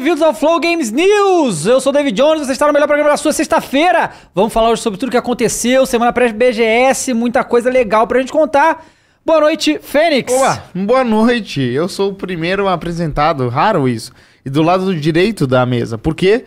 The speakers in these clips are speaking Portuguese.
bem-vindos ao Flow Games News! Eu sou o David Jones, você está no melhor programa da sua sexta-feira! Vamos falar hoje sobre tudo que aconteceu, semana pré-BGS, muita coisa legal pra gente contar. Boa noite, Fênix! Olá, boa noite! Eu sou o primeiro apresentado, raro isso, e do lado direito da mesa, porque,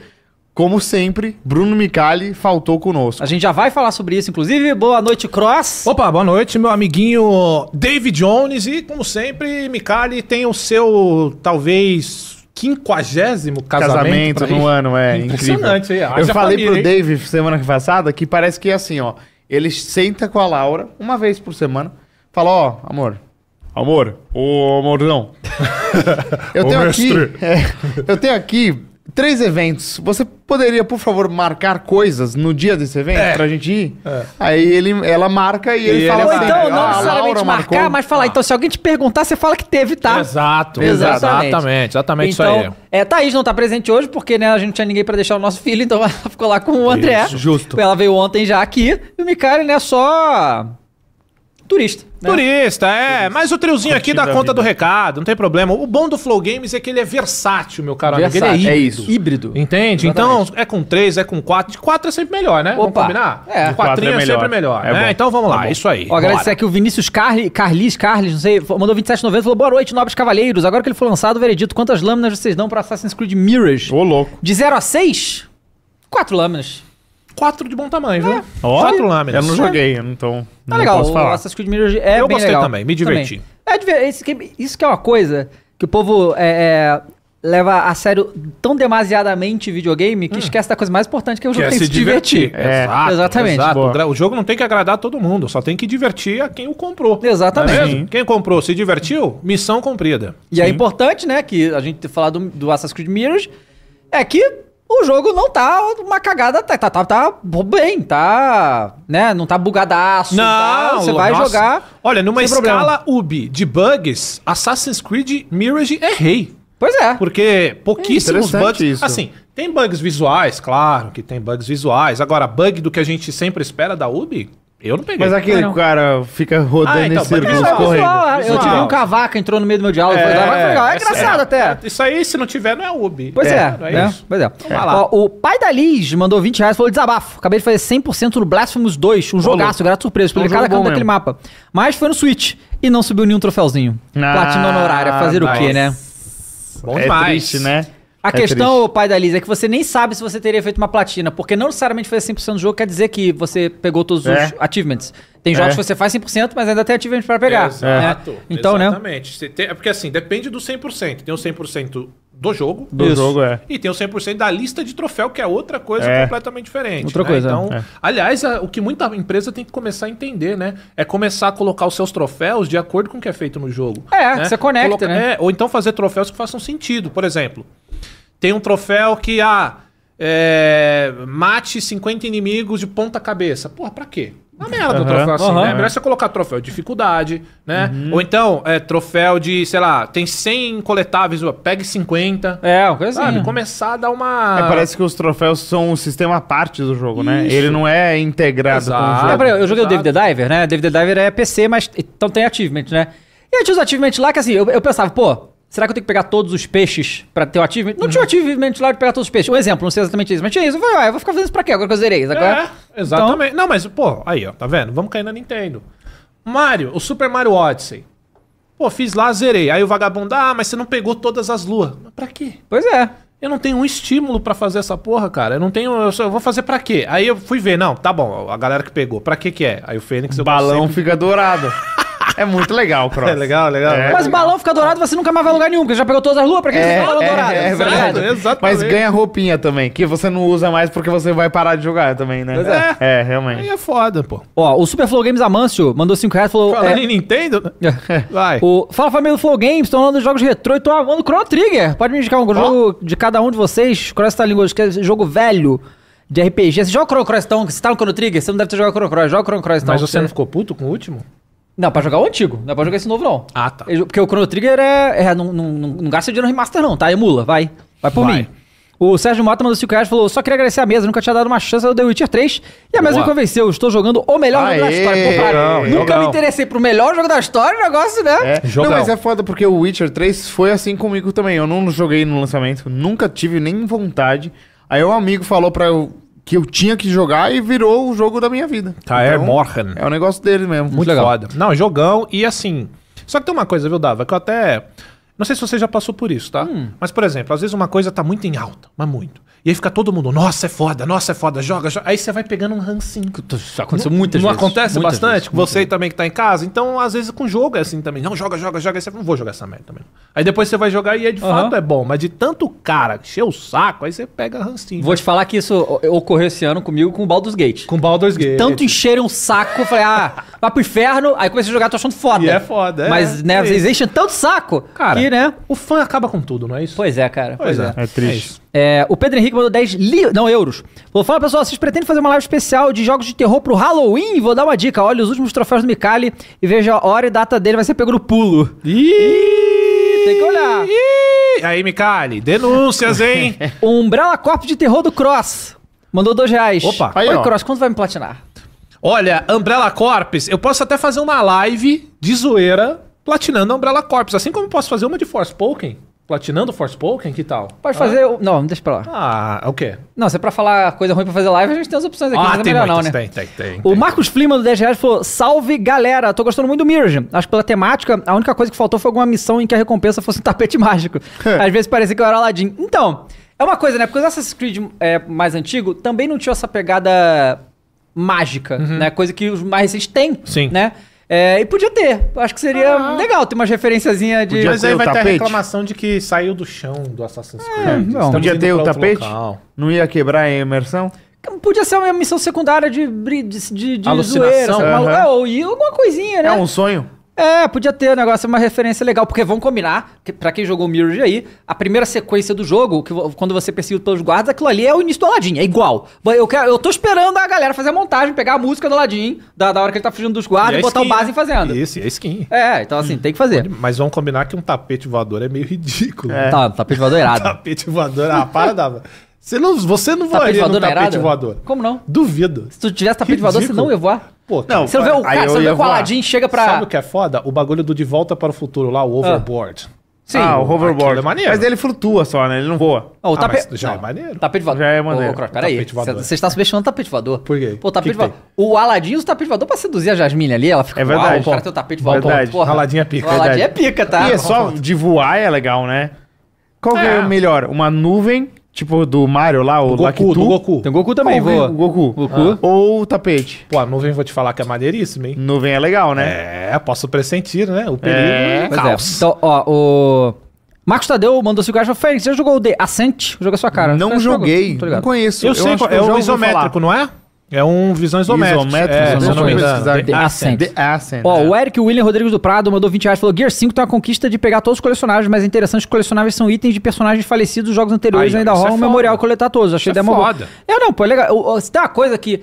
como sempre, Bruno Micali faltou conosco. A gente já vai falar sobre isso, inclusive. Boa noite, Cross! Opa, boa noite, meu amiguinho David Jones, e como sempre, Micali tem o seu, talvez quinquagésimo casamento. Casamento no ano, é. Impressionante incrível. aí. Eu falei família, pro hein? Dave semana passada que parece que é assim, ó. Ele senta com a Laura uma vez por semana, fala, ó, oh, amor. Amor, ô amorzão. eu tenho aqui. É, eu tenho aqui Três eventos. Você poderia, por favor, marcar coisas no dia desse evento é. pra gente ir? É. Aí ele, ela marca e, e ele fala. Ou é assim, então, não ah, necessariamente marcar, marcou. mas falar. Ah. Então, se alguém te perguntar, você fala que teve, tá? Exato. Exatamente. Exatamente, exatamente então, isso aí. Então, é, Thaís não tá presente hoje porque né, a gente não tinha ninguém pra deixar o nosso filho, então ela ficou lá com o André. Isso, justo. Ela veio ontem já aqui. E o Micari, né, só turista. Né? Turista, é. Turista. Mas o triozinho aqui dá conta do recado, não tem problema. O bom do Flow Games é que ele é versátil, meu caro versátil, amigo. Ele é, é híbrido, é híbrido. Entende? Exatamente. Então, é com três, é com quatro. De quatro é sempre melhor, né? Opa. Vamos combinar? É. De quatro é, é melhor. sempre melhor. É né? Então vamos lá, é isso aí. Ó, agradecer aqui o Vinícius Carli, Carlis, Carlis, não sei, mandou 27,90 falou: Boa noite, nobres cavaleiros. Agora que ele foi lançado, veredito, quantas lâminas vocês dão para Assassin's Creed Mirrors? Ô, louco. De 0 a 6? Quatro lâminas quatro de bom tamanho, viu? É, Ó, quatro lâminas. É eu não joguei, então tá não legal, posso falar. O Assassin's Creed Mirage é Eu bem gostei legal. também, me diverti. Também. É, isso que, isso que é uma coisa que o povo é, é, leva a sério tão demasiadamente videogame que hum. esquece da coisa mais importante que é o jogo Quer tem se se divertir. divertir. É. Exato, Exatamente. Exato. O jogo não tem que agradar todo mundo, só tem que divertir a quem o comprou. Exatamente. É quem comprou, se divertiu, missão cumprida. E Sim. é importante, né, que a gente ter falado do, do Assassin's Creed Mirage, é que o jogo não tá uma cagada, tá, tá, tá, tá bem, tá, né, não tá bugadaço, tá? não, tá, você vai nossa. jogar Olha, numa escala problema. UB de bugs, Assassin's Creed Mirage é rei. Pois é. Porque pouquíssimos é bugs, isso. assim, tem bugs visuais, claro que tem bugs visuais. Agora, bug do que a gente sempre espera da UB, eu não peguei. Mas aquele não. cara fica ah, rodando ah, então, em círculos correndo. eu tive um cavaco, entrou no meio do meu diálogo. É, foi lá, foi é, é, é engraçado é, até. Isso aí, se não tiver, não é ubi. Pois é, é, não é, né? isso. Pois é. Então, vai lá. Ó, o pai da Liz mandou 20 reais falou desabafo. Acabei de fazer 100% do Blasphemous 2, um Olô. jogaço, grato surpresa, pelo um cada canto daquele mapa. Mas foi no Switch e não subiu nenhum troféuzinho. Ah, Platina honorária, fazer o quê, né? Bom é demais. É triste, né? A é questão, triste. pai da Liz, é que você nem sabe se você teria feito uma platina, porque não necessariamente fazer 100% do jogo quer dizer que você pegou todos é. os achievements. Tem jogos é. que você faz 100%, mas ainda tem achievement para pegar. Exato. Né? Então, Exatamente. né? Tem, é porque assim, depende do 100%. Tem o 100% do jogo. Do isso. jogo, é. E tem o 100% da lista de troféu, que é outra coisa é. completamente diferente. Outra né? coisa. Então, é. Aliás, o que muita empresa tem que começar a entender, né? É começar a colocar os seus troféus de acordo com o que é feito no jogo. É, né? você conecta, Coloca, né? É, ou então fazer troféus que façam sentido. Por exemplo, tem um troféu que, ah, é, mate 50 inimigos de ponta cabeça. Porra, pra quê? Uma merda uhum, o troféu assim, uhum, né? É melhor você colocar troféu de dificuldade, né? Uhum. Ou então, é, troféu de, sei lá, tem 100 coletáveis, pegue 50. É, uma coisa sabe? assim. Começar a dar uma... É, parece que os troféus são um sistema à parte do jogo, né? Isso. né? Ele não é integrado Exato. com o jogo. É, eu joguei Exato. o David the Diver, né? David the Diver é PC, mas... Então tem achievement, né? E eu tinha os achievements lá que assim, eu, eu pensava, pô, Será que eu tenho que pegar todos os peixes para ter o ativo? Não tinha o ativo lá de pegar todos os peixes. Um exemplo, não sei exatamente isso, mas tinha isso. Eu falei, ah, eu vou ficar fazendo isso pra quê? Agora que eu zerei isso agora. É? é, exatamente. Então... Não, mas, pô, aí, ó, tá vendo? Vamos cair na Nintendo. Mario, o Super Mario Odyssey. Pô, fiz lá, zerei. Aí o vagabundo, ah, mas você não pegou todas as luas. Mas pra quê? Pois é. Eu não tenho um estímulo para fazer essa porra, cara. Eu não tenho. Eu, só, eu vou fazer para quê? Aí eu fui ver, não, tá bom, a galera que pegou. Pra que que é? Aí o Fênix. O balão sempre... fica dourado. É muito legal, Cross. É legal, legal. É. Mas o balão fica dourado, você nunca mais vai lugar nenhum, porque já pegou todas as luas, pra que é, você fala é, dourado? É, é verdade. Exatamente. Mas ganha roupinha também, que você não usa mais porque você vai parar de jogar também, né? Pois é. É, realmente. Aí é foda, pô. Ó, o Super Flow Games Amâncio mandou 5 reais e falou... Fala, é, em Nintendo? vai. O, fala, família do Flow Games, tô falando de jogos retrô e tô amando Chrono Trigger. Pode me indicar um oh. jogo de cada um de vocês? Cross tá língua, que é jogo velho de RPG. Você joga o Chrono Cross, então? Você tá no Chrono Trigger? Você não deve ter jogado Chrono Cross. Joga o Chrono Cross, então. Mas você não ficou puto com o último? Não, pra jogar o antigo, não é pra jogar esse novo, não. Ah, tá. porque o Chrono Trigger é. é- não, não, não, não gasta dinheiro no remaster, não, tá? Emula, vai. Vai por Vai. mim. O Sérgio Mota mandou 5 reais e falou: só queria agradecer a mesa, nunca tinha dado uma chance do The Witcher 3. E a mesa Boa. me convenceu, estou jogando o melhor jogo da história. Pô, cara, jogão, nunca jogão. me interessei pro melhor jogo da história, o negócio, né? É. Não, mas é foda porque o Witcher 3 foi assim comigo também. Eu não joguei no lançamento, nunca tive nem vontade. Aí um amigo falou pra eu que eu tinha que jogar e virou o jogo da minha vida. Taer então, Morhan. É o negócio dele mesmo. Muito, Muito legal. Foda. Não, jogão e assim. Só que tem uma coisa, viu, Dava, que eu até. Não sei se você já passou por isso, tá? Hum. Mas, por exemplo, às vezes uma coisa tá muito em alta, mas muito. E aí fica todo mundo, nossa, é foda, nossa, é foda, joga, joga. Aí você vai pegando um rancinho. Isso aconteceu muitas não vezes. Não acontece muitas bastante? com você também que tá em casa? Então, às vezes com jogo é assim também. Não, joga, joga, joga. Aí você não vou jogar essa merda também. Aí depois você vai jogar e é de uhum. fato é bom. Mas de tanto cara encher o saco, aí você pega rancinho. Vou né? te falar que isso ocorreu esse ano comigo com o Baldur's Gate. Com o Baldur's Gate. De tanto encheram um o saco, eu falei, ah, vai pro inferno. Aí comecei a jogar, tô achando foda. E é foda, é. Mas, né, é. vezes enchem tanto saco cara, que né? O fã acaba com tudo, não é isso? Pois é, cara. Pois, pois é. é. é. triste. É, é o Pedro Henrique mandou 10 li... não, euros. Vou falar, pessoal, vocês pretendem fazer uma live especial de jogos de terror pro Halloween? Vou dar uma dica. Olha os últimos troféus do Mikali e veja a hora e data dele. Vai ser pego no pulo. Ih, tem que olhar. Ih, aí, Mikali, denúncias, hein? Umbrella Corp de terror do Cross. Mandou dois reais. Opa. Aí, Oi, ó. Cross, quando vai me platinar? Olha, Umbrella Corps, eu posso até fazer uma live de zoeira platinando a Umbrella Corps. Assim como posso fazer uma de Force Pokémon, platinando Force Pokémon que tal? Pode fazer. Ah. Não, deixa pra lá. Ah, o okay. quê? Não, se é pra falar coisa ruim pra fazer live, a gente tem as opções aqui. Ah, é tem, é melhor, muitas, não, né? tem, tem, tem. O tem. Marcos Flima do 10 reais falou: Salve galera, tô gostando muito do Mirage. Acho que pela temática, a única coisa que faltou foi alguma missão em que a recompensa fosse um tapete mágico. É. Às vezes parecia que eu era Aladdin. Então, é uma coisa, né? Porque o Assassin's Creed é, mais antigo também não tinha essa pegada mágica, uhum. né? Coisa que os mais recentes têm, Sim. né? Sim. É, e podia ter. Acho que seria ah. legal ter umas referenciazinha de. Podia mas aí vai tapete. ter a reclamação de que saiu do chão do Assassin's Creed. É, não. Podia ter o tapete? Local. Não ia quebrar a imersão? Podia ser uma missão secundária de, de, de, de Alucinação. zoeira. Uhum. ou alguma coisinha, né? É um sonho. É, podia ter o um negócio, é uma referência legal, porque vão combinar, que, pra quem jogou Mirror aí, a primeira sequência do jogo, que, quando você perseguido pelos guardas, aquilo ali é o início do Aladdin, é igual. Eu, quero, eu tô esperando a galera fazer a montagem, pegar a música do Aladdin, da, da hora que ele tá fugindo dos é guardas, e, e botar skin, o base em né? fazendo. Isso, é skin. É, então assim, hum. tem que fazer. Mas vão combinar que um tapete voador é meio ridículo. É. Né? Tá, um tapete voador é irado. tapete voador, ah, para, dava. Você não, você não tapete voaria voador no é tapete voador. Como não? Duvido. Se tu tivesse tapete Ridículo. voador, você não ia voar. Pô, não, você não vê o, cara, você vê o Aladdin chega pra... Sabe o que é foda? O bagulho do De Volta para o Futuro lá, o ah. Overboard. Ah. Sim. Ah, o hoverboard. É maneiro. Mas ele flutua só, né? Ele não voa. Oh, o ah, tape... ah, já é não. é maneiro. Tapete voador. Já é maneiro. Ô, peraí. Você está subestimando o tapete voador. Por quê? Pô, o tapete que voador. Que o Aladim usa o tapete voador pra seduzir a Jasmine ali. Ela fica, é verdade. o cara tem o tapete voador. Verdade. Porra. Aladim é pica. O Aladim é pica, tá? E é só de voar é legal, né? Qual é, é melhor? Uma nuvem Tipo do Mario lá, o, Goku, do Goku. Tem o Goku também, voa. O Goku. Goku. Ah. Ou o tapete. Pô, a nuvem vou te falar que é maneiríssima, hein? Nuvem é legal, né? É, posso pressentir, né? O perigo é, é, é. caos. Então, ó, o... Marcos Tadeu mandou se reais e falou, você jogou o The Ascent? Joga sua cara. Não joguei, não, não conheço. Eu, eu sei, é o isométrico, não é? É um visão isométrica. Isométrica, é, se eu não me engano. The Ascent. The Ascent. É. o Eric William Rodrigues do Prado mandou 20 reais, falou Gear 5 tem uma conquista de pegar todos os colecionáveis, mas é interessante que colecionáveis são itens de personagens falecidos dos jogos anteriores Aí, ainda é rola é um foda. memorial coletar todos. Achei isso é foda. Boa. É, não, pô, é legal. Se tem uma coisa que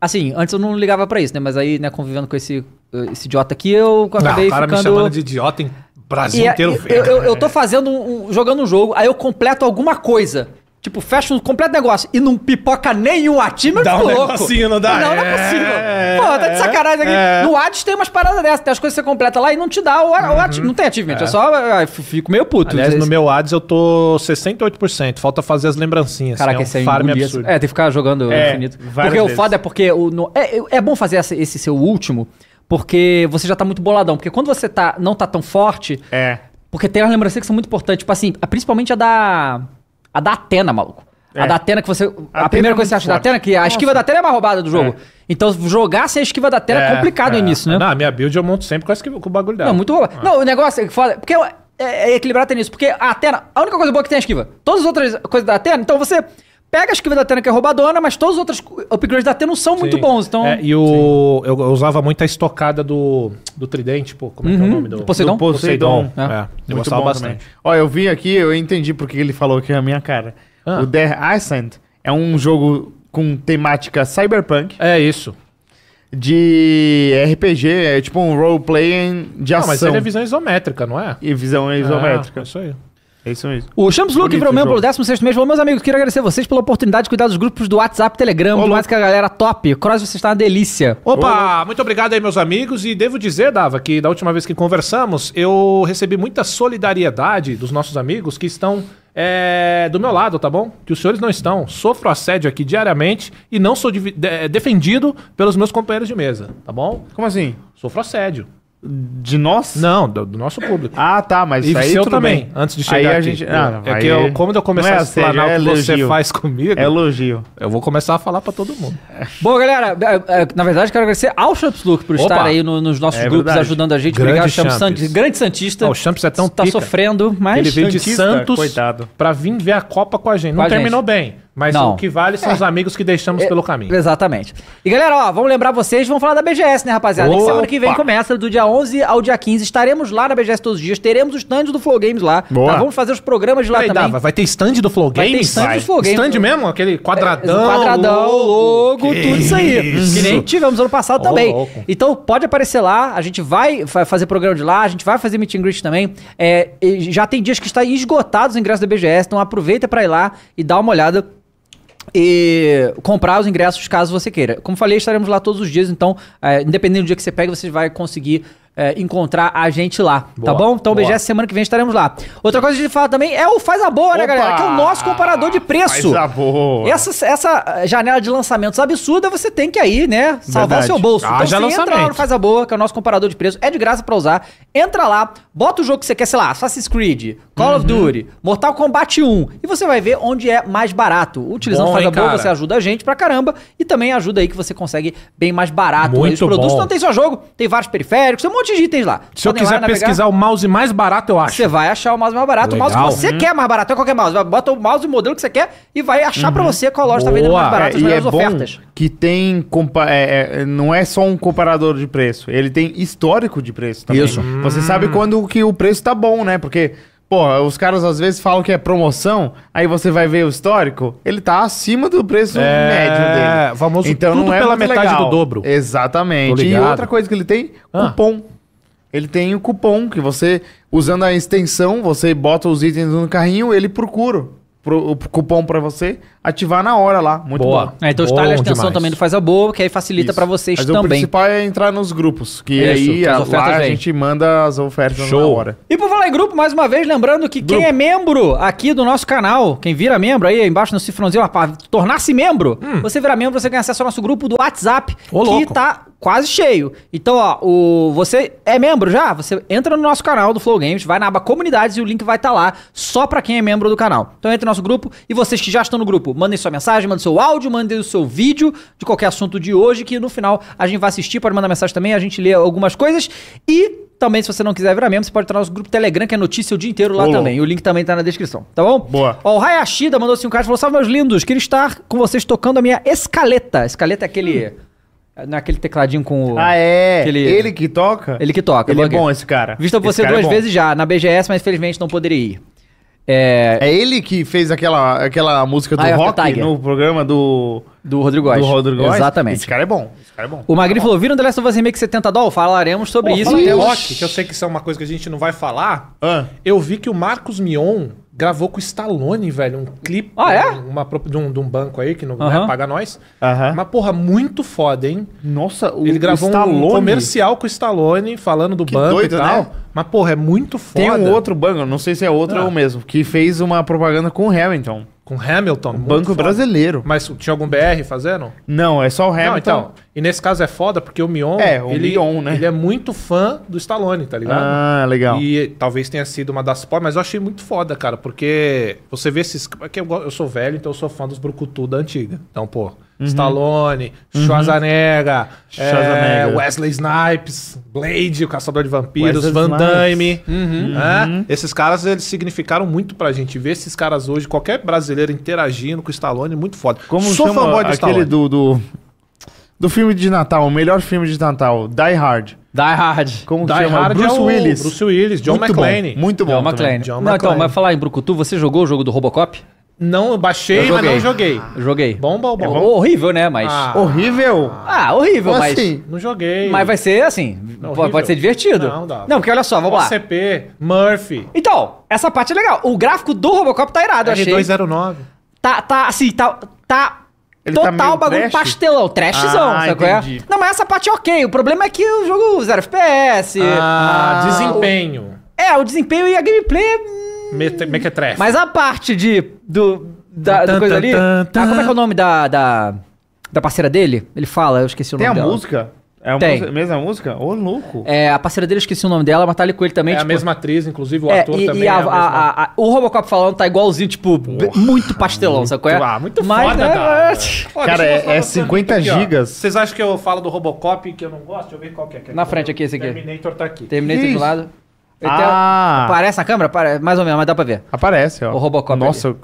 Assim, antes eu não ligava para isso, né? Mas aí, né, convivendo com esse, eh, esse idiota aqui, eu acabei o cara ficando... me chamando de idiota em Brasil e, é, inteiro. Eu, eu, eu, tô fazendo um, um, jogando um jogo, aí eu completo alguma coisa. Tipo, fecha um completo negócio e não pipoca nenhum atim, eu dá um louco. Negocinho, não dá? Não, não é, possível. É. Pô, tá de sacanagem aqui. É. No Hades tem umas paradas dessas, tem as coisas que você completa lá e não te dá o, uhum. o ati... Não tem achievement, é. eu é só é, eu fico meio puto. Aliás, no meu Hades eu tô 68%, falta fazer as lembrancinhas. Caraca, assim, é um esse é farm absurdo. É, tem que ficar jogando é, infinito. Porque vezes. o foda é porque... O, no... é, é bom fazer esse, esse seu último, porque você já tá muito boladão. Porque quando você tá, não tá tão forte... É. Porque tem as lembrancinhas que são muito importantes. Tipo assim, principalmente a da... A da Atena, maluco. É. A da Atena que você. A, a é primeira coisa que você acha forte. da Atena, é que a Nossa. esquiva da Atena é uma roubada do jogo. É. Então, jogar sem a esquiva da Atena é, é complicado é. no início, né? Não, a minha build eu monto sempre com, esquiva, com o bagulho dela. Não, muito roubada. Ah. Não, o negócio. Fala, porque é, equilibrado até nisso. Porque a Atena, a única coisa boa que tem é a esquiva. Todas as outras coisas da Atena, então você. Pega a esquiva da Atena, que é roubadona, mas todos os outros upgrades da Atena não são Sim. muito bons. Então... É, e o, eu, usava muito a estocada do, do Tridente, pô, como é uhum. que é o uhum. nome do... do Poseidon? Do Poseidon. Poseidon. É. é. eu gostava bastante. Também. eu vi aqui, eu entendi porque ele falou aqui na é minha cara. Ah. O The Ascent é um jogo com temática cyberpunk. É isso de RPG, é tipo um roleplay de não, ação. Mas ele é visão isométrica, não é? E visão é, isométrica. É, é isso aí. É isso mesmo. O Champs Luke virou membro pelo 16 mês. Falou, meus amigos, quero agradecer vocês pela oportunidade de cuidar dos grupos do WhatsApp, Telegram, Olá. mais que a galera top. Cross, você está uma delícia. Opa, Olá. muito obrigado aí, meus amigos. E devo dizer, Dava, que da última vez que conversamos, eu recebi muita solidariedade dos nossos amigos que estão é, do meu lado, tá bom? Que os senhores não estão. Sofro assédio aqui diariamente e não sou de, de, é, defendido pelos meus companheiros de mesa, tá bom? Como assim? Sofro assédio. De nós? Não, do, do nosso público. Ah, tá, mas e aí seu também, bem. antes de chegar aí a aqui. gente, ah, é aí... que eu, como eu começar é a falar é o que você faz comigo... É elogio. Eu vou começar a falar pra todo mundo. É. Bom, galera, é, é, na verdade quero agradecer ao Champs Look por Opa. estar aí no, nos nossos é grupos verdade. ajudando a gente. Grande Obrigado, Champs. Champs. Grande Santista. Ah, o Champs é tão Tá pica. sofrendo, mas... Ele veio de Santos coitado. pra vir ver a Copa com a gente. Não terminou gente. bem mas não. o que vale são os é. amigos que deixamos é, pelo caminho. Exatamente. E galera, ó, vamos lembrar vocês, vamos falar da BGS, né, rapaziada? Que semana que vem começa, do dia 11 ao dia 15. Estaremos lá na BGS todos os dias, teremos o stand do Flow Games lá. Tá? Boa. Tá? Vamos fazer os programas de lá também. Dá, vai ter stand do Flow Games? Vai ter stand vai. do Flow Games. Stand mesmo? Aquele quadradão. É, quadradão, logo, que tudo isso aí. Isso. Que nem tivemos ano passado oh, também. Louco. Então pode aparecer lá, a gente vai fazer programa de lá, a gente vai fazer meet and greet também. É, já tem dias que está esgotado os ingressos da BGS, então aproveita para ir lá e dá uma olhada e comprar os ingressos caso você queira. Como falei, estaremos lá todos os dias, então, é, independente do dia que você pega, você vai conseguir é, encontrar a gente lá, tá boa, tá bom? Então, boa. BGS, semana que vem estaremos lá. Outra coisa que a gente fala também é o Faz a Boa, né, Opa, né, galera? Que é o nosso comparador de preço. Faz a Boa. Essa, essa janela de lançamentos absurda, você tem que aí, né, salvar Verdade. o seu bolso. Ah, então, já entra lá no Faz a Boa, que é o nosso comparador de preço, é de graça pra usar. Entra lá, bota o jogo que você quer, sei lá, Assassin's Creed, Call uhum. of Duty, Mortal Kombat 1, e você vai ver onde é mais barato. Utilizando bom, Faz a Boa, cara. você ajuda a gente pra caramba, e também ajuda aí que você consegue bem mais barato. Muito Os produtos bom. não tem só jogo, tem vários periféricos, tem um monte monte de itens lá. Se Podem eu quiser pesquisar o mouse mais barato, eu acho. Você vai achar o mouse mais barato. Legal. O mouse que você quer é mais barato, é qualquer mouse. Bota o mouse, o modelo que você quer e vai achar uhum. pra você qual loja Boa. tá vendendo mais barato, as é melhores é ofertas. que tem... Compa é, é, não é só um comparador de preço. Ele tem histórico de preço também. Isso. Hum. Você sabe hum. quando que o preço tá bom, né? Porque... Pô, os caras às vezes falam que é promoção, aí você vai ver o histórico, ele tá acima do preço é, médio dele. Famoso então, não é pela metade legal. do dobro. Exatamente. E outra coisa que ele tem, ah. cupom ele tem o cupom que você, usando a extensão, você bota os itens no carrinho, ele procura pro, o cupom para você ativar na hora lá. Muito boa. bom. É, então instale a extensão demais. também do Faz a Boa, que aí facilita para vocês Mas também. O principal é entrar nos grupos, que Isso, aí a, lá a gente manda as ofertas Show. na hora. E por falar em grupo, mais uma vez, lembrando que grupo. quem é membro aqui do nosso canal, quem vira membro aí embaixo no cifrãozinho, tornar-se membro, hum. você virar membro, você ganha acesso ao nosso grupo do WhatsApp, Ô, que louco. tá quase cheio. Então, ó, o, você é membro já? Você entra no nosso canal do Flow Games, vai na aba comunidades e o link vai estar tá lá só para quem é membro do canal. Então entra no nosso grupo e vocês que já estão no grupo, mandem sua mensagem, mandem seu áudio, mandem o seu vídeo de qualquer assunto de hoje que no final a gente vai assistir, pode mandar mensagem também, a gente lê algumas coisas e também, se você não quiser virar membro, você pode entrar no nosso grupo Telegram, que é notícia o dia inteiro lá Olá. também. O link também tá na descrição, tá bom? Boa. Ó, o Hayashida mandou 5 reais e falou: Salve, meus lindos, queria estar com vocês tocando a minha escaleta. Escaleta é aquele. Hum Naquele tecladinho com o. Ah, é? Aquele... Ele que toca? Ele que toca. Ele é bom esse cara. Visto esse você cara é duas é vezes já, na BGS, mas felizmente não poderia ir. É... é ele que fez aquela, aquela música do rock no programa do. Do Rodrigo Góes. Do Rodrigo Góes. Exatamente. Esse cara é bom. Esse cara é bom. O Magri falou: viram The Last of Us Remake 70 doll? Falaremos sobre Pô, isso. O rock, que eu sei que isso é uma coisa que a gente não vai falar. Ah. Eu vi que o Marcos Mion gravou com o Stallone, velho, um clipe ah, é? uma, de, um, de, um, banco aí que não uh é -huh. paga nós. Uh -huh. Uma porra muito foda, hein? Nossa, o Ele gravou o Stallone... um comercial com o Stallone falando do que banco doido, e tal. Né? Mas, porra, é muito foda. Tem um outro banco, não sei se é outro ah. ou mesmo, que fez uma propaganda com o Hamilton. Com Hamilton. Um banco foda. brasileiro. Mas tinha algum BR fazendo? Não, é só o Hamilton. Não, então. E nesse caso é foda porque o Mion. É, o ele, Mion, né? Ele é muito fã do Stallone, tá ligado? Ah, legal. E talvez tenha sido uma das pós, mas eu achei muito foda, cara, porque você vê esses. É que eu, eu sou velho, então eu sou fã dos Brucutu da antiga. Então, pô. Uhum. Stallone, uhum. Schwarzenegger, É, Wesley Snipes, Blade, o Caçador de Vampiros, Wesley Van Damme. Uhum. Né? Esses caras, eles significaram muito pra gente. Ver esses caras hoje, qualquer brasileiro interagindo com o Stallone, é muito foda. Como Sou chama fanboy do aquele do, do, do, filme de Natal, o melhor filme de Natal, Die Hard. Die Hard. Como Die chama? Hard é Bruce é Willis. Bruce Willis, John McClane. muito bom. John McClane. McClane. então, mas falar em Brucutu, você jogou o jogo do Robocop? Não, baixei, mas não joguei. Joguei. Bom, bom, bom. É bom? Horrível, né? Mas. Ah. Horrível? Ah, horrível, mas. Assim? Não joguei. Mas vai ser assim. Não, pode ser divertido. Não, dá. Não, porque olha só, vamos OCP, lá. CP, Murphy. Então, essa parte é legal. O gráfico do Robocop tá irado, R209. achei. 209 Tá, tá, assim, tá. tá Ele tá total tá bagulho trash? pastelão, trashzão, ah, sabe é? Não, mas essa parte é ok. O problema é que o jogo zero FPS. Ah, ah desempenho. O... É, o desempenho e a gameplay Mequetrefe. Mas a parte de. Do, da, tan, da coisa tan, ali. Tan, ah, como é que é o nome da, da. Da parceira dele? Ele fala, eu esqueci o Tem nome dela. Tem a música? É a Tem. mesma música? Ô, louco. É, a parceira dele, eu esqueci o nome dela, mas tá ali com ele também. É tipo... a mesma atriz, inclusive, o é, ator e, também. E a, é a a, a, o Robocop falando tá igualzinho, tipo, Porra, muito pastelão, é? muito, sacou? É? Ah, muito mas, foda, né, cara. é, 50 tipo, é gigas. Vocês acham que eu falo do Robocop que eu não gosto? Deixa eu ver qual que é. Que é Na frente aqui, esse aqui. Terminator tá aqui. Terminator do lado. Ah. Tem, aparece a câmera? Aparece, mais ou menos, mas dá pra ver. Aparece, ó. O Robocop. Nossa, ali.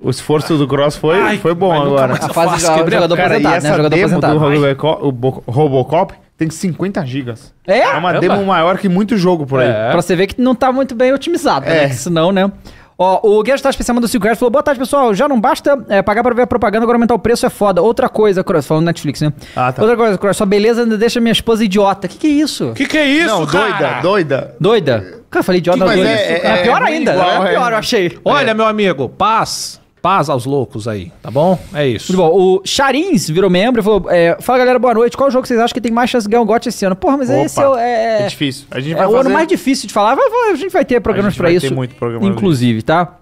o esforço do Cross foi, Ai, foi bom agora. A fase do jogador cara, né? essa né? Jogador aposentado. Do Robocop tem 50 gigas. É? É uma Caramba. demo maior que muito jogo por aí. É. Pra você ver que não tá muito bem otimizado, é. né? Senão, né? Ó, o Guedes tá especial do 5 reais falou: Boa tarde, pessoal. Já não basta é, pagar pra ver a propaganda, agora aumentar o preço é foda. Outra coisa, Cross, falando Netflix, né? Ah, tá. Outra coisa, Cross, sua beleza ainda deixa minha esposa idiota. Que que é isso? Que que é isso, Não, cara? doida, doida. Doida? Cara, eu falei idiota, Mas doida. é- é- é pior é ainda. igual, é pior, é. eu achei. Olha, é. meu amigo, paz. Paz aos loucos aí, tá bom? É isso. Muito bom. O Charins virou membro e falou: é, Fala galera, boa noite. Qual jogo que vocês acham que tem mais chance de ganhar um gote esse ano? Porra, mas Opa, esse é, o- é, é, É difícil. A gente é o ano mais difícil de falar. A gente vai ter A programas gente pra vai ter muito programa inclusive, tá?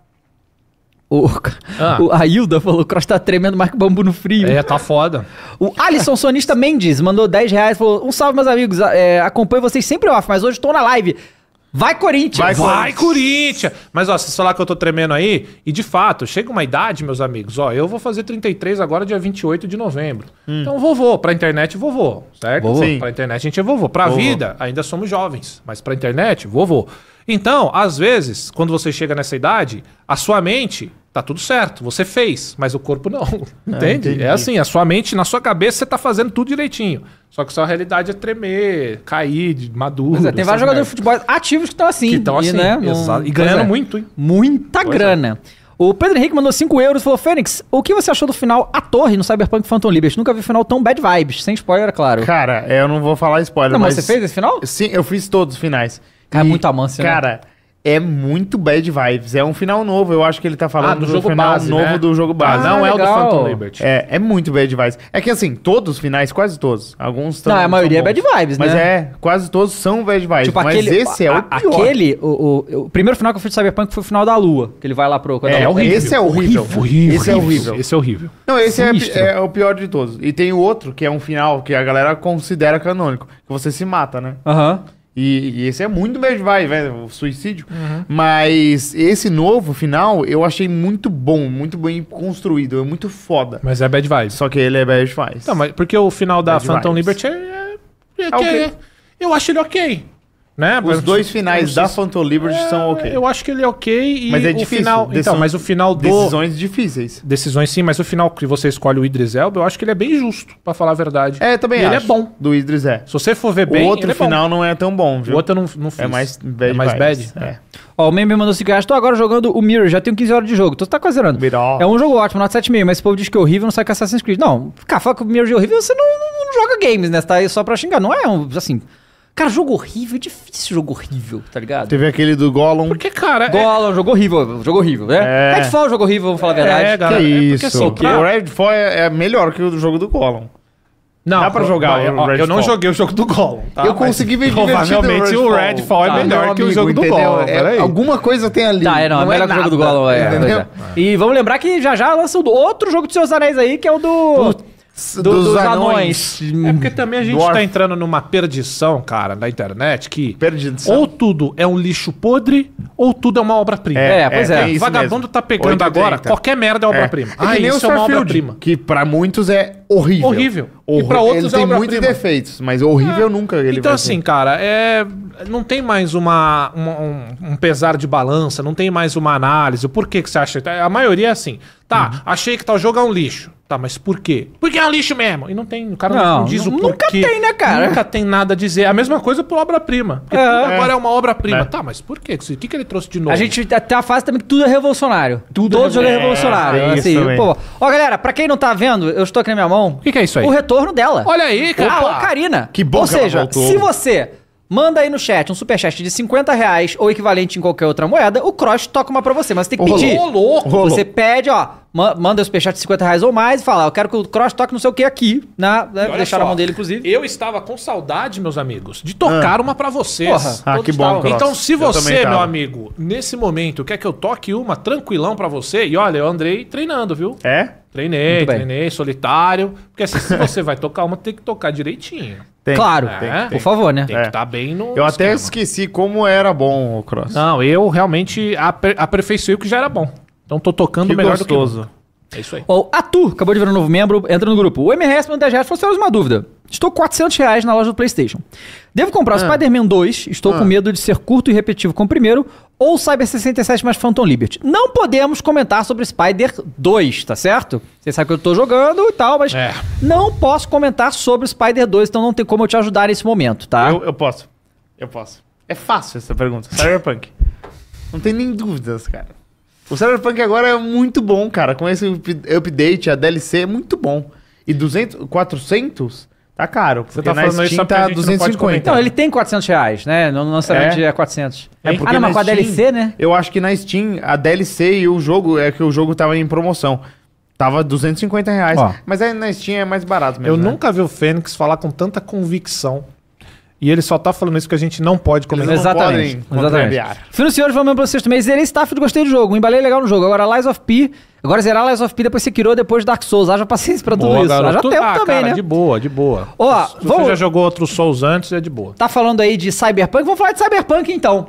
O, Ah. o- a Hilda falou: o Cross tá tremendo mais que bambu no frio. É, tá foda. O Alisson Sonista Mendes mandou 10 reais falou: Um salve, meus amigos. É, acompanho vocês sempre off, mas hoje tô na live. Vai Corinthians! Vai, Vai Corinthians! Mas, ó, vocês falaram que eu tô tremendo aí, e de fato, chega uma idade, meus amigos, ó, eu vou fazer 33 agora, dia 28 de novembro. Hum. Então, vovô, pra internet, vovô, certo? Vovô. Sim. Pra internet, a gente é vovô. Pra vovô. vida, ainda somos jovens, mas pra internet, vovô. Então, às vezes, quando você chega nessa idade, a sua mente tá tudo certo, você fez, mas o corpo não. Ah, entende? Ah, é assim, a sua mente, na sua cabeça, você tá fazendo tudo direitinho. Só que só a realidade é tremer, cair, maduro. Mas é, tem vários jogadores de futebol ativos que estão assim. Que estão assim, né, e ganhando é, muito, hein? Muita pois é. grana. É. O Pedro Henrique mandou 5 euros e falou: Fênix, o que você achou do final A Torre no Cyberpunk Phantom Liberty? Nunca vi final tão bad vibes, sem spoiler, é claro. Cara, eu não vou falar spoiler, não, mas. você fez esse final? Sim, eu fiz todos os finais. Cara, é e, é muito amância, né? Cara. Né? é muito bad vibes. É um final novo. Eu acho que ele tá falando ah, do, do, jogo final base, novo né? do jogo base. Ah, não é o do Phantom Liberty. É, é muito bad vibes. É que assim, todos os finais, quase todos. Alguns estão. Não, a maioria é bons, é bad vibes, mas né? Mas é, quase todos são bad vibes. Tipo, mas aquele, esse é o pior. Aquele, o, o, o, primeiro final que eu fiz de Cyberpunk foi o final da Lua. Que ele vai lá pro. É, é horrível. Esse é horrível. horrível, horrível esse é horrível. Esse é horrível. Não, esse é, é, o pior de todos. E tem o outro, que é um final que a galera considera canônico. Que você se mata, né? Aham. Uh -huh. E, e, esse é muito bad vibes né? o suicídio. Uhum. Mas esse novo final eu achei muito bom, muito bem construído, é muito foda. Mas é bad vibes. Só que ele é bad vibes. Não, mas porque o final da bad Phantom vibes. Liberty é, é, é, é okay. é, eu acho ele ok. Né? Os dois finais é, da Phantom Liberty é, são ok. Eu acho que ele é ok. mas é difícil. Final, então, mas o final do... Decisões difíceis. Decisões sim, mas o final que você escolhe o Idris Elba, eu acho que ele é bem justo, para falar a verdade. É, também e acho. ele é bom. Do Idris é. Se você for ver bem, O outro é final não é tão bom, viu? O outro não, não é fiz. É mais bad. É mais bad. É. Ó, o meme me mandou cigarro. Estou agora jogando o Mirror, já tenho 15 horas de jogo. Tu tá quase zerando. É um jogo ótimo, nota 7,5, mas esse povo diz que é horrível, não sai com Assassin's Creed. Não, cara, fala que o Mirror é horrível, você não, não, não joga games, né? Você tá aí só pra xingar. Não é um, assim... Cara, jogo horrível, é difícil jogo horrível, tá ligado? Teve aquele do Gollum. Porque, cara. É Gollum, é... jogo horrível, jogo horrível, né? É. Redfall, é jogo horrível, vamos falar a verdade. É, cara, que é isso. Soltar... Que o Redfall é melhor que o jogo do Gollum. Não, dá pra jogar não, o Redfall. Eu não joguei o jogo do Gollum. Tá? Eu consegui ver Provavelmente o Redfall é tá, melhor amigo, que o jogo entendeu? do Gollum. É, alguma coisa tem ali. Tá, é, não, não é melhor que o jogo do Gollum. É, é. E vamos lembrar que já já lançou outro jogo dos seus anéis aí, que é o do. Puta dos, dos anões. anões. É porque também a gente Dwarf. tá entrando numa perdição, cara, da internet, que perdição. ou tudo é um lixo podre, ou tudo é uma obra-prima. É, é, pois é. é. Vagabundo tá mesmo. tá pegando agora, qualquer merda é obra-prima. É. é ah, isso é uma obra-prima. Que para muitos é horrível. Horrível. horrível. E pra outros ele é tem é muitos defeitos, mas horrível é. nunca ele Então assim, cara, é não tem mais uma, uma um, um, pesar de balança, não tem mais uma análise. Por que que você acha? Tá? A maioria é assim. Tá, uhum. achei que tal jogo é um lixo. Tá, mas por quê? Porque é um lixo mesmo. E não tem, o cara não, não diz o porquê. Nunca tem, né, cara? Nunca tem nada a dizer. É a mesma coisa pro obra-prima. É, agora é uma obra-prima. É. Tá, mas por quê? O que, que ele trouxe de novo? A gente até tá, tá a fase também que tudo é revolucionário. Tudo Todo é, jogo é revolucionário. É, assim, pô. Ó, galera, pra quem não tá vendo, eu estou aqui na minha mão, mão. O que, que, é isso aí? O retorno dela. Olha aí, cara. A Ocarina. Que bom Ou que seja, se você Manda aí no chat um superchat de 50 reais ou equivalente em qualquer outra moeda. O Cross toca uma pra você, mas você tem que pedir. Ô, louco! Você pede, ó, manda o superchat de 50 reais ou mais e fala, eu quero que o Cross toque não sei o que aqui, na, né? deixar só, a mão dele, inclusive. Eu estava com saudade, meus amigos, de tocar ah. uma pra vocês. Porra. Ah, que bom, Cross. Então, se você, meu amigo, nesse momento quer que eu toque uma tranquilão pra você, e olha, eu andrei treinando, viu? É? Treinei, treinei, solitário. Porque assim, se você vai tocar uma, tem que tocar direitinho. Tem. Claro, é, tem, por tem. favor, né? Tem que estar tá é. bem no. Eu até esquema. esqueci como era bom o cross. Não, eu realmente aper aperfeiçoei o que já era bom. Então tô tocando que melhor gostoso. do que. É isso aí. O oh, Atu acabou de virar um novo membro, entra no grupo. O MRS mandou já falou: se uma dúvida. Estou 400 reais na loja do PlayStation. Devo comprar ah. Spider-Man 2, estou ah. com medo de ser curto e repetitivo com o primeiro, ou Cyber 67 mais Phantom Liberty. Não podemos comentar sobre Spider 2, tá certo? Você sabe que eu estou jogando e tal, mas é. não posso comentar sobre Spider 2, então não tem como eu te ajudar nesse momento, tá? Eu, eu posso. Eu posso. É fácil essa pergunta. Cyberpunk. não tem nem dúvidas, cara. O Cyberpunk agora é muito bom, cara. Com esse update, a DLC, é muito bom. E 200, 400 Tá caro. Você tá falando isso só tá 250. Não, ele tem 400 reais, né? No lançamento é, é 400. É ah, porque ah, não, mas com a DLC, né? Eu acho que na Steam, a DLC e o jogo, é que o jogo tava em promoção. Tava 250 reais. Ó, mas aí na Steam é mais barato mesmo. Eu né? nunca vi o Fênix falar com tanta convicção e ele só tá falando isso porque a gente não pode começar. a não Exatamente. Exatamente. Fino senhor, falou mesmo pra sexto mês. Zerei Starfield, gostei do jogo. Embalei legal no jogo. Agora Lies of P. Agora zerar Lies of P, depois se Sekiro, depois Dark Souls. Haja paciência pra tudo isso. Já Haja tempo ah, também, cara, né? de boa, de boa. Ó, Se vamos... você já jogou outros Souls antes, é de boa. Tá falando aí de Cyberpunk? Vamos falar de Cyberpunk, então.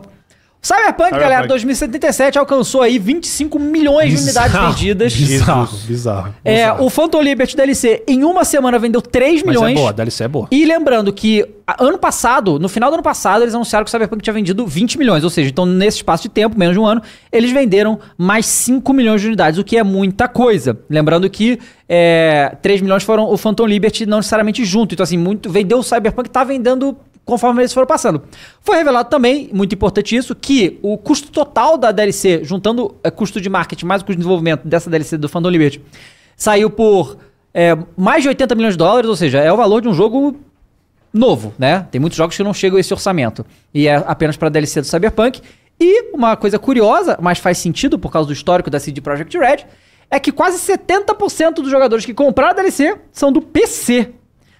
Cyberpunk, Cyberpunk, galera, 2077 alcançou aí 25 milhões bizarro, de unidades vendidas. Bizarro, bizarro. É, bizarro. o Phantom Liberty DLC em uma semana vendeu 3 milhões. Mas é boa, DLC é boa. E lembrando que ano passado, no final do ano passado, eles anunciaram que o Cyberpunk tinha vendido 20 milhões, ou seja, então nesse espaço de tempo, menos de um ano, eles venderam mais 5 milhões de unidades, o que é muita coisa. Lembrando que é, 3 milhões foram o Phantom Liberty, não necessariamente junto. Então, assim, muito vendeu o Cyberpunk, tá vendendo conforme eles foram passando. Foi revelado também, muito importante isso, que o custo total da DLC, juntando é, custo de marketing mais o custo de desenvolvimento dessa DLC do Fandom Liberty, saiu por é, mais de 80 milhões de dólares, ou seja, é o valor de um jogo novo, né? Tem muitos jogos que não chegam a esse orçamento. E é apenas para a DLC do Cyberpunk. E uma coisa curiosa, mas faz sentido por causa do histórico da CD Projekt Red, é que quase 70% dos jogadores que compraram a DLC são do PC.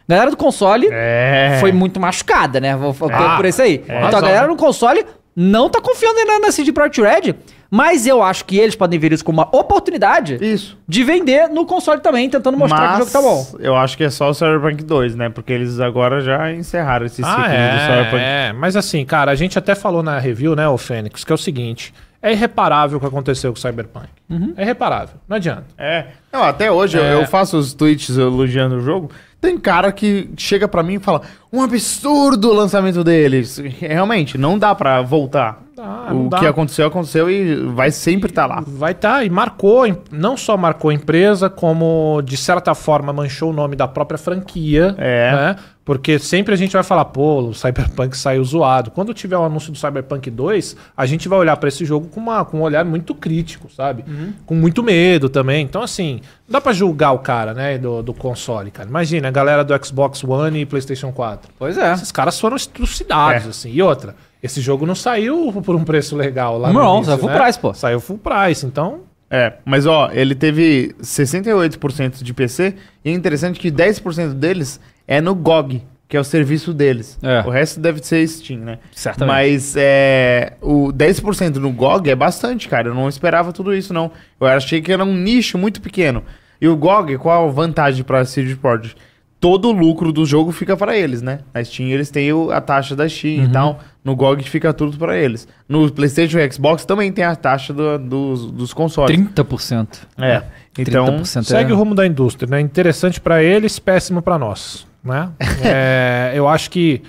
A galera do console é. foi muito machucada, né? Vou, vou ah, por isso aí. É, então a galera do console não tá confiando ainda na CD Projekt Red, mas eu acho que eles podem ver isso como uma oportunidade isso. de vender no console também, tentando mostrar mas, que o jogo tá bom. Eu acho que é só o Cyberpunk 2, né? Porque eles agora já encerraram esse ah, ciclo é, do Cyberpunk. É, mas assim, cara, a gente até falou na review, né, o Fênix, que é o seguinte. É irreparável o que aconteceu com o Cyberpunk. Uhum. É irreparável, não adianta. É. Não, até hoje é. eu faço os tweets elogiando o jogo. Tem cara que chega para mim e fala: um absurdo o lançamento deles. Realmente, não dá para voltar. Ah, o dá. que aconteceu, aconteceu e vai sempre estar tá lá. Vai estar, tá, e marcou, não só marcou a empresa, como de certa forma manchou o nome da própria franquia. É. Né? Porque sempre a gente vai falar, pô, o Cyberpunk saiu zoado. Quando tiver o um anúncio do Cyberpunk 2, a gente vai olhar para esse jogo com, uma, com um olhar muito crítico, sabe? Uhum. Com muito medo também. Então, assim, dá para julgar o cara, né, do, do console, cara. Imagina, a galera do Xbox One e PlayStation 4. 4. É. Pois é. Esses caras foram estrucidados, é. assim. E outra, esse jogo não saiu por um preço legal lá Não, saiu full né? price, pô. Saiu full price, então... É, mas ó, ele teve 68% de PC e é interessante que 10% deles é no GOG, que é o serviço deles. É. O resto deve ser Steam, né? Certamente. Mas é, o 10% no GOG é bastante, cara. Eu não esperava tudo isso, não. Eu achei que era um nicho muito pequeno. E o GOG, qual a vantagem para CD Projekt? todo o lucro do jogo fica para eles, né? Na Steam eles têm a taxa da Steam uhum. e tal. No GOG fica tudo para eles. No PlayStation e Xbox também tem a taxa do, dos, dos consoles. 30%. É. é. Então, 30% é segue é... o rumo da indústria, né? Interessante para eles, péssimo para nós, né? é, eu acho que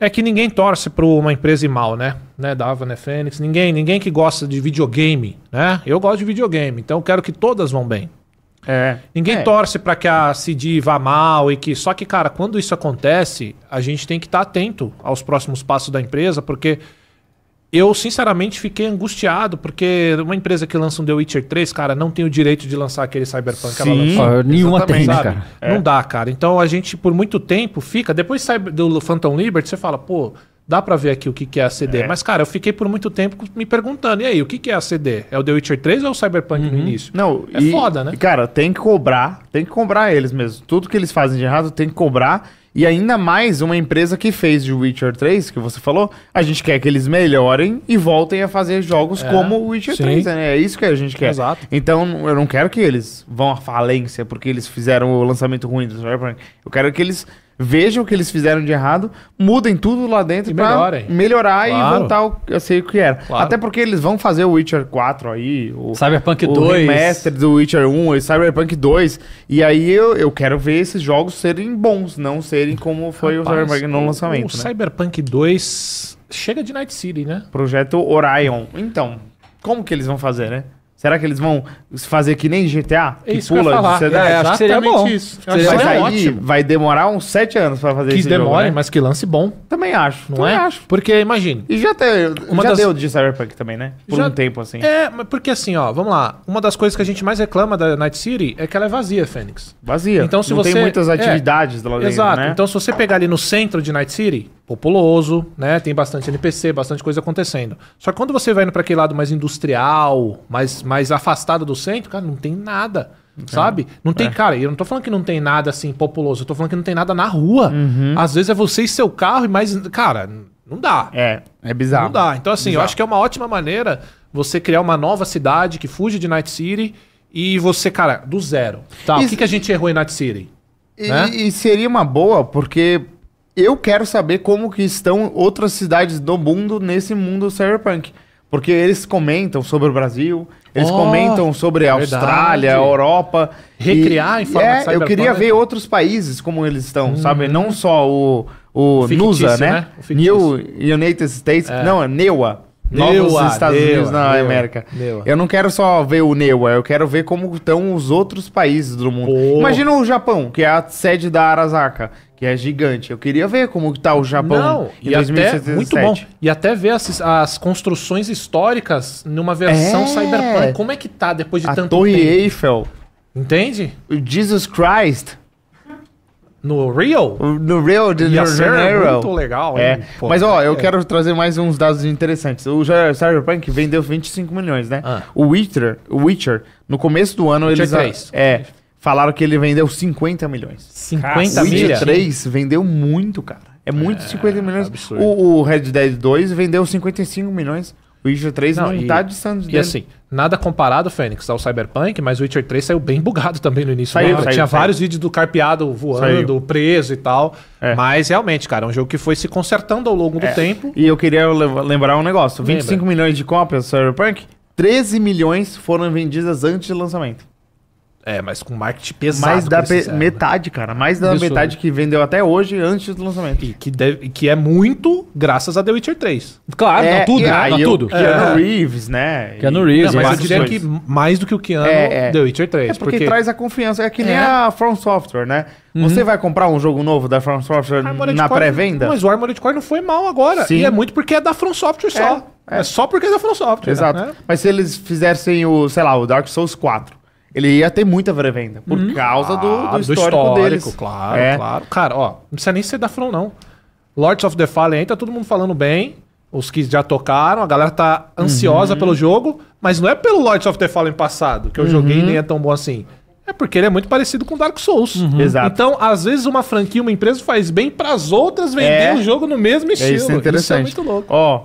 é que ninguém torce para uma empresa ir mal, né? né? Dava, né? Fênix. Ninguém, ninguém que gosta de videogame, né? Eu gosto de videogame, então eu quero que todas vão bem. É. Ninguém é. torce para que a CD vá mal e que. Só que, cara, quando isso acontece, a gente tem que estar tá atento aos próximos passos da empresa, porque eu, sinceramente, fiquei angustiado, porque uma empresa que lança um The Witcher 3, cara, não tem o direito de lançar aquele Cyberpunk. Sim, ela lançou, nenhuma tem, cara. É. Não dá, cara. Então a gente, por muito tempo, fica. Depois do Phantom Liberty, você fala, pô dá para ver aqui o que, que é a CD. É. Mas, cara, eu fiquei por muito tempo me perguntando, e aí, o que, que é a CD? É o The Witcher 3 ou é o Cyberpunk uhum. no início? Não, é e, foda, né? Cara, tem que cobrar, tem que cobrar eles mesmo. Tudo que eles fazem de errado tem que cobrar. E ainda mais uma empresa que fez The Witcher 3, que você falou, a gente quer que eles melhorem e voltem a fazer jogos é, como o Witcher sim. 3, né? É isso que a gente quer. Exato. Então, eu não quero que eles vão à falência porque eles fizeram o lançamento ruim do Cyberpunk. Eu quero que eles vejam o que eles fizeram de errado, mudem tudo lá dentro para melhorar claro. e voltar o, eu sei o que era. Claro. Até porque eles vão fazer o Witcher 4 aí, o Cyberpunk o 2, o remaster do Witcher 1 e Cyberpunk 2, e aí eu, eu quero ver esses jogos serem bons, não serem como foi Rapaz, o Cyberpunk no lançamento. O, o né? Cyberpunk 2 chega de Night City, né? Projeto Orion. Então, como que eles vão fazer, né? Será que eles vão fazer que nem GTA? É que isso pula? Que eu falar. Você... É, acho que seria bom. isso. Seria mas aí ótimo. vai demorar uns sete anos para fazer isso. Que demore, jogo, né? mas que lance bom. Também acho. Não também é? acho. Porque, imagine... E já, até uma já das... deu de Cyberpunk também, né? Por já... um tempo, assim. É, porque assim, ó, vamos lá. Uma das coisas que a gente mais reclama da Night City é que ela é vazia, Fênix. Vazia. Então, se não você... tem muitas é, atividades é. lá dentro, Exato. Né? Então, se você pegar ali no centro de Night City, populoso, né? Tem bastante NPC, bastante coisa acontecendo. Só que quando você vai indo para aquele lado mais industrial, mais, mais afastado do centro, cara, não tem nada. É. Sabe? Não tem, é. cara, eu não tô falando que não tem nada assim populoso, eu tô falando que não tem nada na rua. Uhum. Às vezes é você e seu carro e mais, cara, não dá. É, é bizarro. Não dá. Então assim, bizarro. eu acho que é uma ótima maneira você criar uma nova cidade que fuja de Night City e você, cara, do zero. Tá, e, o que, que a gente errou em Night City? E, né? e seria uma boa, porque eu quero saber como que estão outras cidades do mundo nesse mundo cyberpunk. Porque eles comentam sobre o Brasil, eles oh, comentam sobre a é Austrália, a Europa. Recriar e, É, eu queria ver outros países como eles estão, hum. sabe? Não só o, o Fictício, NUSA, né? né? New United States. É. Não, é NEWA. Novos Neua, Estados Neua, Unidos na Neua, América. Eu não quero só ver o Neua, eu quero ver como estão os outros países do mundo. Oh. Imagina o Japão, que é a sede da Arasaka que é gigante. Eu queria ver como está o Japão Não, em e 2077. Até, muito bom. E até ver as, as construções históricas numa versão é. cyberpunk. Como é que tá depois de a tanto Torre tempo? Torre Eiffel. Entende? Jesus Christ. No Rio? No Rio de Janeiro. É muito legal. É. Mas, ó, eu é. quero trazer mais uns dados interessantes. O Cyberpunk vendeu 25 milhões, né? Ah. O, Witcher, o Witcher, no começo do ano, Witcher eles... 3. É. Falaram que ele vendeu 50 milhões. 50 milhões? O 3 vendeu muito, cara. É muito é, 50 milhões. Absurdo. O, o Red Dead 2 vendeu 55 milhões. O Witcher 3 não, não e, tá distante dele. E assim, nada comparado, Fênix, ao Cyberpunk, mas o Witcher 3 saiu bem bugado também no início. Saiu, saiu Tinha saiu, vários saiu. vídeos do carpeado voando, preso e tal. É. Mas realmente, cara, é um jogo que foi se consertando ao longo do é. tempo. E eu queria lembrar um negócio. 25 Lembra. milhões de cópias do Cyberpunk, 13 milhões foram vendidas antes do lançamento. É, mas com marketing pesado. Mais da pe né? metade, cara. Mais da metade que vendeu até hoje, antes do lançamento. E que, deve, que é muito graças a The Witcher 3. Claro, é, não, tudo, né? Não, tudo. O Keanu é. Reeves, né? Keanu Reeves. Não, mas eu diria que mais do que o Keanu, é, é. The Witcher 3. É porque, porque... traz a confiança. É que nem é. a From Software, né? Uhum. Você vai comprar um jogo novo da From Software Armored na pré-venda? Mas o Armored Core não foi mal agora. Sim. E é muito porque é da From Software só. É, é. é, só porque é da From Software. Exato. Né? Mas se eles fizessem o, sei lá, o Dark Souls 4 ele ia ter muita revenda venda por hum. causa do, ah, do, ah, histórico, do Claro, é. claro. Cara, ó, não precisa nem ser da From, não. Lords of the Fallen tá todo mundo falando bem. Os que já tocaram, a galera tá ansiosa uhum. pelo jogo, mas não é pelo Lords of the Fallen passado, que eu uhum. joguei e nem é tão bom assim. É porque ele é muito parecido com Dark Souls. Uhum. Exato. Então, às vezes, uma franquia, uma empresa faz bem para as outras vender é. o jogo no mesmo estilo. É isso é interessante. Isso é muito louco. Ó,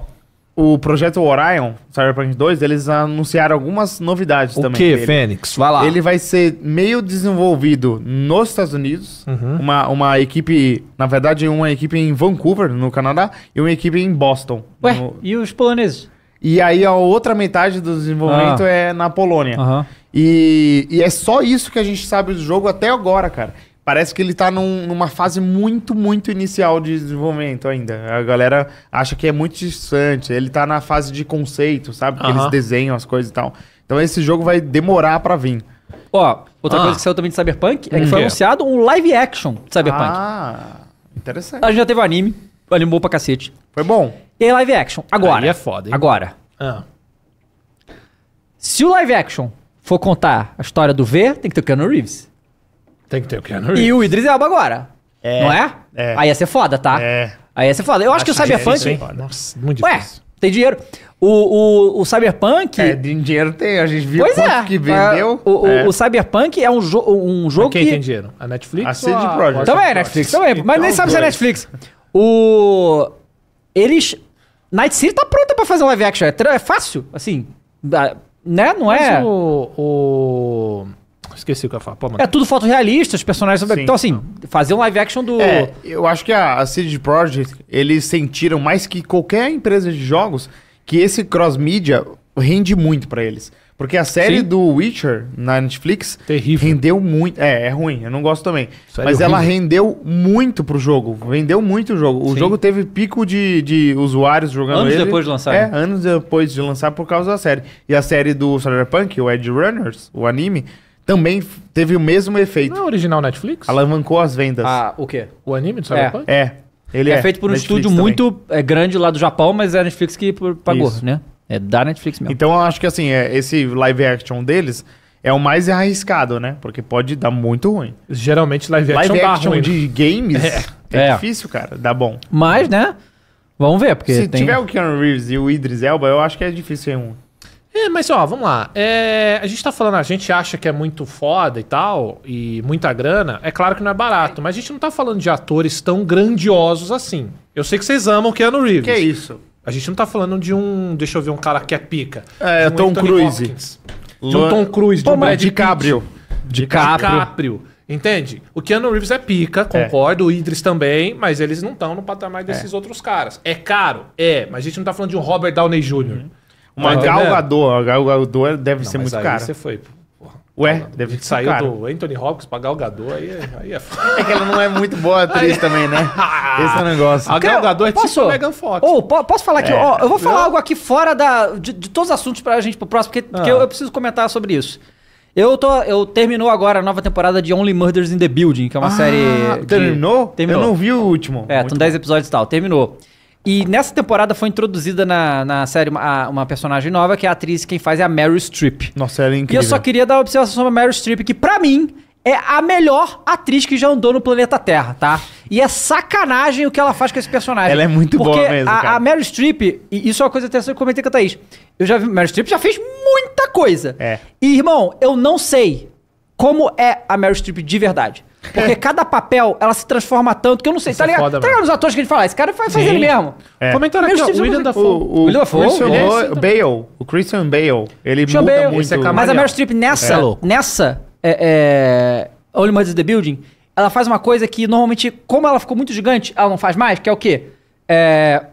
o projeto Orion, Cyberpunk 2, eles anunciaram algumas novidades o também. O que, Fênix? Vai lá. Ele vai ser meio desenvolvido nos Estados Unidos, uhum. uma, uma equipe, na verdade, uma equipe em Vancouver, no Canadá, e uma equipe em Boston. Ué, no... e os poloneses? E aí a outra metade do desenvolvimento ah. é na Polônia. Uhum. E, e é só isso que a gente sabe do jogo até agora, cara. Parece que ele tá num, numa fase muito, muito inicial de desenvolvimento ainda. A galera acha que é muito distante. Ele tá na fase de conceito, sabe? Que uh -huh. eles desenham as coisas e tal. Então esse jogo vai demorar para vir. Ó, outra ah. coisa que saiu também de Cyberpunk é que hum. foi é. anunciado um live action de Cyberpunk. Ah, interessante. A gente já teve o anime, animou pra cacete. Foi bom. E aí live action. Agora. Aí é foda, hein? Agora. Ah. Se o live action for contar a história do V, tem que ter o Keanu Reeves. Tem que ter o Keanu Reeves. E o Idris Elba agora. É. Não é? é? Aí ia ser foda, tá? É. Aí ia ser foda. Eu acho, acho que o Cyberpunk. Nossa, muito difícil. Ué, tem dinheiro. O, o, o, Cyberpunk. É, dinheiro tem, a gente viu pois é. que vendeu. O, é. o, Cyberpunk é um, jo um jogo. quem que... tem dinheiro? A Netflix? A CD Projekt. Também é Netflix, também. Então, mas nem então, sabe se é Netflix. O. Eles. Night City tá pronta pra fazer um live action. É, é fácil, assim. Né? Não mas é. o... o... Esqueci o que eu ia falar. Pô, mano. é tudo fotorrealista, os personagens... Sim. Então, assim, fazer um live action do... É, eu acho que a, a CD Projekt, eles sentiram mais que qualquer empresa de jogos que esse cross media rende muito para eles. Porque a série Sim. do Witcher na Netflix Terrível. rendeu muito. É, é ruim, eu não gosto também. Série mas horrível. ela rendeu muito pro jogo. Vendeu muito o jogo. O Sim. jogo teve pico de, de usuários jogando anos ele. Anos depois de lançar. É, né? anos depois de lançar por causa da série. E a série do Cyberpunk, o Edge Runners, o anime, também teve o mesmo efeito. Não é original Netflix? Alavancou as vendas. Ah, o quê? O anime do Cyberpunk? É. é. Ele é, é feito por um Netflix estúdio também. muito é, grande lá do Japão, mas é a Netflix que pagou, Isso. né? É da Netflix mesmo. Então eu acho que assim, é, esse live action deles é o mais arriscado, né? Porque pode dar muito ruim. Geralmente live action, live action dá ruim. Né? de games é, é, é, difícil, cara. Dá bom. Mas, né? Vamos ver, porque Se tem... tiver o Keanu Reeves e o Idris Elba, eu acho que é difícil ser um. É, mas ó, vamos lá. É, a gente tá falando, a gente acha que é muito foda e tal, e muita grana. É claro que não é barato, mas a gente não tá falando de atores tão grandiosos assim. Eu sei que vocês amam o Keanu Reeves. Que é isso? A gente não tá falando de um. Deixa eu ver um cara que é pica. É, de um Tom Cruise. de um Tom Cruise, de um é Brad DiCaprio. DiCaprio. DiCaprio. Entende? O Keanu Reeves é pica, é. concordo, é. o Idris também, mas eles não estão no patamar é. desses é. outros caras. É caro? É, mas a gente não tá falando de um Robert Downey Jr. Uhum. Uma Gal Gadot, a deve não, ser muito cara. você foi, porra. Ué, deve ser Saiu do Anthony Hopkins pra Galgador, aí, é, aí é foda. É que ela não é muito boa atriz também, né? Ah! Esse é o negócio. A Galgador é tipo Megan Fox. Oh, posso falar aqui? É. Ó, eu vou falar eu... algo aqui fora da, de, de, todos os assuntos pra gente pro próximo, porque, ah. porque eu, eu preciso comentar sobre isso. Eu tô. Eu terminou agora a nova temporada de Only Murders in the Building, que é uma ah, série. Terminou? terminou? Eu não vi o último. É, estão 10 episódios e tal. Terminou. E nessa temporada foi introduzida na, na série uma, uma, personagem nova, que é a atriz quem faz é a Meryl Streep. Nossa, ela é incrível. E eu só queria dar uma observação sobre a Meryl Streep, que pra mim é a melhor atriz que já andou no planeta Terra, tá? E é sacanagem o que ela faz com esse personagem. Ela é muito porque boa mesmo, cara. a Meryl Streep, e isso é uma coisa interessante que eu comentei com a Thaís. Eu já vi, Meryl Streep já fez muita coisa. É. E, irmão, eu não sei como é a Meryl Streep de verdade. Porque cada papel, ela se transforma tanto que eu não sei. Isso tá é ligado? É foda, tá ligado os atores que ele gente fala? Esse cara faz fazer ele mesmo. É. Comentando aqui, o William Dafoe. O, William Dafoe? O, Bale. O Christian Bale. Ele Christian muda Bale. muito. É Mas a Meryl Streep nessa, é. nessa, é, é, Only Murders in the Building, ela faz uma coisa que normalmente, como ela ficou muito gigante, ela não faz mais, que é o quê? É,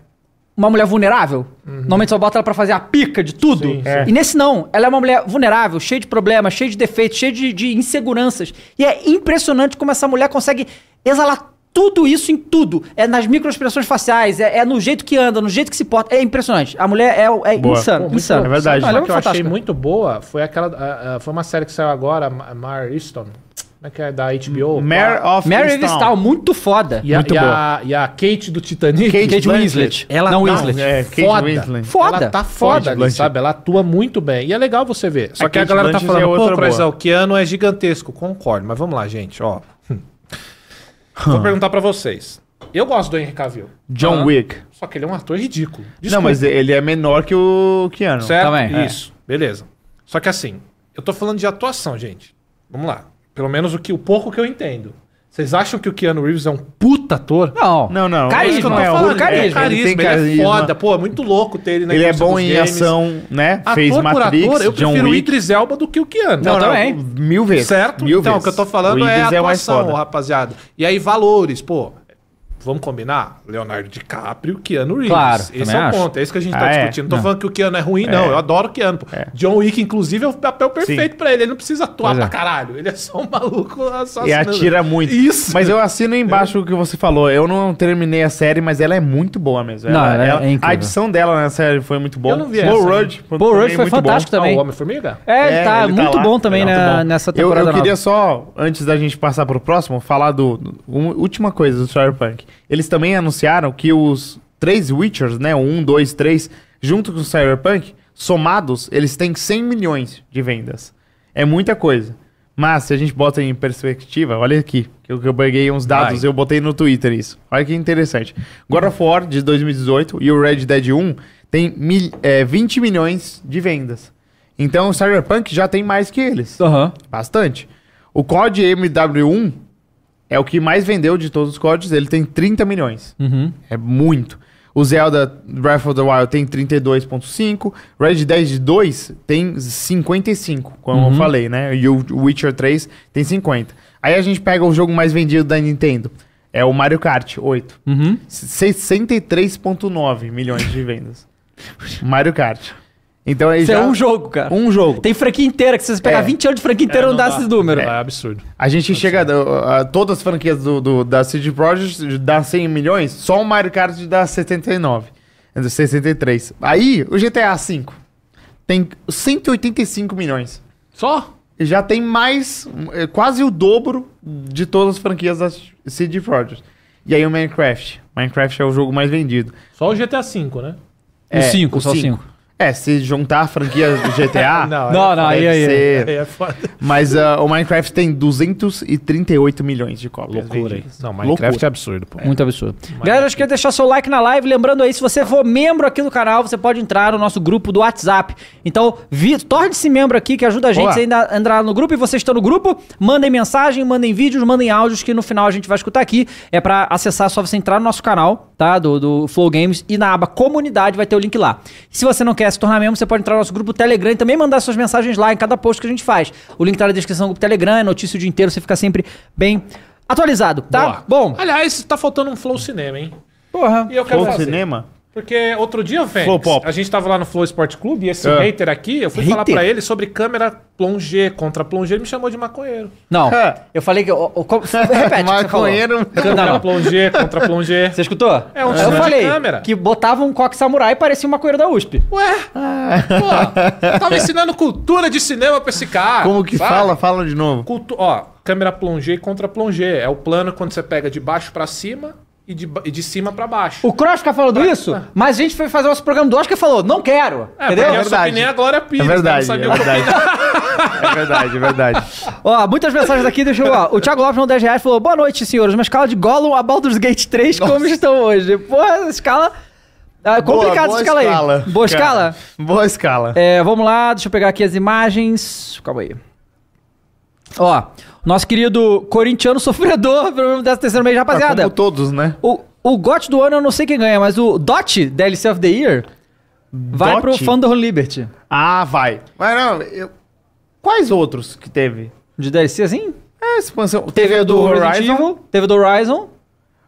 uma mulher vulnerável. Uhum. Normalmente só bota ela pra fazer a pica de tudo. Sim, é. E nesse não, ela é uma mulher vulnerável, cheia de problemas, cheia de defeitos, cheia de, de inseguranças. E é impressionante como essa mulher consegue exalar tudo isso em tudo. É nas microexpressões faciais, é, é, no jeito que anda, no jeito que se porta. É impressionante. A mulher é, é insana. Pô, insana. É verdade. que é eu fantástica. achei muito boa foi aquela. Uh, uh, foi uma série que saiu agora, Mar Easton. Como é que é? Da HBO? Mare of Mary Evistal, muito foda. E a, muito e, a, e a Kate do Titanic. Kate, Kate Winslet. Ela, não, não Winslet. É, Kate foda. Winslet. Foda. Ela tá foda, ali, sabe? Ela atua muito bem. E é legal você ver. Só é a que Kate a galera Blanchett tá falando, é pô, Croizão, que ano é gigantesco. Concordo, mas vamos lá, gente. Ó. Hum. Vou perguntar pra vocês. Eu gosto do Henry Cavill. John ah, Wick. Só que ele é um ator ridículo. Desculpa. Não, mas ele é menor que o Keanu. Certo? Também. É. Isso. É. Beleza. Só que assim, eu tô falando de atuação, gente. Vamos lá. Pelo menos o, que, o pouco que eu entendo. Vocês acham que o Keanu Reeves é um puta ator? Não. Não, não. Carisma. É, o carisma. É, carisma. Ele, tem carisma. ele é foda. Pô, é muito louco ter ele na Ele é bom em games. ação, né? Ator Fez por Matrix, ator, eu prefiro Wick. o Idris Elba do que o Keanu. Não, não, é Mil vezes. Certo? Mil então, vezes. o que eu tô falando é o é atuação, é rapaziada. E aí, valores. Pô, Vamos combinar? Leonardo DiCaprio, Keanu Reeves. Claro, Esse é o acho. ponto, é isso que a gente está ah, é? discutindo. É? Não tô falando que o Keanu é ruim, não. É. Eu adoro o Keanu. É. John Wick, inclusive, é o papel perfeito para ele. Ele não precisa atuar pra é. caralho. Ele é só um maluco assassino. E atira muito. Isso. Mas eu assino embaixo o que você falou. Eu não terminei a série, mas ela é muito boa mesmo. Não, ela, ela, é incrível. A edição dela na série foi muito boa. Eu não vi Paul essa. Né? Rudd. Paul Rudd foi fantástico bom. também. Ah, o Homem-Formiga? É, tá, tá muito bom também tá nessa temporada Eu queria só, antes da gente passar pro próximo, falar do... Última coisa do Cyberpunk eles também anunciaram que os três Witchers, né? O 1, 2, 3, junto com o Cyberpunk, somados, eles têm 100 milhões de vendas. É muita coisa. Mas se a gente bota em perspectiva, olha aqui, que eu, peguei uns dados, e eu botei no Twitter isso. Olha que interessante. God of War de 2018 e o Red Dead 1 tem mil, é, 20 milhões de vendas. Então o Cyberpunk já tem mais que eles. Bastante. O COD MW1 é o que mais vendeu de todos os códigos. Ele tem 30 milhões. Uhum. É muito. O Zelda Breath of the Wild tem 32.5. Red Dead 2 tem 55, como uhum. eu falei, né? E o Witcher 3 tem 50. Aí a gente pega o jogo mais vendido da Nintendo. É o Mario Kart 8. Uhum. 63.9 milhões de vendas. Mario Kart. Então aí Isso é já... é um jogo, cara. Um jogo. Tem franquia inteira, que se você pegar é. 20 anos de franquia inteira, é, não, dá, dá esses números. É, é absurdo. A gente absurdo. chega. A, a, todas as franquias do, do, da City Project dá 100 milhões, só o Mario Kart dá 79. 63. Aí, o GTA V tem 185 milhões. Só? Já tem mais, é, quase o dobro de todas as franquias da CD Projekt. E aí o Minecraft. Minecraft é o jogo mais vendido. Só o GTA V, né? É, o 5, só o 5. É, se juntar a franquia do GTA. não, não, aí, é é aí, ser... aí, é foda. Mas uh, o Minecraft tem 238 milhões de cópias. Loucura aí. Não, Minecraft Loucura. é absurdo, pô. Muito absurdo. Minecraft. É Galera, acho que deixar seu like na live. Lembrando aí, se você for membro aqui do canal, você pode entrar no nosso grupo do WhatsApp. Então, vi... torne-se membro aqui, que ajuda a gente a entrar no grupo. E você está no grupo, mandem mensagem, mandem vídeos, mandem áudios, que no final a gente vai escutar aqui. É para acessar, só você entrar no nosso canal, tá? Do, do Flow Games. E na aba comunidade vai ter o link lá. Se você não quer quer se tornar membro, você pode entrar no nosso grupo Telegram e também mandar suas mensagens lá em cada post que a gente faz. O link tá na descrição do Telegram, é notícia o dia inteiro, você fica sempre bem atualizado, tá? Boa. Bom. Aliás, tá faltando um Flow Cinema, hein? Porra. E eu quero Flow fazer. Cinema? Porque outro dia, velho a gente tava lá no Flow Sport Clube e esse é. hater aqui, eu fui hater. falar para ele sobre câmera plongé, contra plongé, ele me chamou de maconheiro. Não, é. eu falei que... Eu, eu, repete Maconheiro. Câmera plongé, contra plongé. Você escutou? É um é. eu falei câmera. que botava um coque samurai e parecia um maconheiro da USP. Ué? Ah. Pô, tava tá ensinando cultura de cinema pra esse cara. Como que sabe? fala? Fala de novo. Cultu ó, câmera plongé contra plongé. É o plano quando você pega de baixo para cima e de, e de cima para baixo. O Kroska falou pra... isso, mas a gente foi fazer nosso programa do Oscar e falou, não quero. É, entendeu? É verdade. nem a Glória Pires, é, é né? verdade, né? é verdade. é verdade, é verdade. ó, muitas mensagens aqui, deixa eu... Ó, o Thiago Lopes, no 10 reais, falou, boa noite, senhores. Uma escala de Gollum a Baldur's Gate 3, Nossa. como estão hoje? Porra, escala... Ah, complicado boa, boa escala, escala aí. Boa escala? Boa escala. É, vamos lá, deixa eu pegar aqui as imagens. Calma aí. Ó, nosso querido corintiano sofredor, pelo menos dessa terceira meia tá rapaziada. É como todos, né? O, o GOT do ano eu não sei quem ganha, mas o DOT, DLC of the Year, vai Dot? pro Fandom Liberty. Ah, vai. Mas não, eu... quais outros que teve? De DLC assim? É, expansão. Teve, teve do, do Horizon. Evil, teve do Horizon.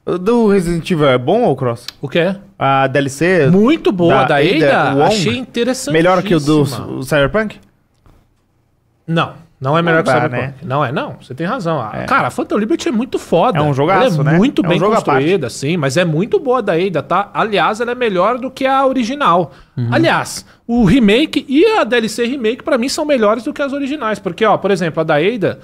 Do Resident Evil é bom ou Cross? O quê? A DLC. Muito boa, da, da Ada. Ada Wong, achei interessante. Melhor que o do o Cyberpunk? Não. Não é melhor não que o Cyberpunk. Né? Não é, não. Você tem razão. É. Cara, a Phantom Liberty é muito foda. É um jogaço, ela é né? muito é bem um construída, sim, mas é muito boa da Ada, tá? Aliás, ela é melhor do que a original. Uhum. Aliás, o remake e a DLC remake para mim são melhores do que as originais, porque ó, por exemplo, a da Ada,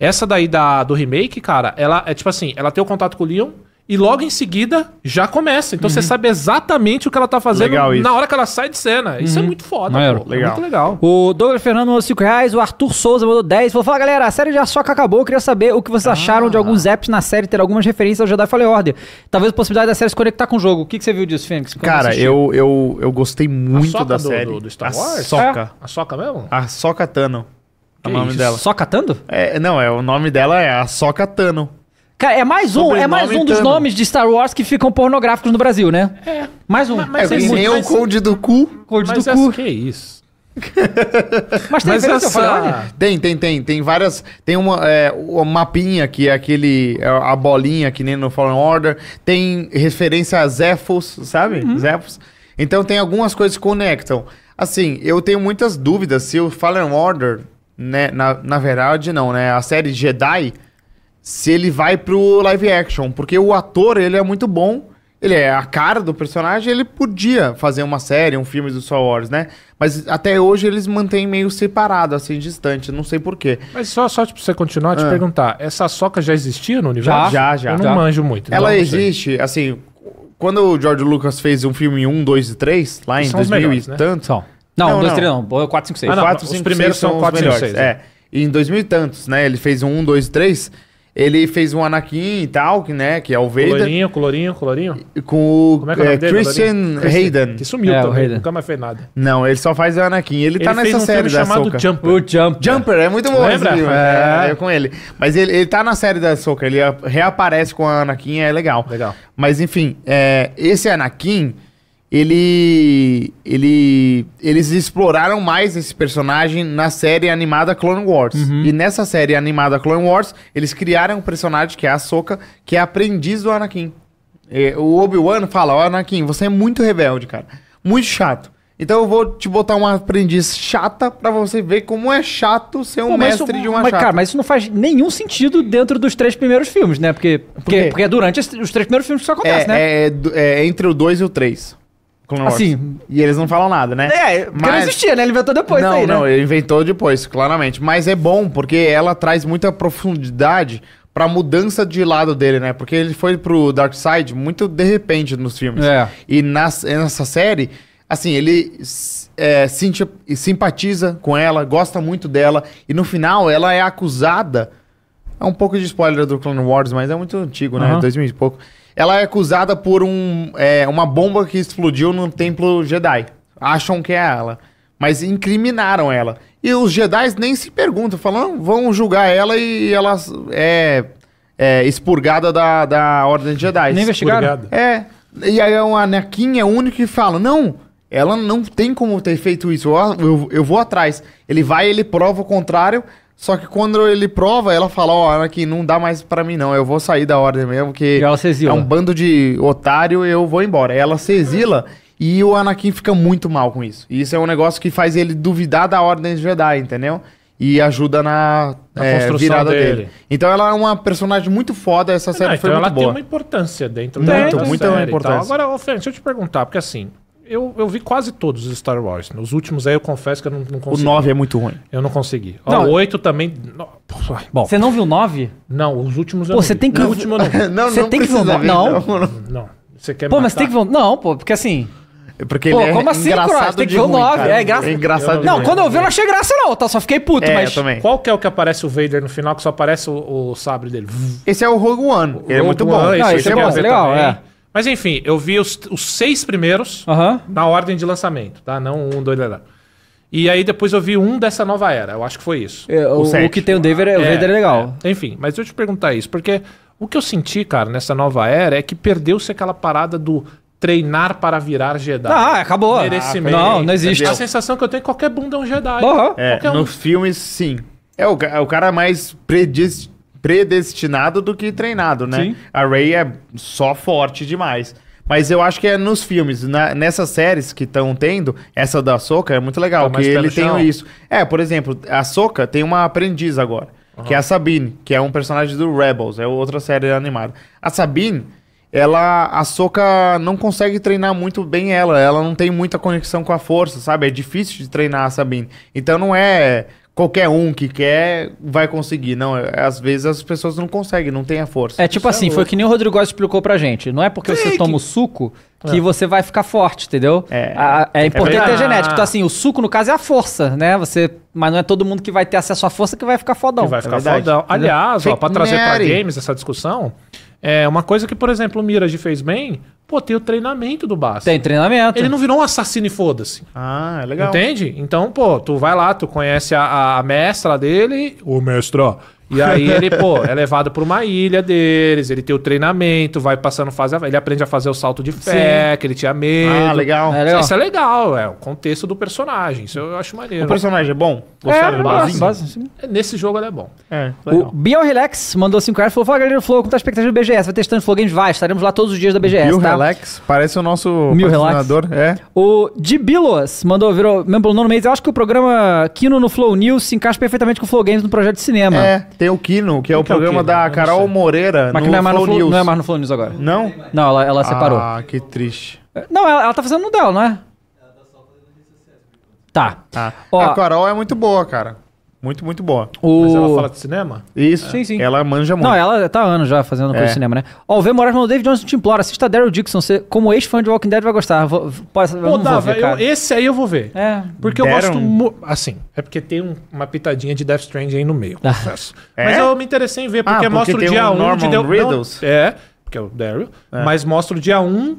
essa daí da do remake, cara, ela é tipo assim, ela tem o contato com o Leon, e logo em seguida já começa. Então uhum. você sabe exatamente o que ela tá fazendo na hora que ela sai de cena. Isso é uhum. muito foda, pô. É legal. É muito legal. O Douglas Fernando mandou 5 reais, o Arthur Souza mandou 10. Falou: Fala galera, a série já só que acabou. Eu queria saber o que vocês ah. acharam de alguns apps na série ter algumas referências ao Jedi Fallen Order. Talvez a possibilidade da série se conectar com o jogo. O que, que você viu disso, Fênix? Como Cara, eu, eu, eu gostei muito da do, série. Do, do Star Wars? A Soca. É. A Soca mesmo? A Soca Tano. é o nome isso? dela. Sokatando? É, não, é, o nome dela é a Tano. Cara, é mais um, é mais um dos tamo. nomes de Star Wars que ficam pornográficos no Brasil, né? É. Mais um. Mas, mas é, nem o Cold do cu. Cold do cu. Que isso. Mas tem Mas essa... Falei, tem, tem, tem. Tem várias. Tem uma, é, uma mapinha que é aquele. É, a bolinha que nem no Fallen Order. Tem referência a Zephos, sabe? Uhum. Zephos. Então tem algumas coisas que conectam. Assim, eu tenho muitas dúvidas se o Fallen Order, né? Na, na verdade, não, né? A série Jedi se ele vai pro live action, porque o ator, ele é muito bom, ele é a cara do personagem, ele podia fazer uma série, um filme do Star Wars, né? Mas até hoje eles mantêm meio separado, assim, distante, não sei porquê. Mas só, só tipo, você continuar a te ah. perguntar, essa soca já existia no universo? Já, já, já. Eu não já. manjo muito. Ela não, não existe, assim, quando o George Lucas fez um filme 1, 2 e 3, lá em 2000 melhores, e né? tanto... São. Não, 1, 2, 3 não, 4, 5, 6. Ah, não, 4, 5, os primeiros são 4, 5, 6. É, em 2000 e tantos, né, ele fez um 1, 2 e 3... Ele fez um Anakin e tal, né? Que é o Vader. Colorinho, colorinho, colorinho. Com o, Como é que é o nome é, dele, Christian colorinho? Hayden. Que sumiu é, também, nunca mais fez nada. Não, ele só faz o Anakin. Ele, tá ele tá nessa um série da chamado Soca. Jumper. O Jumper. Jumper, é muito bom Lembra? esse é. é, com ele. Mas ele, ele tá na série da Soca, ele reaparece com o Anakin, é legal. Legal. Mas enfim, é, esse Anakin ele, ele, eles exploraram mais esse personagem na série animada Clone Wars. Uhum. E nessa série animada Clone Wars, eles criaram um personagem que é a Soka, que é aprendiz do Anakin. E, é, o Obi-Wan fala: Ó, oh, Anakin, você é muito rebelde, cara. Muito chato. Então eu vou te botar uma aprendiz chata para você ver como é chato ser um Pô, mestre isso, de uma mas, chata. Cara, mas isso não faz nenhum sentido dentro dos três primeiros filmes, né? Porque, porque, Por porque é durante os três primeiros filmes que isso acontece, é, né? É, é entre o dois e o três. Clone Wars. Assim, e eles não falam nada, né? É, mas não existia, né? Ele inventou depois Não, aí, né? não, ele inventou depois, claramente. Mas é bom porque ela traz muita profundidade pra mudança de lado dele, né? Porque ele foi pro Dark Side muito de repente nos filmes. É. E nas, nessa série, assim, ele é, simpatiza com ela, gosta muito dela. E no final, ela é acusada... É um pouco de spoiler do Clone Wars, mas é muito antigo, né? Uhum. 2000 e pouco ela é acusada por um, é, uma bomba que explodiu no templo Jedi. Acham que é ela. Mas incriminaram ela. E os Jedi nem se perguntam, falam, ah, vão julgar ela e ela é, é expurgada da, da Ordem Jedi. Nem investigaram? É. E aí o Anakin é o único que fala, não, ela não tem como ter feito isso, eu, eu, eu vou atrás. Ele vai, ele prova o contrário, só que quando ele prova, ela fala, ó, oh, Anakin, não dá mais para mim não, eu vou sair da ordem mesmo, porque é um bando de otário, eu vou embora. Ela se exila e o Anakin fica muito mal com isso. E isso é um negócio que faz ele duvidar da ordem Jedi, entendeu? E ajuda na, na é, virada dele. dele. Então ela é uma personagem muito foda, essa série não, foi então muito ela boa. ela tem uma importância dentro muito, da, muito, da série. Muito, muita importância. Agora, Fran, deixa eu te perguntar, porque assim, eu, eu vi quase todos os Star Wars. Os últimos aí eu confesso que eu não, não consegui. O 9 é muito ruim. Eu não consegui. Ó, o 8 também. Pô, Bom, Você não viu o 9? não, os últimos eu Pô, não você vi. tem que. O último eu não. vi. Você tem que precisa ver, ver, não. Não. Você quer Pô, mas matar? tem que ver. Não, pô, porque assim. É porque Pô, ele é como assim, Croácia? engraçado Tem que ver o 9. cara. é engra- é engraçado de Não, ruim. quando eu vi, eu não achei graça, não, tá? Só fiquei puto, É, mas. eu também. Qual que é o que aparece o Vader no final, que só aparece o, o sabre dele? Esse é o Rogue One. Ele é muito bom. Ah, é esse é cheguei a bom, legal, é. Mas enfim, eu vi os, os seis primeiros na ordem de lançamento, tá? Não um, dois, três. E aí depois eu vi um dessa nova era. Eu acho que foi isso. É, o, o, o, que tem o David, é, o é, é legal. É. Enfim, mas eu te perguntar isso, porque o que eu senti, cara, nessa nova era é que perdeu-se aquela parada do treinar para virar Jedi. Ah, acabou. Ah, Merecimento. não, não existe. Entendeu? A sensação que eu tenho é que qualquer bunda é um Jedi. Uhum. É, um. nos filmes, sim. É o, é o cara mais predis, predestinado do que treinado, né? Sim. A Ray é só forte demais. Mas eu acho que é nos filmes, na, nessas séries que estão tendo, essa da Soca é muito legal, tá que ele tem isso. É, por exemplo, a Soca tem uma aprendiz agora, uhum. que é a Sabine, que é um personagem do Rebels, é outra série animada. A Sabine, ela a Soca não consegue treinar muito bem ela, ela não tem muita conexão com a força, sabe? É difícil de treinar a Sabine. Então não é qualquer um que quer vai conseguir. Não, é, às vezes as pessoas não conseguem, não tem a força. É tipo Isso é assim, é foi que nem o Rodrigo Góes explicou pra gente. Não é porque Sim, você toma o suco que é. você vai ficar forte, entendeu? É, a, é importante é ter genético. Tipo então, assim, o suco, no caso, é a força, né? Você, mas não é todo mundo que vai ter acesso à força que vai ficar fodão. Que vai ficar verdade, fodão. Entendeu? Aliás, ó, pra trazer Mary. pra games essa discussão, é uma coisa que, por exemplo, o Mirage fez bem Pô, tem o treinamento do Basta. Tem treinamento. Ele não virou um assassino e foda-se. Ah, é legal. Entende? Então, pô, tu vai lá, tu conhece a, a mestra dele. Ô, mestra, e aí ele, pô, é levado para uma ilha deles, ele tem o treinamento, vai passando fase, ele aprende a fazer o salto de fé, Sim. que ele tinha ah, medo. Ah, legal. É legal. Isso é legal, é o contexto do personagem, isso eu acho maneiro. O personagem é bom? Gostaram é, base, é, Nesse jogo ele é bom. É, legal. O BioRelax Relax mandou 5 reais, falou, fala galera do Flow, como tá é a expectativa do BGS? Vai testando Flow Games, vai, estaremos lá todos os dias da BGS, Bill tá? Relax, parece o nosso Mil patrocinador. Relax. É. O Dibilos mandou, virou membro no mês, eu acho que o programa Kino no Flow News se encaixa perfeitamente com o Flow Games no projeto de cinema. É. Tem o Kino, que é o que programa é o da Carol Moreira Mas não é, mais no Flow, News. não é mais no Flow News agora. Não? Não, ela, ela separou. Ah, que triste. Não, ela, ela tá fazendo no dela, não é? Tá, tá. Ah, Ó, a Carol é muito boa, cara. Muito, muito boa. O... Mas ela fala de cinema? Isso. É. Sim, sim. Ela manja muito. Não, ela tá há anos já fazendo coisa é. de cinema, né? Ó, o V. Moraes mandou David Johnson te implora. Assista Daryl Dixon. Você, como ex-fã de Walking Dead, vai gostar. Vou, pode, Pô, Dava, eu, esse aí eu vou ver. É. Porque Deram... eu gosto... Assim, é porque tem um, uma pitadinha de Death Stranding aí no meio, ah. confesso. é? Mas eu me interessei em ver, porque, ah, porque mostra o dia 1 um de... The Riddles. Não, é, porque é o Daryl. É. Mas mostra o dia 1 um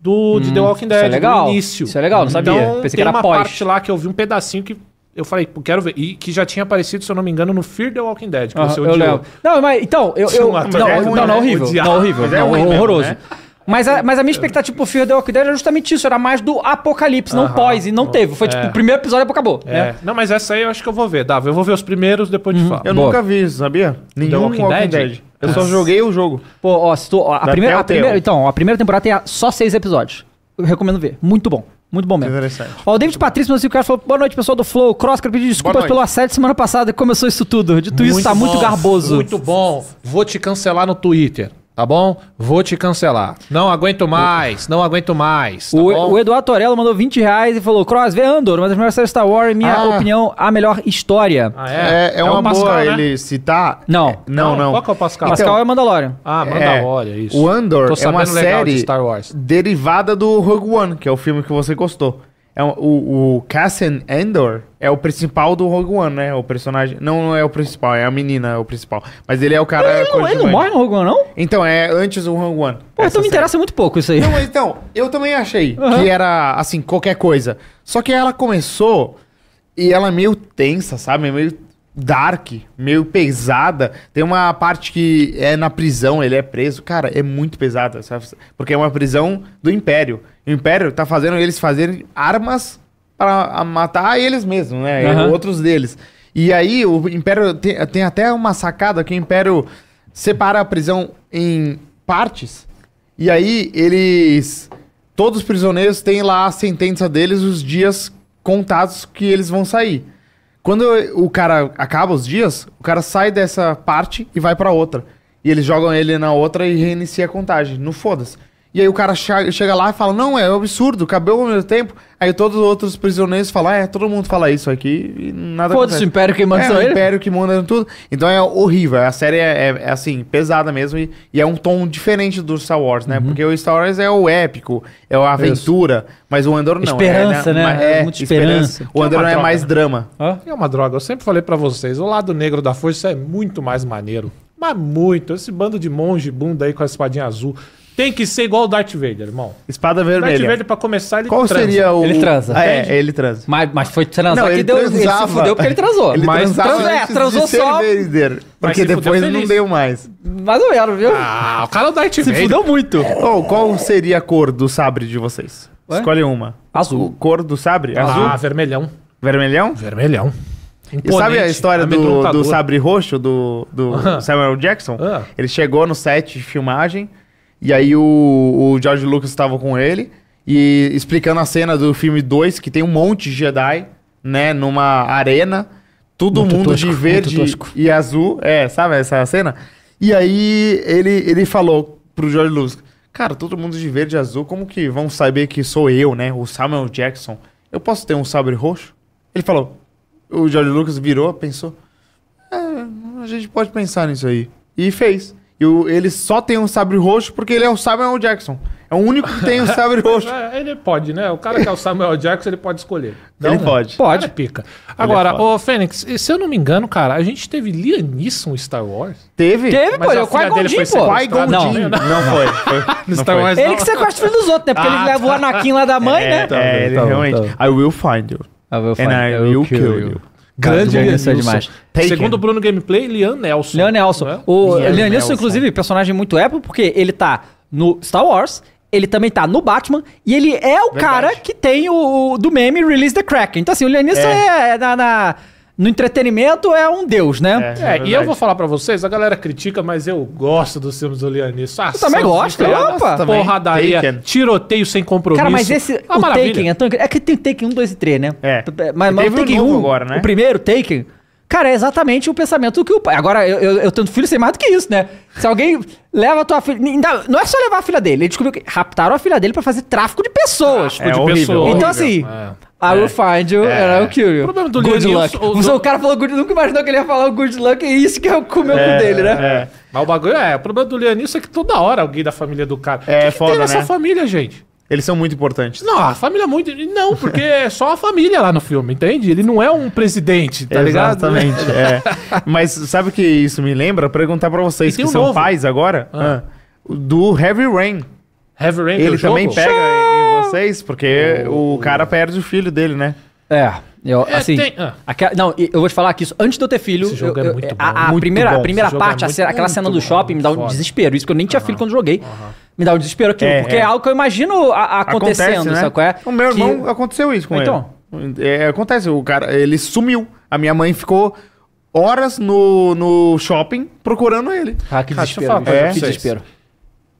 do, de hum, The Walking Dead, isso é legal. início. Isso é legal, não sabia. Então, Pensei tem que era uma pós. parte lá que eu vi um pedacinho que eu falei, quero ver. E que já tinha aparecido, se eu não me engano, no Fear the Walking Dead, que você ah, Não, mas então, eu. É eu é não, não, é ruim, não, né? não, horrível. Odiar. Não, horrível. é não, horroroso. Mesmo, né? Mas a, mas a minha expectativa pro Fear the Walking Dead era justamente isso, era mais do apocalipse, não uh -huh. pós, e não teve. Foi tipo, é. tipo, o primeiro episódio acabou. É. Né? Não, mas essa aí eu acho que eu vou ver, Davi. Eu vou ver os primeiros, depois uhum. te falo. Eu Boa. nunca vi, sabia? Nenhum The Walking, Walking Dead? Dead. Eu só joguei o jogo. Pô, ó, se tu, ó, a, primeira, a primeira, então, a primeira temporada tem só seis episódios. Eu recomendo ver. Muito bom. Muito bom mesmo. Interessante. Ó, o David Patrício, meu assim, cara, falou: boa noite, pessoal do Flow. quero pedir desculpas pelo assédio semana passada que começou isso tudo. Dito isso, tá muito garboso. Muito bom. Vou te cancelar no Twitter. Tá bom? Vou te cancelar. Não aguento mais, não aguento mais. Tá o, bom? o Eduardo Torello mandou 20 reais e falou: Cross, vê Andor, uma das melhores séries Star Wars, minha Ah. opinião, a melhor história. Ah, é? É, é, é uma Pascal, boa né? ele citar. Não. É, não, não. Qual que é o Pascal? Pascal então, é Mandalorian. Ah, é, Mandalorian, isso. O Andor é uma de série Star Wars. derivada do Rogue One, que é o filme que você gostou. É um, o, o Cassian Andor é o principal do Rogue One, né? O personagem. Não, não é o principal, é a menina, é o principal. Mas ele é o cara. Ele não, ele não morre no Rogue One, não? Então, é antes do Rogue One. Pô, então me interessa muito pouco isso aí. Não, então, eu também achei uhum. que era, assim, qualquer coisa. Só que ela começou e ela é meio tensa, sabe? Meio dark, meio pesada. Tem uma parte que é na prisão, ele é preso. Cara, é muito pesada, Porque é uma prisão do Império. O Império tá fazendo eles fazerem armas para matar eles mesmos, né? Uhum. Outros deles. E aí o Império tem, tem, até uma sacada que o Império separa a prisão em partes. E aí eles todos os prisioneiros têm lá a sentença deles, os dias contados que eles vão sair. Quando o cara acaba os dias, o cara sai dessa parte e vai para outra. E eles jogam ele na outra e reinicia a contagem. Não foda-se. E aí o cara chega lá e fala, não, é um absurdo, acabou o meu tempo. Aí todos os outros prisioneiros falam, ah, é, todo mundo fala isso aqui e nada Foda-se, o Império que manda é, o Império que manda tudo. Então é horrível, a série é, é, é assim, pesada mesmo e, e, é um tom diferente do Star Wars, né? Uhum. Porque o Star Wars é o épico, é a aventura, isso. mas o Andor não. É, né? Esperança, né? é, muito esperança. esperança. O é Andor é, mais né? drama. Hã? É uma droga, eu sempre falei para vocês, o lado negro da força é muito mais maneiro. Mas muito, esse bando de monge bunda aí com a espadinha azul... Tem que ser igual o Darth Vader, irmão. Espada vermelha. Darth Vader, pra começar, ele Qual transa. seria o... Ele transa. Ah, é, ele transa. Mas, mas foi transar não, que ele deu... Transava. Ele se fudeu porque ele transou. Ele mas transava é, transou só... Vader, porque depois não feliz. deu mais. Mais eu era, viu? Ah, o cara é o Darth Vader. Se fudeu muito. oh, qual seria a cor do sabre de vocês? Ué? Escolhe uma. Azul. O cor do sabre? Ah, azul? Ah, vermelhão. Vermelhão? Vermelhão. Imponente, e sabe a história do, do sabre roxo do, do Samuel Jackson? Ah. Ele chegou no set de filmagem... E aí o, o George Lucas estava com ele e explicando a cena do filme 2, que tem um monte de Jedi, né, numa arena, todo muito mundo tosco, de verde e azul, é, sabe essa cena? E aí ele, ele falou pro George Lucas, cara, todo mundo de verde e azul, como que vão saber que sou eu, né, o Samuel Jackson? Eu posso ter um sabre roxo? Ele falou, o George Lucas virou, pensou, é, a gente pode pensar nisso aí. E fez. E o, ele só tem um sabre roxo porque ele é o Samuel Jackson. É o único que tem o sabre roxo. É, ele pode, né? O cara que é o Samuel Jackson, ele pode escolher. Não, ele pode. Pode. É pica. Agora, ô Fênix, se eu não me engano, cara, a gente teve Lianisson Star Wars. Teve? Teve, Mas pô. O Quai gon pô. não, não, foi. foi Star Wars Ele não. que sequestra o filho dos outros, né? Porque ah, ele leva o tá. Anakin lá da mãe, é, né? Tá é, ele tá realmente. I will find you. I will find And I will kill, you. Grande Lian é demais. Segundo o Bruno Gameplay, Lian Nelson. Lian Nelson. É? O Lian, Lian Nelson, inclusive, personagem muito épico, porque ele tá no Star Wars, ele também tá no Batman, e ele é o Verdade. cara que tem o, do meme Release the Kraken. Então, assim, o Lian Nelson é. é, é na, na no entretenimento é um deus, né? É, é, é e eu vou falar para vocês, a galera critica, mas eu gosto dos filmes do Lianis. Eu também gosto, opa! Porradaria, Taken. tiroteio sem compromisso. Cara, mas esse, ah, o Taken é tão É que tem Taken 1, 2 e 3, né? É. Mas, mas o Taken um, agora, né? o primeiro, Taken... Cara, é exatamente o pensamento que o pai. Agora, eu, eu, eu tento filho sem mais do que isso, né? Se alguém leva a tua filha. Não é só levar a filha dele. Ele descobriu que raptaram a filha dele para fazer tráfico de pessoas. Ah, é tipo, de horrível, pessoas. Então, assim. É. I will find you é. and I will kill you. O problema do good luck. Ou... O, cara falou good nunca imaginou que ele ia falar o good luck e é isso que é o comeu é, dele, né? É. Mas o bagulho é, o problema do Leonilson é que toda hora alguém da família do cara. É, que foda, que tem nessa né? família, gente? Eles são muito importantes. Não, a família é muito. Não, porque é só a família lá no filme, entende? Ele não é um presidente, tá Exatamente, ligado? Exatamente. É. Mas sabe o que isso me lembra? Perguntar para vocês que um são novo. pais agora. Ah. ah. do Heavy Rain. Heavy Rain Ele também jogo? pega Show! em vocês, porque oh. o cara perde o filho dele, né? É. Eu, é, assim, tem... ah. aquela, não, eu vou te falar que isso, antes de eu ter filho. Esse jogo eu, é eu, é muito bom. A, a muito primeira, bom. a primeira é parte, é muito, aquela cena do shopping, me dá um foda. desespero. Isso que eu nem tinha uhum. filho quando joguei. Uhum. Me dá um desespero aquilo, é, porque é. é algo que eu imagino a, acontecendo, Acontece, né? sabe O meu irmão que... aconteceu isso com então. ele. acontece, o cara, ele sumiu. A minha mãe ficou horas no, no shopping procurando ele. Ah, que desespero. é. Que desespero.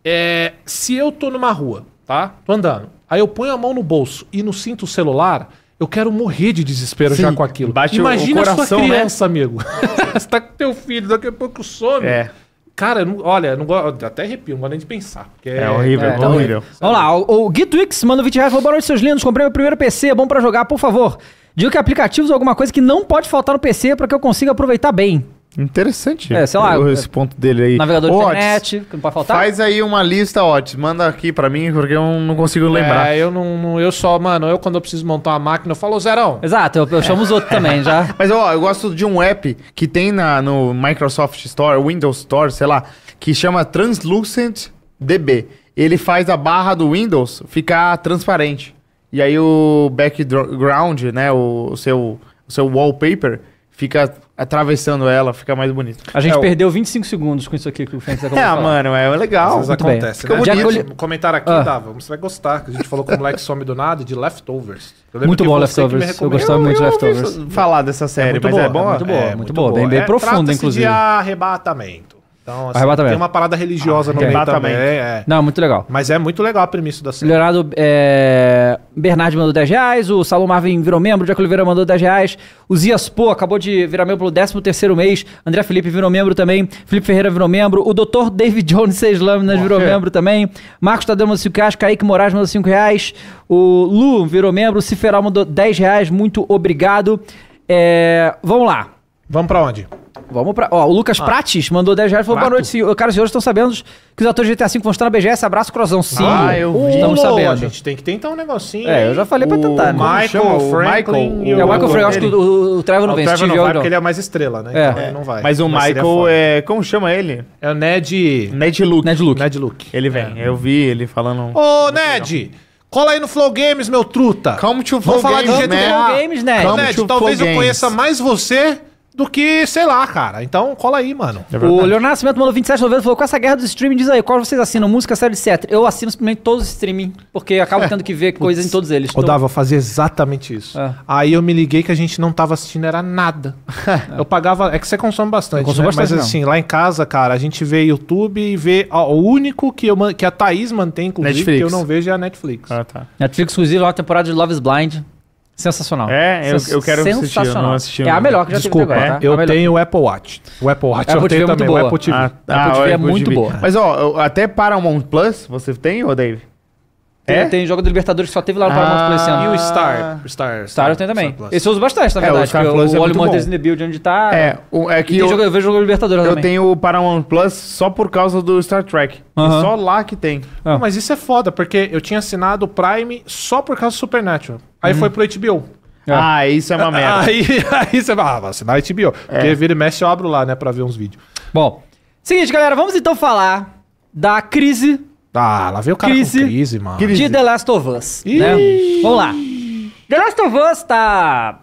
É, se eu tô numa rua, tá? Tô andando. Aí eu ponho a mão no bolso e não sinto o celular, eu quero morrer de desespero Sim, já com aquilo. Imagina o coração, a sua né? criança, né? amigo. Você tá com teu filho, daqui a pouco some. É. Cara, não, olha, não gosto, até arrepio, não gosto nem de pensar. é, é horrível, é, é horrível. Vamos lá, o, o Gitwix manda o 20 reais, falou, boa noite, seus lindos, comprei meu primeiro PC, é bom para jogar, por favor. Diga que aplicativos ou é alguma coisa que não pode faltar no PC para que eu consiga aproveitar bem. Interessante. É, sei lá. É esse ponto dele aí. Navegador de internet, que não pode faltar. Faz aí uma lista, Otis. Manda aqui pra mim, porque eu não consigo lembrar. É, eu não, Eu só, mano, eu quando eu preciso montar uma máquina, eu falo, "Ô, Zerão. Exato, eu, eu chamo os outros também já. Mas ó, eu gosto de um app que tem na, no Microsoft Store, Windows Store, sei lá, que chama Translucent DB. Ele faz a barra do Windows ficar transparente. E aí o background, né, o, o seu o seu wallpaper, fica atravessando ela, fica mais bonito. A gente é, perdeu 25 segundos com isso aqui que o Fênix acabou é, de falar. É, mano, é legal. Às acontece, bem. né? Fica comentar Comentário aqui, ah. Dava, você vai gostar, que a gente falou que o moleque some do nada de Leftovers. Muito bom Leftovers, eu gostava muito de Leftovers. falar dessa série, é mas boa, é, boa, é muito é boa. É muito, muito boa, bem, bem é, profunda, inclusive. de arrebatamento. Então, assim, tem uma parada religiosa ah, no é. meio também. É. Não, muito legal. Mas é muito legal a premissa da série. Leonardo é... mandou 10 reais, o Salom Marvin virou membro, o Jack Oliveira mandou 10 reais, o Zias Pô acabou de virar membro pelo 13º mês, André Felipe virou membro também, Felipe Ferreira virou membro, o Dr. David Jones Seis Lâminas virou é. membro também, Marcos Tadeu mandou 5 reais, Kaique Moraes mandou 5 reais, o Lu virou membro, o Ciferal mandou 10 reais, muito obrigado. É... Vamos lá. Vamos pra onde? Vamos pra. Ó, o Lucas ah. Prates mandou 10 reais e falou: Prato. boa noite, senhor. Caros senhores, estão sabendo que os atores de GTA V vão estar na BGS. Abraço, Crozão. Ah, Sim, ah, eu vi. estamos sabendo. A gente tem que tentar um negocinho. É, eu já falei pra tentar, o né? Michael, o Franklin. O... É, o Michael Franklin. Acho que o, o Trevor não vem. O Trevor não vai, porque ele é mais estrela, né? É. Então é. não vai. Mas o Mas Michael, é... como chama ele? É o Ned. Ned Luke. Ned Luke. Ned Luke. Ele vem. É. Eu vi ele falando. Ô, Ned! Cola aí no Flow Games, meu truta. calma to Flow Games. Vamos falar de jeito né? Flow Games, Ned. Ned, talvez eu conheça mais você do que, sei lá, cara. Então cola aí, mano. É o Leonardo Nascimento mandou 27,90 falou: com essa guerra do streaming, diz aí, qual vocês assinam? Música, série, etc. Eu assino simplesmente todos os streaming, porque acabo é. tendo que ver Puts. coisas em todos eles. Ô, então, Dava, fazer exatamente isso. É. Aí eu me liguei que a gente não tava assistindo, era nada. É. Eu pagava. É que você consome bastante. Consome né? bastante. Mas não. assim, lá em casa, cara, a gente vê YouTube e vê. Ó, o único que, eu, que a Thaís mantém, inclusive, Netflix. que eu não vejo é a Netflix. Ah, tá. Netflix, inclusive, lá temporada de Love is Blind. Sensacional. É, eu, eu quero assistir, eu não assisti. É, tá? é a melhor que já Desculpa, teve agora, tá? Eu tenho o Apple Watch. O Apple Watch Apple eu é tenho é também, boa. o Apple TV. Ah, ah, Apple TV é, é muito boa. Mas ó, até Paramount Plus você tem, ô Dave? É? Tem jogo do Libertadores que só teve lá no Paramount ah, Plus esse ano. Ah. E ah. o Star. Star, Star, eu tenho também. Esse eu uso bastante, na verdade. É, o, Plus o é Olho Montes in the Build, onde tá. É, o, é que eu, jogo, eu, vejo jogo do Libertadores eu também. Eu tenho o Paramount Plus só por causa do Star Trek. Uh -huh. Só lá que tem. Ah. Mas isso é foda, porque eu tinha assinado o Prime só por causa do Supernatural. Aí hum. foi pro HBO. É. Ah, isso é uma merda. Aí, aí você vai, ah, vai assinar HBO. É. Porque vira e mexe eu abro lá, né, pra ver uns vídeos. Bom, seguinte, galera, vamos então falar da crise ah, lá veio o cara crise, com crise, mano. Crise. De The Last of Us. Ih. Né? Vamos lá. The Last of Us tá.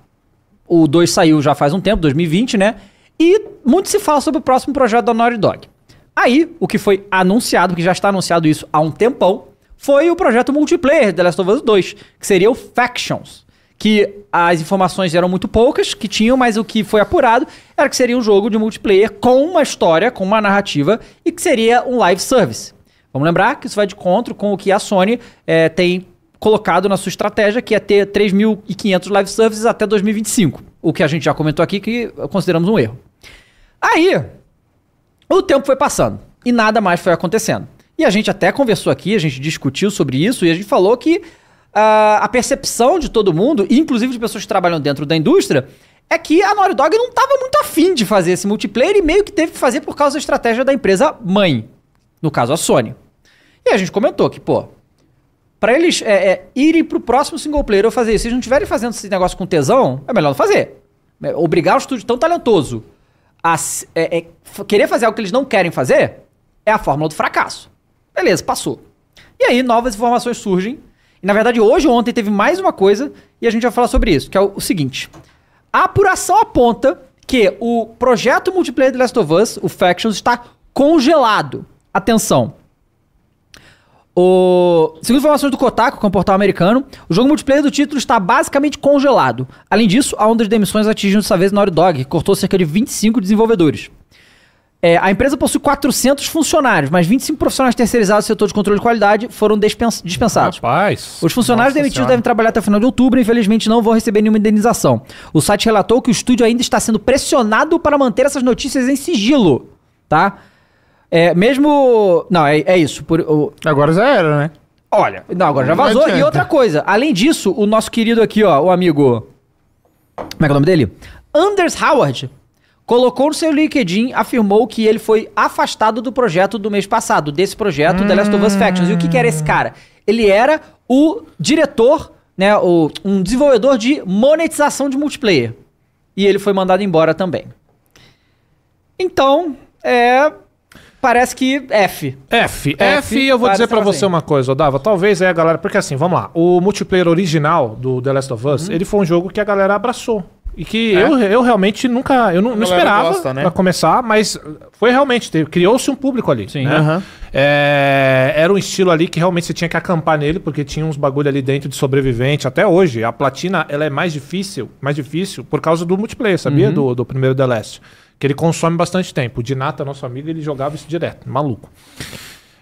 O 2 saiu já faz um tempo, 2020, né? E muito se fala sobre o próximo projeto da Naughty Dog. Aí, o que foi anunciado, que já está anunciado isso há um tempão, foi o projeto multiplayer The Last of Us 2, que seria o Factions. Que as informações eram muito poucas que tinham, mas o que foi apurado era que seria um jogo de multiplayer com uma história, com uma narrativa e que seria um live service. Vamos lembrar que isso vai de encontro com o que a Sony é, tem colocado na sua estratégia, que é ter 3.500 live services até 2025. O que a gente já comentou aqui que consideramos um erro. Aí, o tempo foi passando e nada mais foi acontecendo. E a gente até conversou aqui, a gente discutiu sobre isso e a gente falou que uh, a percepção de todo mundo, inclusive de pessoas que trabalham dentro da indústria, é que a Naughty Dog não estava muito afim de fazer esse multiplayer e meio que teve que fazer por causa da estratégia da empresa mãe, no caso a Sony a gente comentou que, pô, para eles é, é, irem pro próximo single player ou fazer isso, se eles não estiverem fazendo esse negócio com tesão, é melhor não fazer. É, obrigar o estúdio tão talentoso a é, é querer fazer algo que eles não querem fazer é a fórmula do fracasso. Beleza, passou. E aí novas informações surgem. E na verdade, hoje ou ontem teve mais uma coisa e a gente vai falar sobre isso, que é o, o seguinte. A apuração aponta que o projeto multiplayer de Last of Us, o Factions, está congelado. Atenção. O... Segundo informações do Kotaku, que é um portal americano, o jogo multiplayer do título está basicamente congelado. Além disso, a onda de demissões atingiu dessa vez Naughty Dog, que cortou cerca de 25 desenvolvedores. É, a empresa possui 400 funcionários, mas 25 profissionais terceirizados do setor de controle de qualidade foram dispensados. Rapaz! Os funcionários demitidos senhora. devem trabalhar até o final de outubro e infelizmente não vão receber nenhuma indenização. O site relatou que o estúdio ainda está sendo pressionado para manter essas notícias em sigilo, tá? É, mesmo. Não, é, é isso. Por, o... Agora já era, né? Olha, não, agora já vazou. E outra coisa, além disso, o nosso querido aqui, ó, o amigo. Como é que é o nome dele? Anders Howard colocou no seu LinkedIn, afirmou que ele foi afastado do projeto do mês passado, desse projeto, hum. The Last of Us Factions. E o que, que era esse cara? Ele era o diretor, né, o, um desenvolvedor de monetização de multiplayer. E ele foi mandado embora também. Então, é, parece que F. F. F, F eu vou dizer para você uma coisa, Odava. Talvez é a galera. Porque assim, vamos lá. O multiplayer original do The Last of Us, uhum. ele foi um jogo que a galera abraçou. E que é? eu, eu realmente nunca. Eu não, não esperava gosta, né? pra começar, mas foi realmente. Criou-se um público ali. Sim. Né? Uhum. É, era um estilo ali que realmente você tinha que acampar nele, porque tinha uns bagulho ali dentro de sobrevivente. Até hoje, a platina ela é mais difícil, mais difícil por causa do multiplayer, sabia? Uhum. Do, do primeiro The Last. Que ele consome bastante tempo. O Dinata, nosso amigo, ele jogava isso direto. Maluco.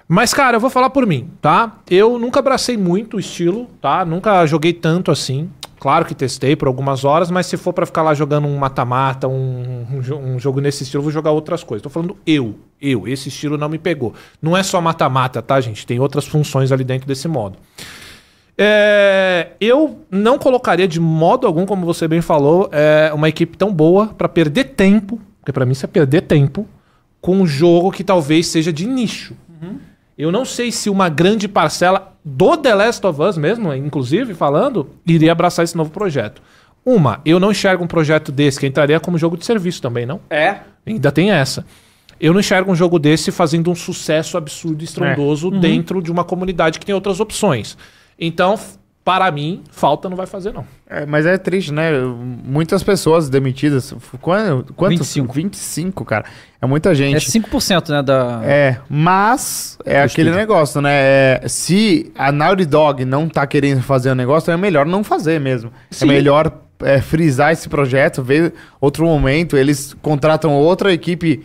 Mas, cara, eu vou falar por mim, tá? Eu nunca abracei muito o estilo, tá? Nunca joguei tanto assim. Claro que testei por algumas horas, mas se for para ficar lá jogando um mata-mata, um, um, um, jogo nesse estilo, eu vou jogar outras coisas. Tô falando eu, eu, esse estilo não me pegou. Não é só mata-mata, tá, gente? Tem outras funções ali dentro desse modo. É, eu não colocaria de modo algum, como você bem falou, é, uma equipe tão boa para perder tempo porque para mim isso é perder tempo com um jogo que talvez seja de nicho. Uhum. Eu não sei se uma grande parcela do The Last of Us mesmo, inclusive falando, iria abraçar esse novo projeto. Uma, eu não enxergo um projeto desse que entraria como jogo de serviço também, não? É. Ainda tem essa. Eu não enxergo um jogo desse fazendo um sucesso absurdo e estrondoso é. uhum. dentro de uma comunidade que tem outras opções. Então, para mim, falta não vai fazer, não. É, mas é triste, né? Muitas pessoas demitidas. Quanto? Quantos? 25. 25, cara. É muita gente. É 5%, né? Da... É, mas é, é aquele negócio, né? É, se a Naughty Dog não tá querendo fazer o um negócio, é melhor não fazer mesmo. É Sim. É melhor é, frisar esse projeto, ver outro momento. Eles contratam outra equipe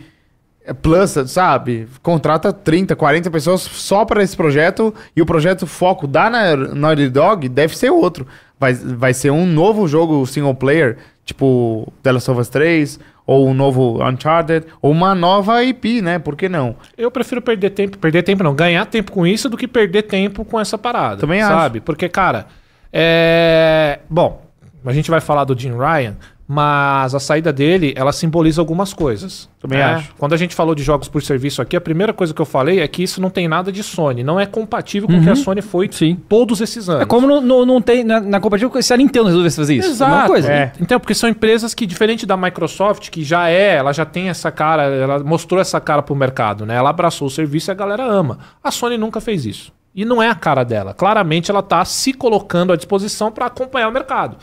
é plus, sabe? Contrata 30, 40 pessoas só para esse projeto e o projeto foco da Naughty Dog deve ser outro. Vai, vai ser um novo jogo single player, tipo The Last of Us 3, ou um novo Uncharted, ou uma nova IP, né? Por que não? Eu prefiro perder tempo, perder tempo não, ganhar tempo com isso do que perder tempo com essa parada. Também sabe? acho. Sabe? Porque, cara, é. Bom, a gente vai falar do Jim Ryan. Mas a saída dele, ela simboliza algumas coisas. Também é. acho. Quando a gente falou de jogos por serviço aqui, a primeira coisa que eu falei é que isso não tem nada de Sony. Não é compatível com o uhum. que a uhum. Sony foi Sim. todos esses é anos. É como não, não, não tem. Na, na compatível se a Nintendo resolvesse fazer isso. É Exato. Coisa. É. Então, porque são empresas que, diferente da Microsoft, que já é, ela já tem essa cara, ela mostrou essa cara pro mercado, né? Ela abraçou o serviço e a galera ama. A Sony nunca fez isso. E não é a cara dela. Claramente ela está se colocando à disposição para acompanhar o mercado.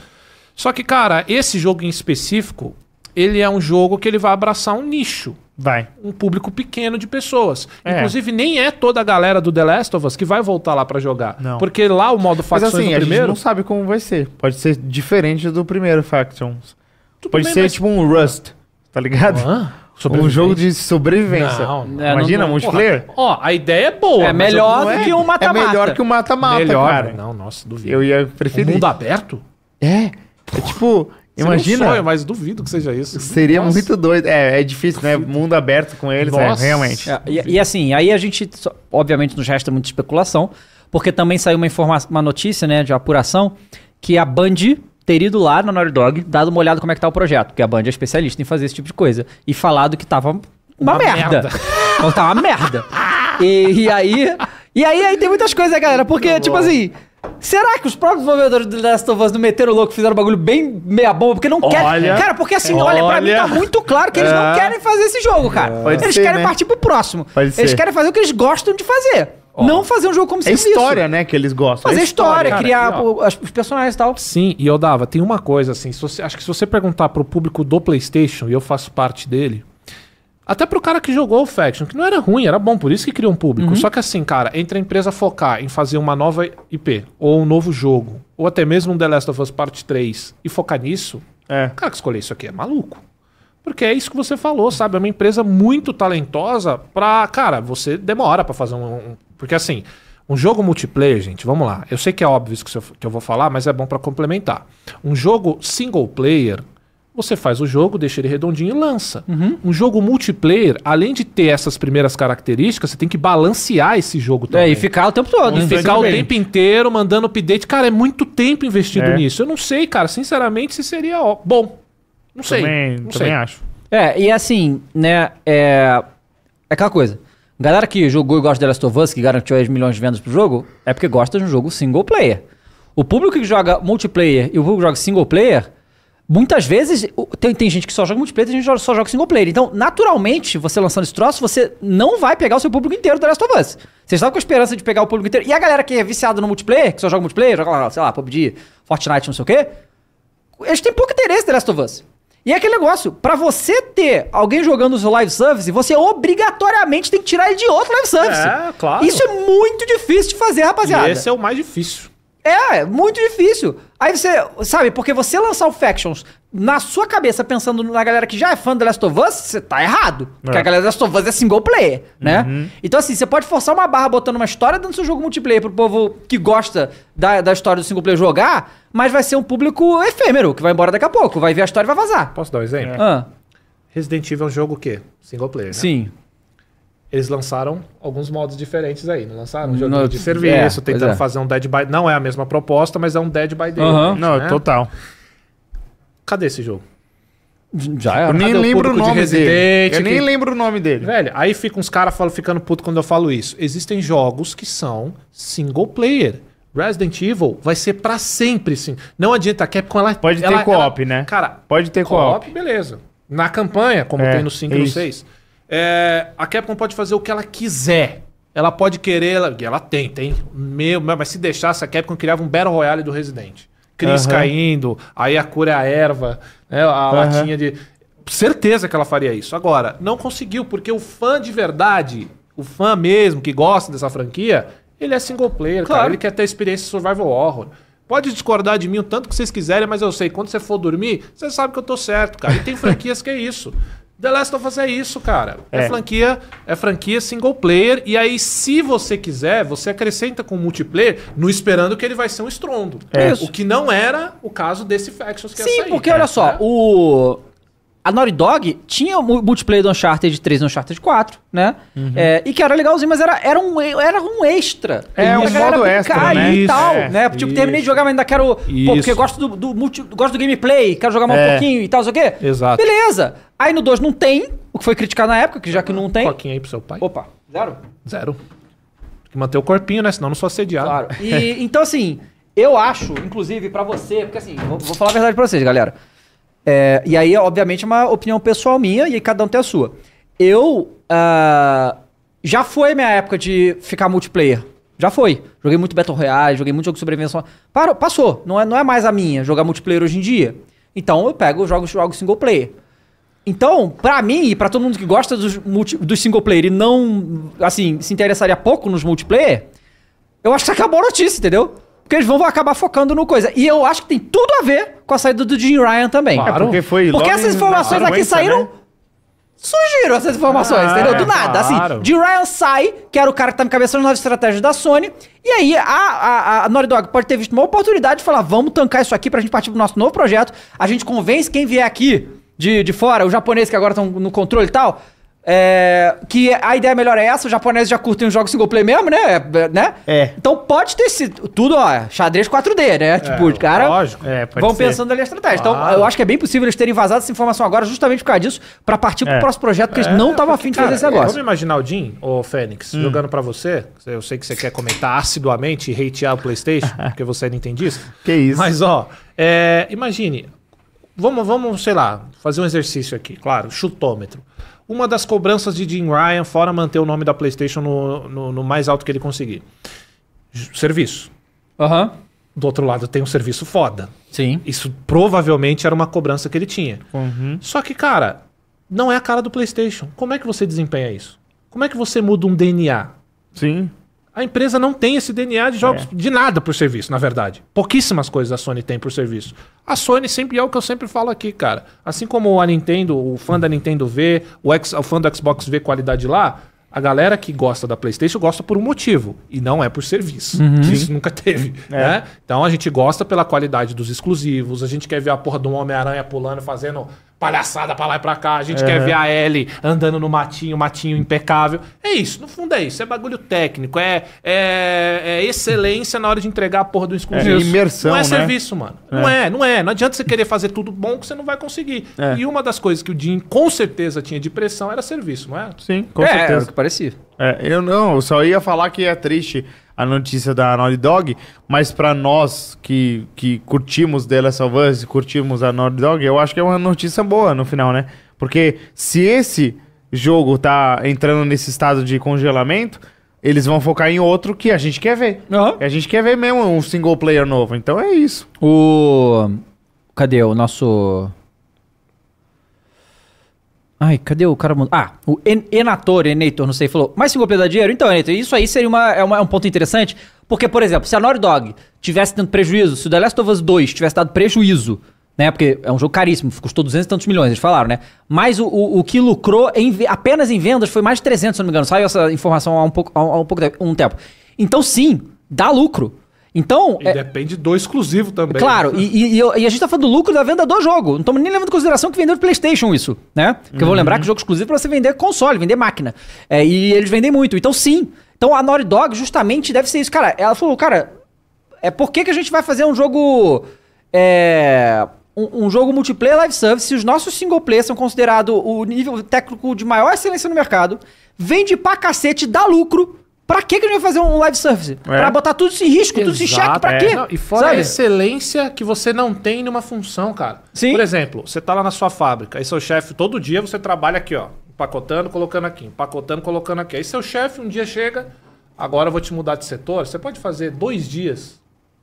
Só que, cara, esse jogo em específico, ele é um jogo que ele vai abraçar um nicho. Vai. Um público pequeno de pessoas. É. Inclusive, nem é toda a galera do The Last of Us que vai voltar lá para jogar. Não. Porque lá o modo facções Mas, assim, do primeiro... a gente não sabe como vai ser. Pode ser diferente do primeiro Factions. Tudo Pode bem, ser mas... tipo um Rust, tá ligado? Hã? Um jogo de sobrevivência. Não, não. Imagina, não, multiplayer. Ó, a ideia é boa. É melhor do é. que um mata-mata. É melhor que um mata-mata, cara. Não, nossa, duvido. Eu ia preferir. Um mundo aberto? É. É tipo, Seria Imagina. Um sonho, mas duvido que seja isso. Seria Nossa. muito doido. É, é difícil, né? Mundo aberto com eles, é, realmente. É, e, e, assim, aí a gente, obviamente, nos resta muita especulação, porque também saiu uma, informação, uma notícia, né, de apuração, que a Band ter ido lá na Naughty Dog, dado uma olhada como é que tá o projeto, porque a Band é especialista em fazer esse tipo de coisa, e falado que tava uma, uma merda. merda. então tá uma merda. E, e, aí. E aí, aí tem muitas coisas, né, galera, porque, tá tipo bom. assim. Será que os próprios desenvolvedores do Last of Us não meteram o louco, fizeram um bagulho bem meia bomba, porque não querem. Cara, porque assim, olha, pra mim tá muito claro que eles é. não querem fazer esse jogo, cara. É. Eles ser, querem né? partir pro próximo. Pode eles ser. querem fazer o que eles gostam de fazer. Não fazer um jogo como é serviço. É história, né, que eles gostam. Fazer é história, cara, criar os personagens e tal. Sim, e eu dava, tem uma coisa assim, você, acho que se você perguntar pro público do PlayStation, e eu faço parte dele, até pro cara que jogou o Faction, que não era ruim, era bom, por isso que criou um público. Uhum. Só que assim, cara, entre a empresa focar em fazer uma nova IP, ou um novo jogo, ou até mesmo um The Last of Us Part 3, e focar nisso, é. o cara que escolher isso aqui é maluco. Porque é isso que você falou, sabe? É uma empresa muito talentosa pra. Cara, você demora para fazer um, um. Porque assim, um jogo multiplayer, gente, vamos lá. Eu sei que é óbvio isso que, eu vou falar, mas é bom para complementar. Um jogo single player, você faz o jogo, deixa ele redondinho e lança. Uhum. Um jogo multiplayer, além de ter essas primeiras características, você tem que balancear esse jogo também. É, e ficar o tempo todo. E ficar o tempo inteiro mandando update. Cara, é muito tempo investido é. nisso. Eu não sei, cara. Sinceramente, se seria ó, bom. Não sei. Também, não também sei. acho. É, e assim, né? É, é aquela coisa. Galera que jogou e gosta de The Last of Us, que garantiu 10 milhões de vendas pro jogo, é porque gosta de um jogo single player. O público que joga multiplayer e o público que joga single player Muitas vezes, tem, tem gente que só joga multiplayer, tem gente que só joga single player. Então, naturalmente, você lançando esse troço, você não vai pegar o seu público inteiro do Last of Us. Você está com a esperança de pegar o público inteiro. E a galera que é viciada no multiplayer, que só joga multiplayer, joga, sei lá, PUBG, Fortnite, não sei o quê, eles têm pouco interesse no Last of Us. E é aquele negócio, para você ter alguém jogando o seu live service, você obrigatoriamente tem que tirar ele de outro live service. É, claro. Isso é muito difícil de fazer, rapaziada. E esse é o mais difícil. É, é, muito difícil. Aí você, sabe, porque você lançar o Factions na sua cabeça pensando na galera que já é fã do Last of Us, você tá errado. Porque é. a galera do Last of Us é single player, né? Uhum. Então, assim, você pode forçar uma barra botando uma história dentro do seu jogo multiplayer pro povo que gosta da, da história do single player jogar, mas vai ser um público efêmero, que vai embora daqui a pouco, vai ver a história e vai vazar. Posso dar um exemplo? É. Ah. Resident Evil é um jogo o quê? Single player, né? Sim eles lançaram alguns modos diferentes aí, não lançaram? Um jogo de serviço, é, tentando é. fazer um Dead by... Não é a mesma proposta, mas é um Dead by Day. Uhum. Né? Não, total. Cadê esse jogo? Já era. Eu nem lembro o, o nome de dele. Eu que... nem lembro o nome dele. Velho, aí fica uns caras ficando puto quando eu falo isso. Existem jogos que são single player. Resident Evil vai ser para sempre, sim. Não adianta, a Capcom ela pode ter co-op, né? Cara, pode ter co-op, co beleza. Na campanha, como é, tem no 5 e no 6. É é, a Capcom pode fazer o que ela quiser. Ela pode querer, ela, ela tem, tem. Meu, mas se deixasse, a Capcom criava um Battle Royale do Resident. Cris uhum. caindo, aí a cura é a erva, né, a uhum. latinha de. Certeza que ela faria isso. Agora, não conseguiu, porque o fã de verdade, o fã mesmo que gosta dessa franquia, ele é single player, claro. cara. Ele quer ter experiência survival horror. Pode discordar de mim o tanto que vocês quiserem, mas eu sei, quando você for dormir, você sabe que eu tô certo, cara. E tem franquias que é isso. The Last of Us é isso, cara. É. é, franquia, é franquia single player. E aí, se você quiser, você acrescenta com multiplayer, no esperando que ele vai ser um estrondo. É. O que não era o caso desse Factions que Sim, ia sair. Sim, porque olha é. só, o a Naughty Dog tinha o multiplayer do Uncharted 3 e Uncharted 4, né? Uhum. É, e que era legalzinho, mas era, era, um, era um extra. É, um modo extra, né? E tal, isso, né? Tipo, tipo, isso. terminei de jogar, mas ainda quero... Pô, porque gosto do, do, multi, gosto do gameplay, quero jogar mais é. um pouquinho e tal, sei o quê. Exato. Beleza. Aí no 2 não tem, o que foi criticado na época, que já que não tem... Um pouquinho aí pro seu pai. Opa, zero? Zero. Tem que manter o corpinho, né? Senão não sou assediado. Claro. E, então, assim, eu acho, inclusive, para você... Porque, assim, vou, vou falar a verdade pra vocês, galera. É, e aí, obviamente, é uma opinião pessoal minha e cada um tem a sua. Eu. Uh, já foi minha época de ficar multiplayer. Já foi. Joguei muito Battle Royale, joguei muito jogo de sobrevivência. Parou, passou. Não é, não é mais a minha jogar multiplayer hoje em dia. Então eu pego jogos jogo single player. Então, pra mim e pra todo mundo que gosta dos, multi, dos single player e não, assim, se interessaria pouco nos multiplayer, eu acho que acabou a notícia, entendeu? Porque eles vão acabar focando no coisa. E eu acho que tem tudo a ver com a saída do Jim Ryan também. Claro. É porque foi Porque essas informações aqui saíram. Né? Surgiram essas informações, ah, entendeu? É, do nada, assim, claro. assim. Jim Ryan sai, que era o cara que tá me cabeçando nova estratégia da Sony. E aí a, a, a Naughty Dog pode ter visto uma oportunidade de falar: vamos tancar isso aqui pra gente partir pro nosso novo projeto. A gente convence quem vier aqui de, de fora, o japonês que agora estão no controle e tal, é, que a ideia melhor é essa, os japoneses já curtem os jogos single player mesmo, né? É, né? É. Então pode ter sido tudo, ó, xadrez 4D, né? É, tipo, os caras é, vão ser. pensando ali a estratégia. Então eu acho que é bem possível eles terem vazado essa informação agora justamente por causa disso, pra partir pro é. próximo projeto, porque eles não estavam afim de cara, fazer esse negócio. Vamos imaginar o Jim, ou Fênix, hum. jogando pra você. Eu sei que você quer comentar assiduamente e hatear o PlayStation, porque você entende isso. que isso. Mas, ó, imagine, vamos, vamos, sei lá, fazer um exercício aqui, claro, chutômetro uma das cobranças de Jim Ryan, fora manter o nome da PlayStation no, no, no mais alto que ele conseguir. Serviço. Aham. Uhum. Do outro lado, tem um serviço foda. Sim. Isso provavelmente era uma cobrança que ele tinha. Uhum. Só que, cara, não é a cara do PlayStation. Como é que você desempenha isso? Como é que você muda um DNA? Sim. A empresa não tem esse DNA de jogos é. de nada por serviço, na verdade. Pouquíssimas coisas a Sony tem por serviço. A Sony sempre é o que eu sempre falo aqui, cara. Assim como a Nintendo, o fã da Nintendo vê, o, ex, o fã do Xbox vê qualidade lá, a galera que gosta da PlayStation gosta por um motivo e não é por serviço. Uhum. Isso nunca teve, é. né? Então a gente gosta pela qualidade dos exclusivos, a gente quer ver a porra de um Homem-Aranha pulando, fazendo palhaçada pra lá e pra cá, a gente é. quer ver a L andando no matinho, matinho impecável. É isso, no fundo é isso, é bagulho técnico, é, é, é excelência na hora de entregar a porra do exclusivo. É imersão, Não é né? serviço, mano. Não é. é, não é. Não adianta você querer fazer tudo bom que você não vai conseguir. É. E uma das coisas que o Jim com certeza tinha de pressão era serviço, não é? Sim, com é, certeza. o que parecia. eu não, eu só ia falar que é triste a notícia da Naughty Dog, mas para nós que, que curtimos The Last of Us, curtimos a Naughty Dog, eu acho que é uma notícia boa no final, né? Porque se esse jogo tá entrando nesse estado de congelamento, eles vão focar em outro que a gente quer ver. Uhum. Que a gente quer ver mesmo um single player novo. Então é isso. O. Cadê o nosso Ai, cadê o cara? Ah, o en Enator, Enator, não sei, falou. Mas se golpe é dá dinheiro? Então, Enator, isso aí seria uma, é, uma, é um ponto interessante. Porque, por exemplo, se a Naughty Dog tivesse dando prejuízo, se o The Last of Us 2 tivesse dado prejuízo, né? Porque é um jogo caríssimo, custou 200 e tantos milhões, eles falaram, né? Mas o, o, o que lucrou em, apenas em vendas foi mais de 300, se não me engano. Saiu essa informação há um pouco, há um, há um pouco um tempo. Então, sim, dá lucro. Então. E é... depende do exclusivo também. Claro, e, e, e, a gente está falando do lucro da venda do jogo. Não estamos nem levando em consideração que vendeu de PlayStation isso, né? Porque uhum. eu vou lembrar que uhum. jogo exclusivo é para você vender console, vender máquina. É, e eles vendem muito. Então, sim. Então a Naughty Dog justamente deve ser isso. Cara, ela falou, cara, é por que, que a gente vai fazer um jogo. É. Um, um, jogo multiplayer live service, se os nossos single players são considerados o nível técnico de maior excelência no mercado, vende pra cacete, dá lucro, Pra que que a gente vai fazer um live service? É. Pra botar tudo isso em risco, Exato, tudo isso em xeque, pra é. quê? Não, e fora Sabe? a excelência que você não tem numa função, cara. Sim. Por exemplo, você tá lá na sua fábrica, aí seu chefe, todo dia você trabalha aqui, ó, empacotando, colocando aqui, empacotando, colocando aqui. Aí seu chefe um dia chega, agora eu vou te mudar de setor, você pode fazer dois dias.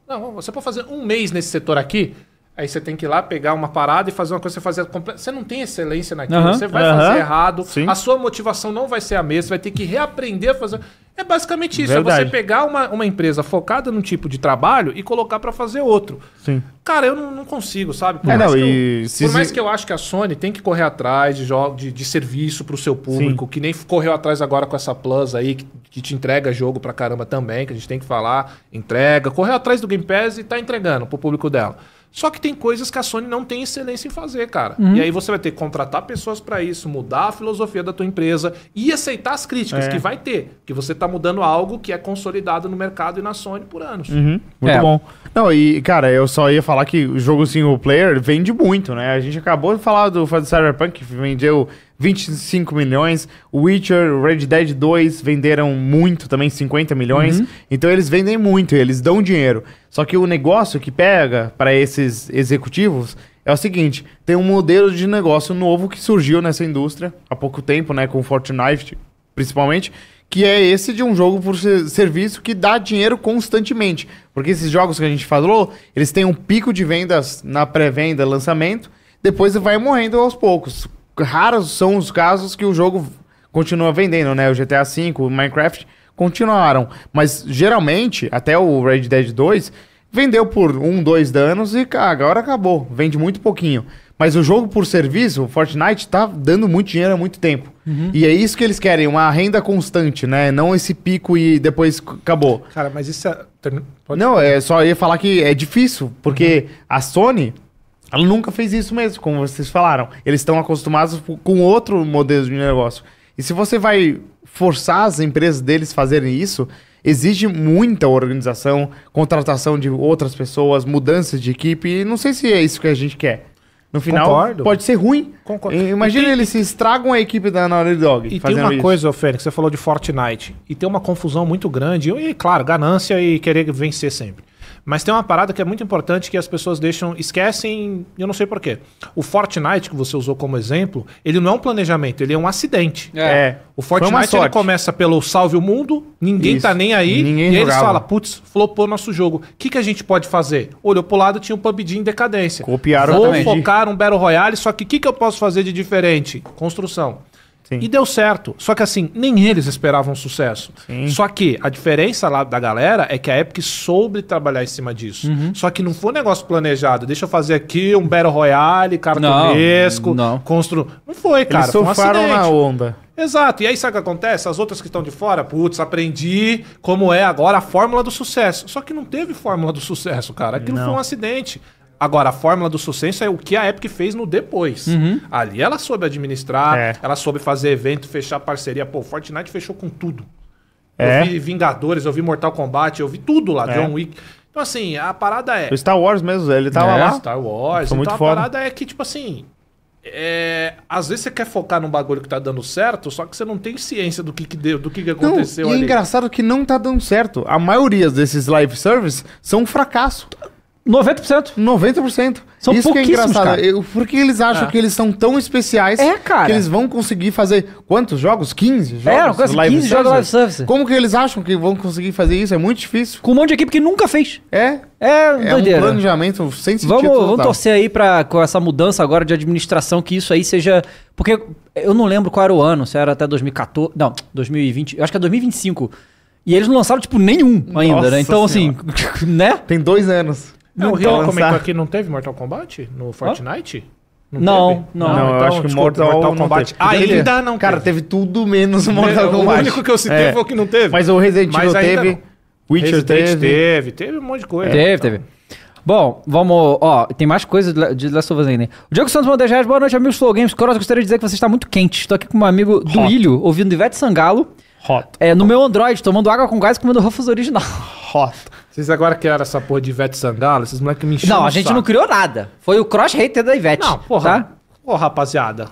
Não, você pode fazer um mês nesse setor aqui, Aí você tem que ir lá pegar uma parada e fazer uma coisa você fazer Você não tem excelência naquilo, uhum, você vai uhum, fazer errado, sim. a sua motivação não vai ser a mesma, você vai ter que reaprender a fazer. É basicamente isso, Verdade. é você pegar uma, uma empresa focada num tipo de trabalho e colocar para fazer outro. Sim. Cara, eu não, não consigo, sabe? É, por, é, mais, não, que eu, se... por mais que eu acho que a Sony tem que correr atrás de jogo de, de serviço pro seu público, sim. que nem correu atrás agora com essa Plus aí, que, que te entrega jogo pra caramba também, que a gente tem que falar, entrega, correu atrás do Game Pass e tá entregando pro público dela. Só que tem coisas que a Sony não tem excelência em fazer, cara. Uhum. E aí você vai ter que contratar pessoas para isso, mudar a filosofia da tua empresa e aceitar as críticas é. que vai ter, que você tá mudando algo que é consolidado no mercado e na Sony por anos. Uhum. Muito é. bom. Não, e cara, eu só ia falar que o jogo single player vende muito, né? A gente acabou de falar do Cyberpunk que vendeu 25 milhões. Witcher, Red Dead 2 venderam muito também, 50 milhões. Uhum. Então eles vendem muito, eles dão dinheiro. Só que o negócio que pega para esses executivos é o seguinte: tem um modelo de negócio novo que surgiu nessa indústria há pouco tempo, né? Com Fortnite, principalmente. Que é esse de um jogo por serviço que dá dinheiro constantemente. Porque esses jogos que a gente falou, eles têm um pico de vendas na pré-venda, lançamento, depois vai morrendo aos poucos raros são os casos que o jogo continua vendendo, né? O GTA V, o Minecraft continuaram. Mas geralmente, até o Red Dead 2, vendeu por um, dois danos e agora acabou. Vende muito pouquinho. Mas o jogo por serviço, o Fortnite, tá dando muito dinheiro há muito tempo. Uhum. E é isso que eles querem, uma renda constante, né? Não esse pico e depois acabou. Cara, mas isso é. Pode... Não, é só ia falar que é difícil, porque uhum. a Sony ela nunca fez isso mesmo, como vocês falaram. Eles estão acostumados com outro modelo de negócio. E se você vai forçar as empresas deles fazerem isso, exige muita organização, contratação de outras pessoas, mudanças de equipe. E não sei se é isso que a gente quer. No final, Concordo. pode ser ruim. Concordo. Imagina eles se estragam a equipe da Naughty Dog. E tem uma isso. coisa, Fênix, você falou de Fortnite. E tem uma confusão muito grande. E, claro, ganância e querer vencer sempre. Mas tem uma parada que é muito importante que as pessoas deixam, esquecem, eu não sei porquê. O Fortnite, que você usou como exemplo, ele não é um planejamento, ele é um acidente. É. é. O Fortnite ele começa pelo salve o mundo, ninguém tá Isso. tá nem aí, ninguém e jogava. eles falam, putz, flopou nosso jogo. O que, que a gente pode fazer? Olhou pro lado, tinha um PUBG em decadência. Copiaram Vou focar um Battle Royale, só que o que, que eu posso fazer de diferente? Construção. Sim. E deu certo. Só que assim, nem eles esperavam sucesso. Sim. Só que a diferença lá da galera é que a Epic soube trabalhar em cima disso. Uhum. Só que não foi um negócio planejado. Deixa eu fazer aqui um Battle Royale, cartunesco, não, não. constru. Não foi, cara. Eles surfaram um na onda. Exato. E aí sabe o que acontece? As outras que estão de fora, putz, aprendi como é agora a fórmula do sucesso. Só que não teve fórmula do sucesso, cara. Aquilo não. foi um acidente. Agora, a fórmula do sucesso é o que a Epic fez no depois. Uhum. Ali ela soube administrar, é. ela soube fazer evento, fechar parceria. Pô, Fortnite fechou com tudo. É. Eu vi Vingadores, eu vi Mortal Kombat, eu vi tudo lá, é. John Wick. Então, assim, a parada é. O Star Wars mesmo, ele tava é, lá. Star Wars. muito então, muito a foda. parada é que, tipo assim. É... às vezes você quer focar num bagulho que tá dando certo, só que você não tem ciência do que, que deu, do que, que aconteceu não, e ali. E é engraçado que não tá dando certo. A maioria desses live service são um fracasso. 90%. 90%. São Isso que é engraçado. Eu, por que eles acham é. que eles são tão especiais? É, cara. Que eles vão conseguir fazer quantos jogos? 15 jogos? É, assim, quase 15 jogos live service. Como que eles acham que vão conseguir fazer isso? É muito difícil. Com um monte de equipe que nunca fez. É. É, é um planejamento sem sentido. Vamos, vamos torcer aí para com essa mudança agora de administração que isso aí seja, porque eu não lembro qual era o ano, se era até 2014, não, 2020, eu acho que é 2025. E eles não lançaram, tipo, nenhum ainda, né? Nossa né? Então, assim, senhora. assim, né? Tem dois anos. Não, o Rion tá comentou aqui, não teve Mortal Kombat no Fortnite? Não, não, não, não. Então, eu acho que Mortal, Mortal Kombat. Ah, ainda não. Cara, teve tudo menos é, o Mortal Kombat. O único que eu citei é. foi o que não teve. Mas o Resident Evil teve. Não. Witcher Resident teve. teve. Teve um monte de coisa. Teve, então. teve. Tá. Bom, vamos. Ó, tem mais coisas de Last of Us ainda. O Diogo Santos mandou 10 Boa noite, amigos Flow Games. Cross, gostaria de dizer que você está muito quente. Estou aqui com um amigo do Ilho, ouvindo Ivete Sangalo. Hot. É, no meu Android, tomando água com gás comendo Ruffles original. Hot. Vocês agora criaram essa porra de Ivete Sangalo? Esses moleques me encheram Não, a gente saco. não criou nada. Foi o cross hater da Ivete. Não, porra. Tá? Ô, rapaziada.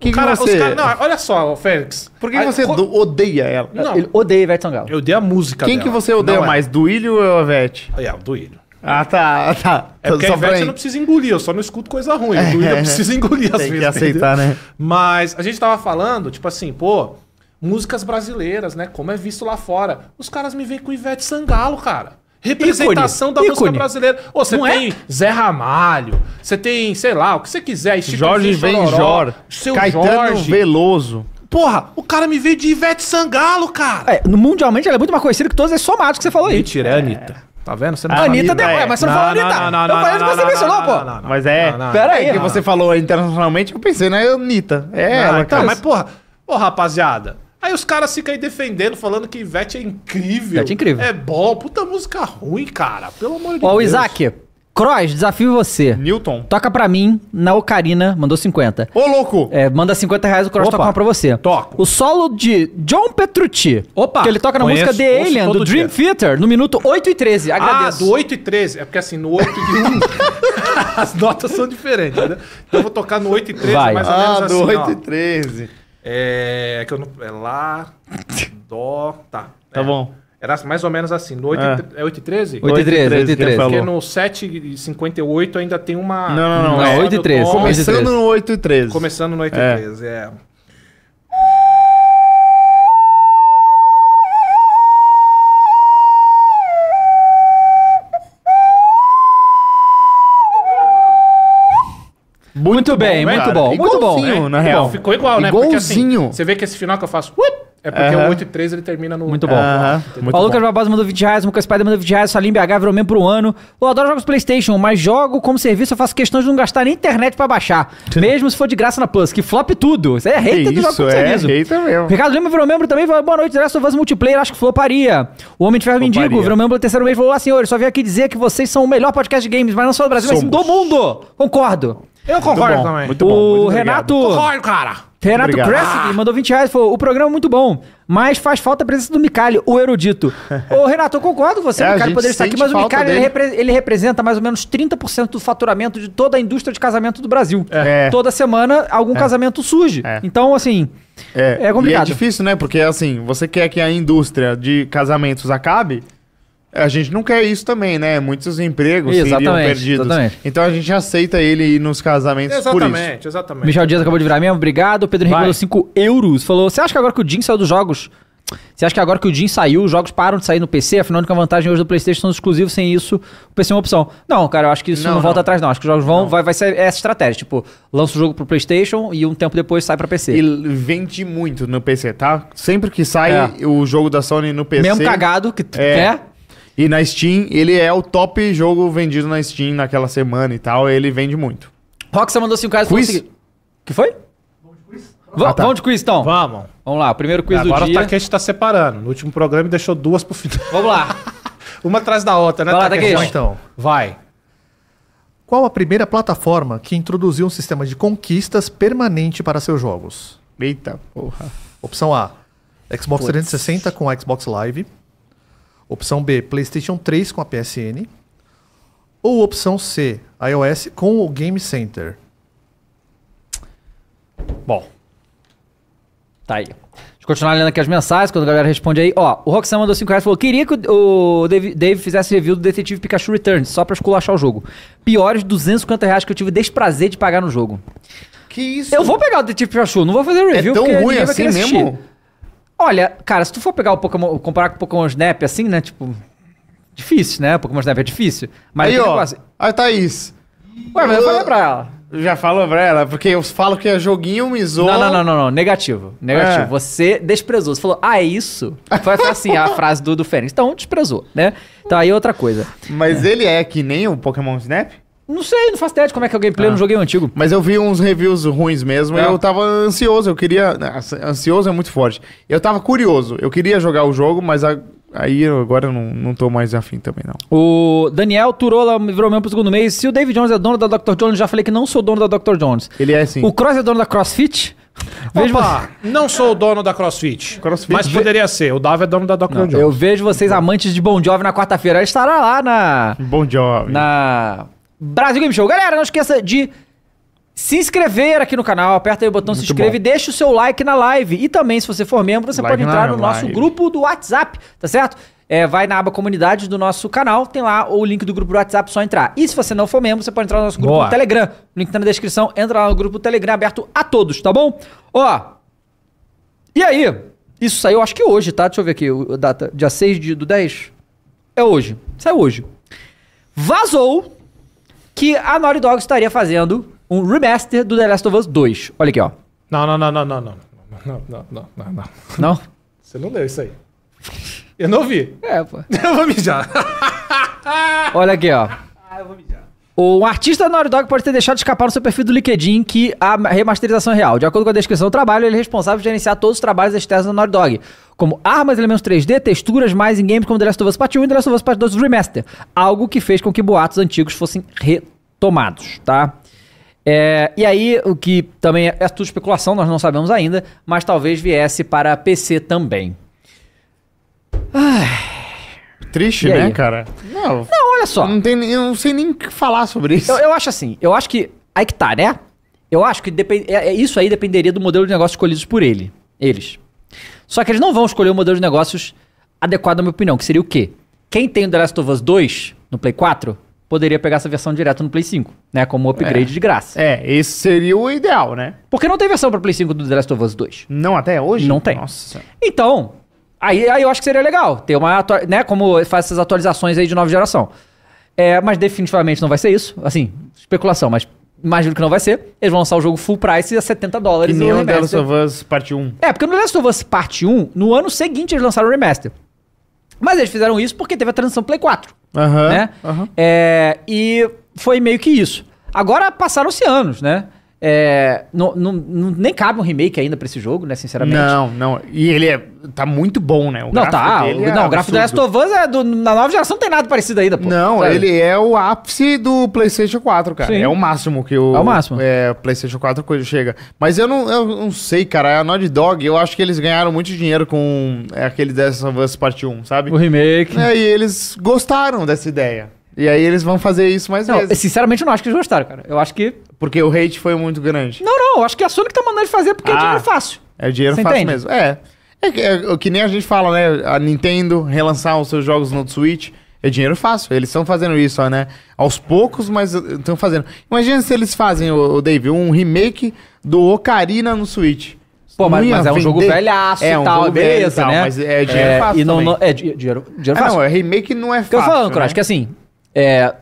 Que cara, você... cara, não, olha só, Félix. Por que Aí, você co... odeia ela? Não. Ele odeia Ivete Sangalo. Eu odeio a música Quem dela. que você odeia não é. mais, é. Duílio ou Ivete? É, o Duílio. Ah, tá, tá. É porque só a Ivete eu não preciso engolir, eu só não escuto coisa ruim. O Duílio eu preciso engolir às Tem vezes. Tem que aceitar, entendeu? né? Mas a gente tava falando, tipo assim, pô músicas brasileiras, né? Como é visto lá fora. Os caras me veem com Ivete Sangalo, cara. Representação Icone. da Icone. música brasileira. Ô, você é? tem é? Zé Ramalho, você tem, sei lá, o que você quiser. Chico Jorge Benjor, seu Caetano Jorge. Veloso. Porra, o cara me veio de Ivete Sangalo, cara. É, mundialmente ela é muito mais conhecida que todos esses é somados que você falou aí. Mentira, é Anitta. É. Tá vendo? Você não a Anitta deu, é, mas você não, não falou Anitta. Não, não, não, eu falei que você mencionou, pô. Mas é, pera aí, que você falou internacionalmente, eu pensei na né? Anitta. É, ela, Tá, mas porra, ô rapaziada, Aí os caras ficam aí defendendo, falando que Ivete é incrível. Ivete é incrível. É bom. Puta música ruim, cara. Pelo amor de Ó, Deus. Ó, Isaac, Cross, desafio você. Newton. Toca pra mim na Ocarina, mandou 50. Ô, louco! É, manda 50 reais, o Cross Opa. toca uma pra você. Toco. O solo de John Petrucci. Opa! Que ele toca na Conheço, música The Alien, do Dream dia. Theater, no minuto 8 e 13. Ah, Agradeço. Ah, do 8 e 13. É porque assim, no 8 e 1, as notas são diferentes, né? Então eu vou tocar no 8 e 13, Vai. mais ou menos ah, assim. Ah, do 8 ó. e 13. É, é, que eu não, é lá, dó, tá. Tá é. bom. Era mais ou menos assim. No 8 ah. É 8 é e 13? 8 e 13, 8 e 13. Porque no 7 e 58 ainda tem uma... Não, não, não. não é 8 e 13. Começando no 8 e 13. Começando no 8 e 13, é. Muito, muito bem, bom, muito bom, muito bom. É, na real. Bom, ficou igual, né? Igualzinho. Porque, assim, você vê que esse final que eu faço... É porque uhum. o 8 e 3 ele termina no. Muito é, bom. Uhum. Muito o Lucas Barbosa mandou 20 reais, o Lucas Spider mandou 20 reais, Salim BH virou membro por um ano. Eu adoro jogos PlayStation, mas jogo como serviço, eu faço questão de não gastar nem internet pra baixar. mesmo se for de graça na Plus, que flop tudo. Isso é hater que do jogo como é serviço. Hater mesmo. Ricardo Lima virou membro também, falou boa noite, Dress of Us Multiplayer, acho que floparia. O Homem de Ferro Mendigo virou membro do terceiro mês falou: ah, senhor, só vim aqui dizer que vocês são o melhor podcast de games, mas não só do Brasil, Somos. mas sim do mundo. Concordo. Eu concordo bom, também. Muito o bom, muito Renato. Concordo, cara. Renato Cressig ah. mandou 20 reais e falou: o programa é muito bom, mas faz falta a presença do Micali, o erudito. Ô, Renato, eu concordo com você, é, o Micali poderia estar aqui, mas o Micali ele, repre ele, representa mais ou menos 30% do faturamento de toda a indústria de casamento do Brasil. É. é. Toda semana algum é. casamento surge. É. Então, assim. É, complicado. É e é difícil, né? Porque, assim, você quer que a indústria de casamentos acabe. A gente não quer isso também, né? Muitos empregos seriam perdidos. Exatamente. Então a gente aceita ele ir nos casamentos exatamente, por isso. Exatamente, Michel Dias acabou de virar mesmo, obrigado. Pedro Henrique mandou 5 euros. Falou, você acha que agora que o Jim saiu dos jogos... Você acha que agora que o Jim saiu, os jogos param de sair no PC? Afinal, a vantagem hoje do PlayStation são exclusivos, sem isso, o PC é uma opção. Não, cara, eu acho que isso não, não volta não. atrás, não. Acho que os jogos vão. Vai, vai ser essa estratégia. Tipo, lança o jogo pro PlayStation e um tempo depois sai pra PC. E vende muito no PC, tá? Sempre que sai é. o jogo da Sony no PC. Mesmo cagado, que é. é e na Steam, ele é o top jogo vendido na Steam naquela semana e tal. Ele vende muito. Roxa mandou 5 reais pra conseguir. que foi? ah, tá. Vamos de quiz, então? Vamos. Vamos lá, o primeiro quiz é, Agora do dia. Agora o Takeshi tá separando. No último programa ele deixou duas pro final. Vamos lá. Uma atrás da outra, né, Vai lá, Então, vai. Qual a primeira plataforma que introduziu um sistema de conquistas permanente para seus jogos? Eita, porra. Opção A, Xbox Puts. 360 com Xbox Live. Opção B, PlayStation 3 com a PSN. Ou opção C, iOS com o Game Center. Bom. Tá aí. Deixa eu continuar lendo aqui as mensagens, quando a galera responde aí. Ó, o Roxanne mandou 5 reais e falou: queria que o Dave, Dave fizesse review do Detetive Pikachu Returns, só pra esculachar o jogo. Piores 250 reais que eu tive desprazer de pagar no jogo. Que isso? Eu vou pegar o Detetive Pikachu, não vou fazer review. É tão ruim assim mesmo? Olha, cara, se tu for pegar o Pokémon, comparar com o Pokémon Snap assim, né? Tipo, difícil, né? O Pokémon Snap é difícil. Mas aí, ó, negócio... aí Thaís. Ué, mas eu falei pra ela. Já falou pra ela? Porque eu falo que é joguinho, me zoa. Não, não, não, não, não. negativo. Negativo. É. Você desprezou. Você falou, ah, é isso? Foi assim a frase do, do Fênix. Então, desprezou, né? Então, aí outra coisa. Mas é. ele é que nem o Pokémon Snap? Não sei, não faço ideia de como é que é o gameplay, ah. antigo. Mas eu vi uns reviews ruins mesmo é. e tá. eu tava ansioso, eu queria... Ansioso é muito forte. Eu tava curioso, eu queria jogar o jogo, mas a... aí agora eu não, não tô mais afim também não. O Daniel Turola virou meu pro segundo mês. Se o David Jones é dono da Dr. Jones, já falei que não sou dono da Dr. Jones. Ele é sim. O Cross é dono da CrossFit? Vejo Opa, você... não sou o dono da CrossFit, Crossfit mas poderia ser. O Davi é dono da Dr. Jones. Eu vejo vocês amantes de Bon Jovi na quarta-feira. Ele estará lá na... Bon Jovi. Na... Brasil Game Show. Galera, não esqueça de se inscrever aqui no canal, aperta aí o botão Muito se inscreve bom. e deixa o seu like na live. E também, se você for membro, você like pode entrar no nosso grupo do WhatsApp, tá certo? É, vai na aba comunidade do nosso canal, tem lá o link do grupo do WhatsApp, é só entrar. E se você não for membro, você pode entrar no nosso grupo Boa. do Telegram. O link tá na descrição, entra lá no grupo do Telegram aberto a todos, tá bom? Ó. E aí? Isso saiu acho que hoje, tá? Deixa eu ver aqui a data. Dia 6 de, do 10? É hoje. Saiu hoje. Vazou que a Naughty Dog estaria fazendo um remaster do The Last of Us 2. Olha aqui, ó. Não, não, não, não, não, não. Não, não, não, não. Não? Você não leu isso aí. Eu não vi. É, pô. Eu vou mijar. Olha aqui, ó. Ah, eu vou mijar. O artista da Naughty Dog pode ter deixado escapar no seu perfil do LinkedIn que a remasterização é real. De acordo com a descrição do trabalho, ele é responsável por gerenciar todos os trabalhos externos da Naughty Dog, como armas, elementos 3D, texturas, mais em games como The Last of Us Part 1 e The Last of Us Part 2 Remaster, algo que fez com que boatos antigos fossem retomados, tá? É, e aí, o que também é, é tudo especulação, nós não sabemos ainda, mas talvez viesse para PC também. Ai... Triste, e né, aí? cara? Não, não, olha só. Não tem, eu não sei nem o que falar sobre isso. Eu, eu acho assim, eu acho que. Aí que tá, né? Eu acho que depend, é, é, isso aí dependeria do modelo de negócio escolhidos por ele. Eles. Só que eles não vão escolher o um modelo de negócios adequado, na minha opinião, que seria o quê? Quem tem o The Last of Us 2 no Play 4 poderia pegar essa versão direto no Play 5, né? Como upgrade é. de graça. É, esse seria o ideal, né? Porque não tem versão para Play 5 do The Last of Us 2. Não, até hoje? Não tem. Nossa. Então, Aí, aí eu acho que seria legal ter uma. Né, como faz essas atualizações aí de nova geração. É, mas definitivamente não vai ser isso. Assim, especulação, mas imagino que não vai ser. Eles vão lançar o jogo full price a 70 dólares. E nem o é The Last of Us Parte 1. É, porque no The Last of Us Parte 1, no ano seguinte eles lançaram o remaster. Mas eles fizeram isso porque teve a transição Play 4. Uhum, né? Uhum. É, e foi meio que isso. Agora passaram-se anos, né? É, não, não, nem cabe um remake ainda pra esse jogo, né? Sinceramente. Não, não. E ele é, tá muito bom, né? O não, tá. é não, o gráfico do Last of Us é do, na nova geração não tem nada parecido ainda, pô. Não, sabe? ele é o ápice do PlayStation 4, cara. Sim. É o máximo que o. É o máximo. É, PlayStation 4 coisa chega. Mas eu não, eu não sei, cara. A Naughty Dog, eu acho que eles ganharam muito dinheiro com é, aquele The Last of Us Part 1, sabe? O remake. É, e eles gostaram dessa ideia. E aí eles vão fazer isso mais não, vezes. Sinceramente, eu não acho que eles gostaram, cara. Eu acho que porque o hate foi muito grande. Não, não, acho que é a Sony que tá mandando ele fazer porque é ah, é dinheiro fácil. É o dinheiro Você fácil entende? mesmo. É. É, é. é que nem a gente fala, né? A Nintendo relançar os seus jogos no Switch. É dinheiro fácil. Eles estão fazendo isso, né? Aos poucos, mas estão fazendo. Imagina se eles fazem, o, o Dave, um remake do Ocarina no Switch. Pô, mas, mas é um jogo velhaço é, e tal, um beleza, e tal, né? Mas é dinheiro é, fácil. E não, não, é dinheiro, dinheiro ah, fácil. Não, é remake não é fácil. Eu tô falando, né? Cross, que assim. É,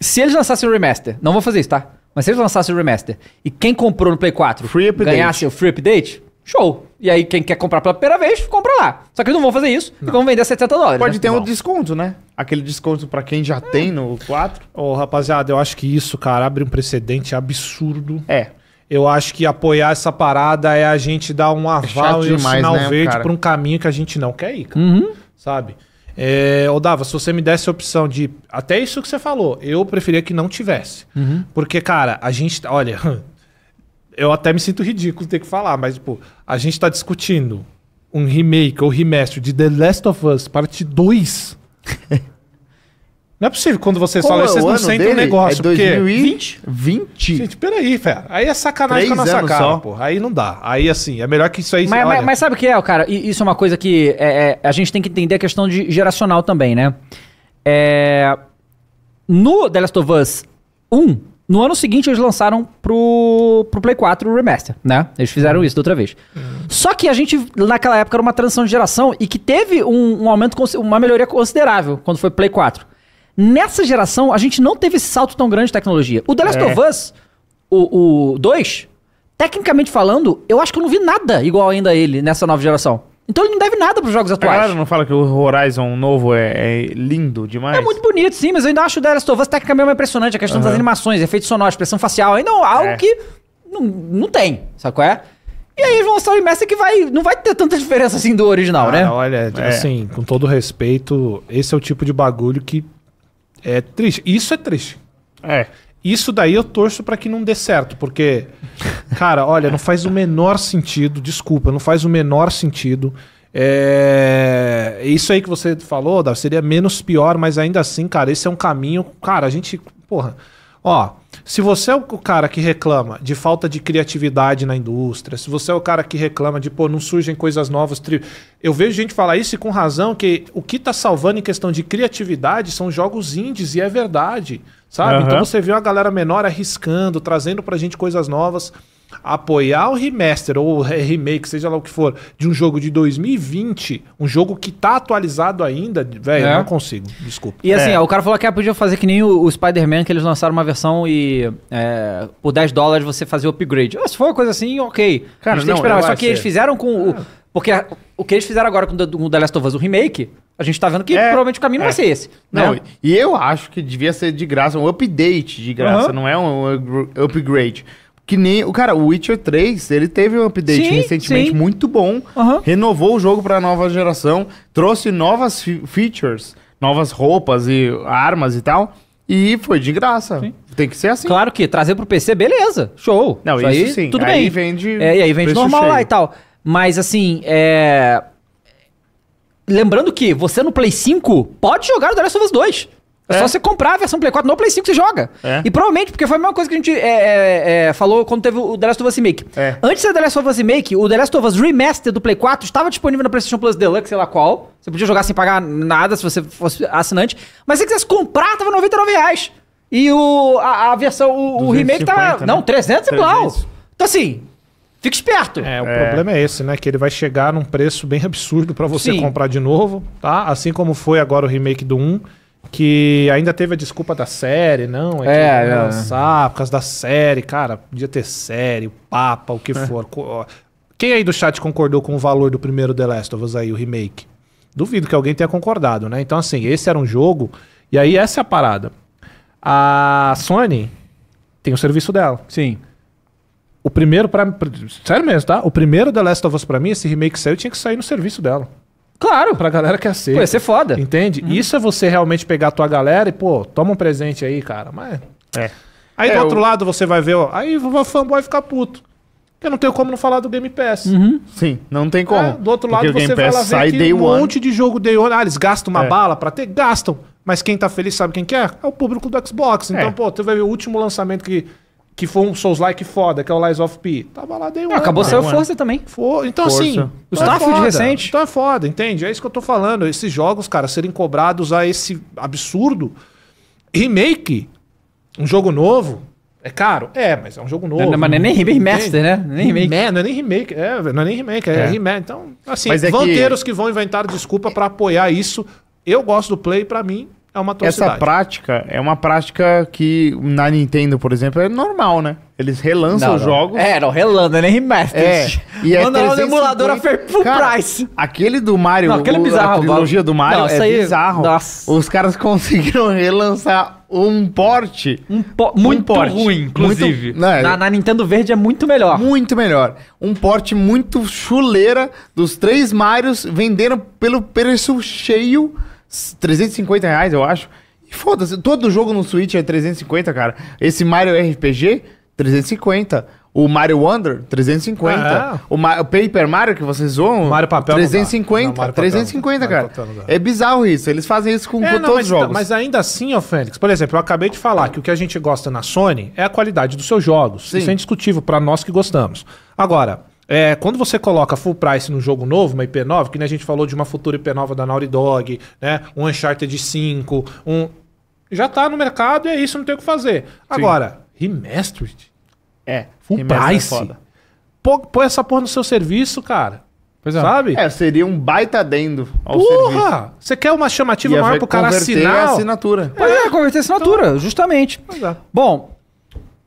se eles lançassem um remaster, não vou fazer isso, tá? Mas se eles lançassem o remaster e quem comprou no Play 4 free ganhasse o free update, show. E aí quem quer comprar pela primeira vez, compra lá. Só que eles não vão fazer isso não. e vão vender 70 dólares. Pode né? ter um desconto, né? Aquele desconto para quem já é. tem no 4. Ô, oh, rapaziada, eu acho que isso, cara, abre um precedente absurdo. É. Eu acho que apoiar essa parada é a gente dar um aval é e um demais, sinal né, verde para um caminho que a gente não quer ir, cara. Uhum. Sabe? É, Dava, se você me desse a opção de. Até isso que você falou, eu preferia que não tivesse. Uhum. Porque, cara, a gente. Tá, olha, eu até me sinto ridículo ter que falar, mas, tipo, a gente tá discutindo um remake ou remaster de The Last of Us Parte 2. Não é possível quando vocês Qual falam é vocês não sentem o um negócio. É 2020? Porque... 20? Gente, peraí, fera. Aí é sacanagem com a nossa cara, pô. Aí não dá. Aí assim, é melhor que isso aí. Mas, mas, mas sabe o que é, cara? Isso é uma coisa que é, é, a gente tem que entender a questão de geracional também, né? É... No The Last of Us 1, no ano seguinte eles lançaram pro, pro Play 4 o remaster, né? Eles fizeram isso da outra vez. Só que a gente, naquela época, era uma transição de geração e que teve um, um aumento, uma melhoria considerável quando foi Play 4. Nessa geração, a gente não teve esse salto tão grande de tecnologia. O The Last é. of Us, o 2, tecnicamente falando, eu acho que eu não vi nada igual ainda a ele nessa nova geração. Então ele não deve nada pros jogos atuais. Claro, não fala que o Horizon novo é, é lindo demais? É muito bonito, sim, mas eu ainda acho o The Last of Us tecnicamente impressionante. A questão uhum. das animações, efeitos sonoros, expressão facial. Ainda é algo é. que não, não tem, sabe qual é? E aí eles vão lançar o remaster que vai, não vai ter tanta diferença assim do original, ah, né? Olha, é. assim, com todo respeito, esse é o tipo de bagulho que é triste. Isso é triste. É. Isso daí eu torço para que não dê certo, porque, cara, olha, não faz o menor sentido, desculpa, não faz o menor sentido. É... Isso aí que você falou, Davi, seria menos pior, mas ainda assim, cara, esse é um caminho. Cara, a gente. Porra, ó. Se você é o cara que reclama de falta de criatividade na indústria, se você é o cara que reclama de, pô, não surgem coisas novas. Tri... Eu vejo gente falar isso e com razão, que o que está salvando em questão de criatividade são jogos indies, e é verdade, sabe? Uhum. Então você vê uma galera menor arriscando, trazendo pra gente coisas novas apoiar o remaster ou remake, seja lá o que for, de um jogo de 2020, um jogo que tá atualizado ainda, velho, é. não consigo, desculpa. E assim, é. ó, o cara falou que ah, podia fazer que nem o, o Spider-Man, que eles lançaram uma versão e é, por 10 dólares você fazia o upgrade. Ah, se for uma coisa assim, ok. Cara, a gente não, tem que esperar. Só que ser. eles fizeram com o... Ah. Porque o que eles fizeram agora com o The Last of Us, o remake, a gente tá vendo que é, provavelmente o caminho é. vai ser esse. Né? Não, né? e eu acho que devia ser de graça, um update de graça, uhum. não é um upgrade. Que nem. O cara, o Witcher 3, ele teve um update sim, recentemente sim. muito bom. Uhum. Renovou o jogo para a nova geração, trouxe novas features, novas roupas e armas e tal. E foi de graça. Sim. Tem que ser assim. Claro que trazer pro PC, beleza. Show. Não, isso, isso aí, sim. Tudo aí bem. vende. É, e aí vende normal cheio. lá e tal. Mas assim, é. Lembrando que você no Play 5 pode jogar o The Last of Us 2. É, é, só é. você comprar a versão Play 4 no Play 5 você joga. É. E provavelmente, porque foi a mesma coisa que a gente é, é, é falou quando teve o The Last of Us Remake. Antes da The Last of Us Remake, o The Last of Us Remaster do Play 4 estava disponível na PlayStation Plus Deluxe, sei lá qual. Você podia jogar sem pagar nada se você fosse assinante. Mas se você quisesse comprar, tava 99 reais. E o, a, a versão, o, o remake tá, tava. Né? Não, 300 e blau. Então assim, Fica esperto. É, o é. problema é esse, né? Que ele vai chegar num preço bem absurdo para você Sim. comprar de novo, tá? Assim como foi agora o remake do 1 que ainda teve a desculpa da série, não? É, é, não é. lançar, por causa da série, cara, podia ter série, o Papa, o que é. for. Quem aí do chat concordou com o valor do primeiro The Last of Us aí, o remake? Duvido que alguém tenha concordado, né? Então, assim, esse era um jogo, e aí essa é a parada. A Sony tem o serviço dela. Sim. O primeiro, para Sério mesmo, tá? O primeiro The Last of Us pra mim, esse remake saiu, tinha que sair no serviço dela. Claro. Pra galera que é aceita. Pô, ia ser foda. Entende? Uhum. Isso é você realmente pegar a tua galera e, pô, toma um presente aí, cara. Mas. É. Aí é, do outro eu... lado você vai ver, ó. Aí o fanboy fica puto. Eu não tenho como não falar do Game Pass. Uhum. Sim, não tem como. É, do outro lado Porque você vai lá ver que um one. monte de jogo Day One. Ah, eles gastam uma é. bala pra ter? Gastam. Mas quem tá feliz sabe quem quer. é? É o público do Xbox. Então, é. pô, vai ver o último lançamento que que foi um Souls-like foda, que é o Lies of P. Tava lá, dei ah, Acabou saiu força também. For... Então, Força. assim. O então é Starfield recente. Então é foda, entende? É isso que eu tô falando. Esses jogos, cara, serem cobrados a esse absurdo. Remake, um jogo novo, é caro? É, mas é um jogo novo. Não, mas não é nem remaster, né? Não é nem remake. Man, não é nem remake. É, não é nem remake, é, é. remake. Então, assim, é vão que... ter os que vão inventar desculpa para apoiar isso. Eu gosto do Play, para mim, é uma atrocidade. Essa prática é uma prática que na Nintendo, por exemplo, é normal, né? Eles relançam os jogos. É, não, relança, é nem remaster. É, e é Mandaram o emulador a full price. Aquele do Mario, não, aquele é bizarro, a trilogia do Mario não, é aí... É- bizarro. Nossa. Os caras conseguiram relançar um porte. Um po... muito um port. ruim, inclusive. Muito, né? na, na, Nintendo Verde é muito melhor. Muito melhor. Um porte muito chuleira dos três Marios, venderam pelo preço cheio 350 reais, eu acho. E foda-se, todo jogo no Switch é 350, cara. Esse Mario RPG, 350. O Mario Wonder, 350. Ah, é. o, Ma o Paper Mario que vocês zoam, Mario Papel 350. Não, Mario 350, papel, cara. é bizarro isso. Eles fazem isso com, é, com não, todos os então, jogos. Mas ainda assim, ó, Fênix, por exemplo, eu acabei de falar que o que a gente gosta na Sony é a qualidade dos seus jogos. Sim. Isso é indiscutível para nós que gostamos. Agora, é, quando você coloca full price num jogo novo, uma IP nova, que nem a gente falou de uma futura IP nova da Naughty Dog, né, um Uncharted 5, um... já tá no mercado e é isso, não tem o que fazer. Agora, remastered? É, full remastered é price. É Pô, põe essa porra no seu serviço, cara. Pois é. Sabe? É, seria um baita dendo. ao Porra! Serviço. Você quer uma chamativa Ia maior pro cara assinar? a assinatura. é, é converter a assinatura, então... justamente. É. Bom,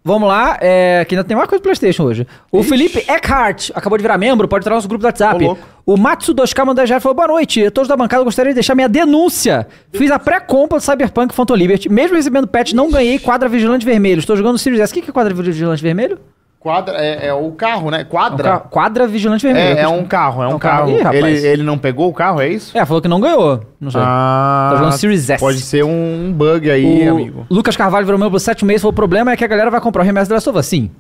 Vamos lá, é, que ainda tem mais coisa do PlayStation hoje. O Ixi. Felipe Eckhart acabou de virar membro, pode entrar no nosso grupo do WhatsApp. o Matsu 2K mandou já falou: boa noite. Todos da bancada gostaria de deixar minha denúncia. Fiz a pré-compra do Cyberpunk Phantom Liberty. Mesmo recebendo patch, não ganhei quadra vigilante vermelho. Estou jogando o Series S. O que é quadra vigilante vermelho? Quadra, é, é, o carro, né? Quadra. É um ca... Quadra Vigilante Vermelho. É, é um carro, é um, é um carro. carro. Ih, ele, ele não pegou o carro, é isso? É, falou que não ganhou. Não sei. Ah, tá jogando Series S. Pode ser um bug aí, o amigo. Lucas Carvalho virou meu por sete meses. Falou, o problema é que a galera vai comprar o remédio da Sova. Sim.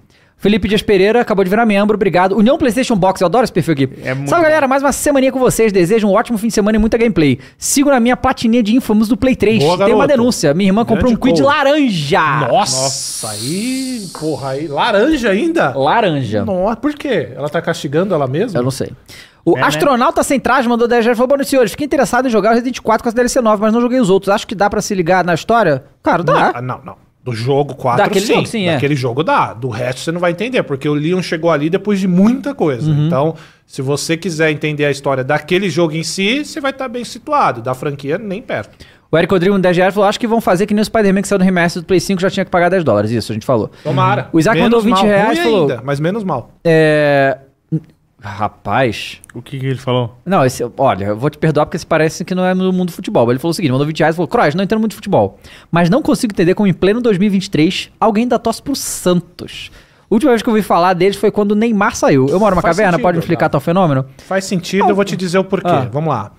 Felipe Dias Pereira acabou de virar membro, obrigado. União PlayStation Box, eu adoro esse perfil aqui. É muito galera, mais uma semaninha com vocês. Desejo um ótimo fim de semana e muita gameplay. Sigo na minha platininha de Infamous do Play 3. Boa, Tem uma denúncia. Minha irmã comprou Grande um quid laranja. Nossa. Nossa, aí, porra, aí. Laranja ainda? Laranja. Nossa, por quê? Ela tá castigando ela mesma? Eu não sei. O É, né? astronauta sem traje mandou 10 reais e falou: Boa senhores. Fiquei interessado em jogar o Resident 4 com a DLC 9, mas não joguei os outros. Acho que dá pra se ligar na história? Cara, dá. Ah, não, não. Do jogo 4, Daquele sim. Jogo, sim é. Daquele jogo dá. Do resto você não vai entender, porque o Leon chegou ali depois de muita coisa. Uhum. Então, se você quiser entender a história daquele jogo em si, você vai estar tá bem situado. Da franquia, nem perto. O Eric Rodrigo no 10 reais falou: acho que vão fazer que nem o Spider-Man que saiu do remaster do Play 5 já tinha que pagar 10 dólares. Isso, a gente falou. Tomara. O Isaac menos mandou 20 mal, reais falou. Ainda, mas menos mal. É, Rapaz. O que, que, ele falou? Não, esse, olha, eu vou te perdoar porque esse parece que não é no mundo do futebol. Ele falou o seguinte: mandou 20 reais e falou: Cross, não entendo muito de futebol. Mas não consigo entender como em pleno 2023 alguém dá tosse pro Santos. última vez que eu ouvi falar deles foi quando o Neymar saiu. Eu moro numa caverna, sentido, pode me explicar tal fenômeno? Faz sentido, eu vou te dizer o porquê. Ah. Vamos lá.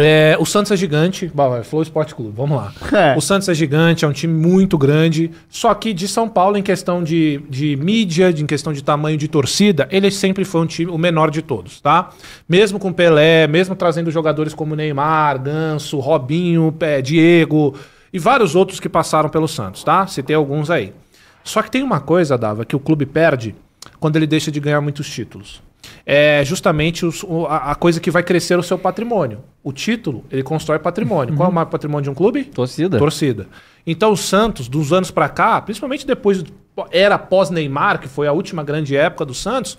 É, o Santos é gigante. Bom, é Flow Esporte Clube, vamos lá. É. O Santos é gigante, é um time muito grande. Só que de São Paulo, em questão de, de mídia, de, em questão de tamanho de torcida, ele sempre foi um time, o menor de todos, tá? Mesmo com Pelé, mesmo trazendo jogadores como Neymar, Ganso, Robinho, é, Diego e vários outros que passaram pelo Santos, tá? Citei alguns aí. Só que tem uma coisa, Dava, que o clube perde quando ele deixa de ganhar muitos títulos é justamente os, a, a, coisa que vai crescer o seu patrimônio. O título, ele constrói patrimônio. Uhum. Qual é o uhum. maior patrimônio de um clube? Torcida. Torcida. Então o Santos, dos anos para cá, principalmente depois era pós-Neymar, que foi a última grande época do Santos,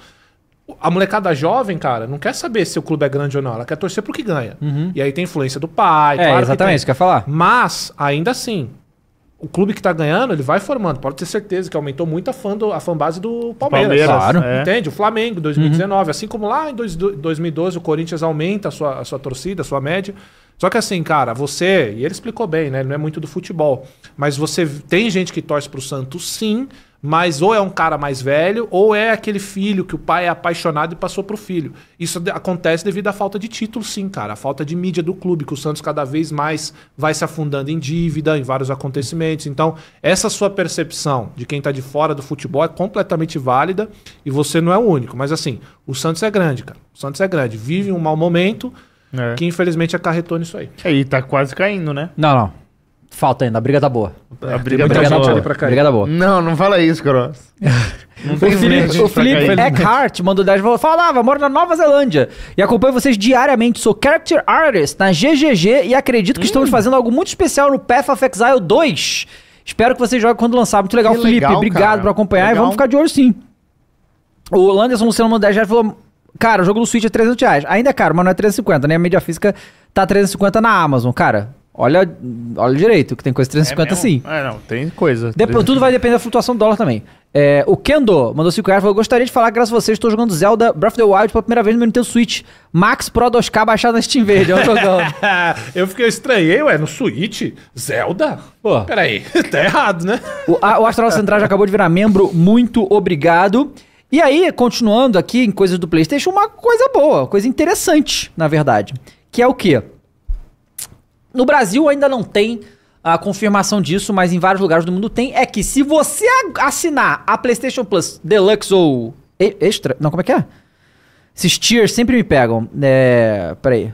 a molecada jovem, cara, não quer saber se o clube é grande ou não. Ela quer torcer pro que ganha. Uhum. E aí tem influência do pai. É, claro exatamente, que isso que eu ia falar. Mas, ainda assim, o clube que está ganhando, ele vai formando. Pode ter certeza que aumentou muito a, fã do, a fanbase do Palmeiras. Palmeiras claro. É. Entende? O Flamengo, 2019. Uhum. Assim como lá em 2012, o Corinthians aumenta a sua, a sua torcida, a sua média. Só que assim, cara, você... E ele explicou bem, né? Ele não é muito do futebol. Mas você tem gente que torce para o Santos, sim... Mas ou é um cara mais velho, ou é aquele filho que o pai é apaixonado e passou pro filho. Isso acontece devido à falta de título, sim, cara. A falta de mídia do clube, que o Santos cada vez mais vai se afundando em dívida, em vários acontecimentos. Então, essa sua percepção de quem tá de fora do futebol é completamente válida e você não é o único. Mas assim, o Santos é grande, cara. O Santos é grande. Vive um mau momento é. que infelizmente acarretou nisso aí. É, e tá quase caindo, né? Não, não. Falta ainda, a briga tá boa. A briga, briga tá boa. Pra briga tá boa. Não, não fala isso, Cross. Não o Felipe, o Felipe Eckhart mandou 10 falou, falava, moro na Nova Zelândia e acompanho vocês diariamente. Sou character artist na GGG e acredito que hum. estamos fazendo algo muito especial no Path of Exile 2. Espero que vocês joguem quando lançar. Muito legal, que Felipe. Legal, obrigado por acompanhar legal. e vamos ficar de olho sim. O Landerson Luciano mandou 10 reais falou, cara, o jogo do Switch é 300 reais. Ainda é caro, mas não é 350, né? A mídia física tá 350 na Amazon, cara. Olha, olha direito, que tem coisa 350 é sim. É, não, tem coisa. Depois, tudo vai depender da flutuação do dólar também. É, o Kendo mandou 5 reais falou: Gostaria de falar, graças a vocês, estou jogando Zelda Breath of the Wild pela primeira vez no meu Nintendo Switch. Max Pro 2K baixado na Steam Verde. Eu, eu fiquei estranhei, ué, no Switch? Zelda? Pô. Peraí, tá errado, né? O, o Astral Central já acabou de virar membro, muito obrigado. E aí, continuando aqui em coisas do PlayStation, uma coisa boa, coisa interessante, na verdade. Que é o quê? No Brasil ainda não tem a confirmação disso, mas em vários lugares do mundo tem. É que se você assinar a PlayStation Plus Deluxe ou Extra. Não, como é que é? Esses tiers sempre me pegam. É. Peraí.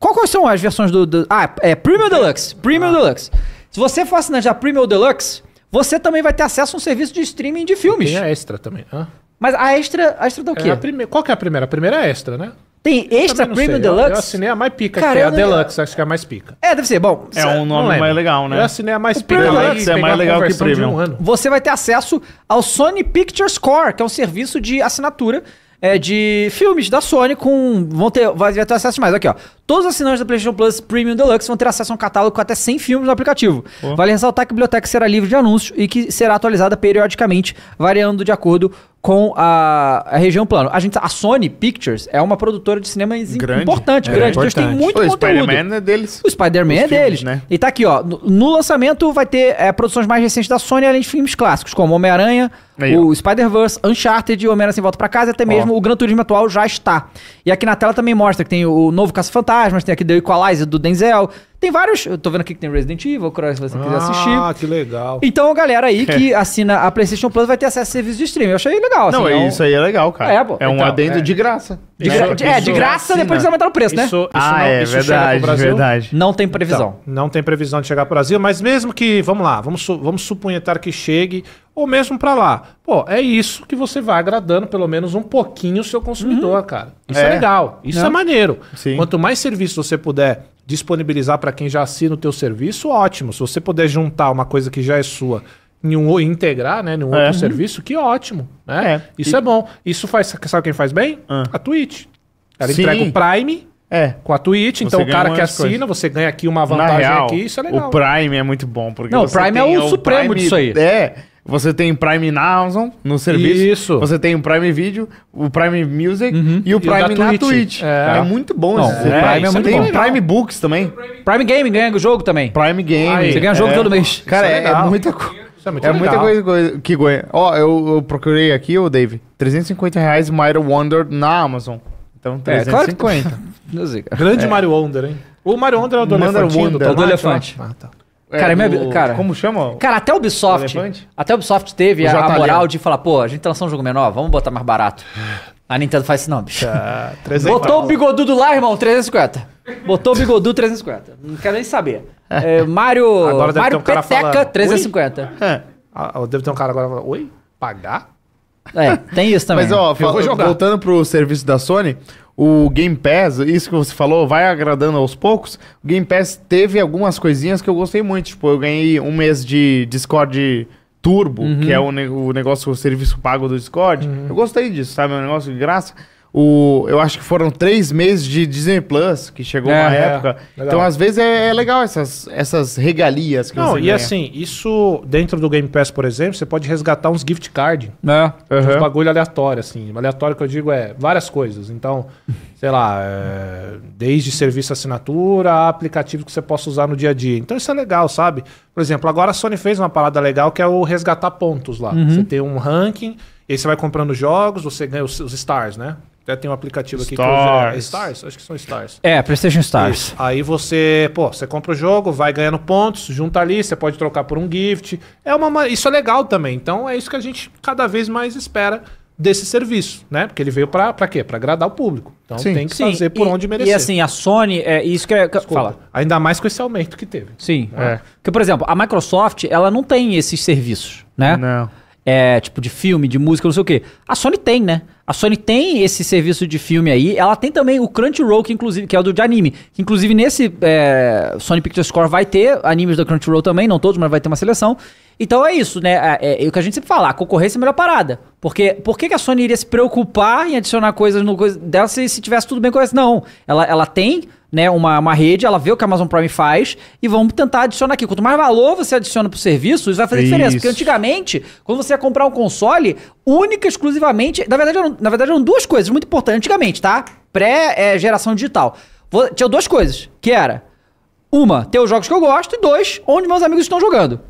Qual, quais são as versões do. do ah, é Premium Deluxe. Premium ah. Deluxe. Se você for assinante já Premium Deluxe, você também vai ter acesso a um serviço de streaming de filmes. Tem a extra também. Ah. Mas a extra, a extra dá o é quê? É a prime... Qual que é a primeira? A primeira é extra, né? Tem Extra Premium sei. Deluxe. Eu, eu, assinei a mais pica, cara, que é a Deluxe, acho que é a mais pica. É, deve ser. Bom, é, é um nome mais legal, né? Eu assinei a mais o pica. Deluxe é mais legal que Premium. Um ano. Você vai ter acesso ao Sony Picture Score, que é um serviço de assinatura é, de filmes da Sony com. Vão ter, vai ter acesso mais. Aqui, ó. Todos os assinantes da PlayStation Plus Premium Deluxe vão ter acesso a um catálogo com até 100 filmes no aplicativo. Vale ressaltar que a biblioteca será livre de anúncios e que será atualizada periodicamente, variando de acordo com a, a região plano. A, gente, a Sony Pictures é uma produtora de cinema grande. importante, é, grande. Importante. têm muito o conteúdo. O Spider-Man é deles. O Spider-Man é deles. Né? E tá aqui, ó. No, no lançamento vai ter é, produções mais recentes da Sony, além de filmes clássicos, como Homem-Aranha, o Spider-Verse, Uncharted, Homem-Aranha Sem Volta para Casa, até mesmo oh. o Gran Turismo atual já está. E aqui na tela também mostra que tem o novo Caça-Fantasma, Fantasmas, tem aqui The Equalizer do Denzel. Tem vários. Eu tô vendo aqui que tem Resident Evil, Cross, se você quiser ah, assistir. Ah, que legal. Então a galera aí que é. assina a PlayStation Plus vai ter acesso a serviço de streaming. Eu achei legal. Assim, não, é isso aí é legal, cara. É, É, um então, adendo é. de graça. De gra- Isso- é, de graça assina. depois de eles aumentaram o preço, né? Isso, isso ah, não- é isso chega pro verdade, Brasil? verdade. Não tem previsão. Então, não tem previsão de chegar ao Brasil, mas mesmo que, vamos lá, vamos, su- vamos supunhetar que chegue, ou mesmo para lá. Pô, é isso que você vai agradando pelo menos um pouquinho o seu consumidor, uhum. cara. Isso é, é legal, isso é Não. é maneiro. Sim. Quanto mais serviço você puder disponibilizar para quem já assina o teu serviço, ótimo. Se você puder juntar uma coisa que já é sua em um integrar, né, num é. outro uhum. serviço, que ótimo, né? É. Isso e... é bom. Isso faz, sabe quem faz bem? Ah. A Twitch. Ela Sim. entrega o Prime é. Com a Twitch, você então o cara que assina, você ganha aqui uma vantagem real, aqui, isso é legal. O Prime é muito bom, porque Não, o Prime é o, o supremo Prime, disso aí. É. Você tem Prime Amazon no serviço. Isso. Você tem o Prime Video, o Prime Music uhum. e o Prime e o na Twitch. Twitch. É. é. muito bom Não, esse é, Prime. É, é muito tem bom. Prime Books também. Prime Game ganha né? o jogo também. Prime Game. você ganha jogo é. todo mês. Cara, é, é muita coisa. É, é muita coisa que ganha. Ó, oh, eu, eu, procurei aqui, o oh, Dave. 350 reais Mario Wonder na Amazon. Então, 350. É, claro que... Grande Mario Wonder, hein? O Mario Wonder é o do Mander elefante. Wonder. É o do elefante. Ah, tá. É, cara, é do... minha, cara, como chama? Cara, até o Ubisoft. Até o Ubisoft teve o a, a moral de falar, pô, a gente tá lançou um jogo menor, vamos botar mais barato. A Nintendo faz isso, não, bicho. Tá, Botou o bigodudo lá, irmão, 350. Botou o bigodudo 350. Não quero nem saber. É, Mario, Mario um Peteca, falando, 350. É. deve ter um cara agora falando, oi? Pagar? É, tem isso também. Mas, ó, né? fala, voltando pro serviço da Sony, o Game Pass, isso que você falou, vai agradando aos poucos. O Game Pass teve algumas coisinhas que eu gostei muito. Tipo, eu ganhei um mês de Discord Turbo, uhum. que é o, ne o negócio, o serviço pago do Discord. Uhum. Eu gostei disso, sabe? É um negócio de graça o, eu acho que foram três meses de Disney Plus, que chegou é, uma é, época. Legal. Então, às vezes, é, é, legal essas, essas regalias que Não, você e ganha. assim, isso dentro do Game Pass, por exemplo, você pode resgatar uns gift card. Né? Uhum. Uns bagulho aleatório, assim. Aleatório que eu digo é várias coisas. Então, sei lá, é, desde serviço assinatura a aplicativo que você possa usar no dia a dia. Então isso é legal, sabe? Por exemplo, agora a Sony fez uma parada legal que é o resgatar pontos lá. Uhum. Você tem um ranking, e aí você vai comprando jogos, você ganha os, os stars, né? Até tem um aplicativo stars. aqui que usa, é, né? Stars, acho que são Stars. É, PlayStation Stars. Isso. Aí você, pô, você compra o jogo, vai ganhando pontos, junta ali, você pode trocar por um gift. É uma isso é legal também. Então é isso que a gente cada vez mais espera desse serviço, né? Porque ele veio para quê? Para agradar o público. Então sim, tem que sim. fazer por e, onde merecer. E assim, a Sony, é isso que é, fala. Ainda mais com esse aumento que teve. Sim. É. é. Porque, por exemplo, a Microsoft, ela não tem esses serviços, né? Não. É, tipo de filme, de música, não sei o quê. A Sony tem, né? A Sony tem esse serviço de filme aí. Ela tem também o Crunchyroll, que inclusive que é o do de anime. inclusive nesse é, Sony Picture Score vai ter animes da Crunchyroll também, não todos, mas vai ter uma seleção. Então é isso, né? É, é, é o que a gente sempre fala, a concorrência é a melhor parada. Porque por que, a Sony iria se preocupar em adicionar coisas no coisa dela se, se tivesse tudo bem com isso? Não, ela, ela tem né, uma, uma rede, ela vê o que a Amazon Prime faz e vamos tentar adicionar aqui. Quanto mais valor você adiciona pro serviço, isso vai fazer isso. diferença. Porque antigamente, quando você ia comprar um console, única, exclusivamente. Na verdade, eram, na verdade, eram duas coisas muito importantes antigamente, tá? Pré-geração é, digital. Tinha duas coisas, que era. Uma, ter os jogos que eu gosto, e dois, onde meus amigos estão jogando.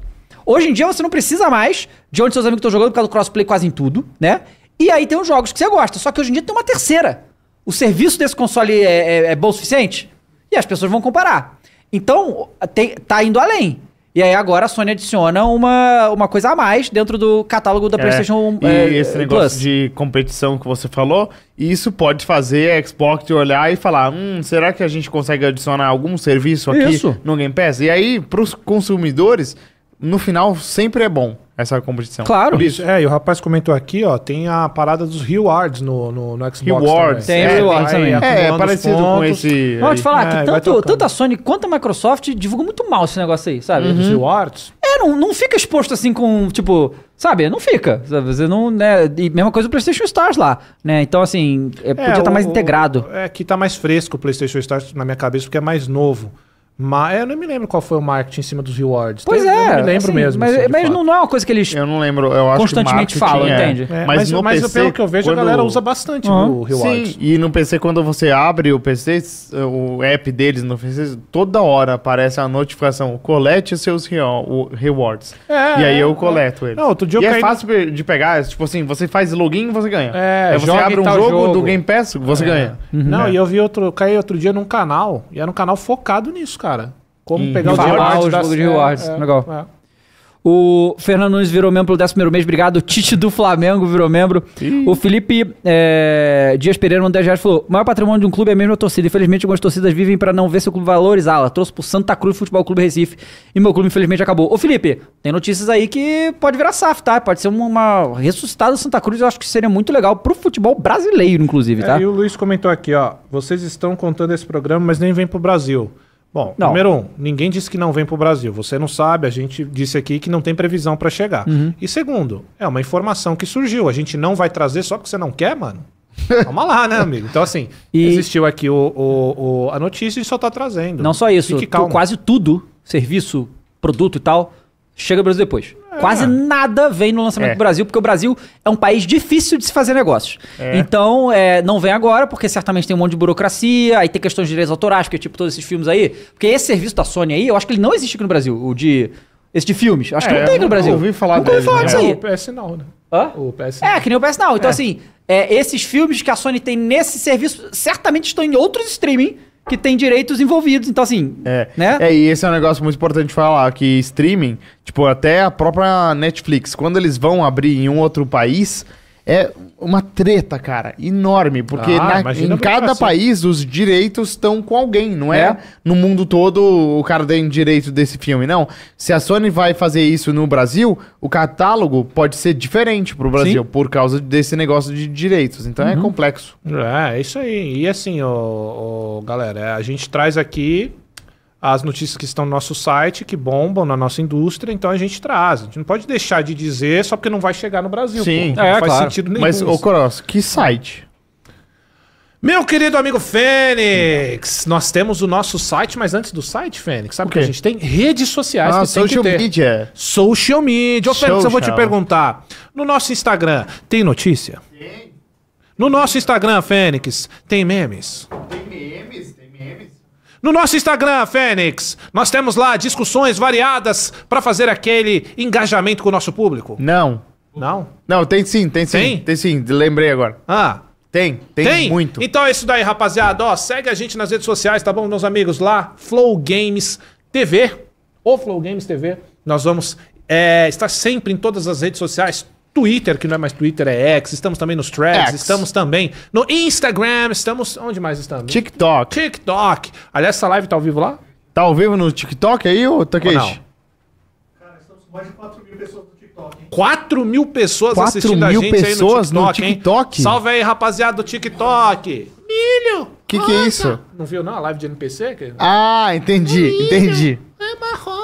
Hoje em dia você não precisa mais de onde seus amigos estão jogando por causa do crossplay quase em tudo, né? E aí tem os jogos que você gosta. Só que hoje em dia tem uma terceira. O serviço desse console é, é, é bom o suficiente? E as pessoas vão comparar. Então, tem, tá indo além. E aí agora a Sony adiciona uma, uma coisa a mais dentro do catálogo da é, PlayStation E é, esse negócio Plus. de competição que você falou, isso pode fazer a Xbox olhar e falar, hum, será que a gente consegue adicionar algum serviço aqui isso. no Game Pass? E aí, para os consumidores, no final sempre é bom essa competição. Claro. Isso, é, e o rapaz comentou aqui, ó, tem a parada dos rewards no, no, no Xbox. Rewards. Também. Tem é, rewards também. É, é parecido pontos. com esse. Pode falar é, que tanto, tanto a Sony quanto a Microsoft divulgam muito mal esse negócio aí, sabe? Uhum. Os rewards? É, não, não fica exposto assim com, tipo. Sabe, não fica. Sabe? Você não, né? E mesma coisa do PlayStation Stars lá, né? Então, assim, é, é podia estar tá mais integrado. É que tá mais fresco o PlayStation Stars na minha cabeça, porque é mais novo. Mas é, eu não me lembro qual foi o marketing em cima dos rewards. Pois então, é. Eu não me lembro assim, mesmo. Mas, assim, é, mas não, não é uma coisa que eles eu não lembro, eu acho constantemente é. falam, é. entende? É, mas, mas, no mas PC, pelo que eu vejo, quando... a galera usa bastante uhum. o rewards. Sim, e no PC, quando você abre o PC, o app deles no PC, toda hora aparece a notificação: colete seus rewards. É, e aí eu coleto eles. Não, outro dia e eu é fácil de pegar, tipo assim, você faz login você ganha. É, aí você abre um jogo, jogo, do Game Pass, você ganha. Uhum. Não, e eu vi outro, caí outro dia num canal, e era um canal focado nisso, cara cara. Como uhum. pegar o rewards. Da... Jogo de rewards. É, Legal. É. O Fernando Nunes virou membro do 11 mês, obrigado. O Tite do Flamengo virou membro. Sim. O Felipe é, Dias Pereira, mandou 10 reais, falou: o maior patrimônio de um clube é mesmo a torcida. Infelizmente, algumas torcidas vivem para não ver seu clube valorizá-la. Trouxe pro Santa Cruz Futebol Clube Recife e meu clube, infelizmente, acabou. Ô, Felipe, tem notícias aí que pode virar SAF, tá? Pode ser uma, uma ressuscitada Santa Cruz. Eu acho que seria muito legal pro futebol brasileiro, inclusive, é, tá? É, e o Luiz comentou aqui: ó, vocês estão contando esse programa, mas nem vem pro Brasil. Bom, não. número um, ninguém disse que não vem para o Brasil. Você não sabe, a gente disse aqui que não tem previsão para chegar. Uhum. E segundo, é uma informação que surgiu. A gente não vai trazer só porque você não quer, mano. Calma lá, né, amigo? Então, assim, e... existiu aqui o, o, o, a notícia e só está trazendo. Não só isso, tu, quase tudo, serviço, produto e tal, chega o Brasil depois. É. Quase nada vem no lançamento é. do Brasil, porque o Brasil é um país difícil de se fazer negócios. É. Então, é, não vem agora, porque certamente tem um monte de burocracia, aí tem questões de direitos autorais, porque, tipo, todos esses filmes aí. Porque esse serviço da Sony aí, eu acho que ele não existe aqui no Brasil, o de. Esse de filmes. Acho que não é, tem aqui no Brasil. Eu ouvi falar Nunca ouvi falar né? disso aí. É o PS Now, né? Hã? O PS Now. É, que nem o PS Now. Então, assim, esses filmes que a Sony tem nesse serviço certamente estão em outros streaming que tem direitos envolvidos. Então, assim. É, né? é, e esse é um negócio muito importante falar: que streaming, tipo, até a própria Netflix, quando eles vão abrir em um outro país é uma treta, cara, enorme, porque ah, na, em cada país os direitos estão com alguém, não é? é? No mundo todo o cara tem direito desse filme, não. Se a Sony vai fazer isso no Brasil, o catálogo pode ser diferente pro Brasil Sim. por causa desse negócio de direitos. Então é uhum. é complexo. É, é isso aí. E assim, ó, ó, galera, a gente traz aqui as notícias que estão no nosso site, que bombam na nossa indústria, então a gente traz. A gente não pode deixar de dizer só porque não vai chegar no Brasil. Sim, pô, não é, faz claro. sentido nenhum. Mas, ô Cross, que site? Meu querido amigo Fênix, nós temos o nosso site, mas antes do site, Fênix, sabe o que a gente tem? Redes sociais. Ah, que social tem que ter. media. Social media. Ô, Fênix, eu vou te perguntar. No nosso Instagram, tem notícia? Tem. No nosso Instagram, Fênix, tem memes? Tem no nosso Instagram, Fênix, nós temos lá discussões variadas para fazer aquele engajamento com o nosso público. Não. Não? Não, tem sim, tem sim. Tem, tem sim, lembrei agora. Ah. Tem, tem, tem, muito. Então é isso daí, rapaziada. Ó, segue a gente nas redes sociais, tá bom, meus amigos? Lá, Flow Games TV, ou Flow Games TV. Nós vamos é, estar sempre em todas as redes sociais, Twitter, que não é mais Twitter, é X. Estamos também nos Threads, X. estamos também no Instagram, estamos... Onde mais estamos? TikTok. TikTok. Aliás, essa live tá ao vivo lá? Tá ao vivo no TikTok aí, ô Takeshi? Ou Cara, estamos com mais de 4 mil pessoas no TikTok, 4 mil pessoas 4 assistindo mil a gente pessoas aí no TikTok, no TikTok? Salve aí, rapaziada do TikTok. Milho! O que, que é isso? Não viu não a live de NPC? Ah, entendi, é entendi. É marrom.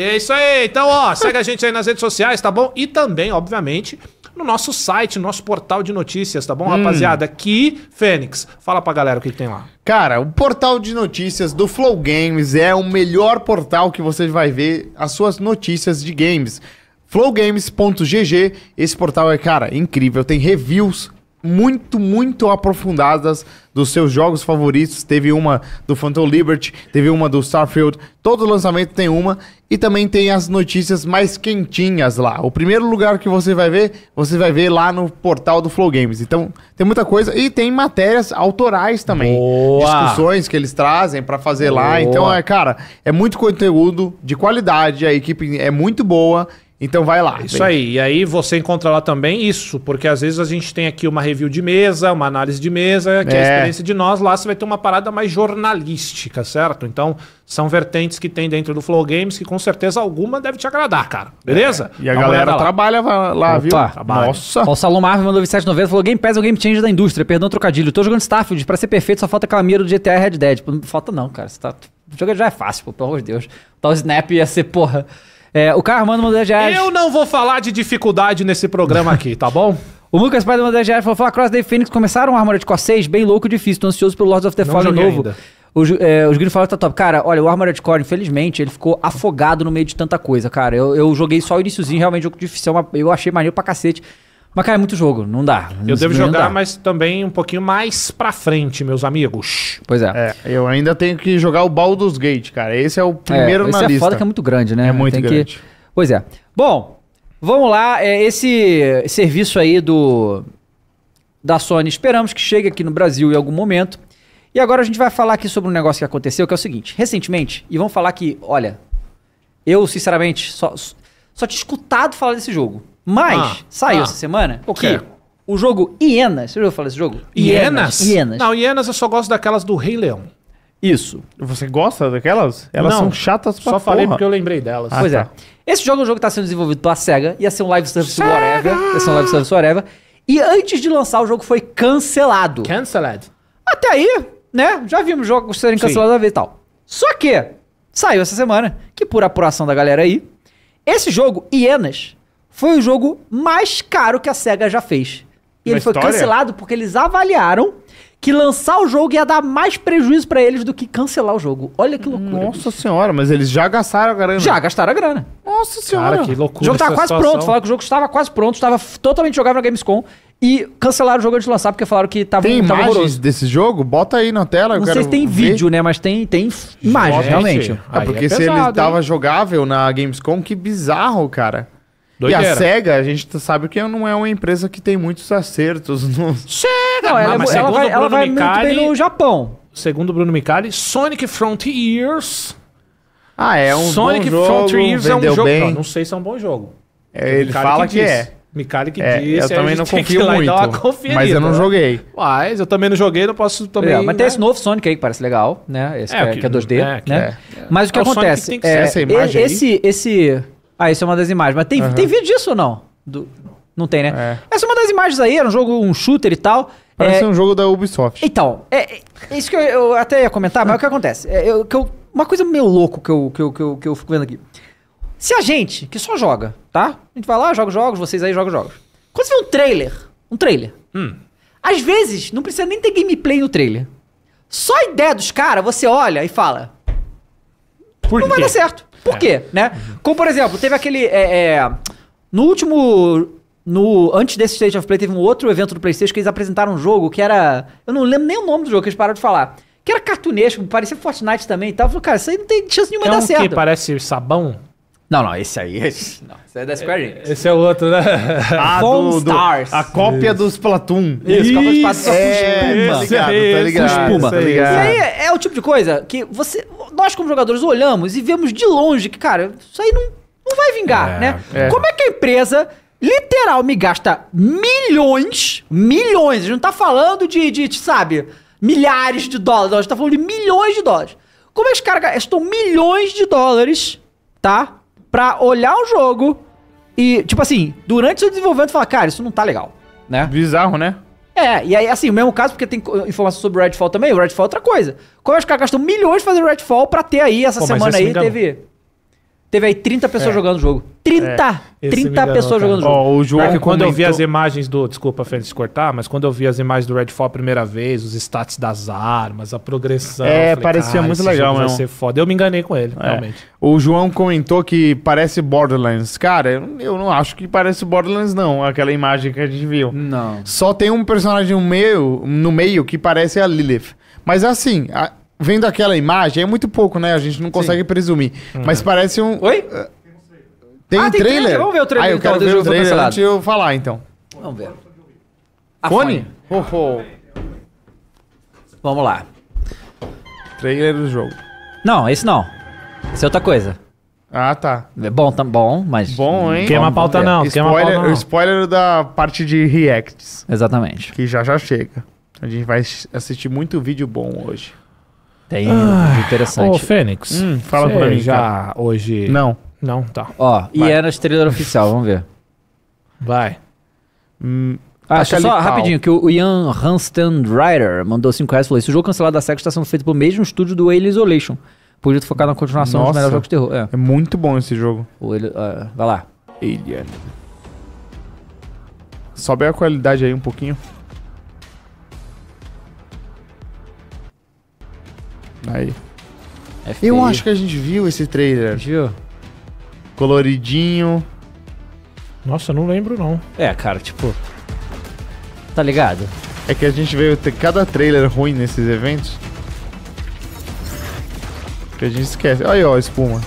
É isso aí. Então, ó, segue a gente aí nas redes sociais, tá bom? E também, obviamente, no nosso site, no nosso portal de notícias, tá bom, hum. rapaziada? Que Fênix, fala pra galera o que, que tem lá. Cara, o portal de notícias do Flow Games é o melhor portal que você vai ver as suas notícias de games flowgames.gg. Esse portal é, cara, incrível. Tem reviews, muito, muito aprofundadas dos seus jogos favoritos. Teve uma do Phantom Liberty, teve uma do Starfield. Todo lançamento tem uma. E também tem as notícias mais quentinhas lá. O primeiro lugar que você vai ver, você vai ver lá no portal do Flow Games. Então, tem muita coisa. E tem matérias autorais também. Boa. Discussões que eles trazem para fazer boa. lá. Então, é, cara, é muito conteúdo de qualidade. A equipe é muito boa. Então vai lá. É isso aí. E aí você encontra lá também isso, porque às vezes a gente tem aqui uma review de mesa, uma análise de mesa, que é, é a experiência de nós. Lá você vai ter uma parada mais jornalística, certo? Então são vertentes que tem dentro do Flow Games que com certeza alguma deve te agradar, cara. É. Beleza? É. E a galera trabalha lá, viu? viu? Trabalha. Nossa. O Salomar Marvel mandou 2790 falou: Game Pass é o game change da indústria. Perdão o trocadilho. Tô jogando Starfield. Pra ser perfeito, só falta aquela mira do GTA Red Dead. falta não, cara. Você tá... O jogo já é fácil, pô, pelo amor de Deus. Tal Snap ia ser, porra. É, o Carro manda uma 10 reais. Eu não vou falar de dificuldade nesse programa aqui, tá bom? O Lucas Pai mandou 10 reais falou: Fala, Cross Day Phoenix começaram a Armored Core 6, bem louco e difícil. Tô ansioso pelo Lords of the Fallen novo. Ainda. Os, é, os gringos falaram que tá top. Cara, olha, o Armored Core, infelizmente, ele ficou afogado no meio de tanta coisa, cara. Eu, eu joguei só o iníciozinho, realmente, jogo difícil. É eu achei maneiro pra cacete. Mas, cara, é muito jogo, não dá. Eu não, devo não jogar, dá. mas também um pouquinho mais pra frente, meus amigos. Pois é. é. Eu ainda tenho que jogar o Baldur's Gate, cara. Esse é o é, primeiro é, na esse lista. é foda que é muito grande, né? É muito Tem grande. Que... Pois é. Bom, vamos lá. É, esse serviço aí do da Sony, esperamos que chegue aqui no Brasil em algum momento. E agora a gente vai falar aqui sobre um negócio que aconteceu, que é o seguinte. Recentemente, e vamos falar que, olha, eu, sinceramente, só, só tinha escutado falar desse jogo. Mas ah, saiu ah, essa semana o que o jogo Hienas. Você já ouviu falar desse jogo? Hienas? Hienas. Não, Hienas eu só gosto daquelas do Rei Leão. Isso. Você gosta daquelas? Elas Não, são chatas pra Só porra. falei porque eu lembrei delas. Ah, pois é. tá. é. Esse jogo é um jogo que está sendo desenvolvido pela SEGA. Ia ser um live service Sega! whatever. Ia ser um live service whatever. E antes de lançar, o jogo foi cancelado. Cancelado. Até aí, né? Já vimos jogos serem cancelados uma vez e tal. Só que saiu essa semana, que por apuração da galera aí, esse jogo, Hienas, foi o jogo mais caro que a SEGA já fez. E Na ele foi história? cancelado porque eles avaliaram que lançar o jogo ia dar mais prejuízo para eles do que cancelar o jogo. Olha que loucura. Nossa senhora, mas eles já gastaram a grana. Já gastaram a grana. Nossa senhora. Cara, que loucura. O jogo tava quase situação. pronto. Falaram que o jogo estava quase pronto, estava totalmente jogável na Gamescom. E cancelaram o jogo antes de lançar, porque falaram que tava, tem tava imagens horroroso. desse jogo? Bota aí na tela. Eu Não sei se tem ver. vídeo, né? Mas tem, tem imagem, realmente. É, porque é pesado, se ele tava jogável na Gamescom, que bizarro, cara. Doideira. E a SEGA, a gente sabe que não é uma empresa que tem muitos acertos. No... SEGA! Não, ah, ela, mas, ela, vai, ela vai Micali, muito bem no Japão. Segundo o Bruno Micali, Sonic Frontiers... Ah, é um Sonic bom jogo, Frontiers é um jogo... Bem. Não, não sei se é um bom jogo. É, ele Micali fala que, que é. Micali que é, disse. Eu também não confio muito. mas eu não né? joguei. Mas eu também não joguei, não posso é, também. É, mas tem né? esse novo Sonic aí que parece legal, né? Esse é, que, é, que, é 2D, é, né? É. Mas o que acontece? Que que esse, esse, esse ah, isso é uma das imagens. Mas tem, uhum. tem vídeo disso ou não? Do... Não tem, né? É. Essa é uma das imagens aí, era um jogo, um shooter e tal. Parece é... um jogo da Ubisoft. Então, é, é isso que eu, eu, até ia comentar, mas é o que acontece? É, eu, que eu, uma coisa meio louco que eu, que, eu, que, eu, que eu fico vendo aqui. Se a gente, que só joga, tá? A gente vai lá, joga jogos, vocês aí jogam jogos. Quando você vê um trailer, um trailer, hum. às vezes não precisa nem ter gameplay no trailer. Só a ideia dos caras, você olha e fala. Por não quê? vai dar certo. Por é. quê? Né? Uhum. Como, por exemplo, teve aquele. É, é, no último. No, antes desse State of Play, teve um outro evento do PlayStation que eles apresentaram um jogo que era. Eu não lembro nem o nome do jogo que eles pararam de falar. Que era cartunesco, parecia Fortnite também e tal. Eu falei, cara, isso aí não tem chance nenhuma de é um dar certo. que parece sabão? Não, não, esse aí. Esse, não, esse é da Square Enix. Esse é o outro, né? Ah, do, do, a cópia isso. dos Platoon. Isso, cópia dos Platoon. É, é, é tá ligado, Com é espuma. Isso aí é, é o tipo de coisa que você. Nós, como jogadores, olhamos e vemos de longe que, cara, isso aí não, não vai vingar, é, né? É. Como é que a empresa literal me gasta milhões, milhões, a gente não tá falando de, de, de sabe, milhares de dólares, a gente tá falando de milhões de dólares. Como é que os caras gastam milhões de dólares, tá? pra olhar o jogo e, tipo assim, durante o seu desenvolvimento, falar, cara, isso não tá legal, né? Bizarro, né? É, e aí, assim, o mesmo caso, porque tem informação sobre o Redfall também, o Redfall é outra coisa. Como é que os milhões fazendo Redfall pra ter aí, essa Pô, semana aí, teve... Teve aí 30 pessoas é. jogando o jogo. 30! É, 30 pessoas jogando o jogo. Ó, o João, é que quando comentou... eu vi as imagens do. Desculpa, Fênix, cortar, mas quando eu vi as imagens do Redfall a primeira vez, os stats das armas, a progressão. É, falei, parecia muito legal, mano. Vai ser foda. Eu me enganei com ele, é. realmente. O João comentou que parece Borderlands. Cara, eu não acho que parece Borderlands, não, aquela imagem que a gente viu. Não. Só tem um personagem no meio, no meio que parece a Lilith. Mas assim, a, vendo aquela imagem, é muito pouco, né? A gente não consegue Sim. presumir. Uhum. Mas parece um. Oi? É. Tem, ah, trailer? tem trailer? Vamos ver o trailer. Ah, eu então, quero ver o trailer antes de eu falar, então. Vamos ver. A fone? fone? Oh, oh. Vamos lá. Trailer do jogo. Não, esse não. Esse é outra coisa. Ah, tá. É bom, tá bom, mas. Bom, hein? Queima a pauta, não. Spoiler, pauta não. spoiler da parte de reacts. Exatamente. Que já já chega. A gente vai assistir muito vídeo bom hoje. Tem ah, interessante. Ô, Fênix. Hum, fala pra mim. Já hoje. Não. Não, tá. Ó, Vai. e é na estrela oficial, vamos ver. Vai. Hum, ah, só rapidinho, que o Ian Hansten Ryder mandou 5 reais e falou: esse jogo cancelado da SEGA está sendo feito pelo mesmo estúdio do Alien Isolation. Podia focar na continuação Nossa, dos melhores jogos de terror. É. é muito bom esse jogo. O ele, uh, vai lá. Alien. Sobe a qualidade aí um pouquinho. Aí. É Eu acho que a gente viu esse trailer. Viu? Coloridinho. Nossa, não lembro não. É, cara, tipo. Tá ligado? É que a gente veio ter cada trailer ruim nesses eventos. Que a gente esquece. Olha aí, ó, a espuma.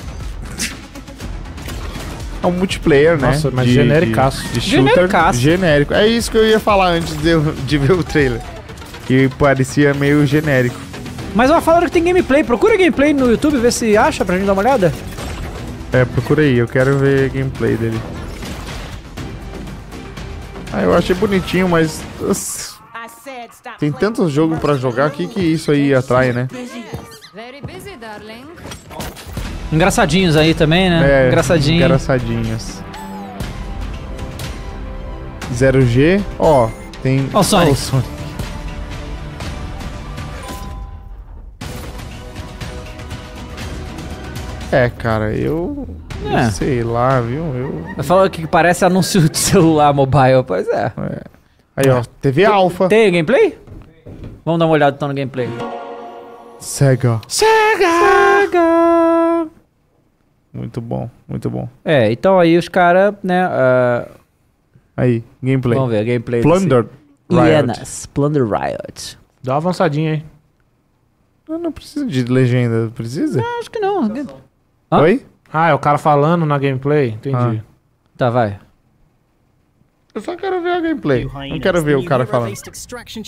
É um multiplayer, Nossa, né? Nossa, mas de, genericaço. De, de shooter genericaço. genérico. É isso que eu ia falar antes de, de ver o trailer. Que parecia meio genérico. Mas ó, falaram que tem gameplay. Procura gameplay no YouTube, vê se acha pra gente dar uma olhada. É, procura aí, eu quero ver gameplay dele. Ah, eu achei bonitinho, mas. Tem tantos jogos pra jogar, o que, que isso aí atrai, né? Engraçadinhos aí também, né? É, Engraçadinho. Engraçadinhos. 0G, ó, tem. Ó, oh, Sonic. Oh, Sonic. É, cara, eu. É. Sei lá, viu? Eu... Falou que parece anúncio de celular mobile, pois é. é. Aí, ó, TV Alpha. Tem gameplay? Vamos dar uma olhada então no gameplay. Sega. Sega! Sega! Muito bom, muito bom. É, então aí os caras, né. Uh... Aí, gameplay. Vamos ver, gameplay. Plunder desse... Riot. Hienas, Plunder Riot. Dá uma avançadinha aí. Eu não precisa de legenda, precisa? Não, acho que não. Hã? Oi? Ah, é o cara falando na gameplay? Entendi. Ah. Tá, vai. Eu só quero ver a gameplay. Não quero ver o cara falando.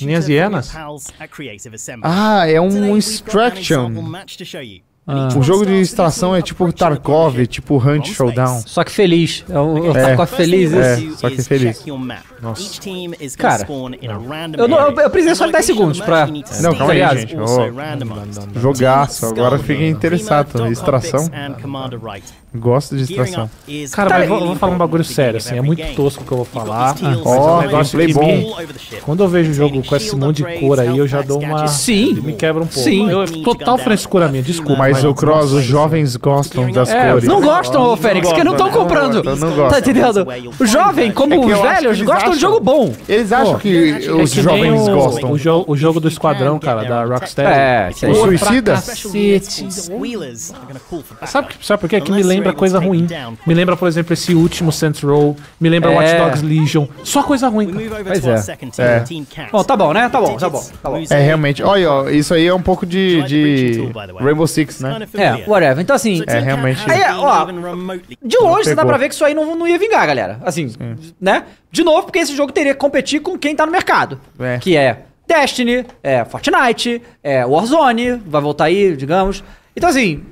Minhas hienas? Ah, é um Extraction. Ah. jogo de extração é tipo Tarkov, tipo Hunt Showdown. Só que feliz. É o, é. Tarkov feliz, é. é. Só que feliz. Nossa. Cara, eu, não, eu, eu precisei só de 10 segundos pra... Não, calma aí, gente. Oh, jogaço. Agora fiquei interessado. Extração. Gosto de distração. Cara, mas vou, vou, falar um bagulho sério, assim. É muito tosco o que eu vou falar. Ó, oh, um negócio play bom. Quando eu vejo o jogo com esse monte de cor aí, eu já dou uma. Sim. Me quebra um pouco. Sim, eu, total frescura minha, desculpa. Mas, mas o Cross, os jovens gostam das é, cores. Não gostam, ô Félix, porque não estão comprando. Não, não gostam. Tá entendendo? O jovem, como é os velhos, gostam de jogo bom. Eles acham que os jovens gostam. O jogo do Esquadrão, cara, da rockstar É, o Suicida? Sabe por que? Que me lembra lembra coisa ruim. Me lembra, por exemplo, esse último Saints Row. Me lembra é. Watch Dogs Legion. Só coisa ruim. Pois é. é. Bom, tá bom, né? Tá bom, tá bom, tá bom. É, realmente. Olha, isso aí é um pouco de, de Rainbow Six, né? É, whatever. Então, assim... É, realmente... Aí, ó, de longe você dá pra ver que isso aí não, não ia vingar, galera. Assim, Sim. né? De novo, porque esse jogo teria que competir com quem tá no mercado. É. Que é Destiny, é Fortnite, é Warzone, vai voltar aí, digamos. Então, assim,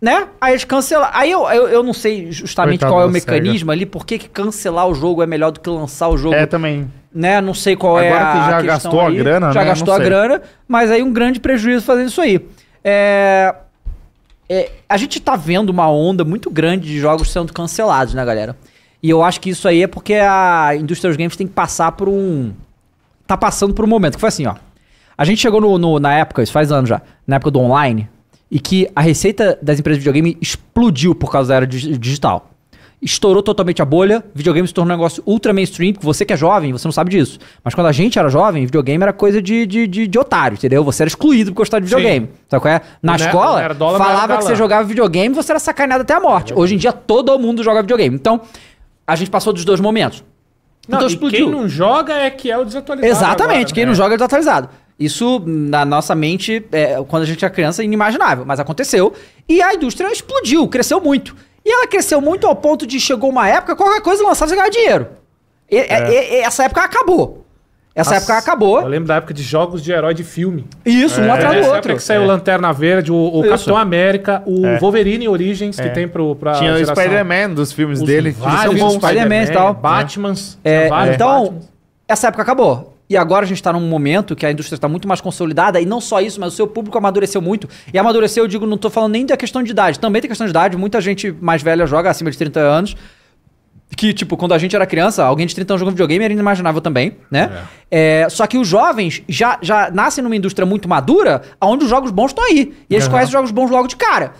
né? Aí eles cancelam. Aí eu, eu, eu não sei justamente Coitado qual é o mecanismo Sega. ali, por que cancelar o jogo é melhor do que lançar o jogo. É, também. Né? Não sei qual Agora é a. Agora que já gastou aí. a grana, já né? Já gastou a grana, mas aí um grande prejuízo fazendo isso aí. É. É, a gente tá vendo uma onda muito grande de jogos sendo cancelados, né, galera? E eu acho que isso aí é porque a indústria dos games tem que passar por um. Tá passando por um momento que foi assim, ó. A gente chegou no, no na época, isso faz anos já, na época do online, e que a receita das empresas de videogame explodiu por causa da era digital. Estourou totalmente a bolha, videogame se tornou um negócio ultra mainstream, porque você que é jovem, você não sabe disso. Mas quando a gente era jovem, videogame era coisa de, de, de, de otário, entendeu? Você era excluído por gostar de videogame. Sim. Sabe qual é? Na não escola, era, era dólar, falava que você jogava videogame você era sacaneado até a morte. Hoje em dia, todo mundo joga videogame. Então, a gente passou dos dois momentos. Não, então, explodiu. quem não joga é que é o desatualizado. Exatamente, agora, né? quem não joga é desatualizado. Isso, na nossa mente, é, quando a gente era criança, é inimaginável, mas aconteceu. E a indústria explodiu, cresceu muito. E ela cresceu muito ao ponto de chegou uma época, qualquer coisa lançava você ganhava dinheiro. E, é. e, e, essa época acabou. Essa As... época acabou. Eu lembro da época de jogos de herói de filme. Isso, é. um atrás do outro. Época que saiu é. Lanterna Verde, o, o Capitão América, o é. Wolverine Origins, que é. tem pro, pra Tinha geração. o Spider-Man dos filmes Os dele. Vários Spider-Man e tal. Batmans. Batman. É, então, essa época acabou. E agora a gente está num momento que a indústria está muito mais consolidada, e não só isso, mas o seu público amadureceu muito. E amadureceu, eu digo, não estou falando nem da questão de idade. Também tem questão de idade, muita gente mais velha joga acima de 30 anos. Que, tipo, quando a gente era criança, alguém de 30 anos jogando videogame era inimaginável também, né? É. É, só que os jovens já, já nascem numa indústria muito madura, onde os jogos bons estão aí. E eles uhum. conhecem os jogos bons logo de cara.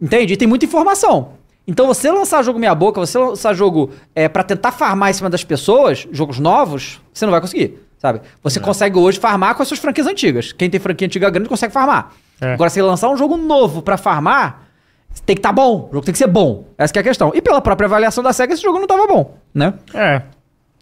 Entende? E tem muita informação. Então você lançar jogo meia boca, você lançar jogo é, para tentar farmar em cima das pessoas, jogos novos, você não vai conseguir. Sabe? Você é. consegue hoje farmar com as suas franquias antigas. Quem tem franquia antiga grande consegue farmar. É. Agora, se lançar um jogo novo para farmar, tem que estar tá bom. O jogo tem que ser bom. Essa é a questão. E pela própria avaliação da SEGA, esse jogo não tava bom, né? É.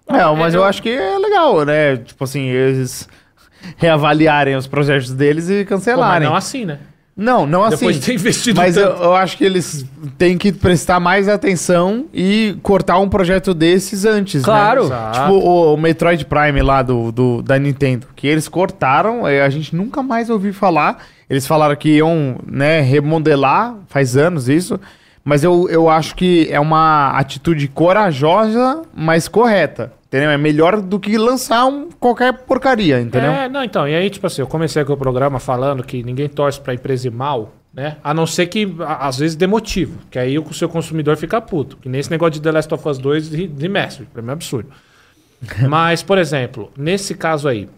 Não, é, mas eu... eu acho que é legal, né? Tipo assim, eles reavaliarem os projetos deles e cancelarem. Pô, mas não assim, né? Não, não assim. Depois de ter investido Mas eu, eu, acho que eles têm que prestar mais atenção e cortar um projeto desses antes, né? claro. né? Tipo o, o, Metroid Prime lá do, do, da Nintendo, que eles cortaram, eh, a gente nunca mais ouviu falar. Eles falaram que iam né, remodelar, faz anos isso. Mas eu, eu acho que é uma atitude corajosa, mas correta. Entendeu? É melhor do que lançar um, qualquer porcaria, entendeu? É, não, então. E aí, tipo assim, eu comecei com o programa falando que ninguém torce pra empresa ir mal, né? A não ser que, às vezes, dê motivo. Que aí o seu consumidor fica puto. Que nem esse negócio de The Last of Us 2 de, de Mestre. Pra mim é absurdo. Mas, por exemplo, nesse caso aí,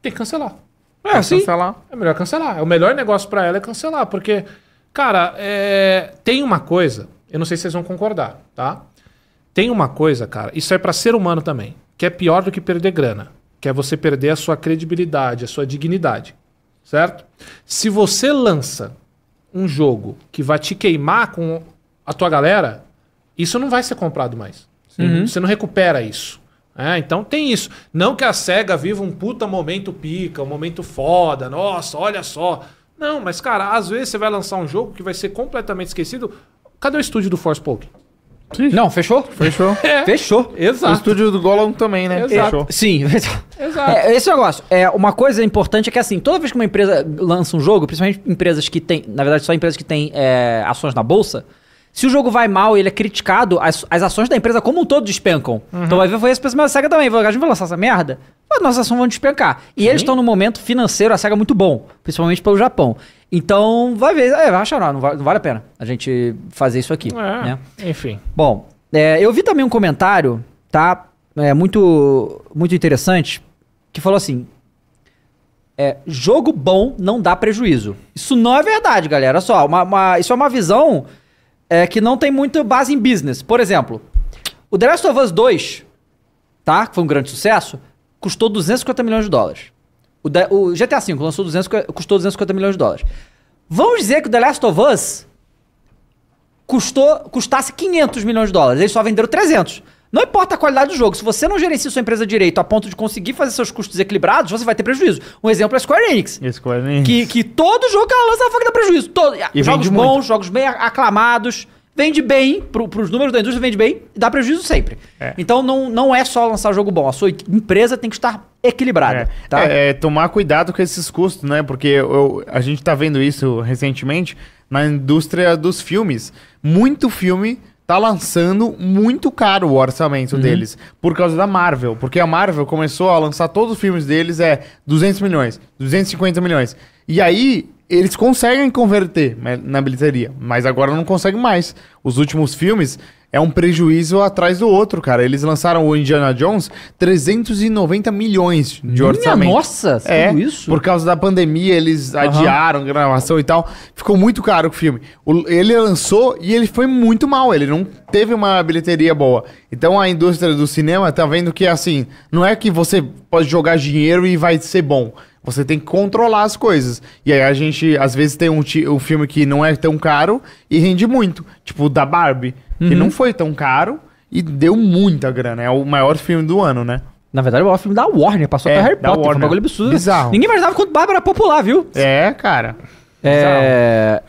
tem que cancelar. É, é assim, cancelar. É melhor cancelar. O melhor negócio para ela é cancelar, porque, cara, é, tem uma coisa, eu não sei se vocês vão concordar, tá? Tem uma coisa, cara, isso é para ser humano também, que é pior do que perder grana, que é você perder a sua credibilidade, a sua dignidade, certo? Se você lança um jogo que vai te queimar com a tua galera, isso não vai ser comprado mais. Uhum. Você não recupera isso. É, então tem isso. Não que a SEGA viva um puta momento pica, um momento foda, nossa, olha só. Não, mas cara, às vezes você vai lançar um jogo que vai ser completamente esquecido. Cadê o estúdio do Force Forspoken? Sim. Não, fechou? Fechou. É. Fechou. Exato. O estúdio do Gollum também, né? Exato. Fechou. Sim. Exato. É, esse negócio. É, uma coisa importante é que, assim, toda vez que uma empresa lança um jogo, principalmente empresas que têm, na verdade, só empresas que têm é, ações na bolsa, se o jogo vai mal e ele é criticado, as, as ações da empresa como um todo despencam. Uhum. Então vai ver, foi esse pensamento da SEGA também. A gente vai lançar essa merda? Mas nossas ações vão despencar. E Sim. eles estão num momento financeiro, a SEGA, muito bom. Principalmente pelo Japão. Então, vai ver. É, vai achar, não, vale, não vale a pena a gente fazer isso aqui. É, né? Enfim. Bom, é, eu vi também um comentário, tá? É, muito, muito interessante, que falou assim: é, jogo bom não dá prejuízo. Isso não é verdade, galera. Olha só, uma, uma, isso é uma visão é, que não tem muita base em business. Por exemplo, o The Last of Us 2, tá? Que foi um grande sucesso, custou 250 milhões de dólares. O, o GTA V lançou 200, custou 250 milhões de dólares. Vamos dizer que o The Last of Us custou, custasse 500 milhões de dólares. Eles só venderam 300. Não importa a qualidade do jogo, se você não gerencia sua empresa direito a ponto de conseguir fazer seus custos equilibrados, você vai ter prejuízo. Um exemplo é a Square Enix. Square Enix. Que, que todo jogo que ela lança, ela dar prejuízo. Todo, jogos bons, muito. jogos bem aclamados vende bem, para os números da indústria vende bem, dá prejuízo sempre. É. Então não, não é só lançar jogo bom, a sua empresa tem que estar equilibrada. É. Tá? É, é tomar cuidado com esses custos, né? Porque eu, a gente está vendo isso recentemente na indústria dos filmes. Muito filme tá lançando muito caro o orçamento uhum. deles por causa da Marvel, porque a Marvel começou a lançar todos os filmes deles é 200 milhões, 250 milhões. E aí eles conseguem converter né, na bilheteria, mas agora não conseguem mais. Os últimos filmes é um prejuízo atrás do outro, cara. Eles lançaram o Indiana Jones 390 milhões de Minha orçamento. Nossa, é isso. Por causa da pandemia, eles uhum. adiaram gravação e tal. Ficou muito caro o filme. O, ele lançou e ele foi muito mal. Ele não teve uma bilheteria boa. Então a indústria do cinema tá vendo que assim, não é que você pode jogar dinheiro e vai ser bom. Você tem que controlar as coisas. E aí a gente, às vezes, tem um, um filme que não é tão caro e rende muito. Tipo o da Barbie, uhum. que não foi tão caro e deu muita grana. É o maior filme do ano, né? Na verdade, é o maior filme da Warner, passou é, até Harry Potter. Foi um bagulho absurdo. Bizarro. Ninguém imaginava quanto Barbie era popular, viu? É, cara. É,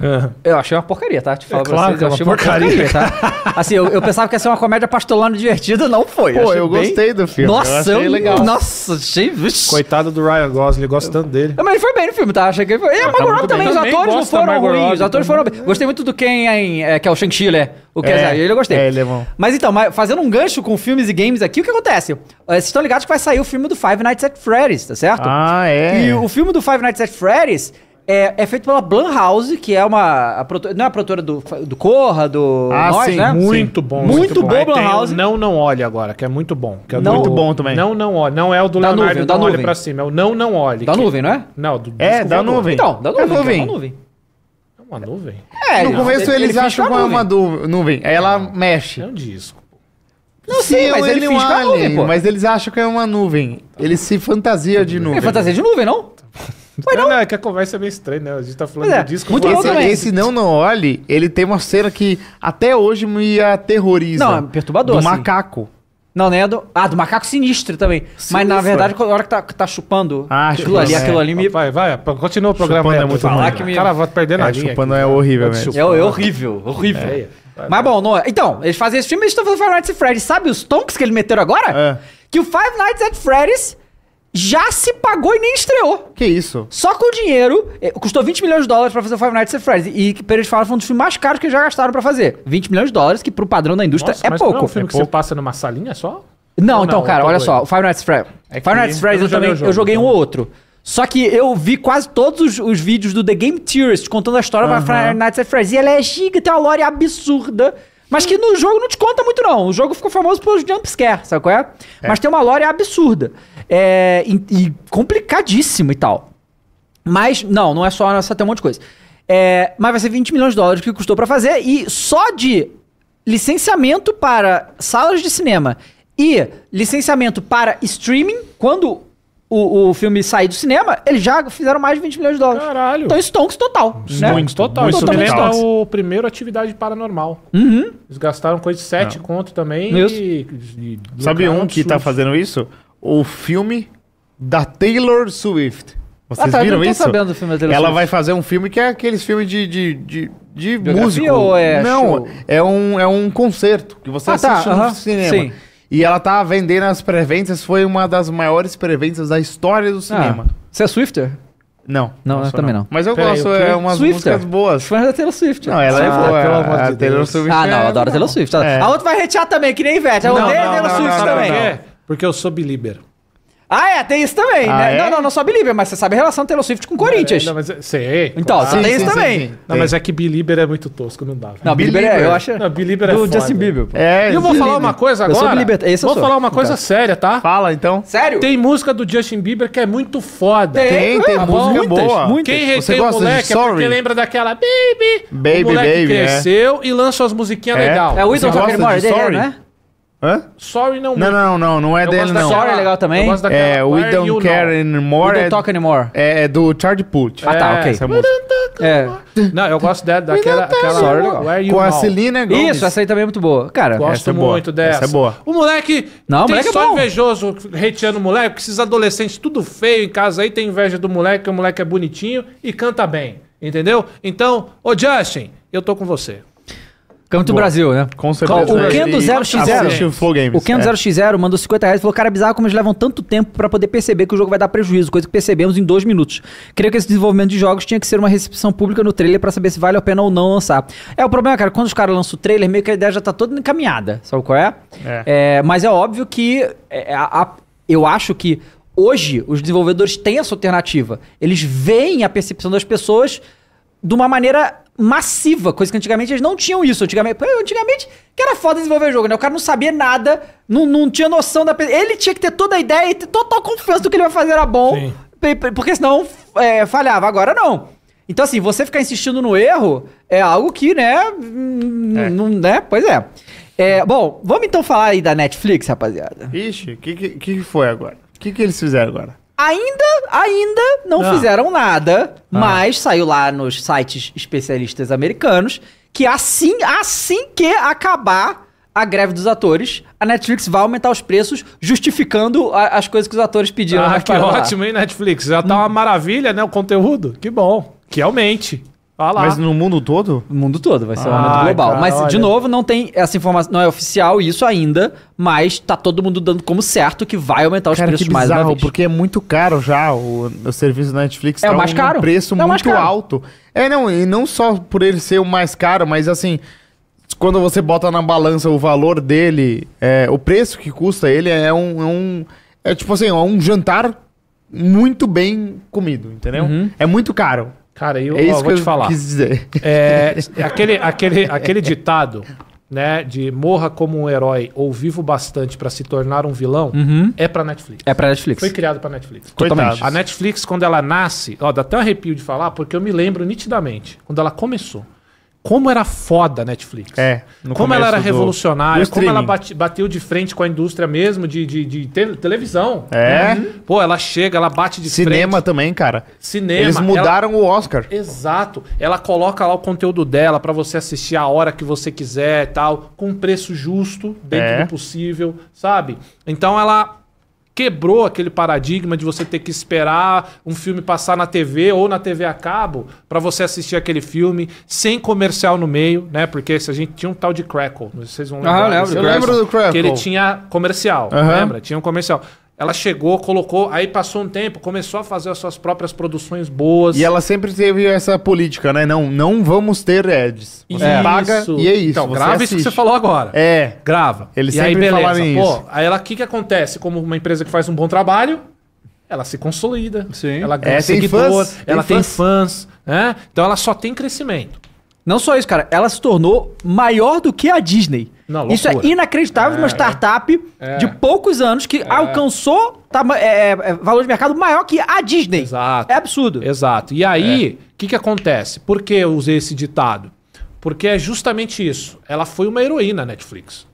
eu achei uma porcaria, tá? Te falo é, pra claro vocês, é eu achei uma porcaria, porcaria tá? Assim, eu, eu, pensava que ia ser uma comédia pastolando divertida, não foi. Pô, eu bem... gostei do filme. Nossa, eu achei eu, legal. Nossa, achei. Coitado do Ryan Gosling, gosto tanto dele. Mas ele foi bem no filme, tá? Achei que ele foi. E a tá Margot Robbie também, os atores não foram ruins. Os atores foram bem. Gostei muito do Ken, é, que é o Shang-Chi, né? O que é, ele eu gostei. É, ele é bom. Mas então, fazendo um gancho com filmes e games aqui, o que acontece? É, vocês estão ligados que vai sair o filme do Five Nights at Freddy's, tá certo? Ah, é. E o filme do Five Nights at Freddy's é, é feito pela Blumhouse, que é uma. não é a produtora do, do Corra, do. Ah, Nós, sim, né? muito sim. bom. Muito, muito bom, bom Blumhouse. Não, não olha agora, que é muito bom. Que é não, muito bom também. Não, não olha. Não é o do da Leonardo, nuvem, é da nuvem. pra cima. É o Não, não olhe. Da que... nuvem, não é? Não, do, É, da nuvem. Então, da é nuvem. É nuvem. É nuvem. É uma nuvem? É, no não, começo ele, eles ele acham que é, é uma nuvem. Aí ela mexe. É um disco. Não, sim, mas ele, ele nuvem, Mas eles acham que é uma nuvem. Ele se fantasia de nuvem. É fantasia de nuvem, não? Mas não, não, é que a conversa é meio estranha, né? A gente tá falando é, do disco. Muito esse, esse Não Não Olhe, ele tem uma cena que até hoje me aterroriza. Não, é perturbador. Do assim. macaco. Não, né? Do, ah, do macaco sinistro também. Sinistro. Mas na verdade, a hora que tá, tá chupando ah, aquilo chupando, ali, é. aquilo ali me. Vai, vai, continua o programa. Chupando é, né? muito falar que me... Cara, vou perdendo é, Chupando aqui, é né? horrível, velho. É, é, horrível, horrível. É. Mas bom, não, é- então, eles fazem esse filme, eles estão fazendo Five Nights at Freddy's. Sabe os tonks que eles meteram agora? É. Que o Five Nights at Freddy's já se pagou e nem estreou. Que isso? Só com o dinheiro, eh, custou 20 milhões de dólares para fazer o Five Nights at Freddy's. E que eles falam foi um dos filmes mais caros que já gastaram para fazer. 20 milhões de dólares, que pro padrão da indústria Nossa, é mas pouco. Não é um filme é que pouco. você passa numa salinha só? Não, não então, cara, olha doido. só, o Five Nights at Freddy's. É Five Nights at Freddy's eu, também, jogo, eu joguei então. um ou outro. Só que eu vi quase todos os, os, vídeos do The Game Theorist contando a história uhum. pra Five Nights at Freddy's. E ela é giga, tem uma lore absurda. Mas que no jogo não te conta muito, não. O jogo ficou famoso pelos jumpscare, sabe qual é? é? Mas tem uma lore absurda. É, e, e complicadíssimo e tal. Mas, não, não é só nessa, tem um monte de coisa. É, mas vai ser 20 milhões de dólares que custou para fazer e só de licenciamento para salas de cinema e licenciamento para streaming, quando o, o filme sair do cinema, eles já fizeram mais de 20 milhões de dólares. Caralho. Então, Stonks total. Né? Stonks né? total. Isso é total. o primeiro Atividade Paranormal. Uhum. Eles gastaram coisa de 7 conto também. E, e Sabe um que tá fazendo isso? o filme da Taylor Swift. Vocês ah, tá, viram eu não tô isso? sabendo do filme da Taylor Ela Swift. vai fazer um filme que é aqueles filmes de, de, de, de músico. ou é não, show? é um, é um concerto que você Ah, tá, assiste no cinema. sim. E ela tá vendendo as preventas, foi uma das maiores preventas da história do ah, cinema. Ah, você é Swifter? Não. Não, eu também não. Mas eu gosto, é umas Swifter? músicas boas. Fã da Taylor Swift. Não, ela é ah, boa. pelo amor a Taylor Swift Ah, não, é- eu adoro Taylor Swift. É. A outra vai retear também, que nem Ivete. Eu é odeio a Taylor não, Swift não, não, também. não. É. Porque eu sou bilíbero. Ah, é, tem isso também, ah, né? É? Não, não, não sou bilíbero, mas você sabe a relação Taylor Swift com é, Corinthians. Não, mas, é, sei. Então, claro. sim, tem sim, isso sim, também. Não, mas é que bilíbero é muito tosco, não dá. Não, bilíbero, é, eu acho. Não, bilíbero é Do foda. Justin Bieber, pô. É, e eu vou falar uma coisa agora. Eu sou belieber, esse eu Vou sou. falar uma coisa então. séria, tá? Fala, então. Sério? Tem música do Justin Bieber que é muito foda. Tem, tem, tem ah, música muitas, boa. Muitas. Quem retém o moleque é porque lembra daquela Baby. Baby, o moleque baby, é. cresceu e lança as musiquinhas legais. É o Idol Rocker Mordeu, né? Hã? Sorry não. Não, não, não, não é eu dele não. Sorry é legal também. é We Don't Care know. Anymore. We é Don't é, Talk Anymore. É, é, do Charlie Puth. Ah, tá, é. ok. Essa música. É. Não, eu gosto dela, daquela. aquela, Sorry legal. Com know. a Celine Gomes. Isso, essa aí também é muito boa. Cara, gosto é muito dessa. Essa é boa. O moleque. Não, tem moleque só é bom. invejoso hateando o moleque, porque esses adolescentes tudo feio em casa aí tem inveja do moleque, que o moleque é bonitinho e canta bem. Entendeu? Então, ô Justin, eu tô com você. Canto do Brasil, né? Com certeza. É. O Kendo 0x0. O Kendo 0x0 mandou 50 reais e falou: Cara, é bizarro como eles levam tanto tempo para poder perceber que o jogo vai dar prejuízo, coisa que percebemos em dois minutos. Creio que esse desenvolvimento de jogos tinha que ser uma recepção pública no trailer para saber se vale a pena ou não lançar. É, o problema, cara, quando os caras lançam o trailer, meio que a ideia já tá toda encaminhada. Sabe qual é? é. é mas é óbvio que é, a, a, eu acho que hoje os desenvolvedores têm essa alternativa. Eles veem a percepção das pessoas de uma maneira massiva, coisa que antigamente eles não tinham isso. Antigamente, antigamente que era foda desenvolver jogo, né? O cara não sabia nada, não, não tinha noção da. Ele tinha que ter toda a ideia e ter total confiança do que ele vai fazer era bom, Sim. porque senão é, falhava. Agora não. Então, assim, você ficar insistindo no erro é algo que, né? É. Não, né? Pois é. é. Bom, vamos então falar aí da Netflix, rapaziada. Ixi, o que, que, que foi agora? O que, que eles fizeram agora? Ainda, ainda não, não. Ah. fizeram nada, ah. mas saiu lá nos sites especialistas americanos que assim, assim que acabar a greve dos atores, a Netflix vai aumentar os preços, justificando a, as coisas que os atores pediram. Ah, que ótimo, hein, Netflix? Já tá uma maravilha, né, o conteúdo? Que bom, que aumente. Ah lá. Mas no mundo todo? No mundo todo, vai ser um aumento global. cara, mas, de novo, não tem essa informação, não é oficial isso ainda, mas tá todo mundo dando como certo que vai aumentar os Cara, que preços mais uma bizarro, vez. porque é muito caro já o, o serviço da Netflix. É o tá mais caro. Um preço É muito mais caro. alto. É, não, e não só por ele ser o mais caro, mas assim, quando você bota na balança o valor dele, é, o preço que custa ele é um. É, um- é tipo assim, um jantar muito bem comido, entendeu? Uhum. É muito caro. Cara, eu, é isso ó, vou te falar. Quis dizer. É, é, aquele, aquele, aquele ditado, né, de morra como um herói ou vivo bastante para se tornar um vilão, uhum. é para Netflix. É para Netflix. Foi criado para Netflix. Totalmente. A Netflix quando ela nasce, ó, dá até um arrepio de falar, porque eu me lembro nitidamente quando ela começou como era foda a Netflix. É. Como ela era revolucionária, como ela bate, bateu de frente com a indústria mesmo de, de, de te, televisão. É. Né? Pô, ela chega, ela bate de Cinema frente. Cinema também, cara. Cinema. Eles mudaram ela... o Oscar. Exato. Ela coloca lá o conteúdo dela para você assistir a hora que você quiser e tal, com um preço justo, dentro é. do possível, sabe? Então ela quebrou aquele paradigma de você ter que esperar um filme passar na TV ou na TV a cabo para você assistir aquele filme sem comercial no meio, né? Porque se a gente tinha um tal de Crackle, vocês vão ah, lembrar. Ah, lembro, eu lembro do Crackle. Que ele tinha comercial, uhum. lembra? Tinha um comercial. Ela chegou, colocou, aí passou um tempo, começou a fazer as suas próprias produções boas. E ela sempre teve essa política, né? Não, não vamos ter ads. Você paga e é isso. Então, grava assiste. isso que você falou agora. É. Grava. Eles e sempre falaram isso. Pô, aí ela, o que, que acontece? Como uma empresa que faz um bom trabalho, ela se consolida. Sim. Ela é, ganha é, seguidor, tem ela tem fãs. fãs, né? Então ela só tem crescimento. Não só isso, cara. Ela se tornou maior do que a Disney. Não, Isso é inacreditável é, uma startup é. de poucos anos que é. alcançou tá, valor de mercado maior que a Disney. Exato. É absurdo. Exato. E aí, o que, que acontece? Por que eu usei esse ditado? Porque é justamente isso. Ela foi uma heroína Netflix.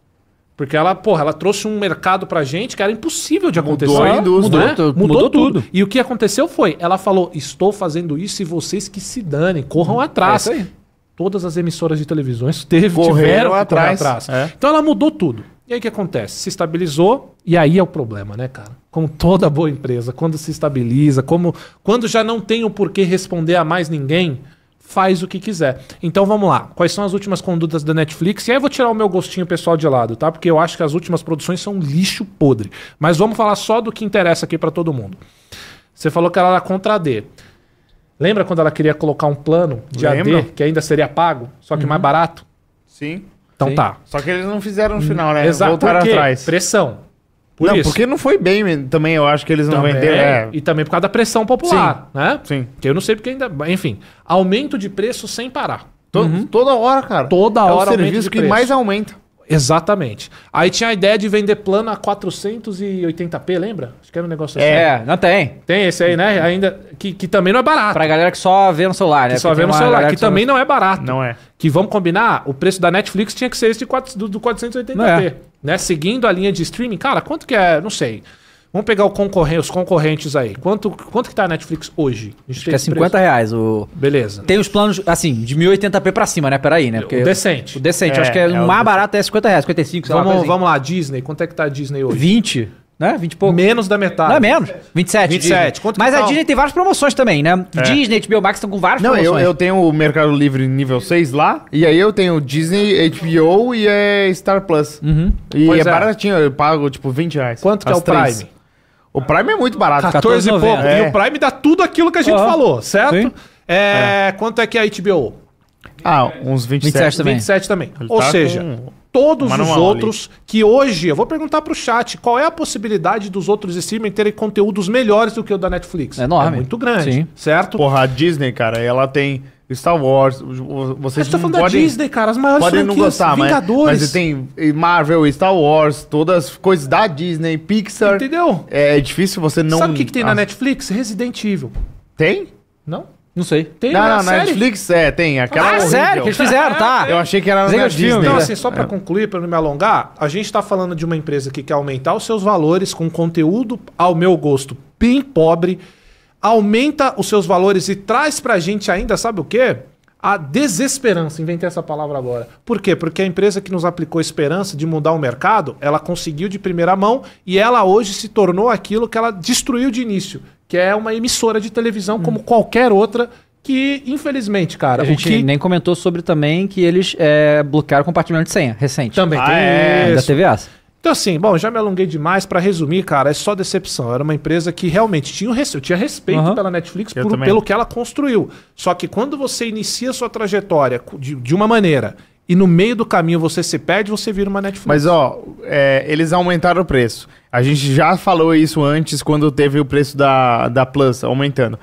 Porque ela, porra, ela trouxe um mercado pra gente que era impossível de acontecer. Mudou a indústria. Né? Mudou, né? mudou, mudou tudo. tudo. E o que aconteceu foi, ela falou, estou fazendo isso e vocês que se danem, corram uhum. atrás. É isso aí. Todas as emissoras de televisões teve, tiveram atrás. atrás. É. Então ela mudou tudo. E aí o que acontece? Se estabilizou, e aí é o problema, né, cara? Como toda boa empresa, quando se estabiliza, como quando já não tem o porquê responder a mais ninguém, faz o que quiser. Então vamos lá. Quais são as últimas condutas da Netflix? E aí eu vou tirar o meu gostinho pessoal de lado, tá? Porque eu acho que as últimas produções são lixo podre. Mas vamos falar só do que interessa aqui para todo mundo. Você falou que ela era contra a D. Lembra quando ela queria colocar um plano de Lembro. AD que ainda seria pago, só que uhum. mais barato? Sim. Então Sim. tá. Só que eles não fizeram no final, né? Hum, exato. Voltaram atrás. Pressão. Por não, isso. porque não foi bem também, eu acho que eles não também, venderam. É. E também por causa da pressão popular, Sim. né? Sim. Que eu não sei porque ainda. Enfim, aumento de preço sem parar. Uhum. Toda hora, cara. Toda é hora. É o serviço que mais aumenta. Exatamente. Aí tinha a ideia de vender plano a 480p, lembra? Acho que era um negócio é, assim. É, não tem. Tem esse aí, né? Ainda que, que também não é barato. Pra galera que só vê no celular, né? Que só vê no celular, que, que também não é barato. Não é. Que vamos combinar, o preço da Netflix tinha que ser esse de 4, do, do 480p. É. Né? Seguindo a linha de streaming, cara, quanto que é? Não sei. Vamos pegar concorren os concorrentes aí. Quanto, quanto que tá a Netflix hoje? A Acho que é 50 preço. reais. O... Beleza. Tem os planos, assim, de 1080p pra cima, né? Peraí, né? Porque o decente. O decente. É, Acho que é, é o mais decente. barato é 50 reais, 55, sei vamos, lá. Assim. Vamos lá, Disney. Quanto é que tá a Disney hoje? 20 né? 20 e pouco. Menos da metade. Não é menos. 27. 27. Quanto Mas a tá? Disney tem várias promoções também, né? É. Disney, HBO Max estão com várias não, promoções. Não, eu, eu tenho o Mercado Livre nível 6 lá, e aí eu tenho Disney, HBO e é Star Plus. Uhum. E é, é, baratinho, eu pago tipo 20 reais. Quanto que é o Prime? O Prime é muito barato. 14 e pouco. É. E o é. Prime dá tudo aquilo que a gente uhum. falou, certo? Sim. É, é. Quanto é que é a HBO? Ah, uns 27, 27 também. 27 também. Ele Ou tá seja, com... todos Manual os outros ali. que hoje... Eu vou perguntar pro chat qual é a possibilidade dos outros streaming terem conteúdos melhores do que o da Netflix. É enorme. É muito grande, Sim. certo? Porra, a Disney, cara, ela tem... Star Wars, vocês tá falando da Disney, cara, as maiores podem não gostar, Vingadores. Mas, mas tem eh, Marvel, Star Wars, todas as coisas da Disney, Pixar. Entendeu? É, é difícil você não. Sabe o que, que tem na Netflix? Resident Evil. Tem? Não? Não sei. Tem, não, na série? Netflix é, tem. Aquela ah, é sério? Que eles fizeram, tá? Eu achei que era Zé na Disney. Então, né? assim, só pra é. concluir, pra não me alongar, a gente tá falando de uma empresa que quer aumentar os seus valores com conteúdo, ao meu gosto, bem pobre, aumenta os seus valores e traz pra gente ainda, sabe o quê? A desesperança, inventei essa palavra agora. Por quê? Porque a empresa que nos aplicou esperança de mudar o mercado, ela conseguiu de primeira mão e ela hoje se tornou aquilo que ela destruiu de início, que é uma emissora de televisão como hum. qualquer outra que, infelizmente, cara. A gente que... nem comentou sobre também que eles é, bloquearam compartilhamento de senha recente. Também ah, tem é, da TVAs. Então, assim, bom, já me alonguei demais. Para resumir, cara, é só decepção. Era uma empresa que realmente tinha, eu tinha respeito uhum. pela Netflix por, pelo que ela construiu. Só que quando você inicia sua trajetória de, de uma maneira e no meio do caminho você se perde, você vira uma Netflix. Mas, ó, é, eles aumentaram o preço. A gente já falou isso antes quando teve o preço da, da Plus aumentando.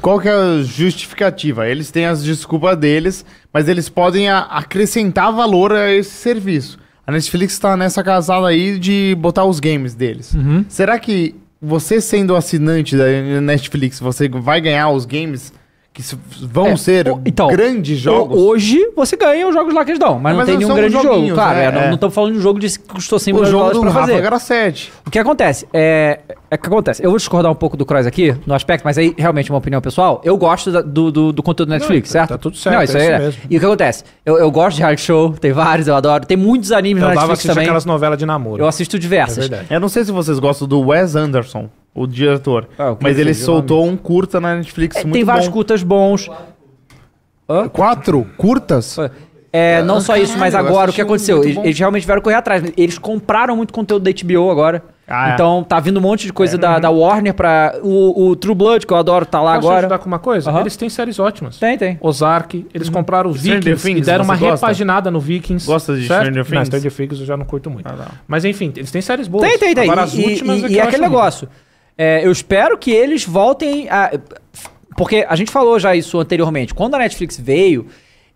Qual que é a justificativa? Eles têm as desculpas deles, mas eles podem a, acrescentar valor a esse serviço. A Netflix tá nessa casada aí de botar os games deles. Uhum. Será que você sendo assinante da Netflix, você vai ganhar os games que vão é, ser então, grandes jogos. Hoje você ganha os jogos lá que eles dão, mas, mas não tem nenhum grande jogo. Claro, é, é, não estamos né? é. falando de um jogo de que custou 100 milhões de dólares fazer. Era 7. O que acontece? É, é que acontece. Eu vou discordar um pouco do Cross aqui, no aspecto, mas aí realmente é uma opinião pessoal. Eu gosto da, do, do, do, conteúdo do Netflix, não, tá certo? Tá tudo certo. Não, isso é aí isso é. mesmo. E o que acontece? Eu, eu gosto de hard show, tem vários, eu adoro. Tem muitos animes eu na Netflix também. Eu aquelas novelas de namoro. Eu assisto diversas. eu não sei se vocês gostam do Wes Anderson o diretor. Ah, Mas ele soltou um curta na Netflix é, muito Tem vários bom. curtas bons. Hã? Quatro curtas? É, é não ah, só isso, mas agora o que aconteceu? Eles, eles, realmente vieram correr atrás. Eles compraram muito conteúdo da HBO agora. Ah, é. então tá vindo um monte de coisa é, da, uhum. da Warner pra. O, o, True Blood, que eu adoro, tá lá Posso agora. ajudar com uma coisa? Uhum. Eles têm séries ótimas. Tem, tem. Ozark, eles uhum. compraram o Vikings Things, e deram uma gosta? repaginada no Vikings. Gosta de Stranger Things? Stranger Things eu já não curto muito. Ah, não. Mas enfim, eles têm séries boas. Tem, tem, tem. Agora, e, as últimas e, é e aquele negócio. Muito. É, eu espero que eles voltem a. Porque a gente falou já isso anteriormente. Quando a Netflix veio,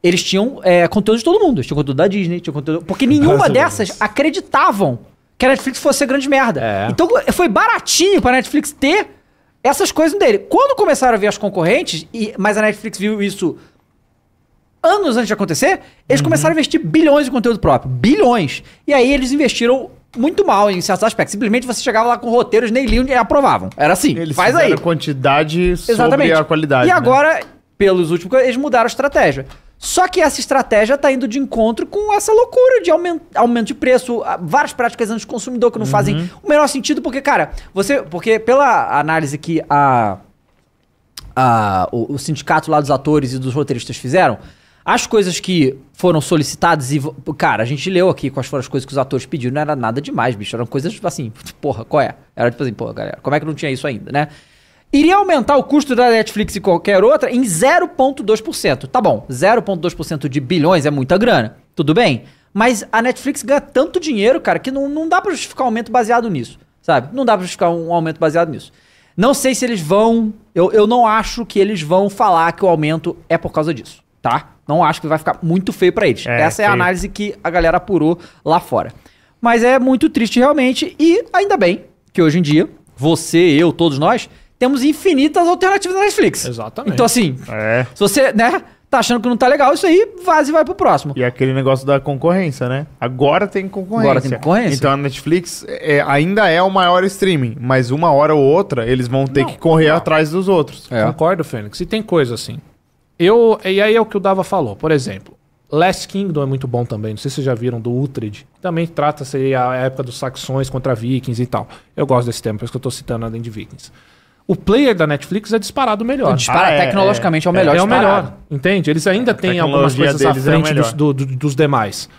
eles tinham é, conteúdo de todo mundo. Eles tinham conteúdo da Disney, tinham conteúdo. Porque nenhuma dessas acreditavam que a Netflix fosse grande merda. É. Então foi baratinho pra Netflix ter essas coisas dele. Quando começaram a ver as concorrentes, e, mas a Netflix viu isso anos antes de acontecer, eles uhum. começaram a investir bilhões em conteúdo próprio. Bilhões. E aí eles investiram muito mal em certos aspectos. Simplesmente você chegava lá com roteiros, nem liam e aprovavam. Era assim. Eles faz aí. quantidade Exatamente. sobre a qualidade. E né? agora, pelos últimos, eles mudaram a estratégia. Só que essa estratégia está indo de encontro com essa loucura de aumento, aumento de preço, várias práticas anti-consumidor que não uhum. fazem o menor sentido, porque, cara, você. Porque pela análise que a, a o, o sindicato lá dos atores e dos roteiristas fizeram, as coisas que foram solicitadas e. Cara, a gente leu aqui quais foram as coisas que os atores pediram, não era nada demais, bicho. Eram coisas assim, porra, qual é? Era tipo assim, porra, galera, como é que não tinha isso ainda, né? Iria aumentar o custo da Netflix e qualquer outra em 0,2%. Tá bom, 0,2% de bilhões é muita grana, tudo bem. Mas a Netflix ganha tanto dinheiro, cara, que não, não dá pra justificar um aumento baseado nisso, sabe? Não dá pra justificar um aumento baseado nisso. Não sei se eles vão. Eu, eu não acho que eles vão falar que o aumento é por causa disso, tá? Não acho que vai ficar muito feio para eles. É, Essa é a análise que a galera apurou lá fora. Mas é muito triste realmente e ainda bem que hoje em dia você, eu, todos nós temos infinitas alternativas na Netflix. Exatamente. Então assim, é. se você, né, tá achando que não tá legal, isso aí vaza e vai pro próximo. E aquele negócio da concorrência, né? Agora tem concorrência. Agora tem concorrência. Então a Netflix é, ainda é o maior streaming, mas uma hora ou outra eles vão ter não, que correr não. atrás dos outros. É. Concordo, Fênix. E tem coisa assim. Eu, e aí é o que o Dava falou. Por exemplo, Last Kingdom é muito bom também. Não sei se vocês já viram do Uhtred. Também trata-se a época dos saxões contra vikings e tal. Eu gosto desse tema, por isso que eu estou citando além de vikings. O player da Netflix é disparado melhor. É dispara, ah, é, tecnologicamente é, é. é, o melhor. É, é o melhor, entende? Eles ainda é, têm algumas coisas à frente dos, do, do, dos demais.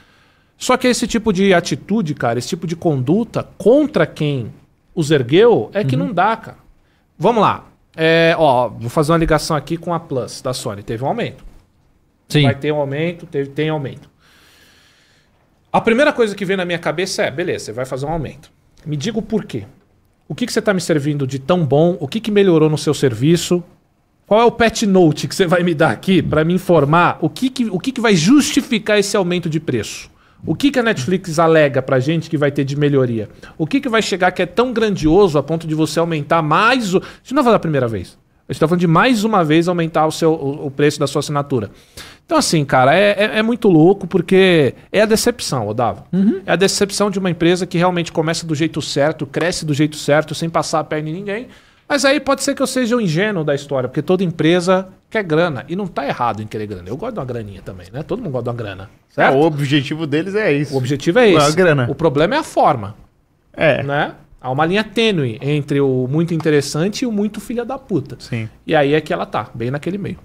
Só que esse tipo de atitude, cara, esse tipo de conduta contra quem os ergueu é que uhum. não dá, cara. Vamos lá. É, ó, vou fazer uma ligação aqui com a Plus da Sony. Teve um aumento. Sim. Vai ter um aumento, teve, tem aumento. A primeira coisa que vem na minha cabeça é, beleza, você vai fazer um aumento. Me diga o porquê. O que, que você está me servindo de tão bom? O que, que melhorou no seu serviço? Qual é o patch note que você vai me dar aqui para me informar o que, que, o que, que vai justificar esse aumento de preço? O que, que a Netflix alega pra gente que vai ter de melhoria? O que, que vai chegar que é tão grandioso a ponto de você aumentar mais o. Isso não vai é falar a primeira vez. A gente tá falando de mais uma vez aumentar o, seu, o, o preço da sua assinatura. Então, assim, cara, é, é, é muito louco porque é a decepção, Odavo. Uhum. É a decepção de uma empresa que realmente começa do jeito certo, cresce do jeito certo, sem passar a perna em ninguém. Mas aí pode ser que eu seja o ingênuo da história, porque toda empresa quer grana. E não tá errado em querer grana. Eu gosto de uma graninha também, né? Todo mundo gosta de uma grana. Certo? É, o objetivo deles é isso. O objetivo é isso é A grana. O problema é a forma. É. Né? Há uma linha tênue entre o muito interessante e o muito filha da puta. Sim. E aí é que ela tá, bem naquele meio.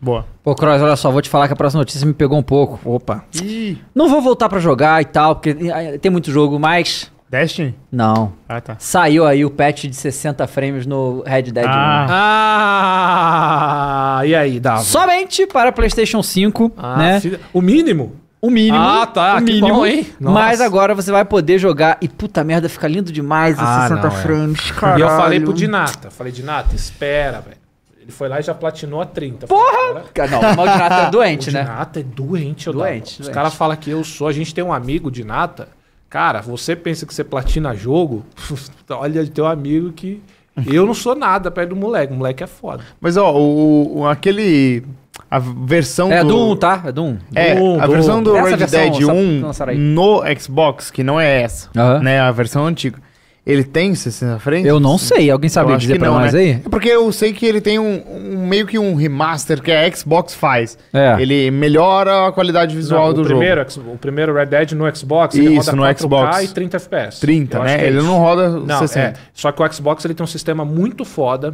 Boa. Pô, Cross, olha só, vou te falar que a próxima notícia me pegou um pouco. Opa. Ih. Não vou voltar para jogar e tal, porque tem muito jogo, mas Destiny? Não. Ah, tá. Saiu aí o patch de 60 frames no Red Dead ah. 1. Ah! E aí, Dava? Somente para PlayStation 5, ah, né? Filha. O mínimo? O mínimo. Ah, tá. O mínimo, bom, hein? Nossa. Mas agora você vai poder jogar. E puta merda, fica lindo demais ah, esse é. Frames, é. caralho. E eu falei pro Dinata. Falei, Dinata, espera, velho. Ele foi lá e já platinou a 30. Porra! não, o Dinata é doente, o né? O Dinata é doente, eu Doente. doente. Os caras falam que eu sou. A gente tem um amigo de Nata Cara, você pensa que você platina jogo, olha teu amigo que. Eu não sou nada perto do moleque, o moleque é foda. Mas ó, o, o aquele. A versão é do. É do 1, tá? É, é do 1. É, do, a do, versão do Red versão, Dead 1 no Xbox, que não é essa, uh -huh. né? A versão antiga ele tem CC na frente? Eu não sei. Alguém sabe dizer pra não, nós né? aí? É porque eu sei que ele tem um, um, meio que um remaster que a Xbox faz. É. Ele melhora a qualidade visual não, do primeiro, jogo. O primeiro Red Dead no Xbox, Isso, ele roda no 4K Xbox. e 30 FPS. 30, né? Ele é não roda não, 60. É. Só que o Xbox ele tem um sistema muito foda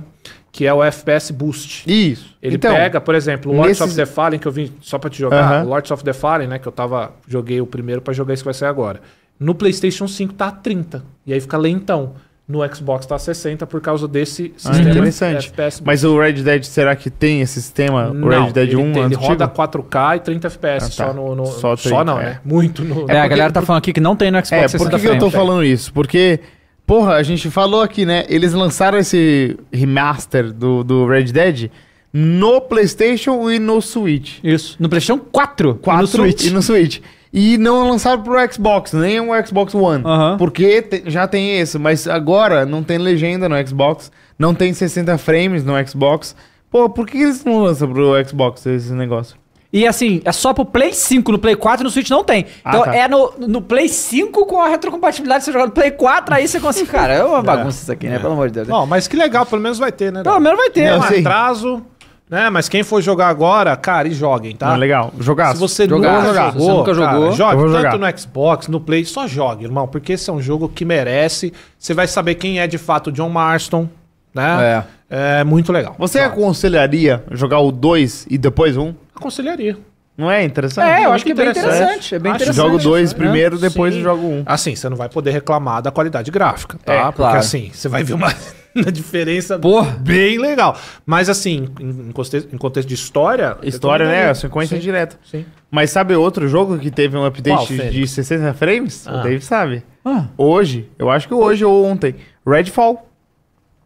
que é o FPS Boost. Isso. Ele então, pega, por exemplo, o Lords nesses... of the Fallen, que eu vim só pra te jogar, uh -huh. Lords of the Fallen, né? Que eu tava. Joguei o primeiro para jogar esse que vai sair agora. No PlayStation 5 tá a 30. E aí fica lentão. No Xbox tá a 60 por causa desse ah, sistema. É interessante. FPS. Mas o Red Dead, será que tem esse sistema? Não, o Red Dead ele 1 tem, ele antigo? roda 4K e 30 FPS. Ah, tá. Só no. no só, 30, só, não, é. né? Muito no. É, porque, a galera tá falando aqui que não tem no Xbox. É, por que, que eu tô falando isso? Porque. Porra, a gente falou aqui, né? Eles lançaram esse remaster do, do Red Dead no PlayStation e no Switch. Isso. No PlayStation 4, 4 e no Switch. E no Switch e não lançaram pro Xbox, nem o Xbox One. Porque te, já tem esse, mas agora não tem legenda no Xbox, não tem 60 frames no Xbox. Pô, por que eles não lançam pro Xbox esse negócio? E assim, é só pro Play 5, no Play 4 no Switch não tem. Ah, então tá. é no, no Play 5 com a retrocompatibilidade, você joga no Play 4, aí você consegue. Cara, é uma é. bagunça é. isso aqui, né? É. Pelo amor de Deus. Não, mas que legal, pelo menos vai ter, né? Pelo menos vai ter. é um atraso. Né? Mas quem for jogar agora, cara, e joguem, tá? Não, ah, legal. Jogar. Se você jogar, nunca jogar. jogou, você nunca cara, jogou, jogue tanto jogar. no Xbox, no Play, só jogue, irmão, porque esse é um jogo que merece. Você vai saber quem é de fato John Marston, né? É. É muito legal. Você claro. aconselharia jogar o 2 e depois um? Aconselharia. Não é interessante? É, eu é acho que é bem interessante. É bem interessante. Jogo dois é. primeiro, depois eu jogo um. Assim, você não vai poder reclamar da qualidade gráfica, tá? É, Porque claro. assim, você vai ver uma. na diferença Porra. bem legal. Mas assim, em, contexto, em contexto de história. História, né? Sequência sim, direta. Sim. Mas sabe outro jogo que teve um update Qual, de 60 frames? Ah. O Dave sabe. Ah. Hoje, eu acho que hoje ou ontem. Redfall.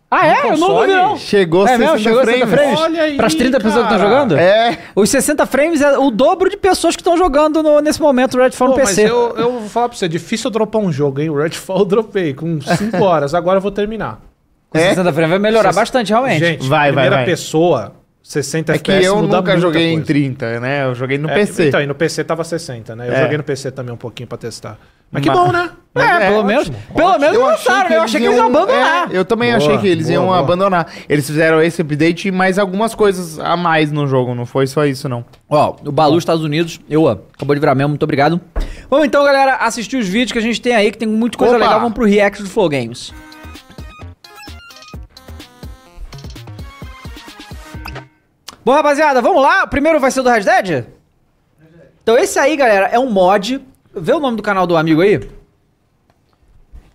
Ah, é? Eu não vi, não. Chegou é, 60 mesmo? Chegou frames. 60 frames? Olha aí, 30 cara. pessoas que estão jogando? É. Os 60 frames é o dobro de pessoas que estão jogando no, nesse momento o Redfall Pô, no PC. Mas eu, eu vou falar para você, é difícil eu dropar um jogo, hein? O Redfall eu dropei com 5 horas. Agora eu vou terminar. Com é? 60 frames vai melhorar bastante, realmente. Gente, vai, primeira vai, pessoa, 60 é que eu nunca joguei coisa. em 30, né? Eu joguei no é, PC. Então, e no PC tava 60, né? Eu é. joguei no PC também um pouquinho pra testar. Mas, Mas... que bom, né? É, é, pelo menos, ótimo. pelo menos eu lançaram, eu achei que eles iam abandonar. É, eu também boa, achei que eles boa, iam boa. abandonar. Eles fizeram esse update e mais algumas coisas a mais no jogo, não foi só isso, não. Ó, o Balu, Estados Unidos, eu, ó, acabou de virar mesmo, muito obrigado. Vamos então, galera, assistir os vídeos que a gente tem aí, que tem muita coisa Opa. legal, vamos pro React do Flow Games. Bom, rapaziada, vamos lá? O primeiro vai ser o do Red Dead? Então esse aí, galera, é um mod. Vê o nome do canal do amigo aí.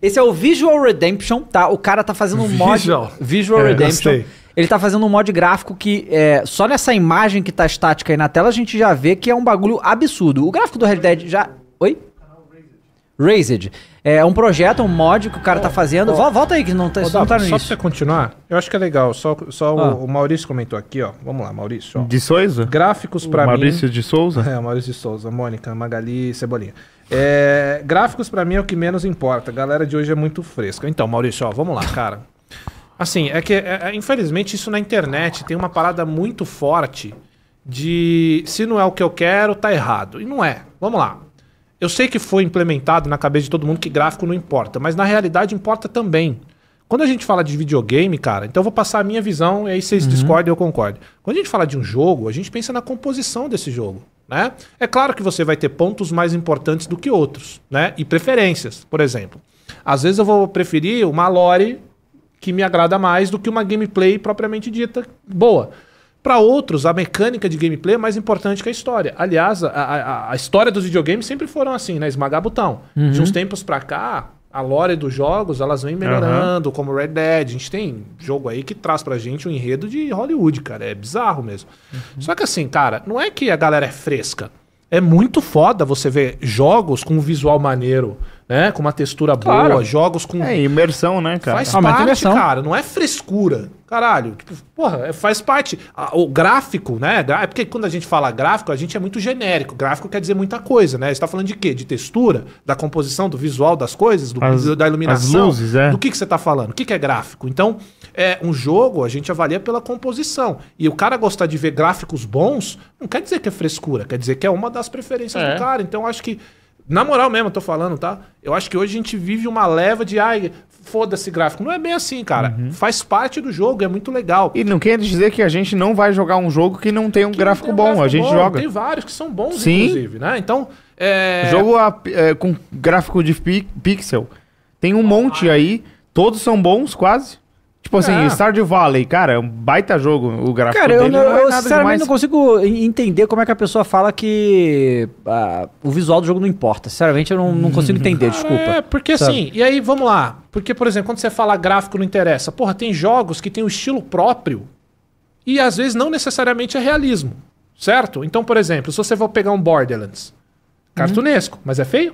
Esse é o Visual Redemption, tá? O cara tá fazendo um mod... Visual. Visual é, Redemption. Ele tá fazendo um mod gráfico que é, só nessa imagem que tá estática aí na tela a gente já vê que é um bagulho absurdo. O gráfico do Red Dead já... Oi? Razed. É um projeto, um mod que o cara oh, tá fazendo. Oh, Volta aí que não tá, oh, Dava, não tá no Só início. pra você continuar, eu acho que é legal. Só, só ah. o, o, Maurício comentou aqui, ó. Vamos lá, Maurício. Ó. De Souza? Gráficos pra o mim. Maurício de Souza? É, Maurício de Souza, Mônica, Magali Cebolinha. É, gráficos pra mim é o que menos importa. A galera de hoje é muito fresca. Então, Maurício, ó, vamos lá, cara. Assim, é que é, é, infelizmente isso na internet tem uma parada muito forte de se não é o que eu quero, tá errado. E não é. Vamos lá. Eu sei que foi implementado na cabeça de todo mundo que gráfico não importa, mas na realidade importa também. Quando a gente fala de videogame, cara, então eu vou passar a minha visão e aí vocês uhum. discordam e eu concordo. Quando a gente fala de um jogo, a gente pensa na composição desse jogo, né? É claro que você vai ter pontos mais importantes do que outros, né? E preferências, por exemplo. Às vezes eu vou preferir uma lore que me agrada mais do que uma gameplay propriamente dita boa. Para outros, a mecânica de gameplay é mais importante que a história. Aliás, a, a, a história dos videogames sempre foram assim, né? Esmagar botão. Uhum. De uns tempos para cá, a lore dos jogos, elas vêm melhorando, uhum. como Red Dead. A gente tem jogo aí que traz pra gente um enredo de Hollywood, cara. É bizarro mesmo. Uhum. Só que assim, cara, não é que a galera é fresca. É muito foda você ver jogos com um visual maneiro, né? Com uma textura boa, jogos com. É, imersão, né, cara? Faz ah, parte, imersão. cara, não é frescura. Caralho, tipo, porra, é, faz parte. O gráfico, né? É porque quando a gente fala gráfico, a gente é muito genérico. Gráfico quer dizer muita coisa, né? Você tá falando de quê? De textura, da composição, do visual das coisas, do, as, da iluminação. As luzes, é. Do que, que você tá falando? O que, que é gráfico? Então, é, um jogo a gente avalia pela composição. E o cara gostar de ver gráficos bons não quer dizer que é frescura, quer dizer que é uma das preferências é. do cara. Então, acho que na moral mesmo, eu tô falando, tá? Eu acho que hoje a gente vive uma leva de ai, foda-se gráfico. Não é bem assim, cara. Uhum. Faz parte do jogo, é muito legal. E não quer dizer que a gente não vai jogar um jogo que não tem um, gráfico, tem um bom. gráfico bom. a gente bom. joga. Tem vários que são bons, Sim. inclusive, né? Então. É... Jogo a, é, com gráfico de pixel. Tem um ah. monte aí. Todos são bons, quase. Tipo assim, ah. Stardew Valley, cara, é um baita jogo. O gráfico cara, dele eu, não, não é eu sinceramente demais. não consigo entender como é que a pessoa fala que ah, o visual do jogo não importa. Sinceramente, eu não, não consigo entender, hum. desculpa. É, porque sabe? assim, e aí vamos lá. Porque, por exemplo, quando você fala gráfico não interessa. Porra, tem jogos que tem um estilo próprio e às vezes não necessariamente é realismo, certo? Então, por exemplo, se você for pegar um Borderlands, uhum. cartunesco, mas é feio?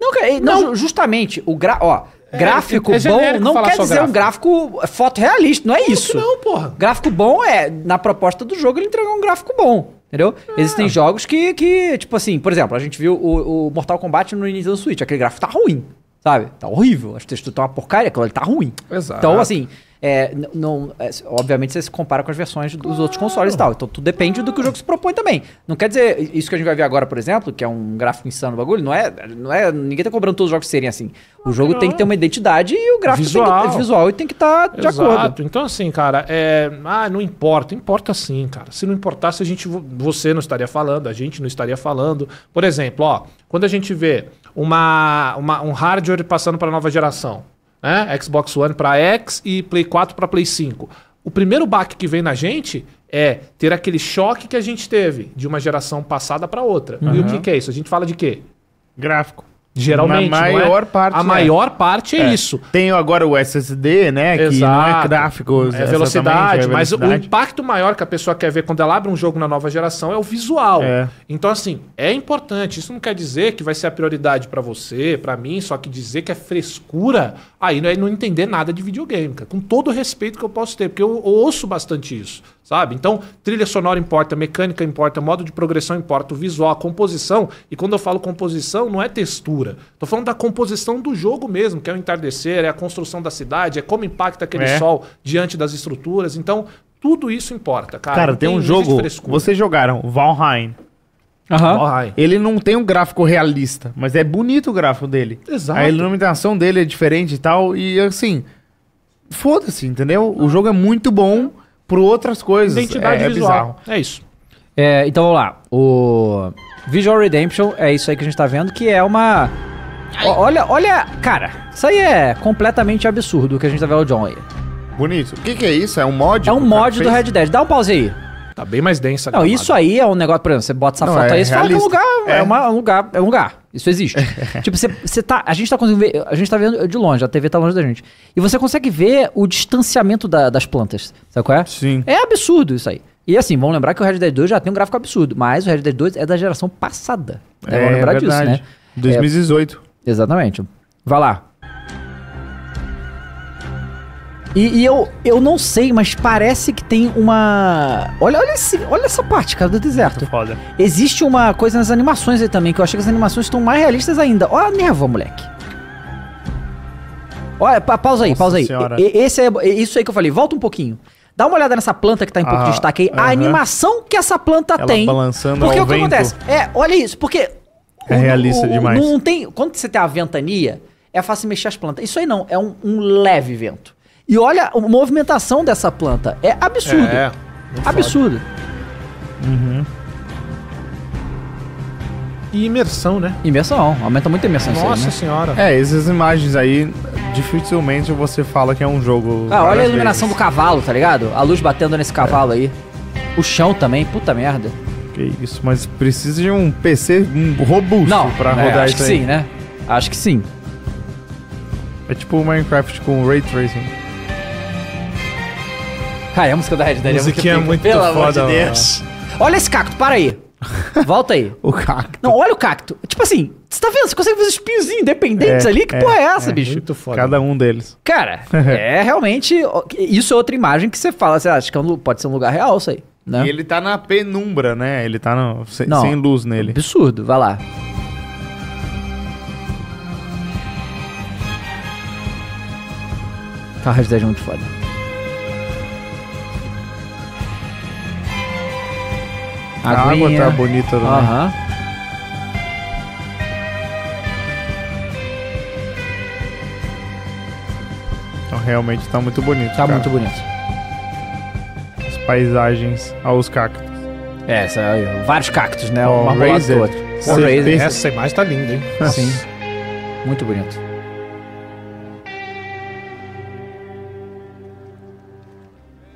Não, não, não. justamente, o gra... ó... É, gráfico é, é bom não quer dizer gráfico. um gráfico fotorrealista, não é isso. Não, porra. Gráfico bom é, na proposta do jogo, ele entregou um gráfico bom. Entendeu? Ah. Existem jogos que, que, tipo assim, por exemplo, a gente viu o, o Mortal Kombat no Nintendo Switch. Aquele gráfico tá ruim, sabe? Tá horrível. As texturas estão uma porcaria, aquilo ali tá ruim. Exato. Então, assim, é, não, é, obviamente você se compara com as versões dos claro. outros consoles e tal. Então tudo depende do que o jogo se propõe também. Não quer dizer, isso que a gente vai ver agora, por exemplo, que é um gráfico insano o bagulho, não é, não é. Ninguém tá cobrando todos os jogos serem assim. O jogo não. tem que ter uma identidade e o gráfico visual. tem que, visual e tem que estar tá de Exato. acordo. Então, assim, cara, é. Ah, não importa. Importa sim, cara. Se não importasse, a gente. Você não estaria falando, a gente não estaria falando. Por exemplo, ó, quando a gente vê uma, uma um hardware passando para nova geração né? Xbox One para X e Play 4 para Play 5. O primeiro baque que vem na gente é ter aquele choque que a gente teve de uma geração passada para outra. Uhum. E o que, que, é isso? A gente fala de quê? Gráfico. Geralmente. Na é? maior é? parte. A é. maior parte é, é, isso. tenho agora o SSD, né? Exato. Que não é gráfico. É velocidade, é mas o impacto maior que a pessoa quer ver quando ela abre um jogo na nova geração é o visual. Então, assim, é importante. Isso não quer dizer que vai ser a prioridade para você, para mim, só que dizer que é frescura, aí não é não entender nada de videogame, cara. Com todo o respeito que eu posso ter, porque eu ouço bastante isso sabe? Então, trilha sonora importa, mecânica importa, modo de progressão importa, o visual, a composição. E quando eu falo composição, não é textura. Tô falando da composição do jogo mesmo, que é o entardecer, é a construção da cidade, é como impacta aquele é. sol diante das estruturas. Então, tudo isso importa, cara. Cara, tem, tem, um jogo, vocês jogaram Valheim. Uhum. Ele não tem um gráfico realista, mas é bonito o gráfico dele. Exato. A iluminação dele é diferente e tal. E assim, foda-se, entendeu? O jogo é muito bom por outras coisas. Identidade é, é visual. É bizarro. É isso. É, então vamos lá. O Visual Redemption é isso aí que a gente tá vendo, que é uma. O, olha, olha, cara, isso aí é completamente absurdo o que a gente tá vendo o John aí. Bonito. O que, que é isso? É um mod? É um mod do Red Dead. Dá um pause aí. Tá bem mais densa. Não, camada. isso aí é um negócio, por exemplo, você bota essa Não, foto é aí, e você fala que é um lugar, é. é uma, é um lugar, é um lugar. Isso existe. tipo, você, você tá. A gente tá conseguindo ver. A gente tá vendo de longe, a TV tá longe da gente. E você consegue ver o distanciamento da, das plantas. Sabe qual é? Sim. É absurdo isso aí. E assim, vamos lembrar que o Red Dead 2 já tem um gráfico absurdo, mas o Red Dead 2 é da geração passada. É é né? É, vamos lembrar é disso, né? 2018. É, exatamente. Vai lá. E, e, eu, eu não sei, mas parece que tem uma. Olha, olha, esse, olha essa parte, cara, do deserto. Foda. Existe uma coisa nas animações aí também, que eu acho que as animações estão mais realistas ainda. Olha a névoa, moleque. Olha, é, pa pausa aí, Nossa pausa aí. esse é, é, isso aí que eu falei, volta um pouquinho. Dá uma olhada nessa planta que tá em pouco ah, de destaque aí. Uh -huh. A animação que essa planta Ela tem. Balançando porque o que vento. acontece? É, olha isso, porque. É o, realista o, demais. Não tem. Quando você tem a ventania, é fácil mexer as plantas. Isso aí não, é um, um leve vento. E olha a movimentação dessa planta. É absurdo. É, é absurdo. Uhum. E imersão, né? Imersão, aumenta muito a imersão. Nossa aí, né? senhora. É, essas imagens aí, dificilmente você fala que é um jogo. Ah, olha a iluminação vezes. do cavalo, tá ligado? A luz batendo nesse cavalo é. aí. O chão também, puta merda. Que isso, mas precisa de um PC robusto Não, pra é, rodar acho isso que aí. Sim, né? Acho que sim. É tipo o Minecraft com Ray Tracing. Ah, é a música da Red Dead é Musiquinha é muito, muito pelo foda, amor de Deus. Mano. Olha esse cacto, para aí. Volta aí. o cacto. Não, olha o cacto. Tipo assim, você tá vendo? Você consegue ver os espinhozinhos independentes é, ali? Que é, porra é essa, é, bicho? Muito foda. Cada um deles. Cara, é realmente. Isso é outra imagem que você fala, você acha que é um, pode ser um lugar real isso aí. Né? E ele tá na penumbra, né? Ele tá no, sem, Não, sem luz nele. Absurdo, vai lá. Tá, Red Dead é muito foda. A água tá bonita também. Aham. Então, realmente tá muito bonito. Tá cara. muito bonito. As paisagens aos ah, cactos. É, vários cactos, né? Ó, Uma do outro. Pô, Essa imagem tá linda, hein? Sim. Muito bonito.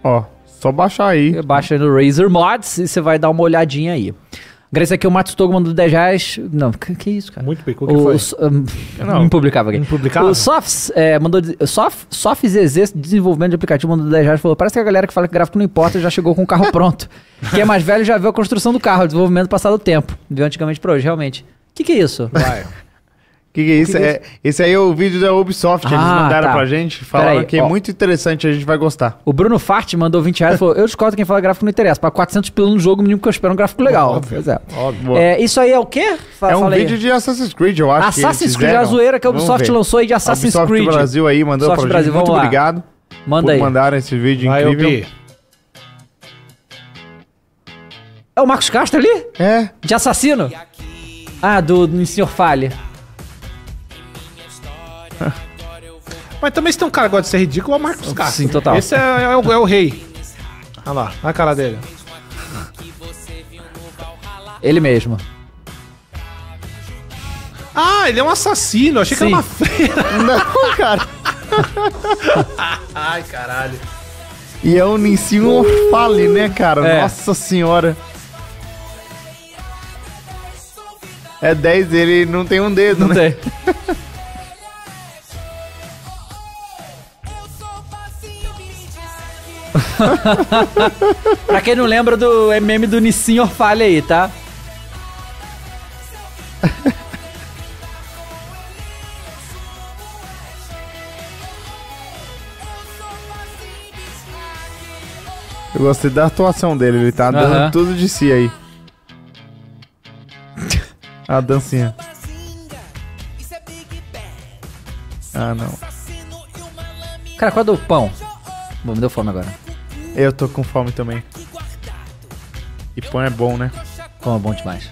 Ó, só baixar aí. Você baixa aí no Razer Mods e você vai dar uma olhadinha aí. Agradecer aqui o Matos Togo mandou 10 reais. Não, que, que isso, cara? Muito bem, o que o, ah, Um, é, não, publicava aqui. Impublicável? O Softs é, mandou. Sof, Softs Exes, desenvolvimento de aplicativo, mandou 10 reais. Falou: parece que a galera que fala que gráfico não importa já chegou com o carro pronto. Quem é mais velho já viu a construção do carro, o desenvolvimento passado do tempo. Viu antigamente pra hoje, realmente. O que, que é isso? Vai. Que que é isso? Que é, é, esse aí é o vídeo da Ubisoft, ah, eles mandaram tá. pra gente, falaram que é muito interessante, a gente vai gostar. O Bruno Fart mandou 20 reais e falou, eu discordo quem fala gráfico não interessa, pra 400 pelo no jogo, mínimo que eu espero é um gráfico legal. Óbvio, é. Óbvio. é. isso aí é o quê? Fala, é um vídeo aí. de Assassin's Creed, eu acho Assassin's Creed, a zoeira que a Ubisoft lançou aí de Assassin's Ubisoft Creed. Ubisoft Brasil aí mandou Ubisoft pra Brasil, gente, muito lá. obrigado. Manda aí. mandaram esse vídeo vai, incrível. É o Marcos Castro ali? É. De assassino? Ah, do, do Senhor Falha. Mas também se tem um cara que gosta de ser ridículo, é o Marcos Castro. Sim, total. Esse é, é, é, é, o, é o, rei. Olha lá, olha a cara dele. Ele mesmo. Ah, ele é um assassino. achei Sim. que era uma feira. Não, cara. Ai, caralho. E é um ensino uh, Fale, né, cara? É. Nossa senhora. É 10, ele não tem um dedo, não né? Tem. pra quem não lembra do MM do Nissin Orfalha aí, tá? Eu gostei da atuação dele, ele tá dando tudo de si aí. A dancinha. Ah, não. Cara, qual é do pão? Bom, me deu fome agora. É, eu tô com fome também. E pão é bom, né? Pão é bom demais.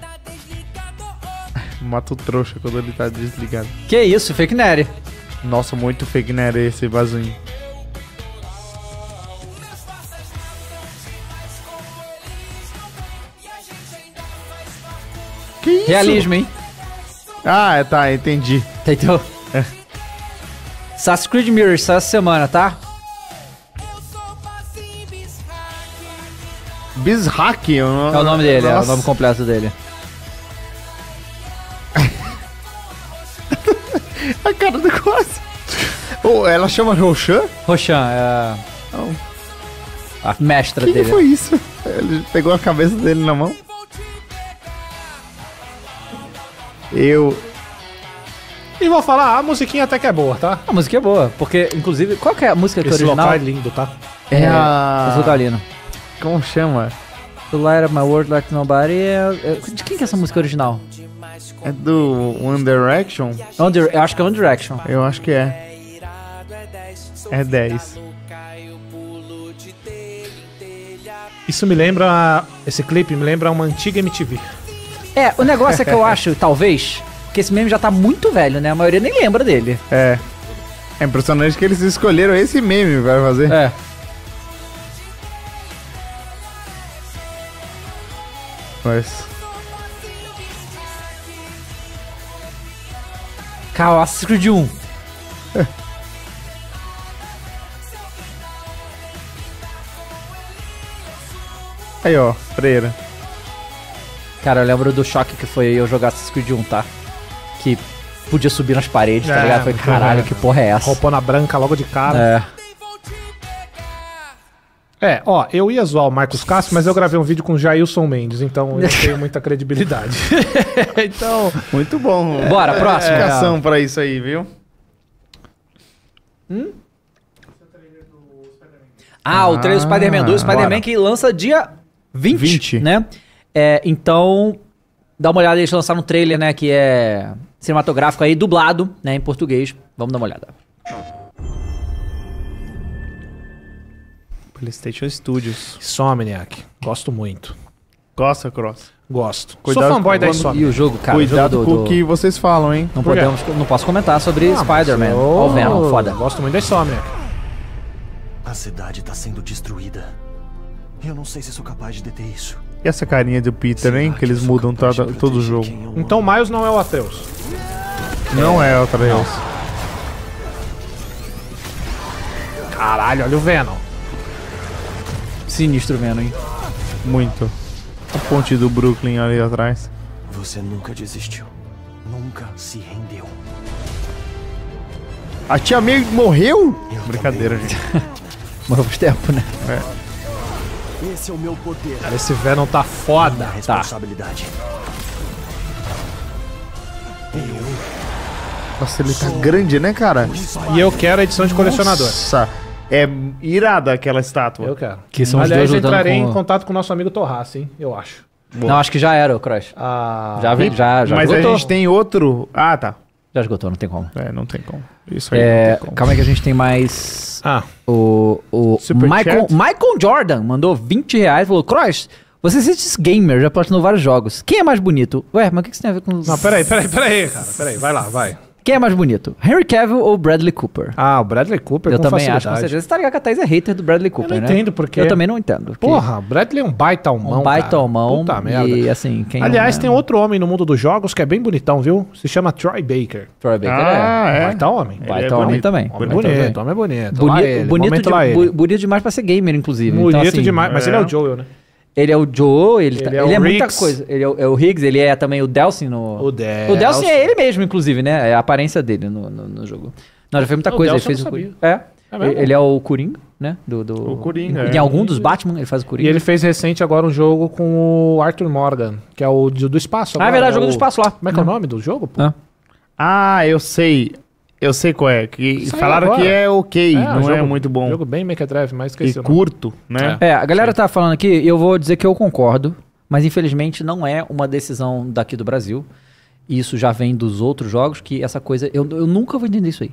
Mata o trouxa quando ele tá desligado. Que isso, fake nerd. Nossa, muito fake nerd esse vasinho. Que isso? Realismo, hein? Ah, tá, entendi. Entendeu? É. Assassin's Creed Mirror essa semana, tá? Bizhack. É o nome dele, é o nome completo dele. A cara do quase. Oh, ela chama Roshan? Roshan, é. Oh. A mestra que dele. que foi isso? Ele pegou a cabeça dele na mão. Eu. E vou falar, a musiquinha até que é boa, tá? A música é boa, porque, inclusive qual que é a música que original? É Esse local é lindo, tá? É, é a... Azul Galino. Como chama? The Light of My World Like Nobody é, é, De quem que é essa música original? É do One Direction? Under, eu acho que é One Direction. Eu acho que é. É 10. Isso me lembra. Esse clipe me lembra uma antiga MTV. É, o negócio é que eu acho, talvez, que esse meme já tá muito velho, né? A maioria nem lembra dele. É. É impressionante que eles escolheram esse meme pra fazer. É. Mas. Calaço de um. Aí, ó, freira. Cara, eu lembro do choque que foi eu jogar Assassin's Creed 1, tá? Que podia subir nas paredes, tá é, tá ligado? Foi caralho, que porra é essa? Roupona branca logo de cara. É. É, ó, eu ia zoar o Marcos Castro, mas eu gravei um vídeo com o Jailson Mendes, então eu tenho muita credibilidade. então. Muito bom. É, Bora, próxima. Explicação é, pra isso aí, viu? Hum? Ah, ah, o trailer do ah, Spider-Man 2, Spider-Man que lança dia 20, 20. né? É, então, dá uma olhada, aí eles lançaram um trailer, né, que é cinematográfico aí, dublado, né, em português. Vamos dar uma olhada. PlayStation Studios. Insomniac. Gosto muito. Gosta, Cross? Gosto. Cuidado Sou fanboy da Insomniac. E o jogo, cara. Cuidado jogo do, com o que vocês falam, hein? Não, podemos, não posso comentar sobre ah, Spider-Man. Ou oh, Venom, foda. Gosto muito da Insomniac. A cidade está sendo destruída. Eu não sei se sou capaz de deter isso. E essa carinha do Peter, hein? Que eles mudam toda, todo o jogo. Então Miles não é o Atreus. Não é, é o Atreus. Caralho, olha o Venom. Sinistro vendo, hein? Muito. A ponte do Brooklyn ali atrás. Você nunca desistiu. Nunca se rendeu. A tia May morreu? Eu Brincadeira, também. gente. Morreu faz tempo, né? É. Esse é o meu poder. Esse Venom tá foda. Tá. responsabilidade. Tá. Eu Nossa, ele tá grande, né, cara? E eu quero a edição de colecionador. Nossa. É irada aquela estátua. Eu quero. Que são Aliás, os dois entrarei com... em contato com o nosso amigo Torraça, hein? Eu acho. Boa. Não, acho que já era o Crush. Ah, já, vi, já, já Mas esgotou. a gente tem outro. Ah, tá. Já esgotou, não tem como. É, não tem como. Isso aí é, não tem como. Calma aí que a gente tem mais. Ah. O, o Super Michael, chat. Michael Jordan mandou 20 reais falou: Crush, você existe diz gamer, já platinou vários jogos. Quem é mais bonito? Ué, mas o que, que tem a ver com. Não, peraí, peraí, peraí, cara. Peraí, vai lá, vai. Quem é mais bonito? Henry Cavill ou Bradley Cooper? Ah, o Bradley Cooper Eu com também facilidade. acho, com certeza. Você tá ligado que a Thaís é hater do Bradley Cooper, né? Eu não né? entendo porque... Eu também não entendo. Porra, Bradley é um baita humão, Um baita humão. Puta merda. E assim, quem Aliás, é, tem né? outro homem no mundo dos jogos que é bem bonitão, viu? Se chama Troy Baker. Troy Baker é ah, é. é. Baita homem. Ele baita é homem também. Homem bonito, bonito, homem bonito. Bonito, bonito, de, bonito demais pra ser gamer, inclusive. Então, bonito então, assim, demais, mas ele é o é. Joel, né? Ele é o Joe, ele, tá, ele, tá, é, ele é, muita coisa. Ele é o, é o, Higgs, ele é também o Delsin no. O, Del o Delsin é ele mesmo, inclusive, né? É a aparência dele no, no, no jogo. Não, já fez muita o coisa. ele fez o Curinho. É. é ele é o Coringa, né? Do, do... O Coringa. Em, em é. algum dos Batman ele faz o Coringa. E ele fez recente agora um jogo com o Arthur Morgan, que é o do, do espaço. Agora. Ah, é verdade, é o jogo do espaço lá. Como é que é o uhum. nome do jogo? Ah. ah, eu sei. Eu sei qual é. Que falaram agora. que é ok, é, não é jogo, é muito bom. Jogo bem Mega Drive, mas esqueci. E né? curto, né? É, é a galera Sim. tá falando aqui, eu vou dizer que eu concordo, mas infelizmente não é uma decisão daqui do Brasil. Isso já vem dos outros jogos, que essa coisa. Eu, eu nunca vou entender isso aí.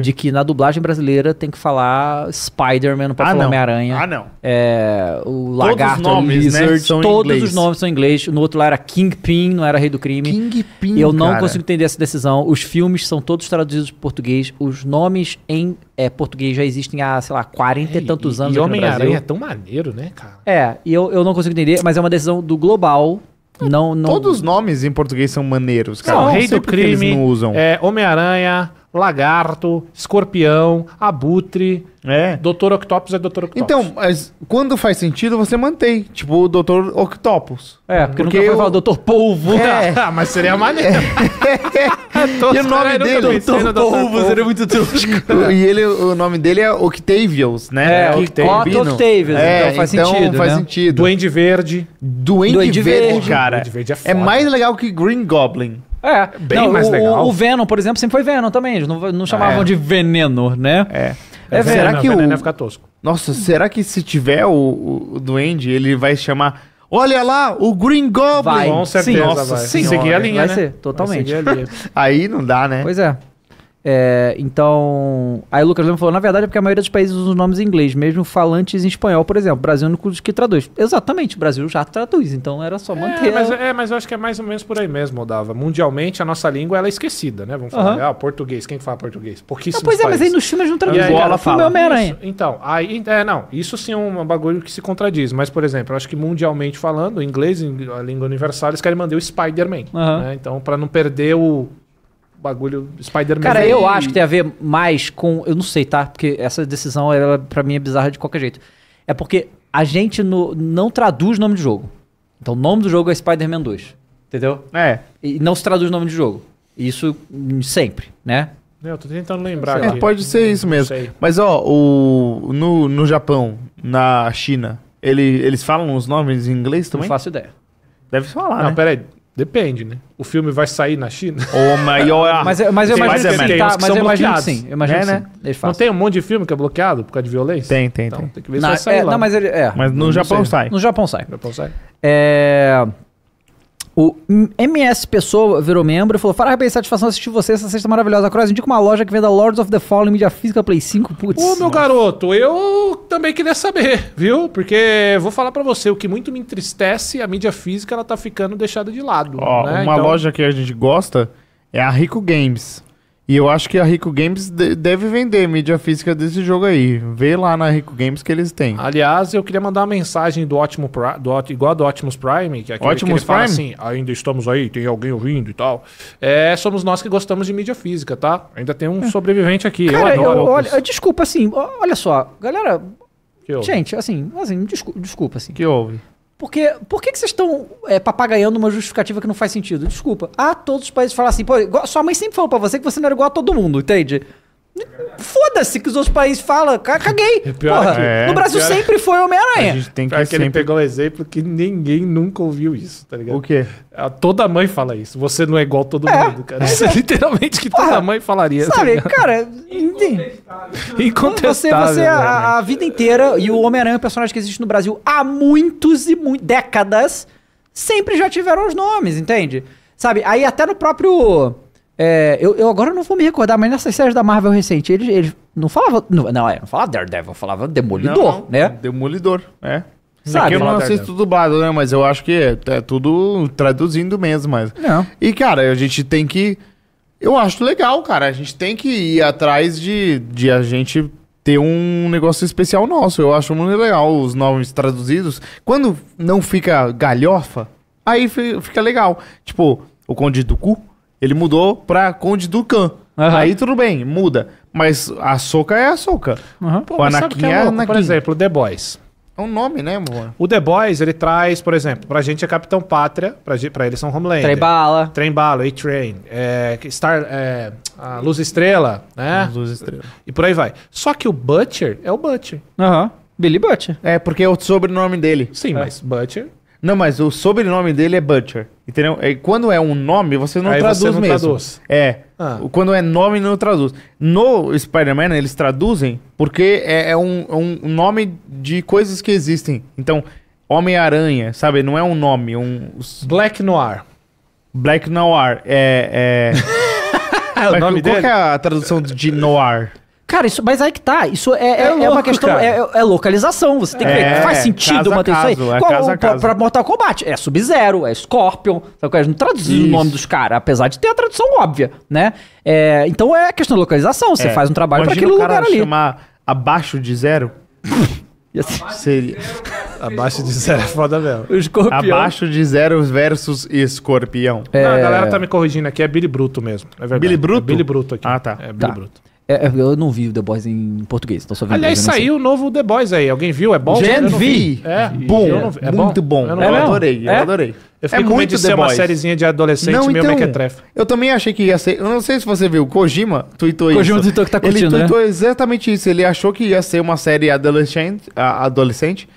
De que na dublagem brasileira tem que falar Spider-Man, não pode ah, falar Homem-Aranha. Ah, não. É, o Lagarto, todos os nomes, né, Lizard, né? são todos inglês. os nomes são em inglês. No outro lá era Kingpin, não era Rei do Crime. Kingpin, Eu não cara. consigo entender essa decisão. Os filmes são todos traduzidos para português. Os nomes em é, português já existem há, sei lá, 40 é, e tantos e, anos e Homem-Aranha é tão maneiro, né, cara? É, e eu, eu não consigo entender, mas é uma decisão do global ah, não, não... Todos os nomes em português são maneiros, cara. Não, Rei do Crime, eles não usam. É, Homem-Aranha, lagarto, escorpião, abutre. É. Doutor Octopus é Doutor Octopus. Então, mas quando faz sentido, você mantém. Tipo o Doutor Octopus. É, porque, porque eu... falar Doutor Polvo. É. Ah, mas seria maneiro. É. e o nome dele, Doutor Polvo, seria muito trógico. e ele, o nome dele é Octavius, né? É, que é, Octavius. Octavius, é, então faz então, sentido, faz né? sentido. Duende Verde. Duende, Duende Verde, verde. cara. Duende verde é, é mais legal que Green Goblin. É. Bem não, mais o, legal. O Venom, por exemplo, sempre foi Venom também. Eles não, não chamavam é. de veneno, né? É. É, é será que o veneno ia é ficar tosco. Nossa, será que se tiver o, o duende, ele vai chamar Olha lá, o Green Goblin. Vai. Com certeza, Sim. Nossa, vai. seguir a linha, vai né? ser, totalmente. Vai seguir a linha. Aí não dá, né? Pois é. É, então, aí o Lucas Lima falou: na verdade é porque a maioria dos países usa os nomes em inglês, mesmo falantes em espanhol, por exemplo. Brasil é o único que traduz. Exatamente, o Brasil já traduz, então era só é, manter. É mas, é, mas eu acho que é mais ou menos por aí mesmo, Dava. Mundialmente a nossa língua ela é esquecida, né? Vamos falar, uhum. ah, português, quem fala português? Porque ah, Pois é, países. mas aí nos filmes não traduz. Angola fala. Então, aí, é, não, isso sim é um bagulho que se contradiz, mas por exemplo, eu acho que mundialmente falando, inglês, a língua universal, eles querem mandar o Spider-Man. Uhum. Né? Então, para não perder o bagulho Spider-Man. Cara, é eu acho que tem a ver mais com. Eu não sei, tá? Porque essa decisão, ela, pra mim, é bizarra de qualquer jeito. É porque a gente no, não traduz o nome do jogo. Então, o nome do jogo é Spider-Man 2. Entendeu? É. E não se traduz nome do jogo. Isso sempre, né? É, eu tô tentando lembrar. É, pode ser isso mesmo. Mas, ó, o, no, no Japão, na China, ele, eles falam os nomes em inglês também? Não faço ideia. Deve falar, não, né? Não, peraí. Depende, né? O filme vai sair na China? Ou maior. mas, mas eu imagino que, tem, mas eu imagino que sim. Eu imagino é, né? sim. Não tem um monte de filme que é bloqueado por causa de violência? Tem, tem, então, tem. tem que ver se não, vai sair é, lá. Não, mas, ele, é, mas no Japão sei. sai. No Japão sai. No Japão sai. É... O MS Pessoa virou membro e falou: Fará bem satisfação assistir você essa sexta maravilhosa. Cross, indica uma loja que venda Lords of the Fallen mídia física Play 5. Putz. Ô, meu nossa. garoto, eu também queria saber, viu? Porque vou falar para você, o que muito me entristece, a mídia física ela tá ficando deixada de lado. Ó, né? uma então... loja que a gente gosta é a Rico Games. E eu acho que a Rico Games deve vender mídia física desse jogo aí. Vê lá na Rico Games que eles têm. Aliás, eu queria mandar uma mensagem do ótimo do, igual a do Optimus Prime, que é aquele Optimus que Prime? assim, ainda estamos aí, tem alguém ouvindo e tal. É, somos nós que gostamos de mídia física, tá? Ainda tem um é. sobrevivente aqui. Cara, eu adoro. Eu, olha, desculpa, assim, olha só, galera. Gente, assim, assim desculpa, desculpa assim. Que houve? Porque por que, que vocês estão é, papagaiando uma justificativa que não faz sentido? Desculpa. Ah, todos os países falam assim, pô, igual, sua mãe sempre falou pra você que você não era igual a todo mundo, entende? Foda-se que os outros países falam, caguei. É Porra, é, no Brasil pior. sempre foi Homem-Aranha. A gente tem que pegar que sempre... ele pegou um exemplo que ninguém nunca ouviu isso, tá ligado? O quê? Toda mãe fala isso. Você não é igual todo é. mundo, cara. Isso é literalmente que Porra, toda mãe falaria. Tá sabe, tá cara, entende Você, você é a, a, vida inteira, e o Homem-Aranha é um personagem que existe no Brasil há muitos e muitas décadas, sempre já tiveram os nomes, entende? Sabe, aí até no próprio é, eu, eu, agora não vou me recordar, mas nessas séries da Marvel recente, eles, eles não falava Não, não, é, não falava Daredevil, falava Demolidor, não, né? Demolidor, é. Sabe, é eu não assisto dublado, né? Mas eu acho que é, é tudo traduzindo mesmo. Mas... Não. E, cara, a gente tem que. Eu acho legal, cara. A gente tem que ir atrás de, de a gente ter um negócio especial nosso. Eu acho muito legal os nomes traduzidos. Quando não fica galhofa, aí fica legal. Tipo, o Conde do Cu. Ele mudou pra Conde Dukan. Uhum. Aí tudo bem, muda. Mas a Soca é a Soca. Uhum. O Anakin é, é Anakin. Por exemplo, The Boys. É um nome, né, amor? O The Boys, ele traz, por exemplo, pra gente é Capitão Pátria, pra, pra eles são Homelander. Trem Bala. Trem Bala, E-Train, é, Star, é, Luz Estrela, né? Luz Estrela. E por aí vai. Só que o Butcher é o Butcher. Aham. Uhum. Billy Butcher. É, porque é o sobrenome dele. Sim, é. mas Butcher não, mas o sobrenome dele é Butcher. Entendeu? E quando é um nome, você não Aí traduz você não mesmo. Traduz. É. Ah. Quando é nome, não traduz. No Spider-Man, né, eles traduzem porque é, é um, é um nome de coisas que existem. Então, Homem-Aranha, sabe? Não é um nome. Um... Black Noir. Black Noir. É. é... é o nome qual dele? Qual é a tradução de noir? Cara, isso, mas aí que tá. Isso é, é, é, louco, é uma questão. É, é, é, localização. Você tem que ver. É, faz sentido manter isso aí? Qual, casa, pra, pra, Mortal Kombat? É Sub-Zero, é Scorpion. Sabe? não traduzem o nome dos caras, apesar de ter a tradução óbvia, né? então é questão de localização. Você faz um trabalho Imagina pra aquele o cara lugar ali. chamar abaixo de zero. Assim, abaixo seria. De zero, abaixo de zero é foda mesmo. escorpião. Abaixo de zero versus escorpião. É... Não, a galera tá me corrigindo aqui, é Billy Bruto mesmo. É verdade. Billy Bruto? É Billy Bruto aqui. Ah, tá. É Billy tá. Bruto. É, é, eu não vi o The Boys em português. só Aliás, assim. saiu o novo The Boys aí. Alguém viu? É bom? Gen V. É. é. Bom. É, muito bom. Eu, é eu adorei. Eu adorei. Eu fiquei é com medo de The ser Boys. uma sériezinha de adolescente não, meio então, mequetrefe. Eu também achei que ia ser... Eu não sei se você viu, Kojima tweetou Kojima isso. Kojima tweetou que tá curtindo, Ele né? tweetou né? exatamente isso. Ele achou que ia ser uma série adolescente, adolescente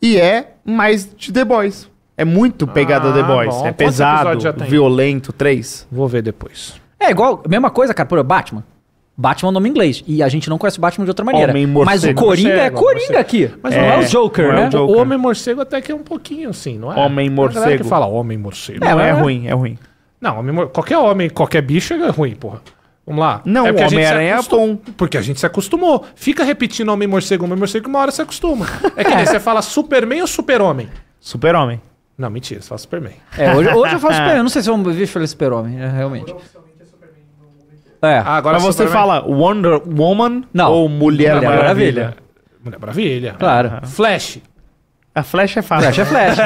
e é mais de The Boys. É muito pegada ah, The Boys. Bom. É pesado, violento, três. Vou ver depois. É igual, mesma coisa, cara, por Batman. Batman é um nome inglês. E a gente não conhece Batman de outra maneira. mas o Coringa é morcego, é Coringa morcego. aqui. Mas é, não é o Joker, é né? É o, Joker. o Homem Morcego até que é um pouquinho assim, não é? Homem Morcego. que fala Homem Morcego. É, é, é, ruim, é ruim. Não, homem, qualquer homem, qualquer bicho é ruim, porra. Vamos lá. Não, é Homem-Aranha é bom. Porque a gente se acostumou. Fica repetindo Homem Morcego, Homem Morcego, uma hora se acostuma. É que nem você fala Superman ou Super-Homem? Super-Homem. Não, mentira, você fala Superman. É, hoje, hoje eu falo Superman. Eu não sei se eu ver falar Super-Homem, realmente. É. Ah, agora Mas você fala Wonder Woman Não. ou Mulher, Mulher Maravilha? Maravilha. Mulher Maravilha. Claro. Ah. Flash. A Flash é fácil. Flash é Flash.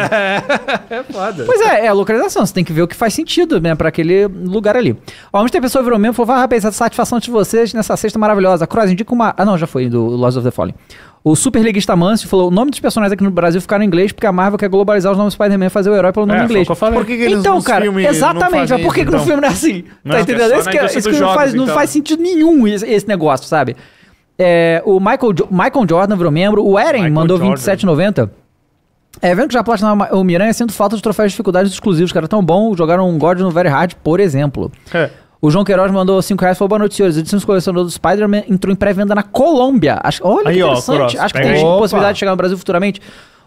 É foda. Pois é, é a localização. Você tem que ver o que faz sentido, né, pra aquele lugar ali. Ó, ontem a pessoa virou mesmo e falou: Vai, rapaz, a satisfação de vocês nessa sexta maravilhosa. Cross, indica uma. Ah, não, já foi, do Lost of the Fallen. O Superleguista Mancio falou: o nome dos personagens aqui no Brasil ficaram em inglês porque a Marvel quer globalizar os nomes do Spider-Man e fazer o herói pelo nome é, inglês. Foi o que eu falei. Por que que eles então, cara, exatamente. Mas por que, que no então? filme não é assim? Não, tá é entendendo? que, é- esse que não, faz, não então. faz sentido nenhum esse, esse negócio, sabe? É, o Michael, Jo- Michael Jordan virou membro, o Eren Michael mandou 27,90. É, vendo que já platina é o Miranha, sendo falta de troféus de dificuldades exclusivos, cara. Tão bom, jogaram um God no Very Hard, por exemplo. É. O João Queiroz mandou 5 reais e falou: Boa noite, senhores. Edição colecionador do Spider-Man entrou em pré-venda na Colômbia. Acho, olha Aí, que interessante. Ó, Acho que tem Opa. possibilidade de chegar no Brasil futuramente.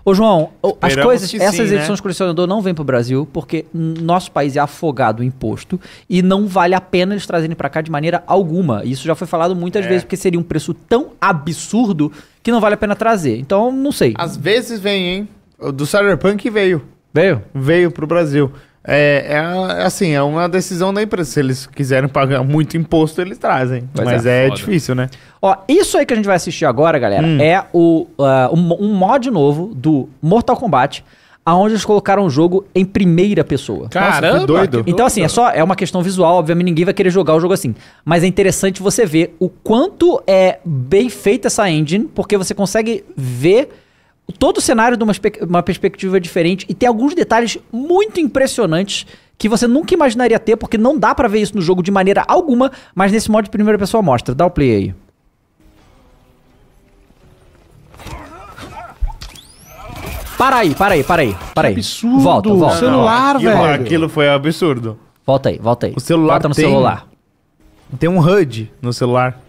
Ô, João, Esperamos as coisas, essas sim, né? edições né? colecionador não vêm pro Brasil, porque nosso país é afogado em imposto e não vale a pena eles trazerem para cá de maneira alguma. Isso já foi falado muitas é. vezes, porque seria um preço tão absurdo que não vale a pena trazer. Então, não sei. Às vezes vem, hein? O do Cyberpunk veio. Veio? Veio pro Brasil. É, é, é, assim, é uma decisão da empresa. Se eles quiserem pagar muito imposto, eles trazem. Pois Mas é, é difícil, né? Ó, isso aí que a gente vai assistir agora, galera, hum. é o, uh, um, um, mod novo do Mortal Kombat. Aonde eles colocaram o jogo em primeira pessoa. Caramba! Nossa, doido. Então, assim, é só é uma questão visual, obviamente ninguém vai querer jogar o jogo assim. Mas é interessante você ver o quanto é bem feita essa engine, porque você consegue ver todo o cenário de uma, uma perspectiva diferente e tem alguns detalhes muito impressionantes que você nunca imaginaria ter, porque não dá para ver isso no jogo de maneira alguma, mas nesse modo de primeira pessoa mostra. Dá o play aí. Para aí, para aí, para aí, para aí. absurdo. Volta, volta. O celular, não, não. Aquilo, velho. Aquilo foi absurdo. Volta aí, volta aí. O celular volta no tem, celular. Tem um HUD no celular.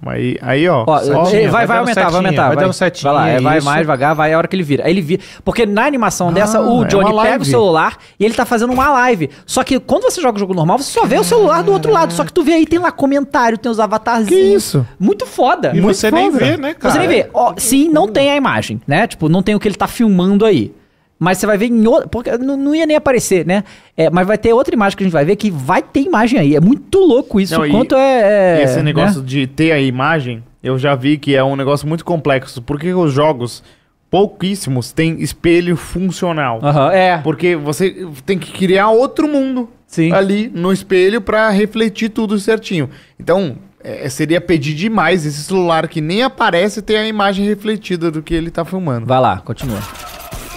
Mas aí, ó. ó setinha, vai, vai, aumentar, vai aumentar. Vai, dar um setinho. Vai, lá, é, vai mais devagar, vai a hora que ele vira. Aí ele vira. Porque na animação ah, dessa, o ah, é Johnny é pega o celular e ele tá fazendo uma live. Só que quando você joga o jogo normal, você só vê o celular do outro lado. Só que tu vê aí, tem lá comentário, tem os avatarzinhos. Que isso? Muito foda. E muito você foda. nem vê, né, cara? Você nem vê. Ó, sim, não tem a imagem, né? Tipo, não tem o que ele tá filmando aí mas você vai ver em outro, porque não, não ia nem aparecer, né? É, mas vai ter outra imagem que a gente vai ver que vai ter imagem aí. É muito louco isso, não, quanto é, é, Esse negócio né? de ter a imagem, eu já vi que é um negócio muito complexo. Porque os jogos, pouquíssimos, têm espelho funcional. Uhum, é. Porque você tem que criar outro mundo Sim. ali no espelho para refletir tudo certinho. Então, é, é, seria pedir demais esse celular que nem aparece ter a imagem refletida do que ele tá filmando. Vai lá, continua.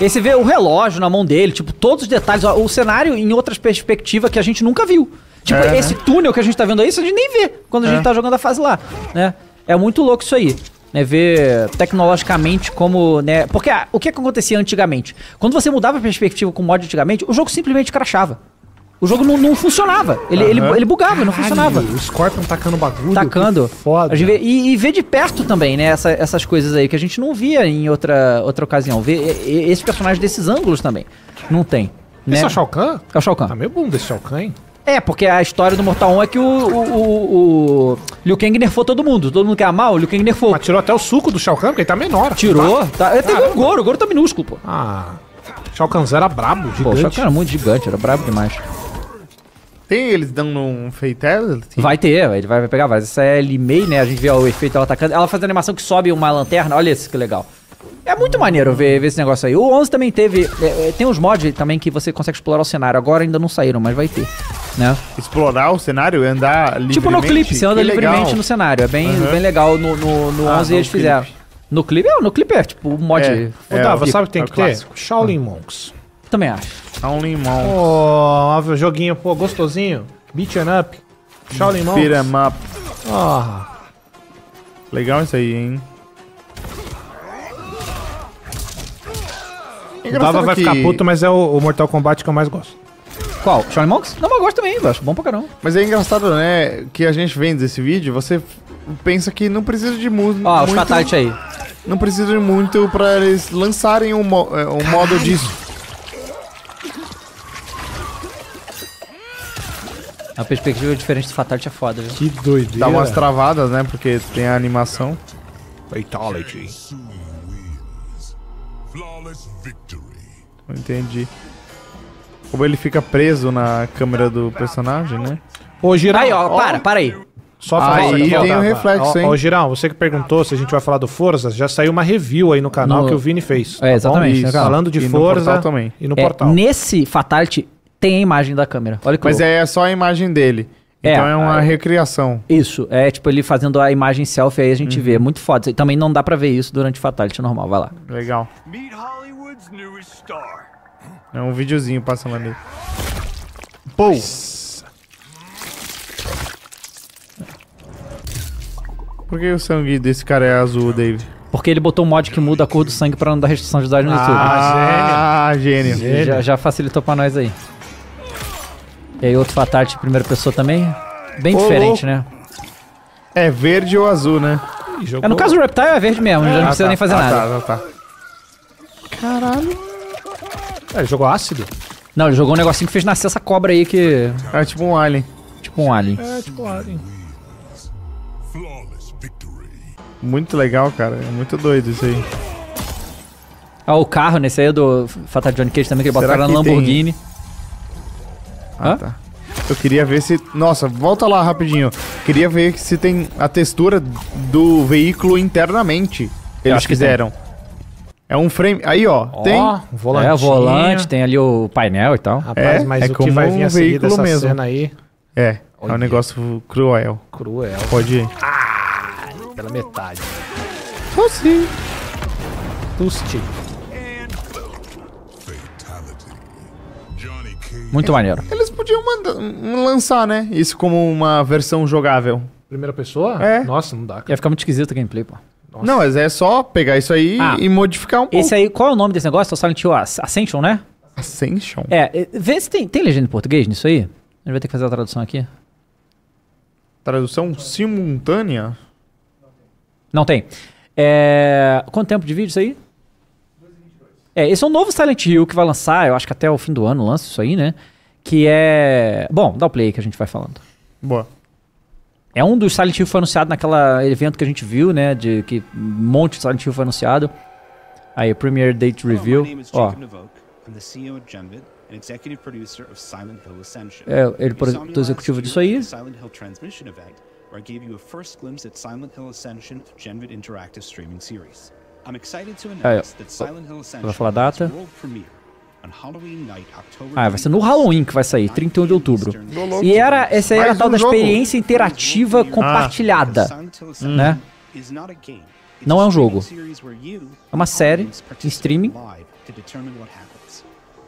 E aí você vê o relógio na mão dele, tipo, todos os detalhes, o cenário em outras perspectivas que a gente nunca viu. Tipo, é, esse né? túnel que a gente tá vendo aí, isso a gente nem vê quando a é. gente tá jogando a fase lá, né? É muito louco isso aí. Né, ver tecnologicamente como, né, porque ah, o que, acontecia antigamente? Quando você mudava a perspectiva com mod antigamente, o jogo simplesmente crachava. O jogo não, não funcionava. Ele, uhum. ele, ele bugava, não funcionava. Ai, o Scorpion tacando bagulho. Tacando. Foda. Vê, e, e ver de perto também, né? Essa, essas coisas aí que a gente não via em outra, outra ocasião. Ver esse personagem desses ângulos também. Não tem. Né? Esse é o Shao Kahn? É o Shao Kahn. Tá meio bom desse Shao Kahn, hein? É, porque a história do Mortal 1 é que o, o, o, o Liu Kang nerfou todo mundo. Todo mundo que é mal, o Liu Kang nerfou. Mas tirou até o suco do Shao Kahn, porque ele tá menor. Tirou. Tá, tá tem o Goro, o Goro tá minúsculo, pô. Ah. Shao Kahn era brabo, gigante. Pô, o Shao Kahn era muito gigante, era brabo demais. Tem eles dando um feitela? Assim? Vai ter, ele vai pegar várias. Essa é Limei, né? A gente vê ó, o efeito ela atacando. Ela faz a animação que sobe uma lanterna. Olha isso, que legal. É muito maneiro ver, ver esse negócio aí. O 11 também teve... É, é, tem uns mods também que você consegue explorar o cenário. Agora ainda não saíram, mas vai ter, né? Explorar o cenário? Andar livremente? Tipo no clipe, você anda livremente no cenário. É bem, uhum. bem legal. No, no, no ah, 11 eles fizeram. No clipe? É, no clipe é tipo um mod... É, é, sabe o que tem é que ter? Clássico. Shaolin Monks. Também acho. Tá um limão. Ó, oh, joguinho, pô, gostosinho. Beaten up. Tchau, limão. Beat em up. Ó. Oh. Legal isso aí, hein? É o Dava vai que... ficar puto, mas é o, o, Mortal Kombat que eu mais gosto. Qual? Shaolin Monks? Não, mas eu gosto também, eu acho bom pra caramba. Mas é engraçado, né, que a gente vendo esse vídeo, você pensa que não precisa de mu muito... Ó, os aí. Não precisa de muito pra eles lançarem um, mo é, um modo disso. A perspectiva é diferente do Fatality é foda, viu? Que doideira. Dá umas travadas, né? Porque tem a animação. Fatality. Entendi. Como ele fica preso na câmera do personagem, né? Ô, Girão. Aí, ó, ó, para, para aí. Só falar aí, tem um reflexo, hein? Ô, Girão, você que perguntou se a gente vai falar do Forza, já saiu uma review aí no canal no... que o Vini fez. É, tá exatamente. Falando de e Forza no também. e no é, portal. Nesse Fatality, tem a imagem da câmera. Olha que Mas louco. é só a imagem dele. É, então é, é uma a, recriação. Isso, é tipo ele fazendo a imagem selfie aí a gente uhum. vê. É muito foda. E também não dá pra ver isso durante Fatality normal, vai lá. Legal. É um videozinho passando ali. Pou! Por que o sangue desse cara é azul, Dave? Porque ele botou um mod que muda a cor do sangue pra não dar restrição de idade no YouTube. Ah, ah gênio! Ah, gênio! Já, já facilitou pra nós aí. E aí outro Fatarte primeira pessoa também. Bem diferente, né? É verde ou azul, né? jogou. É, no caso do Reptile é verde mesmo, já não ah, precisa tá, nem fazer ah, nada. Tá, tá, tá. Caralho. É, ele jogou ácido? Não, ele jogou um negocinho que fez nascer essa cobra aí que... É tipo um alien. Tipo um alien. É, tipo um alien. Muito legal, cara. É muito doido isso aí. Ah, o carro nesse aí é do Fatal Johnny Cage também, que ele bota o cara na Lamborghini. Tem... Ah, Hã? tá. Eu queria ver se. Nossa, volta lá rapidinho. Queria ver se tem a textura do veículo internamente. Eles fizeram. É um frame. Aí, ó, oh, tem. Volantinho. É, o volante, tem ali o painel e tal. Rapaz, é, mas é o que vai vir um a dessa mesmo. cena aí. É, Olha. é um negócio cruel. Cruel. Pode ir. Ah, pela metade. Tossi. Tusti. Muito maneiro. Eles podiam mandar, lançar, né? Isso como uma versão jogável. Primeira pessoa? É. Nossa, não dá. Cara. Ia ficar muito esquisito o gameplay, pô. Nossa. Não, mas é só pegar isso aí ah, e modificar um pouco. Esse aí, qual é o nome desse negócio? É o Silent Hill Ascension, né? Ascension? É, é, vê se tem, tem legenda em português nisso aí. A gente vai ter que fazer a tradução aqui. Tradução simultânea? Não tem. É, quanto tempo de vídeo isso aí? É, esse é um novo Silent Hill que vai lançar, eu acho que até o fim do ano lança isso aí, né? Que é. Bom, dá o play aí que a gente vai falando. Boa. É um dos Silent Hill que foi anunciado naquela evento que a gente viu, né? De que um monte de Silent Hill foi anunciado. Aí, Premiere Date Review. Ó. É, ele é o executivo disso aí. Silent Hill Transmission Event, where I gave you a first glimpse at Silent Hill Ascension Genvid Interactive Streaming Series. Aí, ó. Vai falar a data. Ah, vai ser no Halloween que vai sair, 31 de outubro. E era, essa aí era a tal da experiência interativa compartilhada, hum. né? Não é um jogo. É uma série em streaming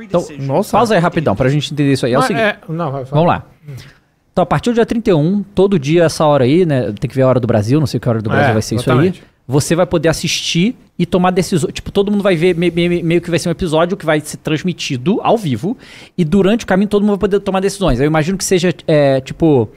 Então, nossa. pausa aí rapidão pra gente entender isso aí. É o seguinte. É, não, vai, vai. Vamos lá. Então, a partir do dia 31, todo dia essa hora aí, né? Tem que ver a hora do Brasil, não sei que hora do Brasil é, vai ser exatamente. isso aí. Você vai poder assistir e tomar decisões. Tipo, todo mundo vai ver, me, me, meio que vai ser um episódio que vai ser transmitido ao vivo. E durante o caminho, todo mundo vai poder tomar decisões. Eu imagino que seja, é, tipo,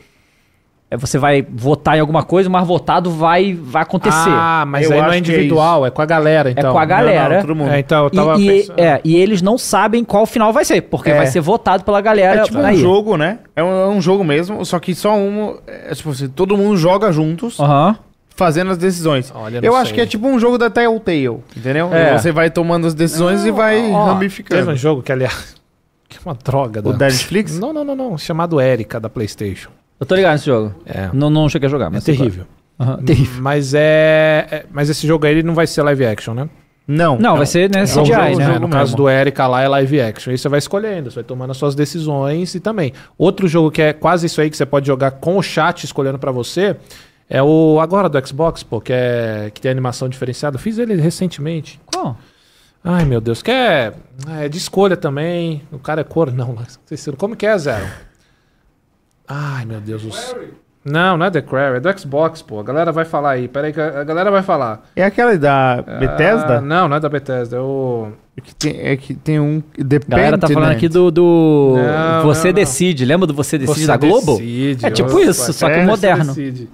é, você vai votar em alguma coisa, o mais votado vai, vai acontecer. Ah, mas eu aí não é, é individual, é, é, com a galera, é então. É com a galera. Não, não, todo mundo. É, então, eu tava e, pensando. E, é, e eles não sabem qual final vai ser, porque é. vai ser votado pela galera. É tipo um jogo, né? É um, é um, jogo mesmo, só que só um... É, tipo assim, todo mundo joga juntos. Aham. fazendo as decisões. Olha, eu sei. acho que é tipo um jogo da Telltale, entendeu? É. Você vai tomando as decisões não, e vai ó, ramificando. Teve um jogo que, aliás, que é uma droga. O da Netflix? Não, não, não, não. Chamado Erika, da PlayStation. Eu tô ligado nesse jogo. É. Não, não cheguei a jogar, é mas. É terrível. Uhum, terrível. Mas é. Mas esse jogo aí ele não vai ser live action, né? Não. Não, vai ser né, CGI, é um né? no, caso do Erika lá é live action. Aí você vai escolhendo, você vai tomando as suas decisões e também. Outro jogo que é quase isso aí que você pode jogar com o chat escolhendo para você é o agora do Xbox, pô, que é que tem animação diferenciada. fiz ele recentemente. Qual? Ai, meu Deus, que é, é de escolha também. O cara é cor, não, mas como que é, Zero? Ai, meu Deus do céu. Não, não é The Quarry, é do Xbox, pô. A galera vai falar aí. Pera aí que a galera vai falar. É aquela da ah, Bethesda? Ah, não, não é da Bethesda. É o... É que tem, é que tem um... Dependent. A galera tá falando né? aqui do... do... Não, você não, não. Decide. Lembra do Você Decide você da Globo? Decide. É tipo Nossa, isso, só que é, moderno. decide.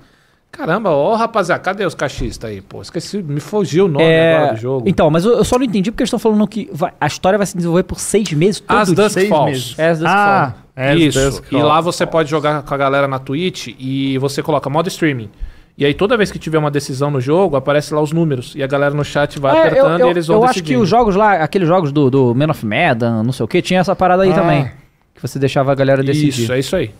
Caramba, ó, rapaziada, cadê os cachistas aí? Pô, esqueci, me fugiu o nome é... agora do jogo. Então, mas eu, eu, só não entendi porque eles estão falando que vai, a história vai se desenvolver por seis meses todo As Dusk seis Falls. Meses. É, as ah, Falls. É, isso. e lá você pode jogar com a galera na Twitch e você coloca modo streaming. E aí toda vez que tiver uma decisão no jogo, aparece lá os números. E a galera no chat vai é, apertando eu, eu, e eles vão Eu decidindo. acho que os jogos lá, aqueles jogos do, do Man of Medan, não sei o que, tinha essa parada aí ah. também. Que você deixava a galera decidir. Isso, é isso aí.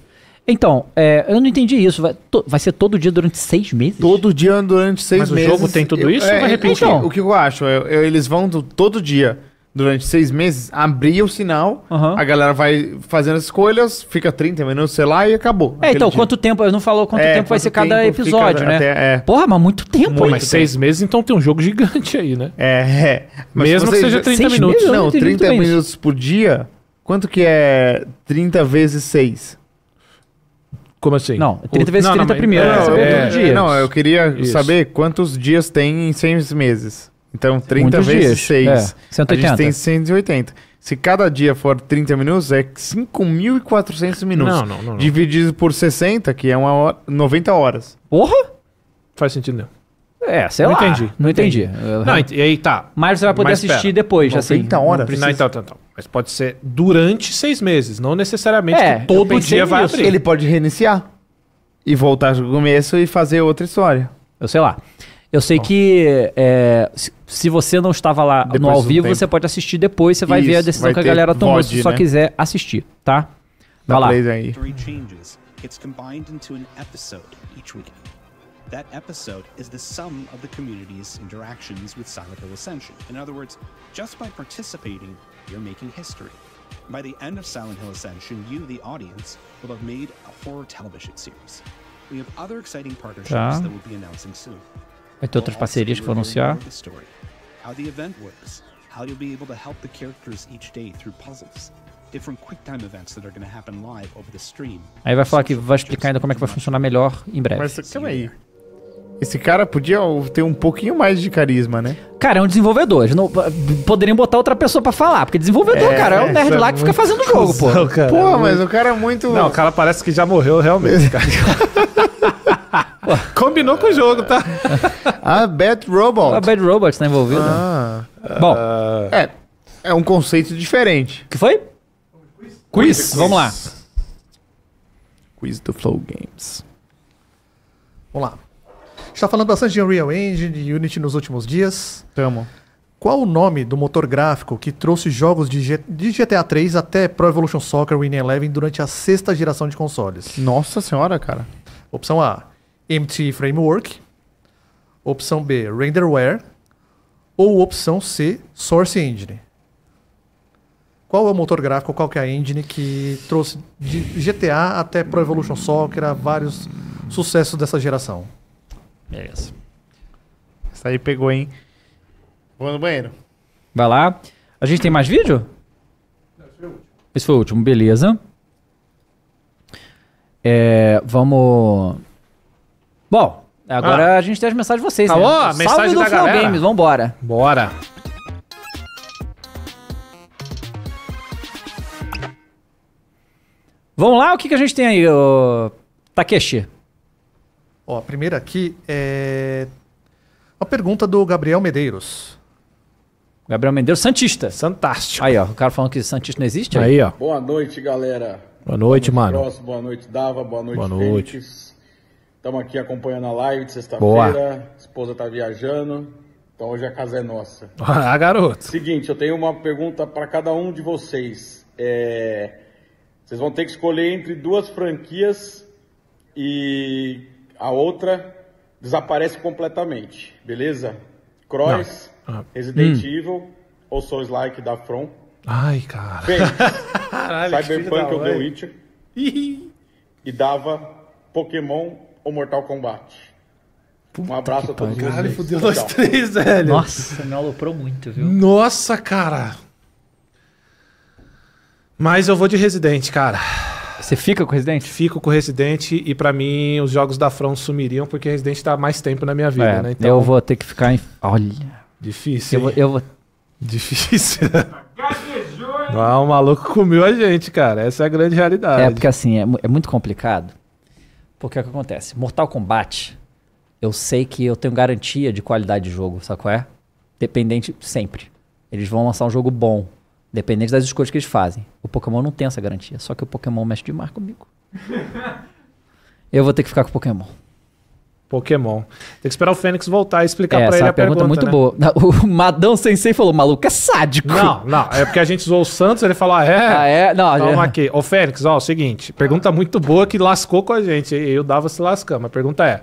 Então, é, eu não entendi isso. Vai, to, vai, ser todo dia durante seis meses? Todo dia durante seis Mas meses. Mas o jogo tem tudo isso? Eu, é, ou vai repetir? Então, então, o que eu acho, eu, eu, eles vão do, todo dia durante seis meses, abrir o sinal, uhum. a galera vai fazendo as escolhas, fica 30 minutos, sei lá, e acabou. É, então, dia. quanto tempo? Eu não falou quanto é, tempo quanto vai ser cada episódio, né? Até, é. Porra, mas muito tempo. Muito mas tempo. seis meses, então tem um jogo gigante aí, né? É, é. Mas Mesmo que seja 30 minutos. Meses, não, 30 minutos por dia, quanto que é 30 vezes 6? Como assim? Não, 30 vezes não, 30 não, primeiro, É, eu, é, é dias. Não, eu queria Isso. saber quantos dias tem em seis meses. Então, 30 Muitos vezes dias. 6. É, 180. A gente tem 180. Se cada dia for 30 minutos, é 5.400 minutos. Não, não, não, não. Dividido por 60, que é uma hora, 90 horas. Porra! Faz sentido não. Né? É, sei não lá. Entendi. Não entendi. Não entendi. Não, e aí tá. Mas você vai poder Mas assistir espera. depois, 90 assim. 90 horas. Não, então, então, então. Mas pode ser durante seis meses, não necessariamente é, que todo dia vai abrir. Ele pode reiniciar e voltar do começo e fazer outra história. Eu sei lá. Eu sei Bom. que é, se você não estava lá depois no ao vivo, tempo. você pode assistir depois, você vai Isso, ver a decisão que a galera tomou, VOD, se só né? quiser assistir, tá? Vai Dá lá. Aí. It's combined into an episode each week. That episode is the sum of the community's interactions with Silent Hill Ascension. In other words, just by participating, you're making history. By the end of Silent Hill Ascension, you, the audience, will have made a horror television series. We have other exciting partnerships tá. that we'll be announcing soon. Vai ter outras parcerias que vou anunciar. How the event works, how you'll be able to help the characters each day through puzzles, different QuickTime events that are going to happen live over the stream. Aí vai falar que vai explicar ainda como é que vai funcionar melhor em breve. Mas calma aí, esse cara podia ter um pouquinho mais de carisma, né? Cara, é um desenvolvedor. não, poderiam botar outra pessoa pra falar, porque desenvolvedor, é, cara, é um é, nerd é lá que fica fazendo o jogo, pô. pô, é mas o cara é muito. Não, o cara parece que já morreu realmente, cara. Combinou com o jogo, tá? A Bad Robot. A Bad Robot tá envolvida. Ah, Bom. Ah. É, é um conceito diferente. que foi? Quiz. Quiz. Quiz. Vamos lá. Quiz do Flow Games. Vamos lá está falando bastante de Unreal Engine e Unity nos últimos dias. Tamo. Qual o nome do motor gráfico que trouxe jogos de, G de GTA 3 até Pro Evolution Soccer Winning Eleven durante a sexta geração de consoles? Nossa senhora, cara. Opção A, MT Framework. Opção B, Renderware. Ou opção C, Source Engine. Qual é o motor gráfico, qual que é a engine que trouxe de GTA até Pro Evolution Soccer vários sucessos dessa geração? Beleza. É Isso aí pegou, hein? Vou no banheiro. Vai lá. A gente tem mais vídeo? Esse foi o último, beleza. É, vamos. Bom, agora ah. a gente tem as mensagens de vocês. Alô, né? mensagem Salve do da Final Games, vambora. Bora. Vamos lá, o que, que a gente tem aí, ô... Takeshi? Ó, a primeira aqui é uma pergunta do Gabriel Medeiros. Gabriel Medeiros, Santista. Fantástico. Aí, ó, o cara falando que Santista não existe. Aí, aí ó. Boa noite, galera. Boa noite, mano. Boa noite, Dava. Boa noite, Boa noite. Estamos aqui acompanhando a live de sexta-feira. Esposa tá viajando. Então hoje a casa é nossa. ah, garoto. Seguinte, eu tenho uma pergunta para cada um de vocês. É... Vocês vão ter que escolher entre duas franquias e a outra desaparece completamente, beleza? Cross, ah, Resident hum. Evil ou Souls-like da From. Ai, cara. Caralho, Cyberpunk ou The Witcher. e dava Pokémon ou Mortal Kombat. Puta um abraço a todos Caralho, vocês. fudeu nós três, velho. Nossa, me aloprou muito, viu? Nossa, cara. Mas eu vou de Resident, cara. Você fica com Resident? Fico com Resident e para mim os jogos da From sumiriam porque Resident dá tá mais tempo na minha vida, é, né? Então, eu vou ter que ficar em. Olha. Difícil. Eu, eu vou. Difícil. Não, ah, o maluco comeu a gente, cara. Essa é a grande realidade. É porque assim, é, é muito complicado. Porque é o que acontece? Mortal Kombat, eu sei que eu tenho garantia de qualidade de jogo, sabe qual é? Dependente sempre. Eles vão lançar um jogo bom. Dependente das escolhas que eles fazem. O Pokémon não tem essa garantia. Só que o Pokémon mexe demais comigo. Eu vou ter que ficar com o Pokémon. Pokémon. Tem que esperar o Fênix voltar e explicar é, pra ele a pergunta. É pergunta muito né? boa. O Madão Sensei falou, maluco, é sádico. Não, não. É porque a gente zoou o Santos, ele falou, ah, é? Ah, é? Não, Toma é. aqui. Ô, Fênix, ó, o seguinte. Pergunta muito boa que lascou com a gente. Eu dava se lascando. A pergunta é,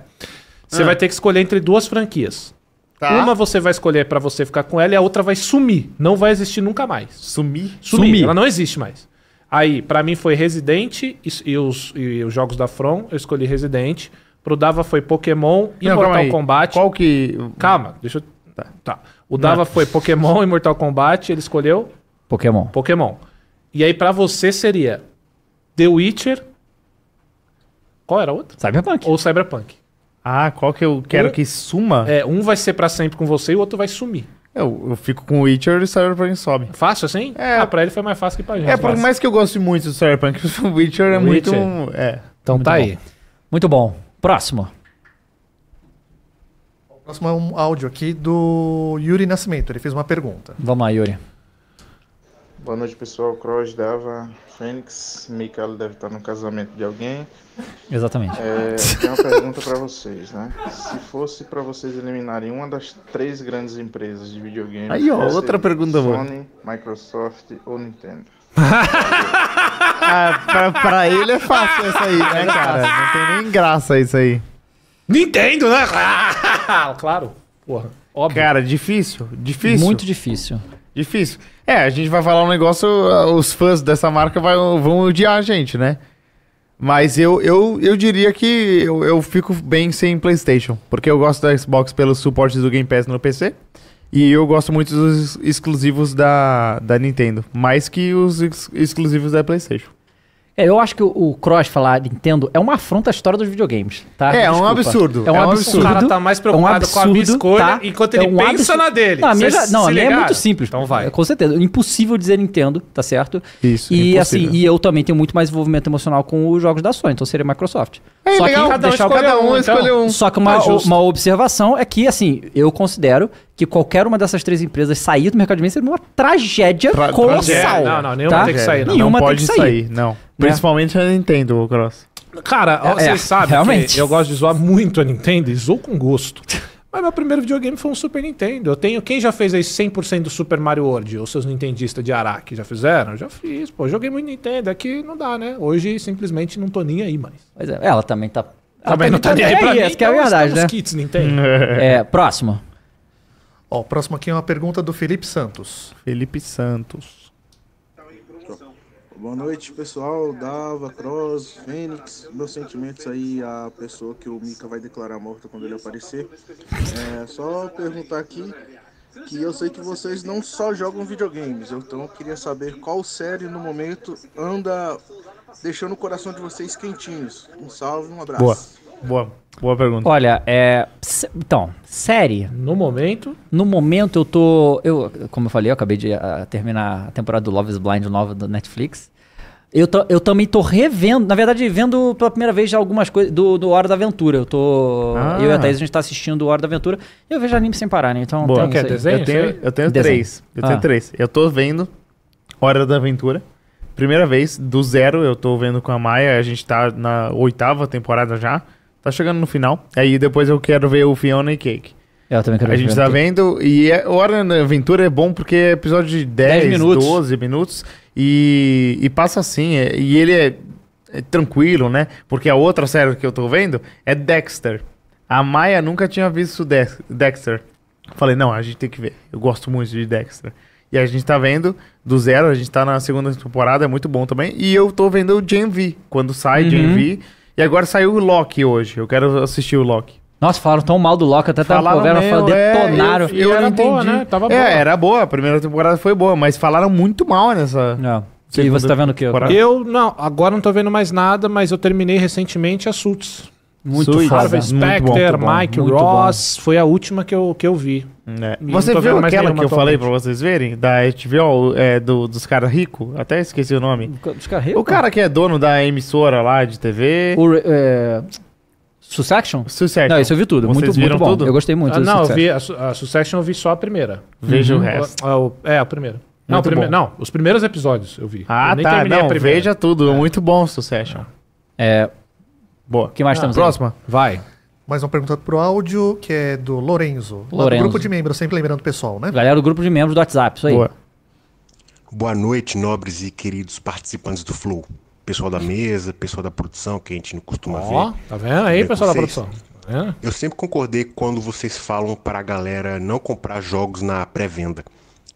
você ah. vai ter que escolher entre duas franquias. Tá. Uma você vai escolher para você ficar com ela e a outra vai sumir. Não vai existir nunca mais. Sumir? Sumir. sumir. Ela não existe mais. Aí, para mim foi Resident e, e, os, e os jogos da From, eu escolhi Resident. Pro Dava foi Pokémon e não, Mortal Kombat. Qual que. Calma, deixa eu. Tá. tá. O Dava não. foi Pokémon e Mortal Kombat, ele escolheu. Pokémon. Pokémon. E aí, para você seria The Witcher. Qual era a outra? Cyberpunk. Ou Cyberpunk. Ah, qual que eu quero um, que suma? É, um vai ser para sempre com você e o outro vai sumir. Eu, eu fico com o Witcher e o Cyberpunk sobe. Fácil assim? É. Ah, pra ele foi mais fácil que pra gente. É, por mais que eu goste muito do Cyberpunk, o Witcher é muito... É, então muito tá bom. aí. Muito bom. Próximo. O próximo é um áudio aqui do Yuri Nascimento. Ele fez uma pergunta. Vamos lá, Yuri. Boa noite, pessoal. Cross dava Fênix. Michael deve estar no casamento de alguém. Exatamente. É, tem uma pergunta para vocês, né? Se fosse para vocês eliminarem uma das três grandes empresas de videogame. Aí, ó, outra pergunta boa. Sony, Microsoft ou Nintendo? ah, pra, ele é fácil essa aí, né, é cara? Não tem nem graça isso aí. Nintendo, né? claro. Porra, óbvio. Cara, difícil. Difícil. Muito difícil. Difícil. É, a gente vai falar um negócio, ah, os fãs dessa marca vai, vão odiar a gente, né? Mas eu, eu, eu diria que eu, eu fico bem sem PlayStation, porque eu gosto da Xbox pelos suportes do Game Pass no PC. E eu gosto muito dos exclusivos da, da Nintendo, mais que os ex exclusivos da PlayStation. É, eu acho que o, o Cross falar Nintendo é uma afronta à história dos videogames, tá? É, é um absurdo. É um, é absurdo. O cara tá mais preocupado é um absurdo, com a minha escolha tá? enquanto é ele um pensa absurdo. na dele. Não, a minha, não, a minha é muito simples. Então vai. Com certeza. Impossível dizer Nintendo, tá certo? Isso, E impossível. assim, e eu também tenho muito mais envolvimento emocional com os jogos da Sony, então seria Microsoft. É, só legal, que cada um, cada um, então. um. Só que uma, tá uma observação é que, assim, eu considero que qualquer uma dessas três empresas sair do mercado de bens seria uma tragédia Tra colossal. Não, não, nenhuma tá? tem que sair. Não, nenhuma não pode sair. sair. não. Né? Principalmente é. a Nintendo, Cross. Cara, é, é, vocês é, sabem realmente. eu gosto de zoar muito a Nintendo e zoo com gosto. Mas meu primeiro videogame foi um Super Nintendo. Eu tenho. Quem já fez aí 100% do Super Mario World? Ou seus Nintendistas de Araki já fizeram? já fiz, pô. Joguei muito Nintendo. Aqui é não dá, né? Hoje simplesmente não tô nem aí mais. É, ela também tá. Ela também, também não tá, tá nem aí, pra aí, mim. Essa que é a então, verdade, né? Kits, Nintendo. é, próximo. Ó, próximo aqui é uma pergunta do Felipe Santos. Felipe Santos. Tá Boa noite, pessoal. Dava, Cross, Fênix. Meus sentimentos aí à pessoa que o Mika vai declarar morta quando ele aparecer. É só perguntar aqui que eu sei que vocês não só jogam videogames, então eu queria saber qual série no momento anda deixando o coração de vocês quentinhos. Um salve, um abraço. Boa. Boa. Boa pergunta. Olha, é, então, série. No momento? No momento eu tô. Eu, como eu falei, eu acabei de uh, terminar a temporada do Love is Blind nova do Netflix. Eu, tô, eu também tô revendo, na verdade, vendo pela primeira vez algumas coisas do, do Hora da Aventura. Eu tô. Ah. Eu e a ah. Thaís, a gente tá assistindo Hora da Aventura. Eu vejo anime sem parar, né? Então. Boa. Tem, desenho, eu tenho, eu tenho desenho. três. Eu ah. tenho três. Eu tô vendo Hora da Aventura. Primeira vez, do zero, eu tô vendo com a Maia. A gente tá na oitava temporada já. Tá chegando no final. Aí depois eu quero ver o Fiona e Cake. Eu também quero ver. A gente tá vendo. E é, Hora da Aventura é bom porque é episódio de 10, 10 minutos. 12 minutos. E, e passa assim. É, e ele é, é tranquilo, né? Porque a outra série que eu tô vendo é Dexter. A Maia nunca tinha visto Dexter. Falei, não, a gente tem que ver. Eu gosto muito de Dexter. E a gente tá vendo do zero, a gente tá na segunda temporada, é muito bom também. E eu tô vendo o Gen V. Quando sai uhum. Gen V, e agora saiu o Loki hoje. Eu quero assistir o Loki. Nossa, falaram tão mal do Loki, até falaram tava meu, é, detonaram. É, eu, eu, eu não entendi. Boa, né? Tava é, boa. era boa, a primeira temporada foi boa, mas falaram muito mal nessa. Não. É. E você tá vendo o que? Eu não, agora não tô vendo mais nada, mas eu terminei recentemente a Suits. Muito Suits, Harvey Specter, Mike muito Ross, bom. foi a última que eu, que eu vi. É. Você viu aquela que eu falei pra vocês verem? Da HBO, é, do, dos caras ricos? Até esqueci o nome. Dos caras ricos? O cara que é dono da emissora lá de TV. O, é... Succession? Succession. Não, isso eu vi tudo. Vocês muito, muito bom. Tudo? Eu gostei muito. Ah, não, eu vi, a, a Succession eu vi só a primeira. Veja uhum. o resto. O, é, o, é, a primeira. Não, não, os primeiros episódios eu vi. Ah, eu tá. Não, veja tudo. É. Muito bom Succession. É. Boa. O que mais ah, temos? Próxima. Aí? Vai. Mais uma pergunta pro áudio, que é do Lorenzo. Lorenzo. Do grupo de membros, sempre lembrando o pessoal, né? Galera do grupo de membros do WhatsApp, isso aí. Boa. Boa noite, nobres e queridos participantes do Flow. Pessoal da mesa, pessoal da produção, que a gente não costuma oh, ver. Ó, tá vendo aí, é pessoal vocês. da produção? Tá Eu sempre concordei quando vocês falam para a galera não comprar jogos na pré-venda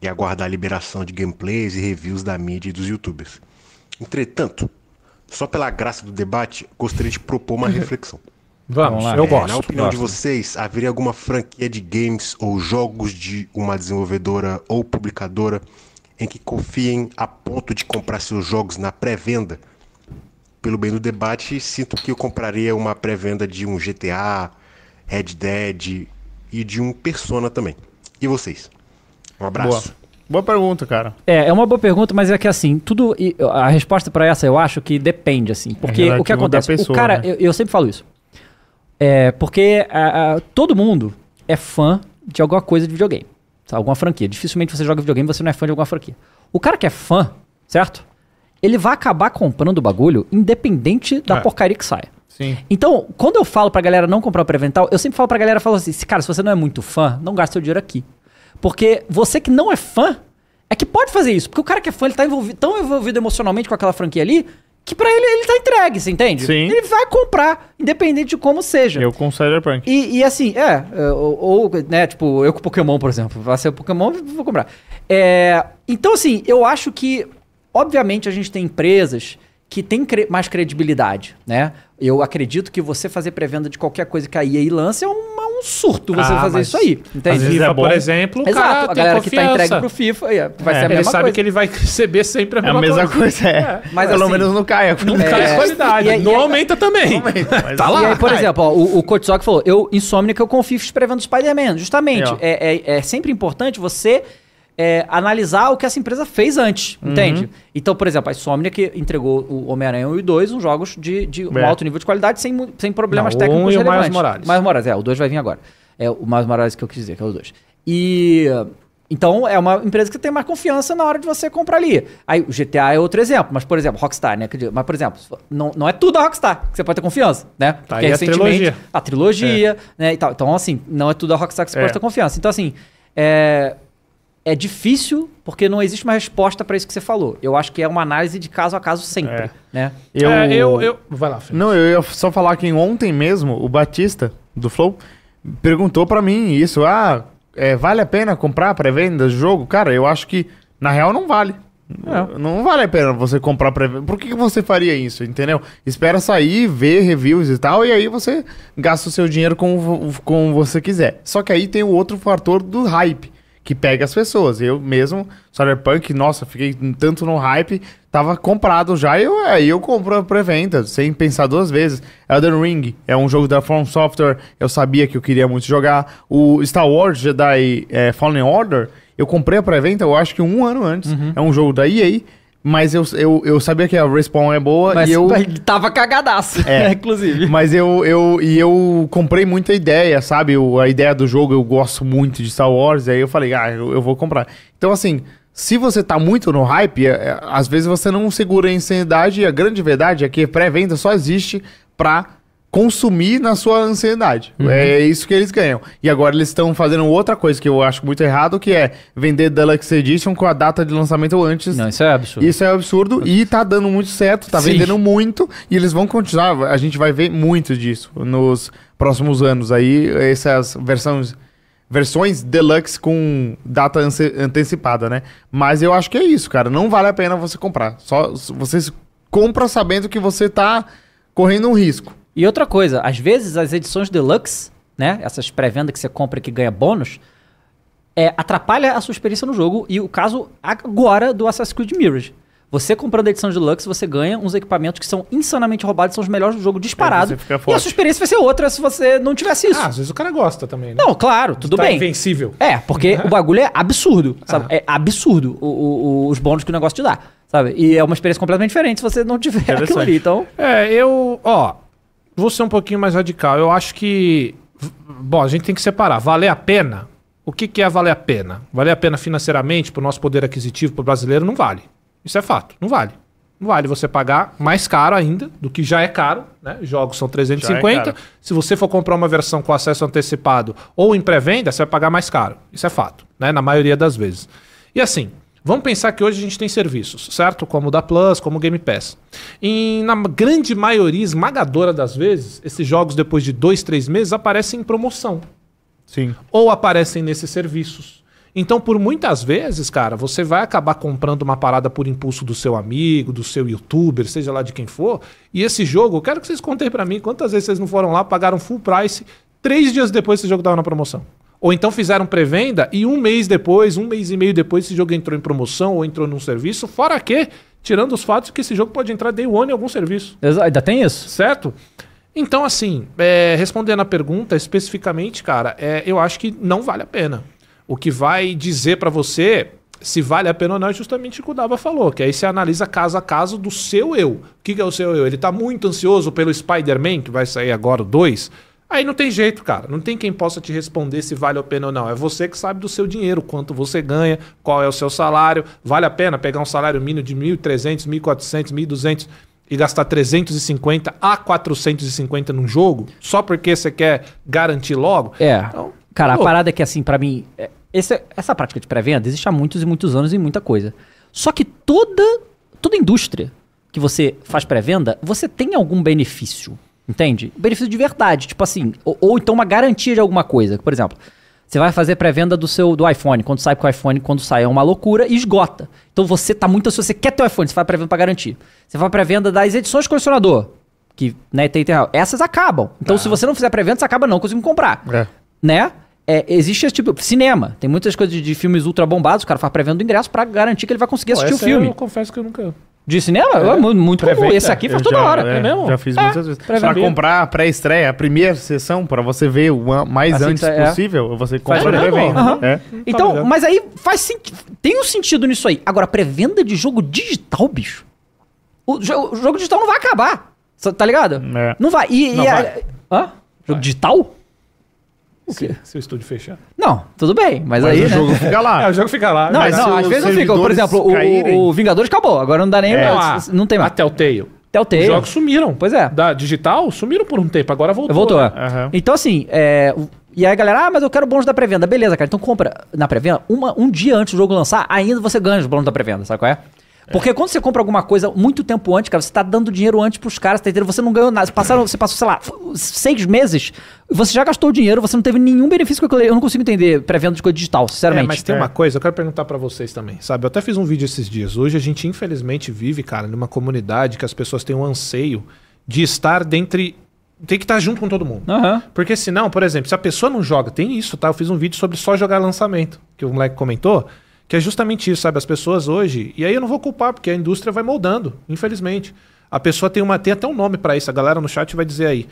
e aguardar a liberação de gameplays e reviews da mídia e dos youtubers. Entretanto, só pela graça do debate, gostaria de propor uma reflexão. Vamos, lá. Eu gosto. Na opinião gosto. de vocês, haveria alguma franquia de games ou jogos de uma desenvolvedora ou publicadora em que confiem a ponto de comprar seus jogos na pré-venda? Pelo bem do debate, sinto que eu compraria uma pré-venda de um GTA, Red Dead e de um Persona também. E vocês? Um abraço. Boa. Boa pergunta, cara. É, é uma boa pergunta, mas é que assim, tudo. A resposta para essa eu acho que depende, assim. Porque é o que acontece? Pessoa, o cara, né? eu, eu sempre falo isso. É, porque a, a, todo mundo é fã de alguma coisa de videogame. Sabe? Alguma franquia. Dificilmente você joga videogame e você não é fã de alguma franquia. O cara que é fã, certo? Ele vai acabar comprando o bagulho independente da é. porcaria que saia. Sim. Então, quando eu falo pra galera não comprar o Prevental, eu sempre falo pra galera, falo assim, cara, se você não é muito fã, não gaste seu dinheiro aqui. Porque você que não é fã, é que pode fazer isso. Porque o cara que é fã, ele tá envolvido, tão envolvido emocionalmente com aquela franquia ali, que para ele ele tá entregue, você entende? Sim. Ele vai comprar, independente de como seja. Eu com Cyberpunk. E, e assim, é, é, ou, ou, né, tipo, eu com Pokémon, por exemplo, vai ser Pokémon, vou comprar. É, então assim, eu acho que obviamente a gente tem empresas que têm cre mais credibilidade, né? Eu acredito que você fazer pré-venda de qualquer coisa que a EA lance é um surto você ah, fazer isso aí. Entende? FIFA, é por exemplo, Exato, cara, a galera tá confiança. que está entregue pro FIFA é, vai é, ser a mesma ele sabe que ele vai receber sempre a mesma coisa. É a mesma coisa, coisa é. é. Mas, Pelo assim, menos não cai. Não cai a qualidade. não aumenta também. aumenta, tá lá. E aí, por exemplo, ó, o, o falou, eu, Insomnia, que eu confio pré-venda do Spider-Man. Justamente, é, é, é sempre importante você é, analisar o que essa empresa fez antes, uhum. entende? Então, por exemplo, a que entregou o Homem-Aranha 1 e o 2, uns jogos de, de é. um alto nível de qualidade, sem, sem problemas Não, técnicos um e O Miles Morales. Miles Morales, é, o 2 vai vir agora. É o Miles Morales que eu quis dizer, que é o 2. E... Então, é uma empresa que tem mais confiança na hora de você comprar ali. Aí, o GTA é outro exemplo, mas, por exemplo, Rockstar, né? Mas, por exemplo, não, não é tudo a Rockstar que você pode ter confiança, né? Tá aí recentemente, a trilogia. A trilogia, é. né? E tal. Então, assim, não é tudo a Rockstar que você é. pode ter confiança. Então, assim, é, é difícil porque não existe uma resposta para isso que você falou. Eu acho que é uma análise de caso a caso sempre, é. né? Eu... É, eu, eu... Vai lá, Felipe. Não, eu ia só falar que ontem mesmo o Batista, do Flow, perguntou para mim isso. Ah, é, vale a pena comprar pré-venda de jogo? Cara, eu acho que, na real, não vale. É. Não vale a pena você comprar pré-venda. Por que, que você faria isso, entendeu? Espera sair, ver reviews e tal, e aí você gasta o seu dinheiro como, como você quiser. Só que aí tem o outro fator do hype que pega as pessoas. Eu mesmo, Cyberpunk, nossa, fiquei tanto no hype, tava comprado já e eu, aí eu compro pra venda, sem pensar duas vezes. Elden Ring é um jogo da From Software, eu sabia que eu queria muito jogar. O Star Wars Jedi é, Fallen Order, eu comprei a pré-venda, eu acho que um ano antes. Uhum. É um jogo da EA. Mas eu, eu, eu sabia que a Respawn é boa mas e eu... tava cagadaço, é. inclusive. Mas eu, eu, e eu comprei muita ideia, sabe? Eu, a ideia do jogo, eu gosto muito de Star Wars, aí eu falei, ah, eu, eu vou comprar. Então, assim, se você tá muito no hype, é, é, às vezes você não segura a insanidade e a grande verdade é que pré-venda só existe pra consumir na sua ansiedade. Uhum. É isso que eles ganham. E agora eles estão fazendo outra coisa que eu acho muito errado, que é vender Deluxe Edition com a data de lançamento antes. Não, isso é absurdo. Isso é absurdo e tá dando muito certo, tá Sim. vendendo muito e eles vão continuar, a gente vai ver muito disso nos próximos anos aí, essas versões versões deluxe com data antecipada, né? Mas eu acho que é isso, cara, não vale a pena você comprar. Só você compra sabendo que você tá correndo um risco. E outra coisa, às vezes as edições deluxe, né? Essas pré-venda que você compra e que ganha bônus, é, atrapalha a sua experiência no jogo. E o caso agora do Assassin's Creed Mirage. Você comprando a edição deluxe, você ganha uns equipamentos que são insanamente roubados, são os melhores do jogo disparado. e a sua experiência vai ser outra se você não tivesse isso. Ah, às vezes o cara gosta também, né? Não, claro, tudo tá bem. invencível. É, porque o bagulho é absurdo, sabe? Ah. É absurdo o, o, os bônus que o negócio te dá, sabe? E é uma experiência completamente diferente se você não tiver aquilo ali, então... É, eu... Ó, Vou ser um pouquinho mais radical. Eu acho que. Bom, a gente tem que separar. Valer a pena? O que, que é valer a pena? Valer a pena financeiramente, para o nosso poder aquisitivo, para o brasileiro? Não vale. Isso é fato. Não vale. Não vale você pagar mais caro ainda do que já é caro. Né? Jogos são 350. É Se você for comprar uma versão com acesso antecipado ou em pré-venda, você vai pagar mais caro. Isso é fato, né? na maioria das vezes. E assim, Vamos pensar que hoje a gente tem serviços, certo? Como o da Plus, como o Game Pass. E na grande maioria esmagadora das vezes, esses jogos, depois de dois, três meses, aparecem em promoção. Sim. Ou aparecem nesses serviços. Então, por muitas vezes, cara, você vai acabar comprando uma parada por impulso do seu amigo, do seu youtuber, seja lá de quem for. E esse jogo, eu quero que vocês contem para mim quantas vezes vocês não foram lá, pagaram full price, três dias depois esse jogo tava na promoção. Ou então fizeram pré-venda e um mês depois, um mês e meio depois, esse jogo entrou em promoção ou entrou num serviço. Fora que, tirando os fatos que esse jogo pode entrar day one em algum serviço. ainda tem isso. Certo? Então, assim, é, respondendo a pergunta especificamente, cara, é, eu acho que não vale a pena. O que vai dizer para você se vale a pena ou não é justamente o que o Dava falou, que aí você analisa caso a caso do seu eu. O que é o seu eu? Ele tá muito ansioso pelo Spider-Man, que vai sair agora o 2 Aí não tem jeito, cara. Não tem quem possa te responder se vale a pena ou não. É você que sabe do seu dinheiro, quanto você ganha, qual é o seu salário. Vale a pena pegar um salário mínimo de 1.300, 1.400, 1.200 e gastar 350 a 450 num jogo só porque você quer garantir logo? É. Então, cara, pô. a parada é que, assim, para mim, é, essa, essa prática de pré-venda existe há muitos e muitos anos e muita coisa. Só que toda, toda indústria que você faz pré-venda, você tem algum benefício. Entende? Benefício de verdade, tipo assim, ou, ou então uma garantia de alguma coisa. Por exemplo, você vai fazer pré-venda do seu do iPhone. Quando sai com o iPhone, quando sai é uma loucura e esgota. Então você tá muito. Se você quer teu iPhone, você faz pré-venda pra garantir. Você faz pré-venda das edições colecionador. Que, né, tem, tem, essas acabam. Então, ah. se você não fizer pré-venda, você acaba não conseguindo comprar. É. Né? É, existe esse tipo. Cinema. Tem muitas coisas de, de filmes ultra bombados, o cara faz pré-venda do ingresso para garantir que ele vai conseguir Pô, assistir o filme. Eu confesso que eu nunca. De cinema? É, é muito comum. Esse aqui faz toda já, hora. É, é mesmo? Já fiz é, muitas vezes. Pra comprar a pré-estreia, a primeira sessão, pra você ver o mais assim, antes é. possível, você compra a pré é. Então, tá mas aí faz sentido. Tem um sentido nisso aí. Agora, pré-venda de jogo digital, bicho. O, jo o jogo digital não vai acabar. Tá ligado? Não vai. E, não e vai. A... Hã? Jogo vai. digital? O quê? Se, se o estúdio fechar. Não, tudo bem, mas, mas aí. O né? jogo né? fica lá. É, o jogo fica lá. Não, mas não, às vezes não fica. Por exemplo, o, o, Vingadores acabou, agora não dá nem. É, ah, não tem mais. Até o Tail. Telltale. Os jogos sumiram. Pois é. Da digital, sumiram por um tempo, agora voltou. Voltou. Né? Uhum. Então, assim, é, e aí galera, ah, mas eu quero bônus da pré-venda. Beleza, cara, então compra na pré-venda. Um dia antes do jogo lançar, ainda você ganha os bônus da pré-venda, sabe qual é? Porque é. quando você compra alguma coisa muito tempo antes, cara, você tá dando dinheiro antes pros caras, tá entendendo? Você não ganhou nada. Você, passaram, você passou, sei lá, seis meses, você já gastou dinheiro, você não teve nenhum benefício com aquilo. Eu não consigo entender pré-venda de coisa digital, sinceramente. É, mas tem é. uma coisa, eu quero perguntar para vocês também, sabe? Eu até fiz um vídeo esses dias. Hoje a gente, infelizmente, vive, cara, numa comunidade que as pessoas têm um anseio de estar dentre tem que estar junto com todo mundo. Uhum. Porque senão, por exemplo, se a pessoa não joga, tem isso, tá? Eu fiz um vídeo sobre só jogar lançamento, que o moleque comentou. Que é justamente isso, sabe? As pessoas hoje. E aí eu não vou culpar, porque a indústria vai moldando, infelizmente. A pessoa tem uma. Tem até um nome para isso, a galera no chat vai dizer aí.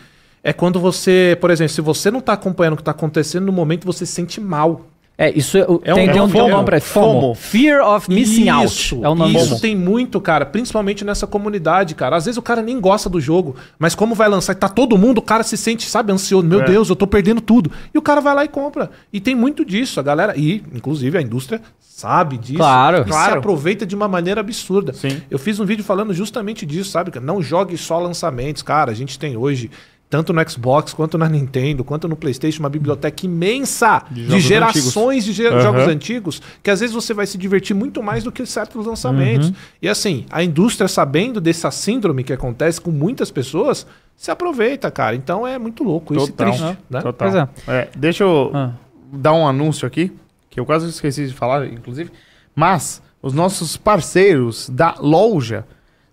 É quando você, por exemplo, se você não está acompanhando o que está acontecendo, no momento você se sente mal. É, isso é, é, é tem, um, tem, um, FOMO, tem um nome pra FOMO. FOMO. Fear of Missing isso, Out. É o nome Isso tem muito, cara, principalmente nessa comunidade, cara. Às vezes o cara nem gosta do jogo, mas como vai lançar e tá todo mundo, o cara se sente, sabe, ansioso. Meu é. Deus, eu tô perdendo tudo. E o cara vai lá e compra. E tem muito disso, a galera. E, inclusive, a indústria sabe disso. Claro, e claro. se aproveita de uma maneira absurda. Sim. Eu fiz um vídeo falando justamente disso, sabe? Não jogue só lançamentos, cara. A gente tem hoje tanto no Xbox, quanto na Nintendo, quanto no PlayStation, uma biblioteca imensa de, de gerações antigos. de ger uhum. jogos antigos, que às vezes você vai se divertir muito mais do que certos lançamentos. Uhum. E assim, a indústria, sabendo dessa síndrome que acontece com muitas pessoas, se aproveita, cara. Então é muito louco isso, triste. Né? Total. É. É, deixa eu ah. dar um anúncio aqui, que eu quase esqueci de falar, inclusive. Mas, os nossos parceiros da loja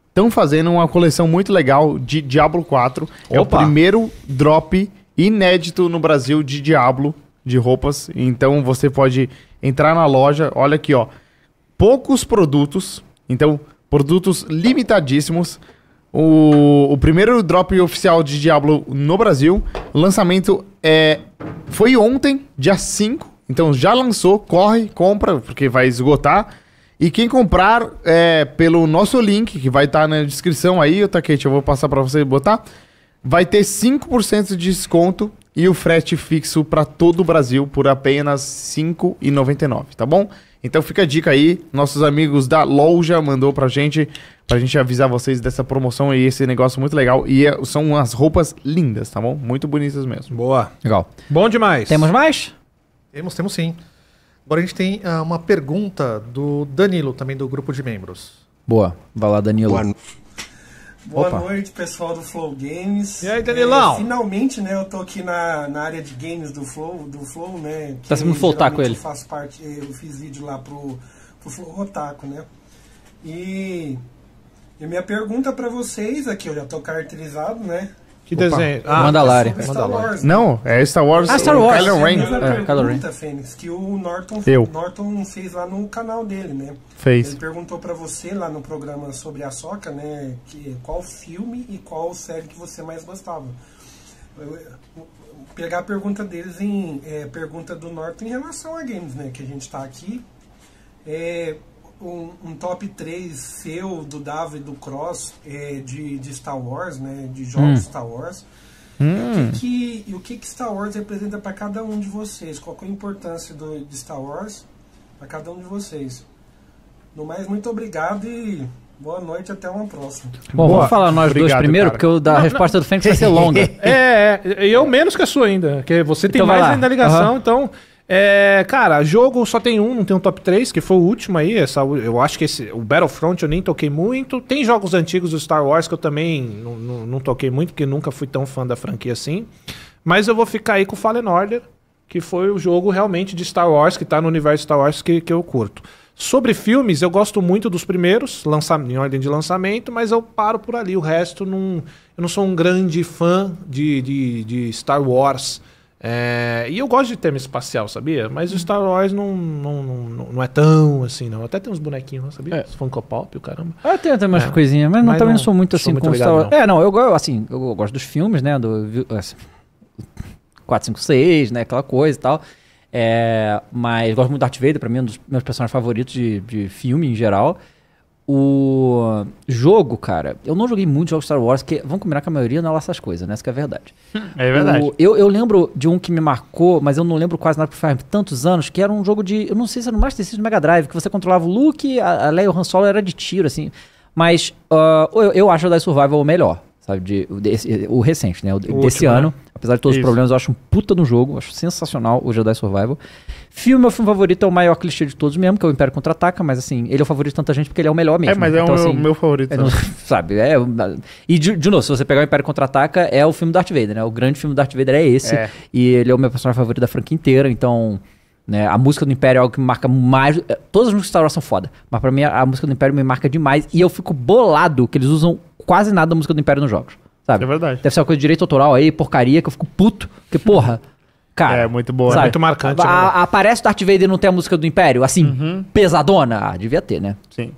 estão fazendo uma coleção muito legal de Diablo 4. Opa. É o primeiro drop inédito no Brasil de Diablo de roupas. Então você pode entrar na loja, olha aqui, ó. Poucos produtos, então produtos limitadíssimos. O, o primeiro drop oficial de Diablo no Brasil. Lançamento é foi ontem, dia 5. Então já lançou, corre, compra, porque vai esgotar. E quem comprar é, pelo nosso link, que vai estar tá na descrição aí, Takete, eu vou passar para você botar, vai ter 5% de desconto e o frete fixo para todo o Brasil por apenas R$ 5,99, tá bom? Então fica a dica aí, nossos amigos da loja mandou pra gente, pra gente avisar vocês dessa promoção e esse negócio muito legal. E é, são umas roupas lindas, tá bom? Muito bonitas mesmo. Boa. Legal. Bom demais. Temos mais? Temos, temos sim. Agora a gente tem ah, uma pergunta do Danilo, também do grupo de membros. Boa, vai lá, Danilo. Boa, Boa noite, pessoal do Flow Games. E aí, Danilão? É, finalmente, né, eu tô aqui na, na área de games do Flow, do Flow, né? Tá sendo flotar com ele. Eu faço parte, eu fiz vídeo lá pro, pro Flow Otaku, né? E, e minha pergunta para vocês aqui, eu já tô caracterizado, né? Que Opa. desenho? Ah, Mandalorian. Mandalorian. Não, é Star Wars. Ah, Star Wars. Kylo Ren. É, Kylo Ren. Fênix, que o Norton, Eu. Norton fez lá no canal dele, né? Fez. Ele perguntou para você lá no programa sobre a Soca, né? Que, qual filme e qual série que você mais gostava. Eu, eu, pegar a pergunta deles em... É, pergunta do Norton em relação a games, né? Que a gente tá aqui. É, um, um, top 3 seu, do Davi, e do Cross, é, de, de Star Wars, né? De jogos hum. Star Wars. Hum. E, o que, que, e o que, que Star Wars representa para cada um de vocês? Qual é a importância do, de Star Wars para cada um de vocês? No mais, muito obrigado e Boa noite, até uma próxima. Bom, Boa. vamos falar nós Obrigado, dois primeiro, cara. porque o da não, resposta não. do Fênix vai ser longa. é, é, eu menos que a sua ainda, porque você então tem mais ainda ligação, uhum. então é, cara, jogo só tem um, não tem um top 3, que foi o último aí. Essa, eu acho que esse, o Battlefront eu nem toquei muito. Tem jogos antigos do Star Wars que eu também não, toquei muito, porque nunca fui tão fã da franquia assim. Mas eu vou ficar aí com o Fallen Order, que foi o jogo realmente de Star Wars, que tá no universo Star Wars que, que eu curto. Sobre filmes, eu gosto muito dos primeiros, lança, em ordem de lançamento, mas eu paro por ali. O resto, não, eu não sou um grande fã de, de, de Star Wars. É, e eu gosto de tema espacial, sabia? Mas o Star Wars não, não, não, não é tão assim, não. Até tem uns bonequinhos lá, sabia? É. Os Funko Pop, o caramba. Ah, tem até mais é. coisinhas, mas, mas não, também não sou muito assim muito com ligado, Star Wars. É, não, eu, assim, eu gosto dos filmes, né? Do assim, 456, né? Aquela coisa e tal. É, mas gosto muito do Darth Vader, pra mim é um dos meus personagens favoritos de, de filme em geral. O jogo, cara, eu não joguei muitos jogos Star Wars, porque vamos combinar que a maioria não é lá essas coisas, né? Isso que é verdade. É verdade. O, eu, eu lembro de um que me marcou, mas eu não lembro quase nada, por tantos anos, que era um jogo de. Eu não sei se era no Master System Mega Drive, que você controlava o Luke, a, a Leia e o Han Solo era de tiro, assim. Mas uh, eu, eu acho o Jedi Survival o melhor. Sabe, de, de, o recente, né? O, o desse último, né? ano. Né? Apesar de todos Isso. os problemas, eu acho um puta no jogo. Acho sensacional o Jedi Survival. Filme, meu filme favorito é o maior clichê de todos mesmo, que é o Império Contra-Ataca, mas assim, ele é o favorito de tanta gente porque ele é o melhor mesmo. É, mas né? é o então, meu, assim, favorito. É, não, sabe, é... E de, de, novo, se você pegar o Império Contra-Ataca, é o filme do Darth Vader, né? O grande filme do Darth Vader é esse. É. E ele é o meu personagem favorito da franquia inteira, então... Né? A música do Império é algo que me marca mais. Eh, todas as músicas do Star Wars são foda, mas pra mim a, música do Império me marca demais e eu fico bolado que eles usam quase nada da música do Império nos jogos. Sabe? É verdade. Deve ser uma coisa de direito autoral aí, porcaria, que eu fico puto. Porque, porra. Cara, é muito boa, é sabe? é muito marcante. a, né? aparece o Darth Vader e não tem a música do Império, assim, uhum. pesadona? Ah, devia ter, né? Sim.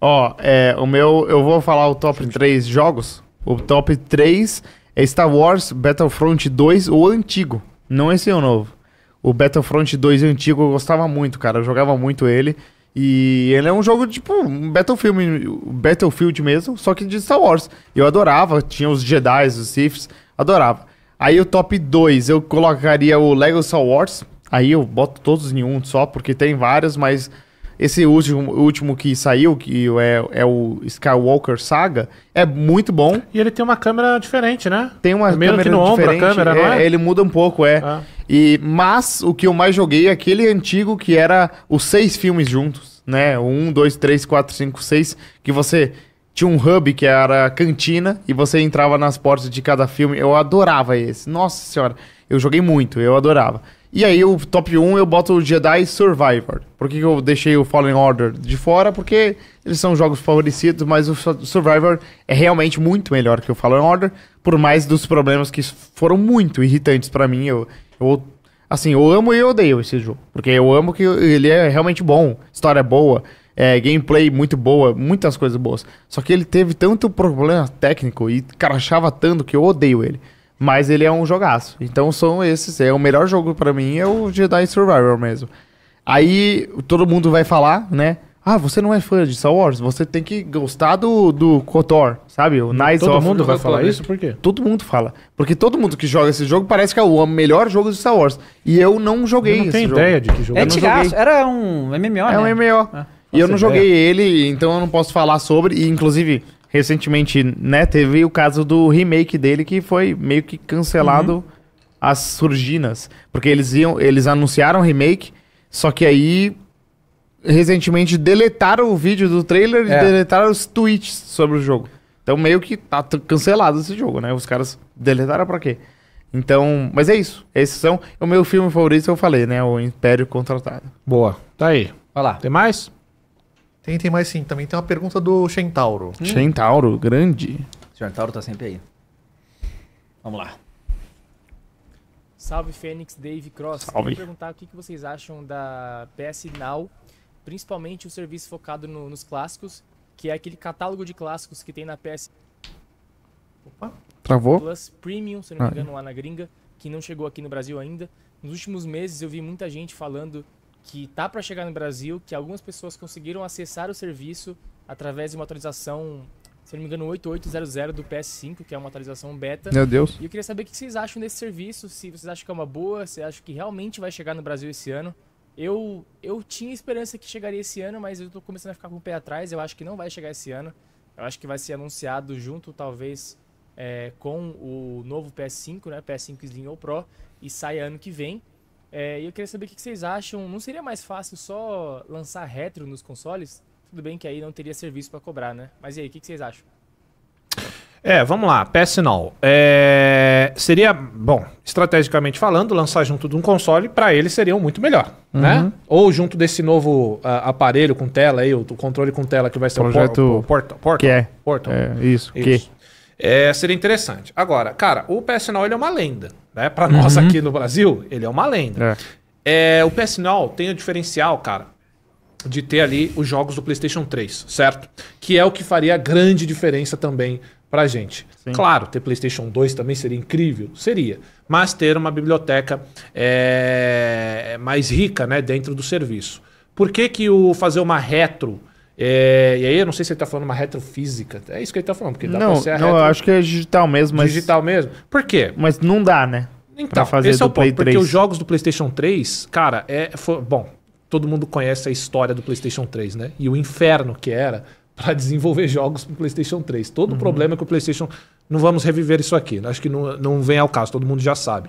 Ó, é, o meu, eu vou falar o top 3 jogos. O top 3 é Star Wars Battlefront 2, o antigo, não esse é o novo o Battlefront 2 antigo eu gostava muito, cara. Eu jogava muito ele. E ele é um jogo tipo um Battlefield, Battlefield mesmo, só que de Star Wars. Eu adorava, tinha os Jedi, os Siths, adorava. Aí o top 2 eu colocaria o Lego Star Wars. Aí eu boto todos em um só, porque tem vários, mas esse último, último que saiu, que é, é o Skywalker Saga, é muito bom. E ele tem uma câmera diferente, né? Tem uma Primeiro é câmera que no ombro, A câmera, é, é? Ele muda um pouco, é. Ah. E, mas o que eu mais joguei é aquele antigo que era os seis filmes juntos, né? um dois três quatro cinco seis que você tinha um hub que era a cantina e você entrava nas portas de cada filme. Eu adorava esse. Nossa senhora, eu joguei muito, eu adorava. E aí o top 1 eu boto o Jedi Survivor. Por que, que eu deixei o Fallen Order de fora? Porque eles são jogos favorecidos, mas o Survivor é realmente muito melhor que o Fallen Order, por mais dos problemas que foram muito irritantes para mim. Eu, eu, assim, eu amo e odeio esse jogo. Porque eu amo que ele é realmente bom, história boa, é, gameplay muito boa, muitas coisas boas. Só que ele teve tanto problema técnico e crachava tanto que eu odeio ele. Mas ele é um jogaço. Então são esses. É o melhor jogo para mim é o Jedi Survivor mesmo. Aí todo mundo vai falar, né? Ah, você não é fã de Star Wars? Você tem que gostar do, do KOTOR, sabe? O Knights todo of... mundo vai falar isso? Por quê? Todo mundo fala. Porque todo mundo que joga esse jogo parece que é o melhor jogo de Star Wars. E eu não joguei eu não tenho ideia jogo. de que jogo. É antigaço. Era um MMO, É né? um MMO. Ah, é. e eu não joguei ideia. ele, então eu não posso falar sobre. E, inclusive, recentemente, né, teve o caso do remake dele que foi meio que cancelado uhum. as surginas. Porque eles, iam, eles anunciaram o remake, só que aí recentemente deletaram o vídeo do trailer e é. deletaram os tweets sobre o jogo. Então meio que tá cancelado esse jogo, né? Os caras deletaram pra quê? Então, mas é isso. Esses são o meu filme favorito, eu falei, né? O Império Contratado. Boa. Tá aí. Vai lá. Tem mais? Tem, tem mais sim. Também tem uma pergunta do Centauro. Hum. Centauro, grande. Centauro tá sempre aí. Vamos lá. Salve Fênix, Dave Cross. Salve. Queria perguntar o que vocês acham da PS Now principalmente o serviço focado no, nos clássicos, que é aquele catálogo de clássicos que tem na PS. Opa. Travou? Plus Premium, se não me ah, engano, é. lá na gringa, que não chegou aqui no Brasil ainda. Nos últimos meses eu vi muita gente falando que tá para chegar no Brasil, que algumas pessoas conseguiram acessar o serviço através de uma atualização, se não me engano, 8800 do PS5, que é uma atualização beta. Meu Deus. E eu queria saber o que vocês acham desse serviço, se vocês acham que é uma boa, se acham que realmente vai chegar no Brasil esse ano. Eu, eu tinha esperança que chegaria esse ano, mas eu tô começando a ficar com o pé atrás. Eu acho que não vai chegar esse ano. Eu acho que vai ser anunciado junto, talvez, é, com o novo PS5, né? PS5 Slim ou Pro, e sai ano que vem. É, e eu queria saber o que vocês acham. Não seria mais fácil só lançar retro nos consoles? Tudo bem que aí não teria serviço para cobrar, né? Mas e aí, o que vocês acham? É, vamos lá, PS Now. É seria, bom, estrategicamente falando, lançar junto de um console, para eles seriam muito melhor, uhum. né? Ou junto desse novo uh, aparelho com tela aí, o controle com tela que vai ser Projeto o projeto por, Portal. Que é. Portal. É, isso, isso. que... É, seria interessante. Agora, cara, o PS Now ele é uma lenda, né? Para uhum. nós aqui no Brasil, ele é uma lenda. É. é o PS Now tem o diferencial, cara, de ter ali os jogos do PlayStation 3, certo? Que é o que faria grande diferença também pra gente. Sim. Claro, ter PlayStation 2 também seria incrível, seria, mas ter uma biblioteca é, mais rica, né, dentro do serviço. Por que que o fazer uma retro é, e aí eu não sei se ele tá falando uma retrofísica. É isso que ele tá falando, porque dá não, pra ser a Não, retro... eu acho que é digital mesmo. Mas... Digital mesmo. Por quê? Mas não dá, né? Então, pra fazer esse é do é o Play ponto, 3. porque os jogos do PlayStation 3, cara, é foi, bom, todo mundo conhece a história do PlayStation 3, né? E o inferno que era para desenvolver jogos para o PlayStation 3. Todo o uhum. problema é que o PlayStation. Não vamos reviver isso aqui. Né? Acho que não, não vem ao caso, todo mundo já sabe.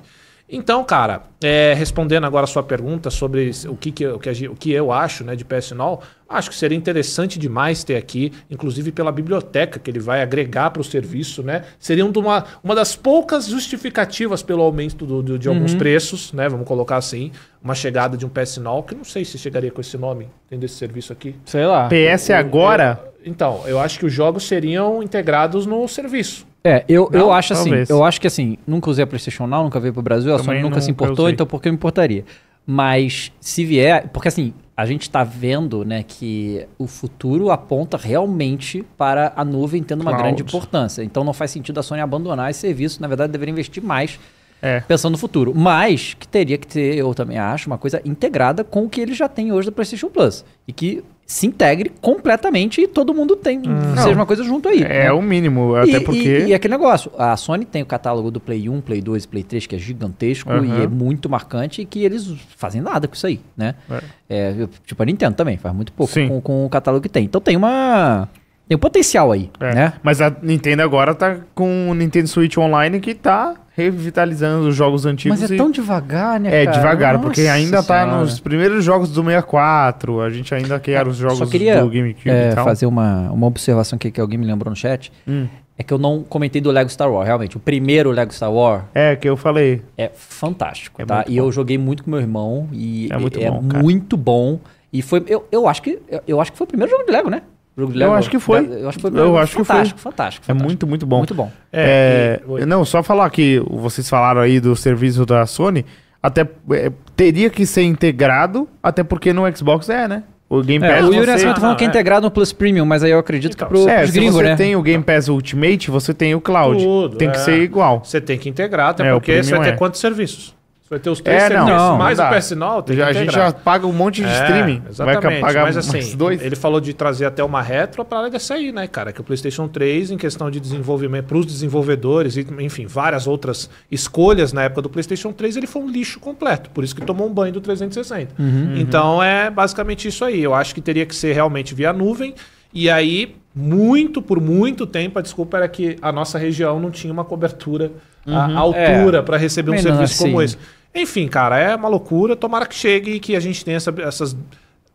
Então, cara, é, respondendo agora a sua pergunta sobre o que, que, eu, o que eu acho né, de PS Now, Acho que seria interessante demais ter aqui, inclusive pela biblioteca que ele vai agregar para o serviço, né? Seria uma, uma das poucas justificativas pelo aumento do, do, de uhum. alguns preços, né? Vamos colocar assim, uma chegada de um PS9, que não sei se chegaria com esse nome, tendo esse serviço aqui. Sei lá. PS agora? Eu, então, eu acho que os jogos seriam integrados no serviço. É, eu, não, eu acho assim, talvez. assim, eu acho que assim, nunca usei a PlayStation Now, nunca veio o Brasil, a Sony nunca, nunca se importou, então por que eu importaria? Mas se vier, porque assim, a gente está vendo né, que o futuro aponta realmente para a nuvem tendo uma Cloud. grande importância. Então não faz sentido a Sony abandonar esse serviço, na verdade deveria investir mais é. pensando no futuro. Mas que teria que ter, eu também acho, uma coisa integrada com o que ele já tem hoje da PlayStation Plus. E que se integre completamente e todo mundo tem, hum, seja não. uma coisa junto aí. É né? o mínimo, até e, porque... E, e, aquele negócio, a Sony tem o catálogo do Play 1, Play 2 Play 3, que é gigantesco uhum. e é muito marcante, e que eles fazem nada com isso aí, né? É. É, tipo, a Nintendo também faz muito pouco com, com, o catálogo que tem. Então tem uma... Tem um potencial aí, é. né? Mas a Nintendo agora tá com o Nintendo Switch Online que tá revitalizando os jogos antigos. Mas é tão devagar, né? É, cara? devagar, Nossa porque ainda tá senhora. tá nos primeiros jogos do 64. A gente ainda quer é, os jogos Só queria, do GameCube é, e tal. fazer uma, uma observação aqui que alguém me lembrou no chat. Hum. É que eu não comentei do Lego Star Wars, realmente. O primeiro Lego Star Wars. É, que eu falei. É fantástico, é tá? E bom. eu joguei muito com meu irmão. E é muito é bom. Cara. Muito bom. E foi. Eu, eu, acho que, eu, eu acho que foi o primeiro jogo de Lego, né? Jogo de eu acho é que foi. Eu acho que foi. Eu acho que foi. Fantástico, fantástico, É muito, muito bom. Muito bom. É, é, não, só falar que vocês falaram aí do serviço da Sony, até é, teria que ser integrado, até porque no Xbox é, né? O Game é, Pass. É, o Yuri Nascimento falando ah, que é, é integrado no Plus Premium, mas aí eu acredito então, que pro é, gringo, você né? tem o Game Pass Ultimate, você tem o Cloud. Tudo, tem que ser igual. Você tem que integrar, até porque você vai ter quantos serviços? vai ter os três é, serviços, não, mais não o PS9, tem já, A gente já paga um monte de é, streaming. Exatamente, vai pagar mas assim, dois. ele falou de trazer até uma retro para ela sair, né, cara? Que o PlayStation 3, em questão de desenvolvimento, para os desenvolvedores, enfim, várias outras escolhas na época do PlayStation 3, ele foi um lixo completo. Por isso que tomou um banho do 360. Uhum. uhum, então uhum. é basicamente isso aí. Eu acho que teria que ser realmente via nuvem. E aí, muito, por muito tempo, a desculpa era que a nossa região não tinha uma cobertura uhum, à altura é, para receber um serviço é assim. como esse. Enfim, cara, é uma loucura. Tomara que chegue e que a gente tenha essa, essas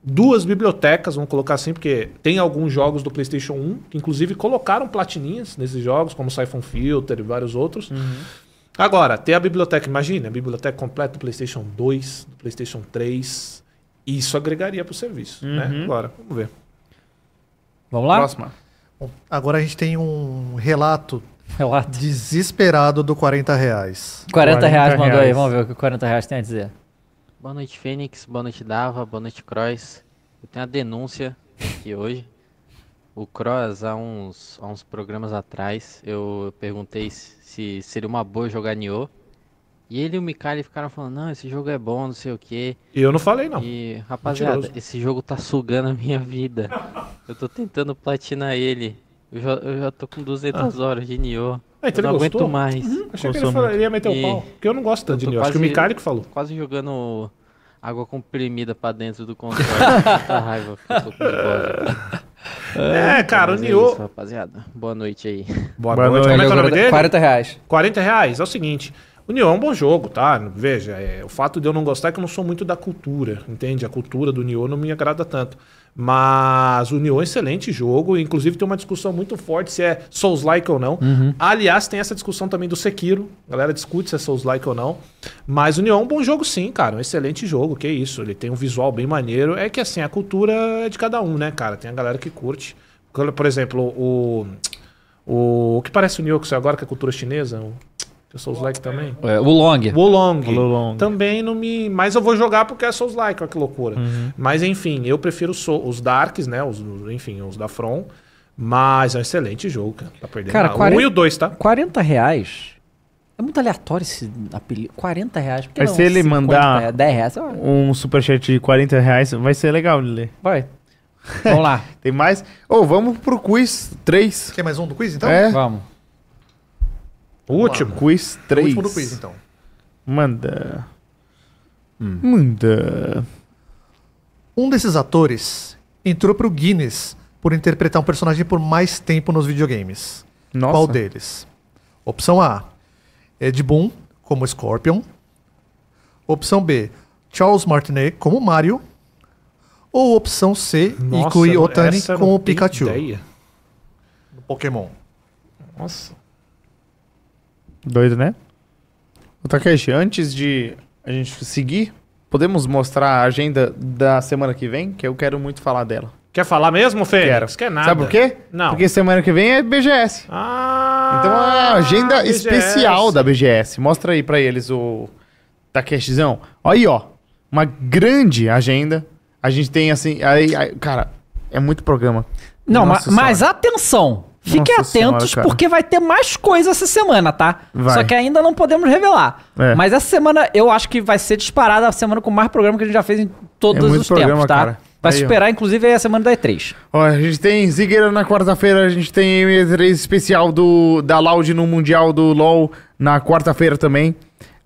duas bibliotecas, vamos colocar assim, porque tem alguns jogos do PlayStation 1 que, inclusive, colocaram platininhas nesses jogos, como Siphon Filter e vários outros. Uhum. Agora, ter a biblioteca, imagina, a biblioteca completa do PlayStation 2, do PlayStation 3, isso agregaria para o serviço. Né? Uhum. Né? Agora, vamos ver. Vamos lá? Próxima. Bom, agora a gente tem um relato Relato. Desesperado do 40 reais. 40, 40 reais mandou reais. aí, vamos ver o que 40 reais tem a dizer. Boa noite, Fênix. Boa noite, Dava. Boa noite, Cross. Eu tenho a denúncia aqui hoje. O Cross, há uns, há uns programas atrás, eu perguntei se seria uma boa jogar Nioh. E ele e o Mikali ficaram falando, não, esse jogo é bom, não sei o quê. E eu não falei, não. E, rapaziada, Mentiroso. esse jogo tá sugando a minha vida. Eu tô tentando platinar ele. Eu já, eu já tô com 200 ah. horas de Nioh. Ah, então eu não aguento mais. Uhum, achei que ele, falou, ele ia meter e... o pau. Porque eu não gosto tanto de Nioh. Acho que o Mikari que falou. Quase jogando água comprimida pra dentro do console. Muita raiva. É, é, cara, o é Nioh. isso, rapaziada. Boa noite aí. Boa, Boa noite. noite. Como é que é o nome dele? 40 reais. 40 reais, é o seguinte. O Nioh é um bom jogo, tá? Veja, é, o fato de eu não gostar é que eu não sou muito da cultura, entende? A cultura do Nioh não me agrada tanto. Mas União, excelente jogo. Inclusive tem uma discussão muito forte se é Souls-like ou não. Uhum. Aliás, tem essa discussão também do Sekiro. A galera discute se é Souls-like ou não. Mas União é um bom jogo sim, cara. Um excelente jogo, que isso. Ele tem um visual bem maneiro. É que assim, a cultura é de cada um, né, cara? Tem a galera que curte. Por exemplo, o... O, o que parece o Nioh que agora, que é a cultura chinesa... O... Tem Souls Like também? É, o Long. O Long. O Long. Também não me. Mas eu vou jogar porque é Souls Like, olha que loucura. Uhum. Mas enfim, eu prefiro os Darks, né? Os, enfim, os da From. Mas é um excelente jogo, cara. Tá perdendo. Cara, 40, um e o 2, tá? 40 reais. É muito aleatório esse apelido. 40 reais. Mas se ele 50, mandar 10 é reais, um superchat de 40 reais, vai ser legal de ler. Vai. Vamos lá. Tem mais? Ou oh, vamos pro quiz 3. Quer mais um do quiz, então? É. Vamos. O último? Lá. Quiz 3. O último do quiz, então. Manda. Hum. Manda. Um desses atores entrou pro Guinness por interpretar um personagem por mais tempo nos videogames. Nossa. Qual deles? Opção A: Ed Boon, como Scorpion. Opção B: Charles Martinet, como Mario. Ou opção C: Nossa, Ikui Otani, como Pikachu. Ideia. Pokémon. Nossa. Doido, né? O Takeshi, antes de a gente seguir, podemos mostrar a agenda da semana que vem? Que eu quero muito falar dela. Quer falar mesmo, Fê? Quero. Quer é nada. Sabe por quê? Não. Porque semana que vem é BGS. Ah! Então a agenda BGS. especial da BGS. Mostra aí pra eles o Takeshizão. Aí, ó. Uma grande agenda. A gente tem assim. Aí, aí cara, é muito programa. Não, mas, mas atenção! Fiquem Nossa atentos senhora, porque vai ter mais coisa essa semana, tá? Vai. Só que ainda não podemos revelar. É. Mas essa semana eu acho que vai ser disparada a semana com mais programa que a gente já fez em todos é os programa, tempos, tá? Cara. Vai aí, superar, ó. inclusive, a semana da E3. Ó, a gente tem Zigueira na quarta-feira, a gente tem E3 especial do, da Loud no Mundial do LoL na quarta-feira também.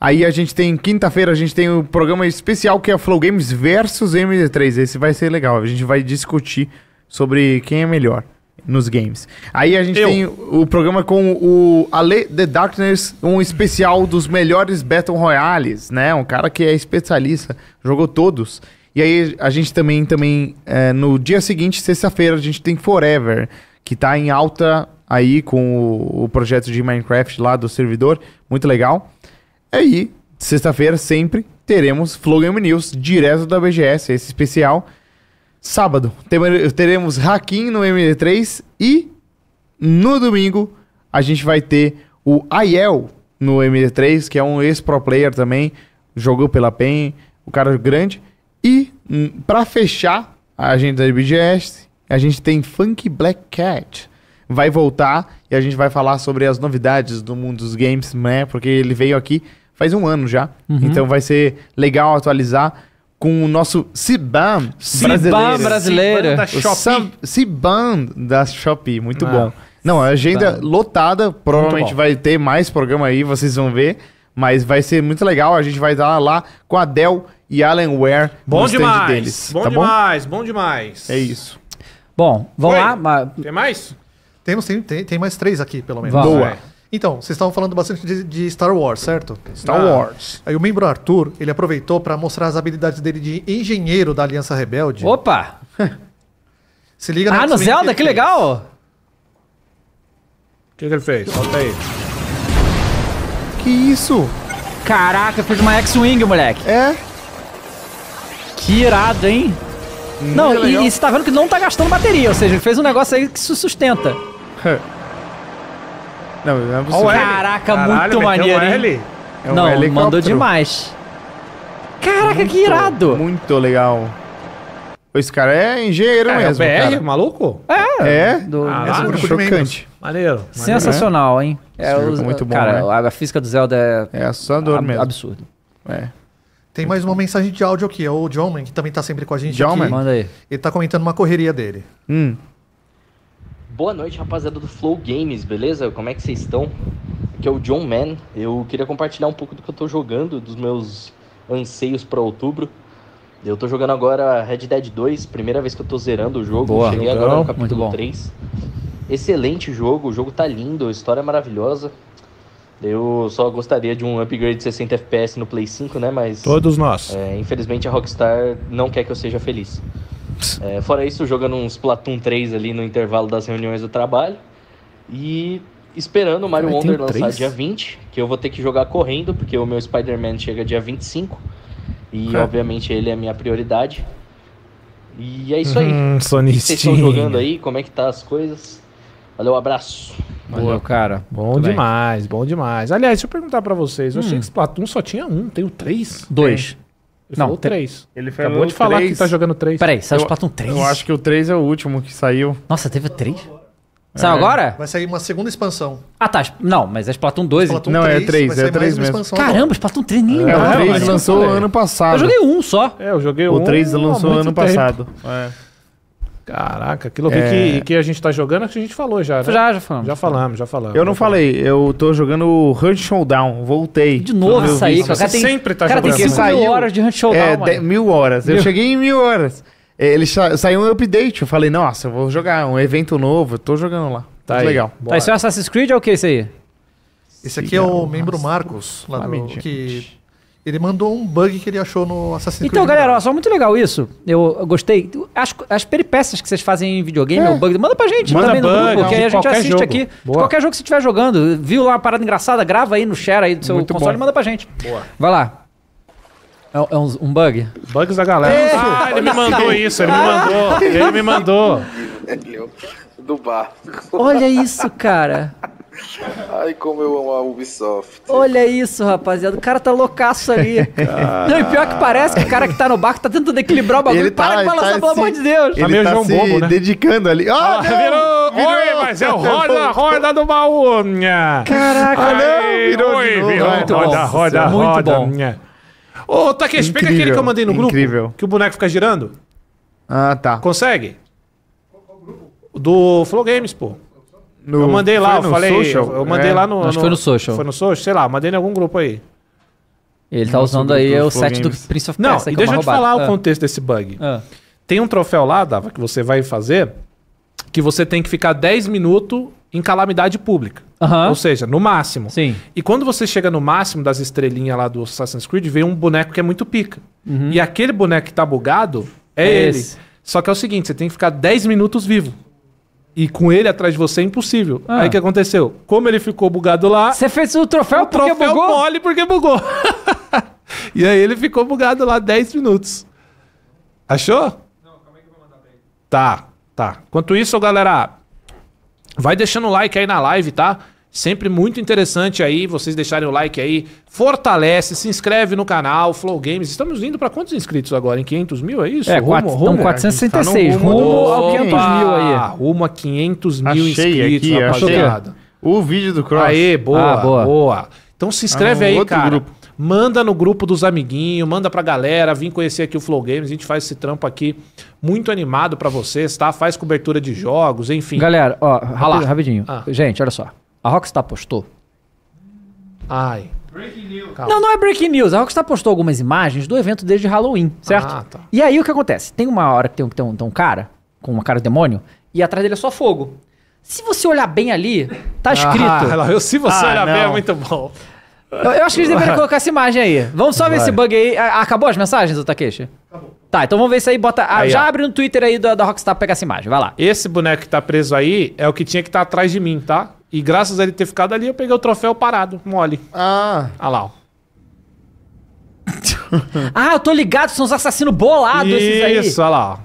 Aí a gente tem, quinta-feira, a gente tem o um programa especial que é Flow Games versus MD3. Esse vai ser legal, a gente vai discutir sobre quem é melhor nos games. Aí a gente Eu. tem o programa com o Ale The Darkness, um especial dos melhores Battle Royales, né? Um cara que é especialista, jogou todos. E aí a gente também, também é, no dia seguinte, sexta-feira, a gente tem Forever, que tá em alta aí com o, o projeto de Minecraft lá do servidor, muito legal. Aí, sexta-feira, sempre, teremos Flow Game News, direto da BGS, esse especial Sábado teremos Hakim no MD3 e no domingo a gente vai ter o Aiel no MD3, que é um ex-pro player também, jogou pela PEN, o cara grande. E hum, para fechar a agenda da BGS, a gente tem Funk Black Cat. Vai voltar e a gente vai falar sobre as novidades do mundo dos games, né? Porque ele veio aqui faz um ano já. Uhum. Então vai ser legal atualizar com o nosso Ciban brasileiro. brasileiro. da Shopee. Ciban da Shopee, muito ah, bom. Não, a agenda Ciban. lotada, provavelmente vai ter mais programa aí, vocês vão ver. Mas vai ser muito legal, a gente vai estar lá com a Dell e Alan Ware bom no demais, stand deles. Bom tá demais, bom? bom demais. É isso. Bom, vamos lá. Tem mais? Temos, tem, tem, mais três aqui, pelo menos. Boa. É. Então, vocês estavam falando bastante de, de, Star Wars, certo? Star ah. Wars. Aí o membro Arthur, ele aproveitou para mostrar as habilidades dele de engenheiro da Aliança Rebelde. Opa! Se liga na Ah, no Zelda, que, legal! O que, que ele fez? Solta aí. Que isso? Caraca, fez uma X-Wing, moleque. É? Que irado, hein? Muito hum, não, e, e você tá vendo que não tá gastando bateria, ou seja, ele fez um negócio aí que se sustenta. Não, não é possível. Caraca, Caralho, muito maneiro, um hein? É um não, helicóptero. mandou demais. Caraca, muito, que irado! Muito legal. Esse cara é engenheiro mesmo. É, é o BR, cara. maluco? É. É? Do, ah, é né? chocante. Maneiro, maneiro. Sensacional, hein? É, é muito bom, cara, né? a física do Zelda é... É assustador mesmo. Absurdo. É. Tem mais uma mensagem de áudio aqui. É o John, que também tá sempre com a gente John, aqui. Man. Manda aí. Ele tá comentando uma correria dele. Hum. Boa noite, rapaziada do Flow Games, beleza? Como é que vocês estão? Aqui é o John Man. Eu queria compartilhar um pouco do que eu tô jogando, dos meus anseios para outubro. Eu tô jogando agora Red Dead 2, primeira vez que eu tô zerando o jogo. Boa, Cheguei agora no capítulo 3. Excelente jogo, o jogo tá lindo, a história é maravilhosa. Eu só gostaria de um upgrade de 60 FPS no Play 5, né? Mas. Todos nós. É, infelizmente a Rockstar não quer que eu seja feliz. É, fora isso, jogando uns Platoon 3 ali no intervalo das reuniões do trabalho. E esperando o Mario Mas Wonder lançar 3? dia 20, que eu vou ter que jogar correndo, porque o meu Spider-Man chega dia 25. E é. obviamente ele é a minha prioridade. E é isso aí. Hum, que Vocês estão jogando aí? Como é que tá as coisas? Valeu, abraço. Valeu, Boa. cara. Bom Tudo demais, bem. bom demais. Aliás, deixa eu perguntar para vocês. Eu hum. achei que Splatoon só tinha um, tem o três. Dois. Ele não, falou 3. Ele falou Acabou de falar três. que tá jogando 3. Peraí, saiu eu, o Splatoon 3? Eu acho que o 3 é o último que saiu. Nossa, teve 3? Saiu é. agora? Vai sair uma segunda expansão. Ah, tá. Não, mas é Splatoon 2. Splatoon então. não, 3, é 3, é 3 mesmo. Caramba, Splatoon 3 nem é, é, O 3 lançou ano passado. Eu joguei um só. É, eu joguei o um. O 3 lançou ano tempo. passado. É. Caraca, aquilo é... que, que a gente tá jogando, que a gente falou já, né? Já, já falamos. Já falamos, já falamos. Eu não falei, eu tô jogando Hunt Showdown, voltei. De novo isso aí, cara. Você tem, sempre tá cara, jogando. Cara, tem mil horas de Hunt Showdown, é, mano. mil horas, eu mil. cheguei em mil horas. É, ele sa saiu um update, eu falei, nossa, eu vou jogar um evento novo, eu tô jogando lá. Tá Muito aí. legal. Tá, isso é Assassin's Creed ou é o que é isso aí? Esse aqui é o membro Marcos, lá do, que ele mandou um bug que ele achou no Assassin's então, Creed. Então, galera, ó, só muito legal isso. Eu, gostei. As, as peripécias que vocês fazem em videogame, é. o bug, manda pra gente manda também bug, no grupo, que aí a gente assiste jogo. aqui. Qualquer jogo que você estiver jogando, viu lá uma parada engraçada, grava aí no share aí do seu muito console bom. e manda pra gente. Boa. Vai lá. É, é um, um bug? Bugs da galera. É. Ah, ele me mandou isso, ele me mandou. Ele me mandou. É do bar. Olha isso, cara. Ai, como eu amo a Ubisoft. Olha isso, rapaziada. O cara tá loucaço ali. Não, e pior que parece que o cara que tá no barco tá tentando equilibrar o bagulho. Ele tá, Para tá, de balançar, tá pelo se... amor de Deus. Ele tá tá João se Bobo, né? dedicando ali. Ah, ah virou, virou! Oi, mas é o roda, roda do baú. Caraca. Ah, não, virou Oi, virou. virou. roda, roda, roda. Muito roda. bom. Ô, Takeshi, tá pega aquele que eu mandei no grupo. Incrível. Que o boneco fica girando. Ah, tá. Consegue? Qual grupo? Do Flow Games, pô. No, eu mandei lá, eu falei. Social? Eu mandei é. lá no. Acho que foi no social. Foi no social, sei lá, mandei em algum grupo aí. Ele tá usando aí o set do Prince of Persia. Não, e é deixa eu te falar ah. o contexto desse bug. Ah. Tem um troféu lá, Dava, que você vai fazer, que você tem que ficar 10 minutos em calamidade pública. Ou seja, no máximo. Sim. E quando você chega no máximo das estrelinhas lá do Assassin's Creed, vem um boneco que é muito pica. Uhum. E aquele boneco que tá bugado é, é ele. Esse. Só que é o seguinte, você tem que ficar 10 minutos vivo. E com ele atrás de você é impossível. Ah. Aí o que aconteceu? Como ele ficou bugado lá. Você fez o troféu o porque troféu bugou? mole porque bugou. e aí ele ficou bugado lá 10 minutos. Achou? Não, calma aí que eu vou mandar pra ele. Tá, tá. Enquanto isso, galera, vai deixando o like aí na live, tá? Sempre muito interessante aí vocês deixarem o like aí. Fortalece, se inscreve no canal Flow Games. Estamos indo para quantos inscritos agora? Em 500 mil, é isso? É, rumo, quatro, rumo, então 466. Tá rumo, rumo ao 500 mil aí. Rumo a 500 mil achei inscritos, aqui, rapaziada. O vídeo do Cross. Aê, boa, ah, boa, boa. Então se inscreve ah, aí, cara. Grupo. Manda no grupo dos amiguinhos, manda pra galera, vim conhecer aqui o Flow Games, a gente faz esse trampo aqui muito animado para vocês, tá? Faz cobertura de jogos, enfim. Galera, ó, rapidinho, rapidinho. Ah. Gente, olha só. A Rockstar postou. Ai. Calma. Não, não é breaking news. A Rockstar postou algumas imagens do evento desde Halloween, certo? Ah, tá. E aí o que acontece? Tem uma hora que tem, tem, um, tem um cara, com uma cara de demônio, e atrás dele é só fogo. Se você olhar bem ali, tá ah, escrito. Ah, se você ah, olhar não. bem, é muito bom. Eu, eu acho que eles deveriam colocar essa imagem aí. Vamos só ver esse bug aí. Ah, acabou as mensagens, do Takeshi? Acabou. Tá, então vamos ver isso aí. Bota, ah, aí, já ó. abre no Twitter aí da, da Rockstar pra pegar essa imagem. Vai lá. Esse boneco que tá preso aí é o que tinha que estar tá atrás de mim, tá? E graças a ele ter ficado ali, eu peguei o troféu parado, mole. Ah. Olha ah lá, ó. ah, eu tô ligado, são os assassinos bolados esses aí. Isso, olha lá, ó.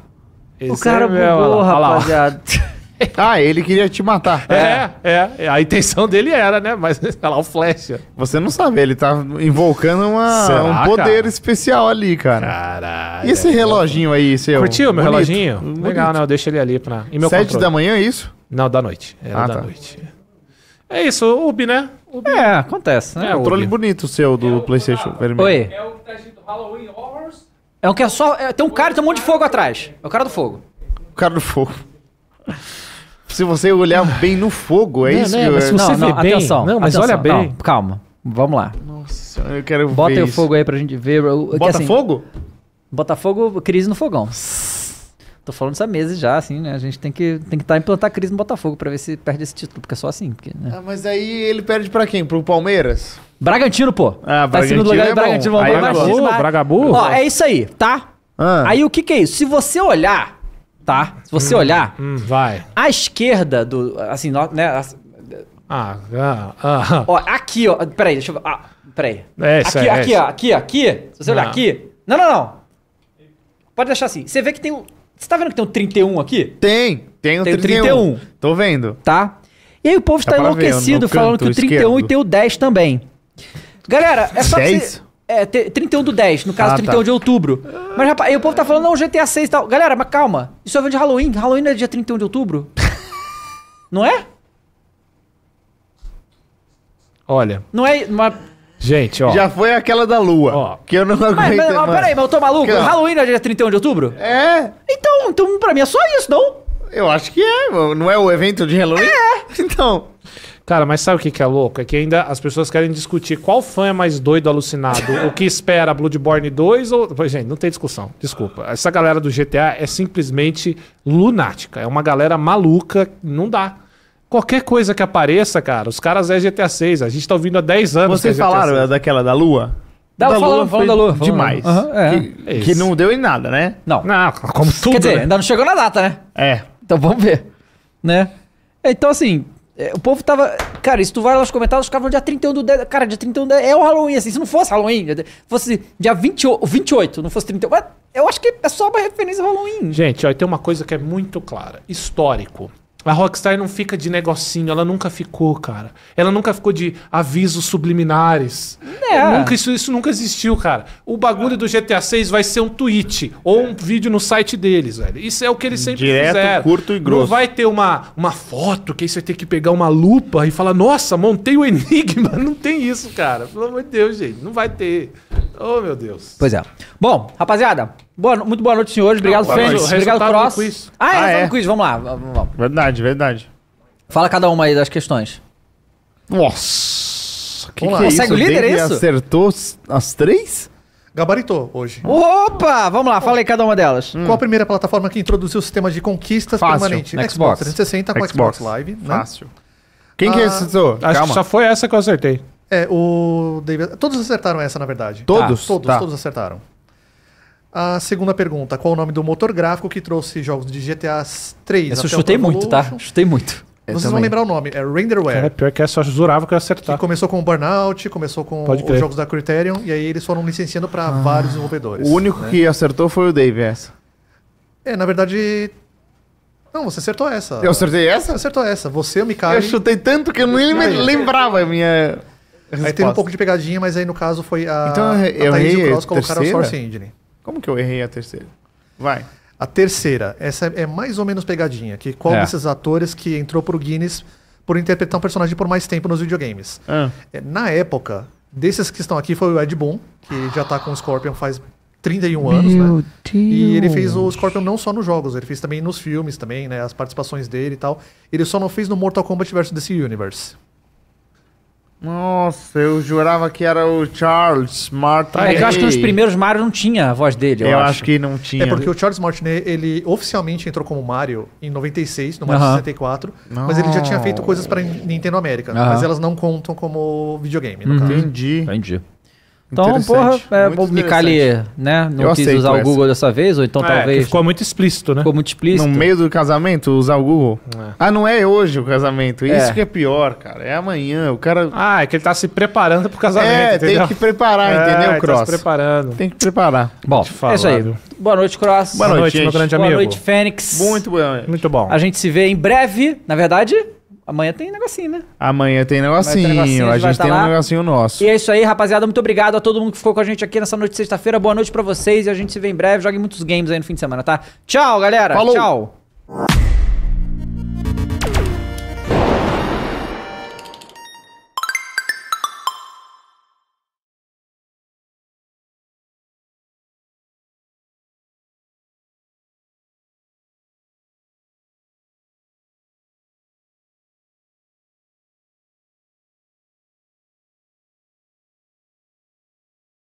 Esse o cara é meu, bugou, olha lá, rapaziada. ah, ele queria te matar. É, é, é, A intenção dele era, né? Mas, olha lá, o flash. Você não sabe, ele tá invocando uma, Será, um poder cara? especial ali, cara. Caralho. E esse é reloginho aí, seu? Curtiu meu reloginho? Bonito. Legal, né? Eu deixo ele ali pra... E meu Sete controle. da manhã, é isso? Não, da noite. Era ah, da tá. noite. É isso, Ubi, né? É, acontece, né? É, um trole bonito o seu do é o PlayStation da... vermelho. Oi. É o que tá escrito Halloween Horrors. É o que é só. É, tem um cara e tem um monte de fogo atrás. É o cara do fogo. O cara do fogo. Se você olhar bem no fogo, é não, isso? Não, né, mas se é. você não, não, bem, atenção, não, mas atenção, olha bem. Não, calma, vamos lá. Nossa, eu quero Bota ver. Bota o fogo aí pra gente ver. Bota assim, fogo? Botafogo, crise no fogão. Tô falando isso há meses já, assim, né? A gente tem que tem que tá implantar crise no Botafogo para ver se perde esse título, porque é só assim. Porque, né? Ah, mas aí ele perde para quem? Pro Palmeiras? Bragantino, pô. Ah, tá Bragantino lugar é Bragantino. Aí, é é Bragabu, mas... Bragabu. Ó, é isso aí, tá? Ah. Aí o que que é isso? Se você olhar, tá? Se você hum, olhar, hum, vai. A esquerda do, assim, né? Ah, ah, ah. Ó, aqui, ó. Peraí, deixa eu. Ah, peraí. É isso, aqui, é aqui, é ó, aqui, aqui. Se você olhar ah. aqui. Não, não, não. Pode deixar assim. Você vê que tem um. Você tá vendo que tem um 31 aqui? Tem, tem um tem 31. 31. Tô vendo. Tá? E aí o povo está enlouquecido, ver, falando que o 31 esquerdo. e tem o 10 também. Galera, é só 10? Você, é, 31 do 10, no caso ah, 31 tá. de outubro. Mas rapaz, aí o povo tá falando, não, GTA 6 e tal. Galera, mas calma, isso é vendo de Halloween, Halloween é dia 31 de outubro. não é? Olha. Não é. Uma... Gente, ó. Já foi aquela da lua. Ó. Que eu não aguento mas, mas, mas, peraí, mas eu tô maluco? Que... Halloween é dia 31 de outubro? É. Então, então, pra mim é só isso, não? Eu acho que é. Não é o evento de Halloween? É. Então... Cara, mas sabe o que, que é louco? É que ainda as pessoas querem discutir qual fã é mais doido alucinado. o que espera Bloodborne 2 ou. gente, não tem discussão. Desculpa. Essa galera do GTA é simplesmente lunática. É uma galera maluca. Não dá. Qualquer coisa que apareça, cara, os caras é GTA 6. A gente tá ouvindo há 10 anos. É Vocês é falaram daquela da Lua? Da, da Lua falando da Lua. Demais. Uhum, é. Que, é que, não deu em nada, né? Não. Não, como tudo. Quer dizer, né? ainda não chegou na data, né? É. Então vamos ver. Né? Então, assim, é, o povo tava. Cara, se tu vai lá nos comentários, os caras falam dia 31 do 10. Cara, dia 31 do é o Halloween, assim. Se não fosse Halloween, fosse dia 20, 28, não fosse 31. Mas eu acho que é só uma referência ao Halloween. Gente, olha tem uma coisa que é muito clara: histórico. A Rockstar não fica de negocinho, ela nunca ficou, cara. Ela nunca ficou de avisos subliminares. É. é nunca, isso, isso nunca existiu, cara. O bagulho do GTA 6 vai ser um tweet ou um vídeo no site deles, velho. Isso é o que eles sempre Direto, fizeram. curto e grosso. Não vai ter uma, uma foto que aí você tem que pegar uma lupa e falar, nossa, montei o enigma. Não tem isso, cara. Pelo amor de Deus, gente. Não vai ter. Oh, meu Deus. Pois é. Bom, rapaziada, Boa, muito boa noite, senhores. Obrigado, Fênix. Obrigado, Cross. Quiz. Ah, é, ah, é. quiz. Vamos lá. Vamos, Verdade, verdade. Fala cada uma aí das questões. Nossa. Que que é Consegue o líder, é isso? acertou as três? Gabaritou hoje. Opa! Vamos lá, falei cada uma delas. Hum. Qual a primeira plataforma que introduziu o sistema de conquistas Fácil. permanente? Xbox. Xbox 360 com Xbox, Xbox Live. Né? Fácil. Quem ah, que acertou? Acho Calma. que só foi essa que eu acertei. É, o David... Todos acertaram essa, na verdade. Todos? Tá. Todos, tá. todos acertaram. A segunda pergunta: qual o nome do motor gráfico que trouxe jogos de GTA 3? Essa eu chutei muito, tá? Chutei muito. Eu Vocês também. vão lembrar o nome, é Renderware. É, pior que essa é, só jurava que eu ia acertar. Que começou com o Burnout, começou com os jogos da Criterion, e aí eles foram licenciando para ah. vários desenvolvedores. O único né? que acertou foi o Dave, essa. É, na verdade. Não, você acertou essa. Eu acertei essa? Você acertou essa. Você, o Mikari... Eu chutei tanto que eu nem me lembrava a minha. Resposta. Aí teve um pouco de pegadinha, mas aí no caso foi a. Então, a eu Thaís e o Cross colocaram a Source Engine. Como que eu errei a terceira? Vai. A terceira, essa é mais ou menos pegadinha, que qual é. desses atores que entrou pro Guinness por interpretar um personagem por mais tempo nos videogames. Ah. É, na época, desses que estão aqui foi o Ed Boon, que já tá com o Scorpion faz 31 Meu anos, né? Deus. E ele fez o Scorpion não só nos jogos, ele fez também nos filmes também, né? As participações dele e tal. Ele só não fez no Mortal Kombat vs DC Universe. Nossa, eu jurava que era o Charles Martinet. Ah, é que eu acho que nos primeiros Mario não tinha a voz dele. Eu, eu acho. acho. que não tinha. É porque o Charles Martinet, ele oficialmente entrou como Mario em 96, no Mario uh -huh. 64. Não. Mas ele já tinha feito coisas para Nintendo América. Uh -huh. Mas elas não contam como videogame, no uhum. Entendi. Entendi. Então, porra, é, o Micali, né? Não Eu quis usar o Google dessa vez, ou então é, talvez. Ficou muito explícito, né? Ficou muito explícito. No meio do casamento, usar o Google. É. Ah, não é hoje o casamento. Isso é. que é pior, cara. É amanhã. O cara. Ah, é que ele tá se preparando pro casamento. É, entendeu? tem que preparar, é, entendeu, Cross? Tá se preparando. Tem que preparar. Bom, é isso aí. Boa noite, Cross. Boa noite, boa noite meu grande boa amigo. Boa noite, Fênix. Muito bom. Muito bom. A gente se vê em breve, na verdade. Amanhã tem negocinho, né? Amanhã tem negocinho. Amanhã tem negocinho a, a gente tem tá lá. um negocinho nosso. E é isso aí, rapaziada. Muito obrigado a todo mundo que ficou com a gente aqui nessa noite de sexta-feira. Boa noite para vocês e a gente se vê em breve. Joguem muitos games aí no fim de semana, tá? Tchau, galera. Falou. Tchau.